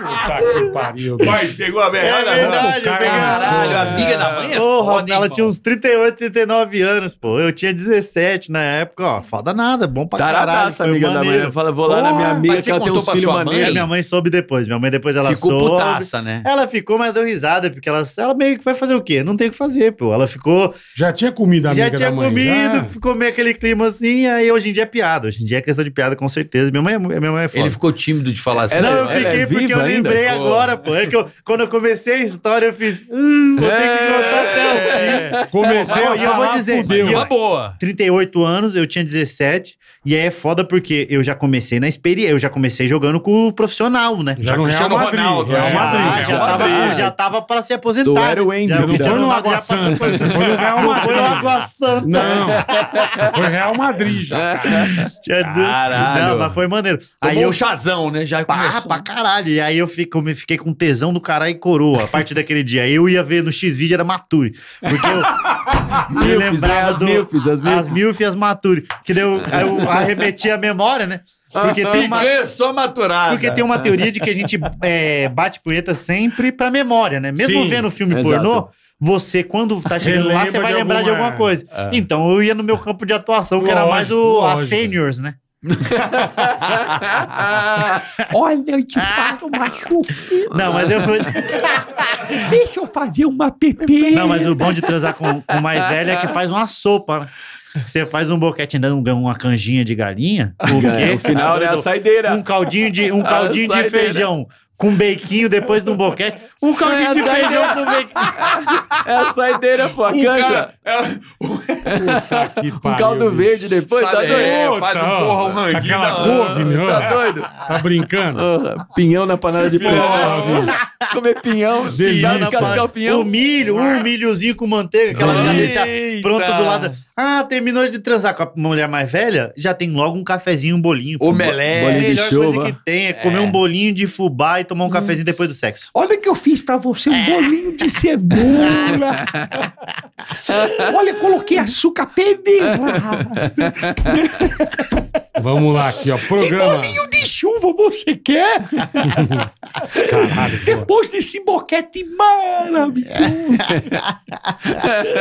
Speaker 1: Puta que
Speaker 3: pariu. Mas
Speaker 2: pegou a merda. É né? verdade, peguei caralho. É amiga né? da mãe é Porra, foda,
Speaker 1: ela irmão. tinha uns 38, 39 anos, pô. Eu tinha 17 na época, ó. Foda nada, bom pra Taradaça,
Speaker 4: caralho. Foi amiga maneiro. da mãe. Né? falo, vou lá porra, na minha amiga que ela tem uns filhos maneiros. Minha
Speaker 1: mãe soube depois. Minha mãe depois ela ficou soube. Ficou putaça, né? Ela ficou, mas deu risada, porque ela, ela meio que vai fazer o quê? Não tem o que fazer, pô. Ela ficou... Já tinha comido a amiga da mãe. Comido, já tinha comido, ficou meio aquele clima assim, aí hoje em dia é piada. Hoje em dia é questão de piada, com certeza. Minha mãe, é minha mãe é foda. Ele
Speaker 2: ficou tímido de falar assim. Não, é eu fiquei porque eu ainda? lembrei
Speaker 1: agora, pô. É que eu, quando eu comecei a história, eu fiz. Hum, vou ter que contar é. até o fim. Comecei e eu vou dizer, e Uma boa. 38 anos, eu tinha 17. E aí é foda porque eu já comecei na experiência, eu já comecei jogando com o profissional, né? Já no Real Cristiano Madrid. Né? já, Madrid. já, Real tava, já tava pra se aposentar. Tu era o né? Já, então. Foi no Água Santa, foi no Real foi o Madrid. Água Santa. Não,
Speaker 2: foi Real Madrid já, Tinha Caralho. Não, mas foi maneiro. Tomou aí o um chazão, né? Já pá, começou. pra
Speaker 1: caralho. E aí Aí eu fico, me fiquei com tesão do caralho e coroa a partir daquele dia. Aí eu ia ver no X-Video, era mature Porque eu me né? lembrava né? as do... Milfes, as Milf. As as Que deu, aí eu arremeti a memória, né? Porque tem uma... só maturada. Porque tem uma teoria de que a gente é, bate punheta sempre pra memória, né? Mesmo Sim, vendo filme exato. pornô, você, quando tá chegando lá, você vai de lembrar alguma... de alguma coisa. É. Então, eu ia no meu campo de atuação, lógico, que era mais o, a seniors, né?
Speaker 2: Olha, que pato machuca. Não, mas eu. vou. Deixa eu fazer uma PP. Não, mas o bom
Speaker 1: de transar com, o mais velha é que faz uma sopa, né? Você faz um boquete ainda uma canjinha de galinha, ah, porque é, o final é a saideira. Um caldinho de um caldinho de feijão, com bequinho depois de um boquete.
Speaker 4: Um caldinho é de de feijão com bequinho. É a saideira, pô, a um canja. Cara, é... um caldo verde depois, tá Sabe, tá doido? É, faz um porra, um tá manguinho. Aquela couve, meu. Tá doido? Tá brincando? Oh, pinhão na panela de pressão.
Speaker 1: Comer pinhão, descascar o pinhão? milho, um milhozinho com manteiga, que ela já deixa assim, pronto do lado. Ah, terminou de transar com a mulher mais velha, já tem logo um cafezinho, um bolinho. Omelete. A melhor coisa que tem é, é comer um bolinho de fubá e tomar tomar um hum. cafezinho depois do sexo. Olha o que eu fiz pra você, um é. bolinho de cebola. Olha, coloquei açúcar pimenta.
Speaker 3: Vamos lá aqui, ó. Programa. Que bolinho
Speaker 2: de chuva você quer? Caralho, Depois pô. desse boquete maravilhoso.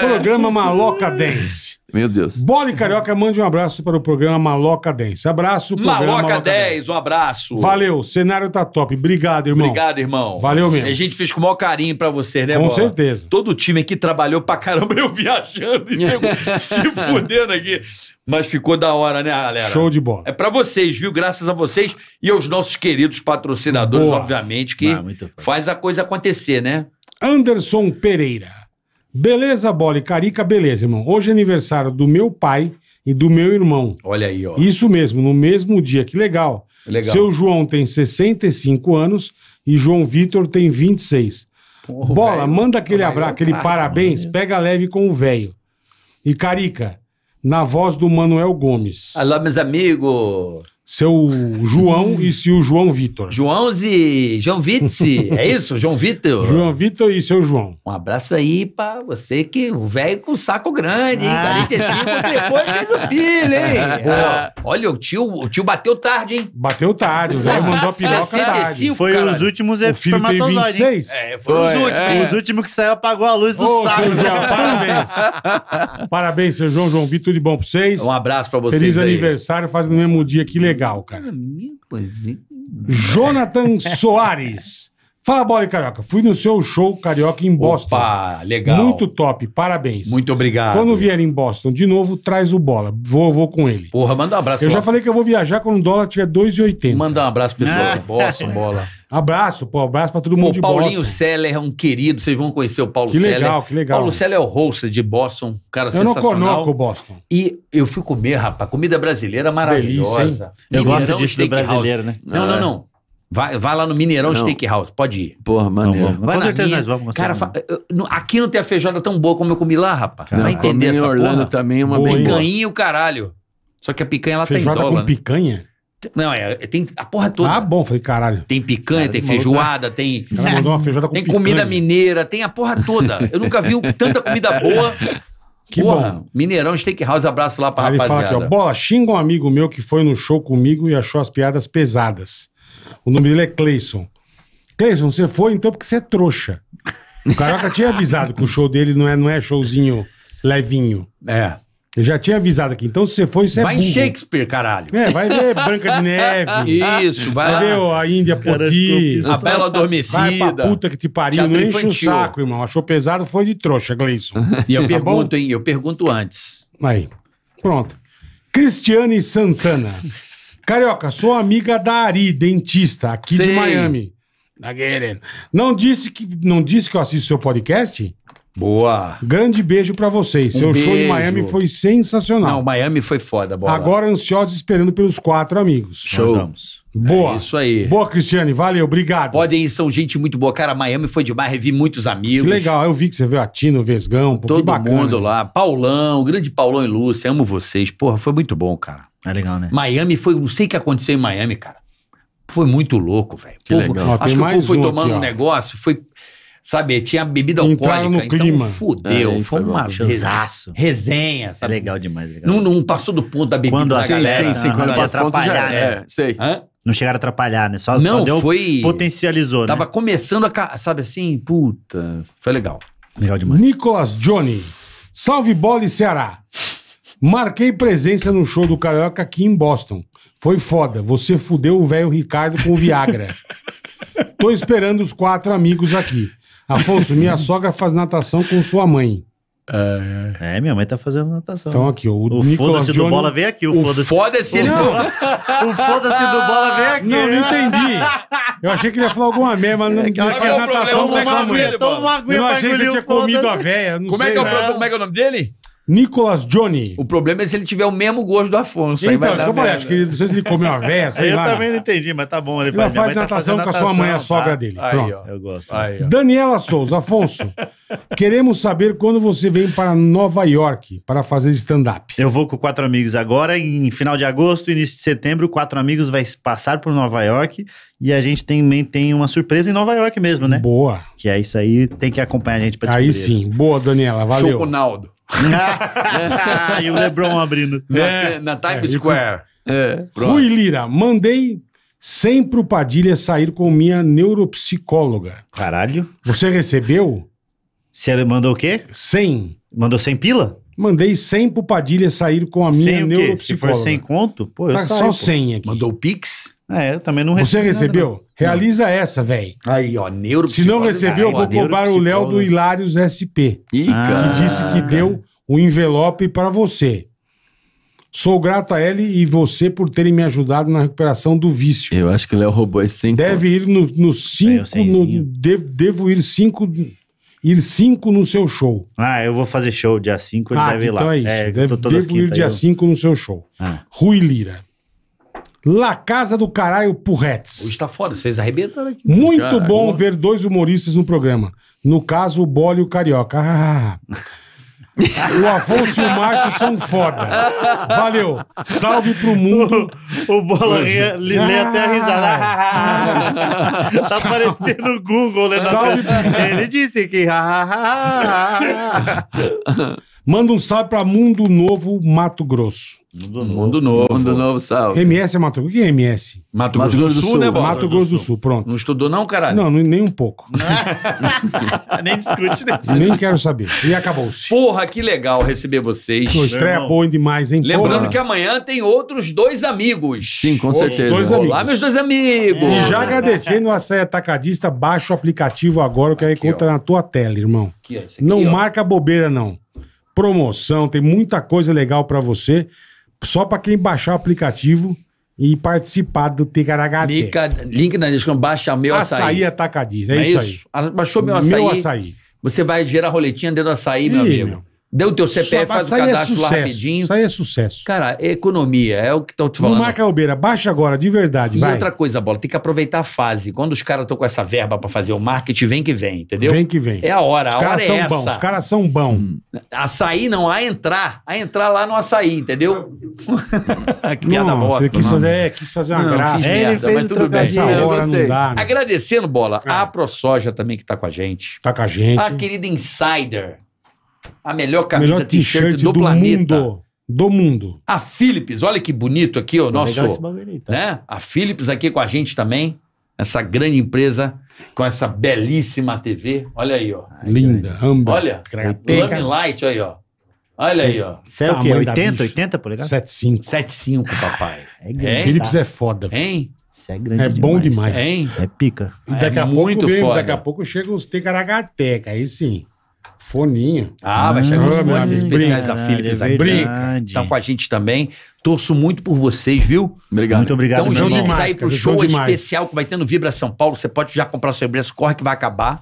Speaker 4: programa Maloca Dance. Meu Deus.
Speaker 3: Bola Carioca, mande um abraço para o programa Maloca 10. Abraço, programa Maloca, Maloca
Speaker 2: 10, um abraço. Valeu,
Speaker 3: o cenário tá top. Obrigado, irmão.
Speaker 2: Obrigado, irmão. Valeu mesmo. A gente fez com o maior carinho pra você, né, Com Bola? certeza. Todo o time aqui trabalhou pra caramba, eu viajando e se fudendo aqui. Mas ficou da hora, né, galera? Show de bola. É pra vocês, viu? Graças a vocês e aos nossos queridos patrocinadores, Boa. obviamente, que ah, faz a coisa acontecer, né?
Speaker 3: Anderson Pereira. Beleza, Bola e Carica, beleza, irmão. Hoje é aniversário do meu pai e do meu irmão. Olha aí, ó. Isso mesmo, no mesmo dia. Que legal. Legal. Seu João tem 65 anos e João Vitor tem 26. Porra, Bola, véio, manda aquele abraço, aquele parabéns, mano. pega leve com o velho. E Carica, na voz do Manuel Gomes. Alô,
Speaker 2: meus amigos!
Speaker 3: Seu João e seu João Vitor.
Speaker 2: e João Vitzi, é isso? João Vitor? João Vitor e seu João. Um abraço aí pra você que o velho com saco grande, hein? 45 ah. depois fez o filho, hein? Boa. Ah, olha, o tio, o tio bateu tarde, hein? Bateu tarde, o velho ah, mandou a piroca tarde. Foi cara. os últimos o filho tem 26? É, foi, foi os últimos. É. Os últimos que saiu apagou a luz do Ô, saco. João, parabéns.
Speaker 3: parabéns, seu João, João Vitor, tudo de bom pra vocês. Um abraço pra vocês Feliz aí. aniversário, fazendo o mesmo dia, que legal legal,
Speaker 2: cara. Meu,
Speaker 3: Jonathan Soares. Fala bola, Carioca. Fui no seu show Carioca em Boston.
Speaker 2: Opa, legal. Muito
Speaker 3: top, parabéns.
Speaker 2: Muito obrigado. Quando vier
Speaker 3: em Boston, de novo, traz o bola. Vou, vou com ele.
Speaker 2: Porra, manda um abraço. Eu lá. já falei que
Speaker 3: eu vou viajar quando o dólar tiver 2,80. Manda um abraço, pessoal. É. Boston, bola. Abraço, pô, abraço pra todo mundo O Paulinho Boston.
Speaker 2: Seller é um querido, vocês vão conhecer o Paulo que Seller. Que legal, que legal. Paulo Seller é o host de Boston, um cara eu sensacional. Eu não conoco Boston. E eu fui comer, rapaz, comida brasileira maravilhosa. Delícia, Eu gosto de brasileiro, né? Não, não, é. não. Vai, vai lá no Mineirão não. Steakhouse, pode
Speaker 4: ir. Porra, mano. vai certeza minha. nós vamos. Cara,
Speaker 2: aqui não tem a feijoada tão boa como eu comi lá, rapaz. Não vai entender essa Orlando porra. também uma boa. Picanha o caralho. Só que a picanha lá feijoada tá em Feijoada com né? picanha? Não, é, tem a porra toda. Ah, bom, falei, caralho. Tem picanha, tem é né? feijoada, tem. Ela mandou uma feijoada com Tem picanha. comida mineira, tem a porra toda. Eu nunca vi tanta comida boa. Que Porra, bom. Mineirão Steakhouse, abraço lá pra Aí rapaziada. Ele fala aqui, ó,
Speaker 3: bola, xinga um amigo meu que foi no show comigo e achou as piadas pesadas. O nome dele é Cleison. Cleison, você foi então porque você é trouxa. O Carioca tinha avisado que o show dele não é, não é showzinho levinho. É. Ele já tinha avisado aqui. Então, se você foi, você vai é Vai em Shakespeare,
Speaker 2: caralho. É,
Speaker 3: vai ver Branca de Neve. Isso, vai, vai lá. ver a Índia é Poti. A Bela Adormecida. Vai pra puta que te pariu. não enche o saco, irmão. Achou pesado, foi de trouxa, Gleison. E eu tá pergunto, bom?
Speaker 2: hein? Eu pergunto antes.
Speaker 3: Aí. Pronto. Cristiane Santana. Carioca, sou amiga da Ari, dentista, aqui de Miami. Tá da Não disse que não disse que eu assisto seu podcast? Boa. Grande beijo pra vocês. Um seu show em Miami foi sensacional. Não, Miami foi foda, bola. Agora ansiosos esperando pelos quatro amigos. Show. vamos.
Speaker 2: Boa. É isso aí. Boa, Cristiane. Valeu, obrigado. Podem ir, são gente muito boa. Cara, Miami foi demais, revi muitos amigos. Que
Speaker 3: legal. Eu vi que você veio a Tina, o Vesgão, pô, Todo bacana. mundo
Speaker 2: lá. Paulão, grande Paulão e Lúcia, amo vocês. Porra, foi muito bom, cara. É legal, né? Miami foi, não sei o que aconteceu em Miami, cara. Foi muito louco, velho. Acho que o povo foi tomando aqui, um negócio, foi sabe? Tinha bebida Entraram alcoólica, então clima. fudeu. É, foi uma resenha, resenha, é sabe? legal demais. Legal. Não, não, passou do ponto da bebida quando a sim, galera. Sim, sim, quando não atrapalhar, né? É,
Speaker 1: sei. Hã? Não chegaram a atrapalhar, né? Só, não, só deu, foi...
Speaker 2: potencializou, né? Tava começando a... Sabe assim? Puta, foi legal. Legal demais. Nicolas Johnny.
Speaker 3: Salve bola e Ceará. Marquei presença no show do Carioca aqui em Boston. Foi foda. Você fudeu o velho Ricardo com o Viagra. Tô esperando os quatro amigos aqui. Afonso, minha sogra faz natação com sua mãe. É,
Speaker 1: é. é minha mãe tá fazendo natação. Então aqui, o, o foda-se do bola vem aqui. O foda-se foda ele...
Speaker 3: o foda-se do bola vem. aqui. Não, não né? entendi. Eu achei que ele ia falar alguma merda, mas não, é, que faz natação com sua mãe. Toma uma aguinha Eu achei que ele tinha comido a véia. Como, é, é como
Speaker 2: é que é o nome dele? Nicolas Johnny. O problema é se ele tiver o mesmo gosto do Afonso. Então, aí vai então, eu falei, acho que ele, não
Speaker 3: sei se ele comeu uma véia, sei eu lá. Eu também
Speaker 2: né? não entendi, mas tá bom. Ele, ele vai, faz tá natação tá com a sua mãe, a sogra tá? dele. Aí, Pronto.
Speaker 1: Ó, eu gosto. Né? Aí,
Speaker 3: Daniela Souza, Afonso, queremos saber quando você vem para
Speaker 1: Nova York para fazer stand-up. Eu vou com quatro amigos agora, em final de agosto, início de setembro, quatro amigos vai passar por Nova York e a gente também tem uma surpresa em Nova York mesmo, né? Boa. Que é isso aí, tem que acompanhar a gente para descobrir. Aí sim. Boa, Daniela, valeu.
Speaker 2: Naldo. e o Lebron abrindo. É. Na, na, Times é, Square. É. Pronto.
Speaker 3: Lira, mandei sem pro Padilha sair com minha neuropsicóloga.
Speaker 1: Caralho. Você recebeu? Você mandou o quê? 100. Mandou 100
Speaker 3: pila? Mandei 100 pro Padilha sair com a minha neuropsicóloga. Se for 100
Speaker 2: conto, pô, eu tá saio, só 100 pô. aqui. Mandou o Pix? É, eu também não Você recebeu? Nada, não. Realiza não. essa, velho. Aí, ó, neuro Se não recebeu, eu ah, vou cobrar o Léo do
Speaker 3: Hilários SP. Ih, cara. Que disse que deu o um envelope para você. Sou grato a ele e você por terem me ajudado na recuperação do vício. Eu acho que o Léo roubou esse 100 Deve ir no, no cinco. no, devo, devo ir cinco. Ir cinco no seu show.
Speaker 1: Ah, eu vou fazer show dia 5, ele ah, deve então ir lá. É, é isso. É, deve, devo ir dia 5
Speaker 3: eu... no seu show. Ah. Rui Lira. La Casa do Caralho Purrets.
Speaker 2: Hoje tá foda, vocês arrebentaram aqui. Muito bom
Speaker 3: ver dois humoristas no programa. No caso, o Bola e o Carioca. Ah. ah, ah. O Afonso e o Márcio são foda. Valeu. Salve pro mundo.
Speaker 1: O, o Bola lê ah, até a risada. Ah, ah tá aparecendo no Google, né? Salve. Ele disse que.
Speaker 3: Manda um salve pra Mundo Novo Mato Grosso. Mundo
Speaker 2: Novo. Mundo Novo, Novo salve.
Speaker 3: MS é Mato Grosso. O que é MS? Mato, Mato Grosso, do Sul, né, Bob? Mato Grosso do Sul, pronto.
Speaker 2: Não estudou não, caralho? Não,
Speaker 3: nem um pouco. nem discute, nem né? Nem quero saber. E acabou-se. Porra, que
Speaker 2: legal receber vocês. Uma estreia boa
Speaker 3: demais, hein? Lembrando Porra. que
Speaker 2: amanhã tem outros dois amigos. Sim, com certeza. Dois amigos. Olá, meus dois amigos. É. E já agradecendo
Speaker 3: a Saia Atacadista, baixa o aplicativo agora, que aí conta na tua tela, irmão. Aqui, aqui, não ó. marca bobeira, não promoção, tem muita coisa legal para você. Só para quem baixar o aplicativo e participar do Ticaragate. Link,
Speaker 2: link na descrição, baixa meu açaí. Açaí atacadista, é, é, é isso, isso aí. Ah, baixou meu açaí. Meu açaí. Você vai gerar roletinha dentro do açaí, Ih, meu amigo. Meu deu o teu CPF, faz o é cadastro é rapidinho. Isso aí é sucesso. Cara, é economia, é o que estão te falando. Não marca
Speaker 3: albeira, baixa agora, de verdade, e vai. outra
Speaker 2: coisa, Bola, tem que aproveitar a fase. Quando os caras estão com essa verba para fazer o marketing, vem que vem, entendeu? Vem que vem. É a hora, os a hora é bons, essa. Os caras são bons. Hum. Açaí não, a entrar. A entrar lá no açaí, entendeu? que piada não, quis fazer, é, quis fazer uma não, graça. É, merda, fez mas tudo bem. Essa hora não dá. Né? Agradecendo, Bola, é. a ProSoja também que tá com a gente. Tá com a gente. A querida Insider. A melhor camisa melhor t-shirt do, do planeta. Mundo do mundo. A Philips, olha que bonito aqui o nosso, bagulho, tá? né? A Philips aqui com a gente também, essa grande empresa com essa belíssima TV. Olha aí, ó. Linda, amba. Olha, Lame Light aí, ó. Olha Sim. aí, ó. Isso é o quê? 80, 80 polegadas? 75. 75, papai. É grande. É? Philips é foda. Hein? Isso é grande É bom demais. demais. Hein? É pica. E daqui é a muito vem, foda.
Speaker 3: daqui a pouco chega os Ticaracateca, aí sim. Foninha. Ah, vai ah, chegar ah, os fones especiais da Philips é aí. Brinca. Tá
Speaker 2: com a gente também. Torço muito por vocês, viu? Obrigado. Muito obrigado. Então, os links demais, aí pro show demais. especial que vai ter no Vibra São Paulo. Você pode já comprar seu ingresso, corre que vai acabar.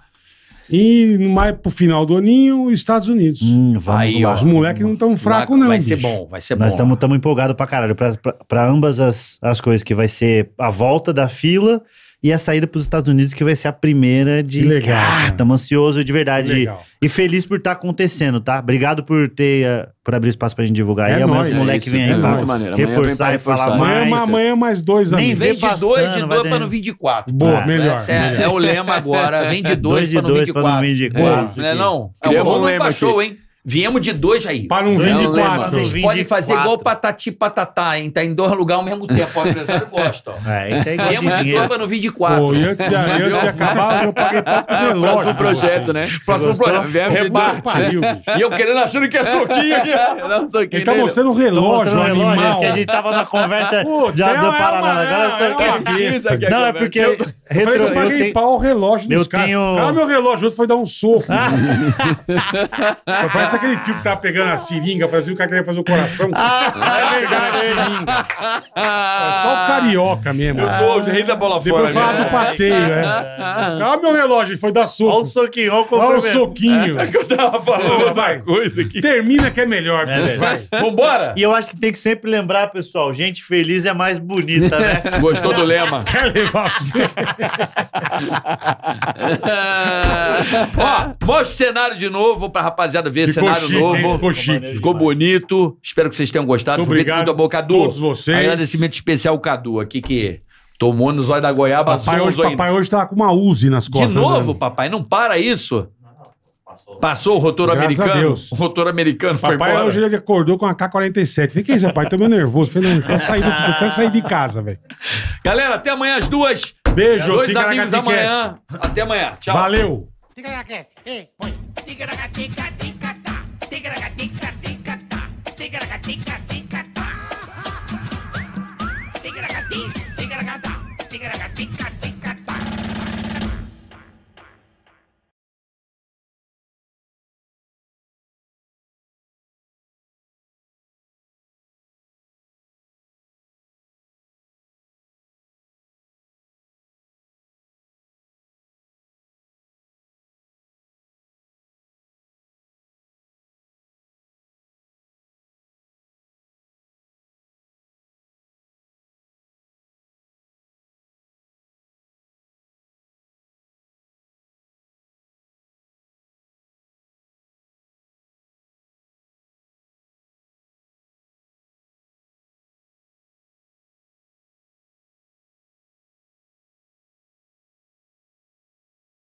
Speaker 3: E mais pro final do aninho, Estados Unidos. Hum, vai, ó,
Speaker 1: Os moleques não tão fracos, não. Vai bicho. ser bom, vai ser Nós bom. Nós estamos empolgados pra caralho, pra, pra, pra, ambas as, as coisas, que vai ser a volta da fila e a saída para os Estados Unidos, que vai ser a primeira de. Que legal. Ah, ansioso de verdade. E feliz por estar tá acontecendo, tá? Obrigado por ter. Uh, por abrir espaço pra gente divulgar. É e amanhã os moleques vêm aí é pra reforçar e falar mais. Amanhã,
Speaker 3: amanhã é mais dois amigos. Nem vem de dois de dois pra não
Speaker 2: vir de quatro. Boa, ah, melhor. É, melhor. É, o lema agora. Vem de dois, dois, de pra, não dois pra não vir de quatro. Não vir de quatro. Não é não? É um bom pra show, hein? Viemos de dois aí. Para um vídeo de quatro. Vocês um podem fazer quatro. igual patati patatá, hein? Tá em dois lugares ao mesmo tempo. O empresário gosta, ó.
Speaker 5: É, isso aí gosta é Viemos de, de dois para no vídeo de quatro. Pô, e antes de, antes de acabar, eu paguei
Speaker 2: quatro é, relógios. Próximo projeto, né? Próximo projeto. Reparte. Pariu, né? E eu querendo achando que é
Speaker 4: soquinho aqui.
Speaker 1: Não, soquinho. Ele tá mostrando o relógio, mostrando animal. É que a gente tava na conversa já é do Paraná. Agora você Não, é porque... Eu, retro, eu paguei
Speaker 3: pau o relógio dos caras. Ah, meu relógio. O outro foi dar um soco. Parece Parece aquele tipo que tava pegando a seringa, fazia o cara queria fazer o coração. Ah, é verdade. seringa. É só o carioca mesmo. Eu sou o rei da bola fora. Depois fala né? do passeio, é. Ah, meu relógio,
Speaker 1: ele foi dar soco. Olha o soquinho, olha o Olha o
Speaker 3: soquinho. É que eu tava falando outra coisa aqui. Termina que é melhor, é bicho, vai. Vambora. E
Speaker 1: eu acho que tem que sempre lembrar, pessoal, gente feliz é mais
Speaker 2: bonita, né? Gostou do lema?
Speaker 3: Quer levar pra você?
Speaker 2: Ó, mostra o cenário de novo pra rapaziada ver esse cenário chique, novo. Ficou chique. Ficou bonito. Espero que vocês tenham gostado. Muito obrigado muito bom, Cadu. todos vocês. Agradecimento especial Cadu aqui que... Tomou nos olhos da goiaba. Papai hoje, ainda. papai hoje tá com uma Uzi nas costas. De né? novo, né? papai? Não para isso. Passou o rotor Graças americano. A Deus. O rotor americano papai foi embora. Papai hoje
Speaker 3: ele acordou com a K-47. Falei, que é isso, Tô meio nervoso. Falei, não, até sair, do, sair de
Speaker 2: casa, velho. Galera, até amanhã às duas. Beijo. Dois amigos amanhã. Até amanhã. Tchau. Valeu. Fica na Ei, na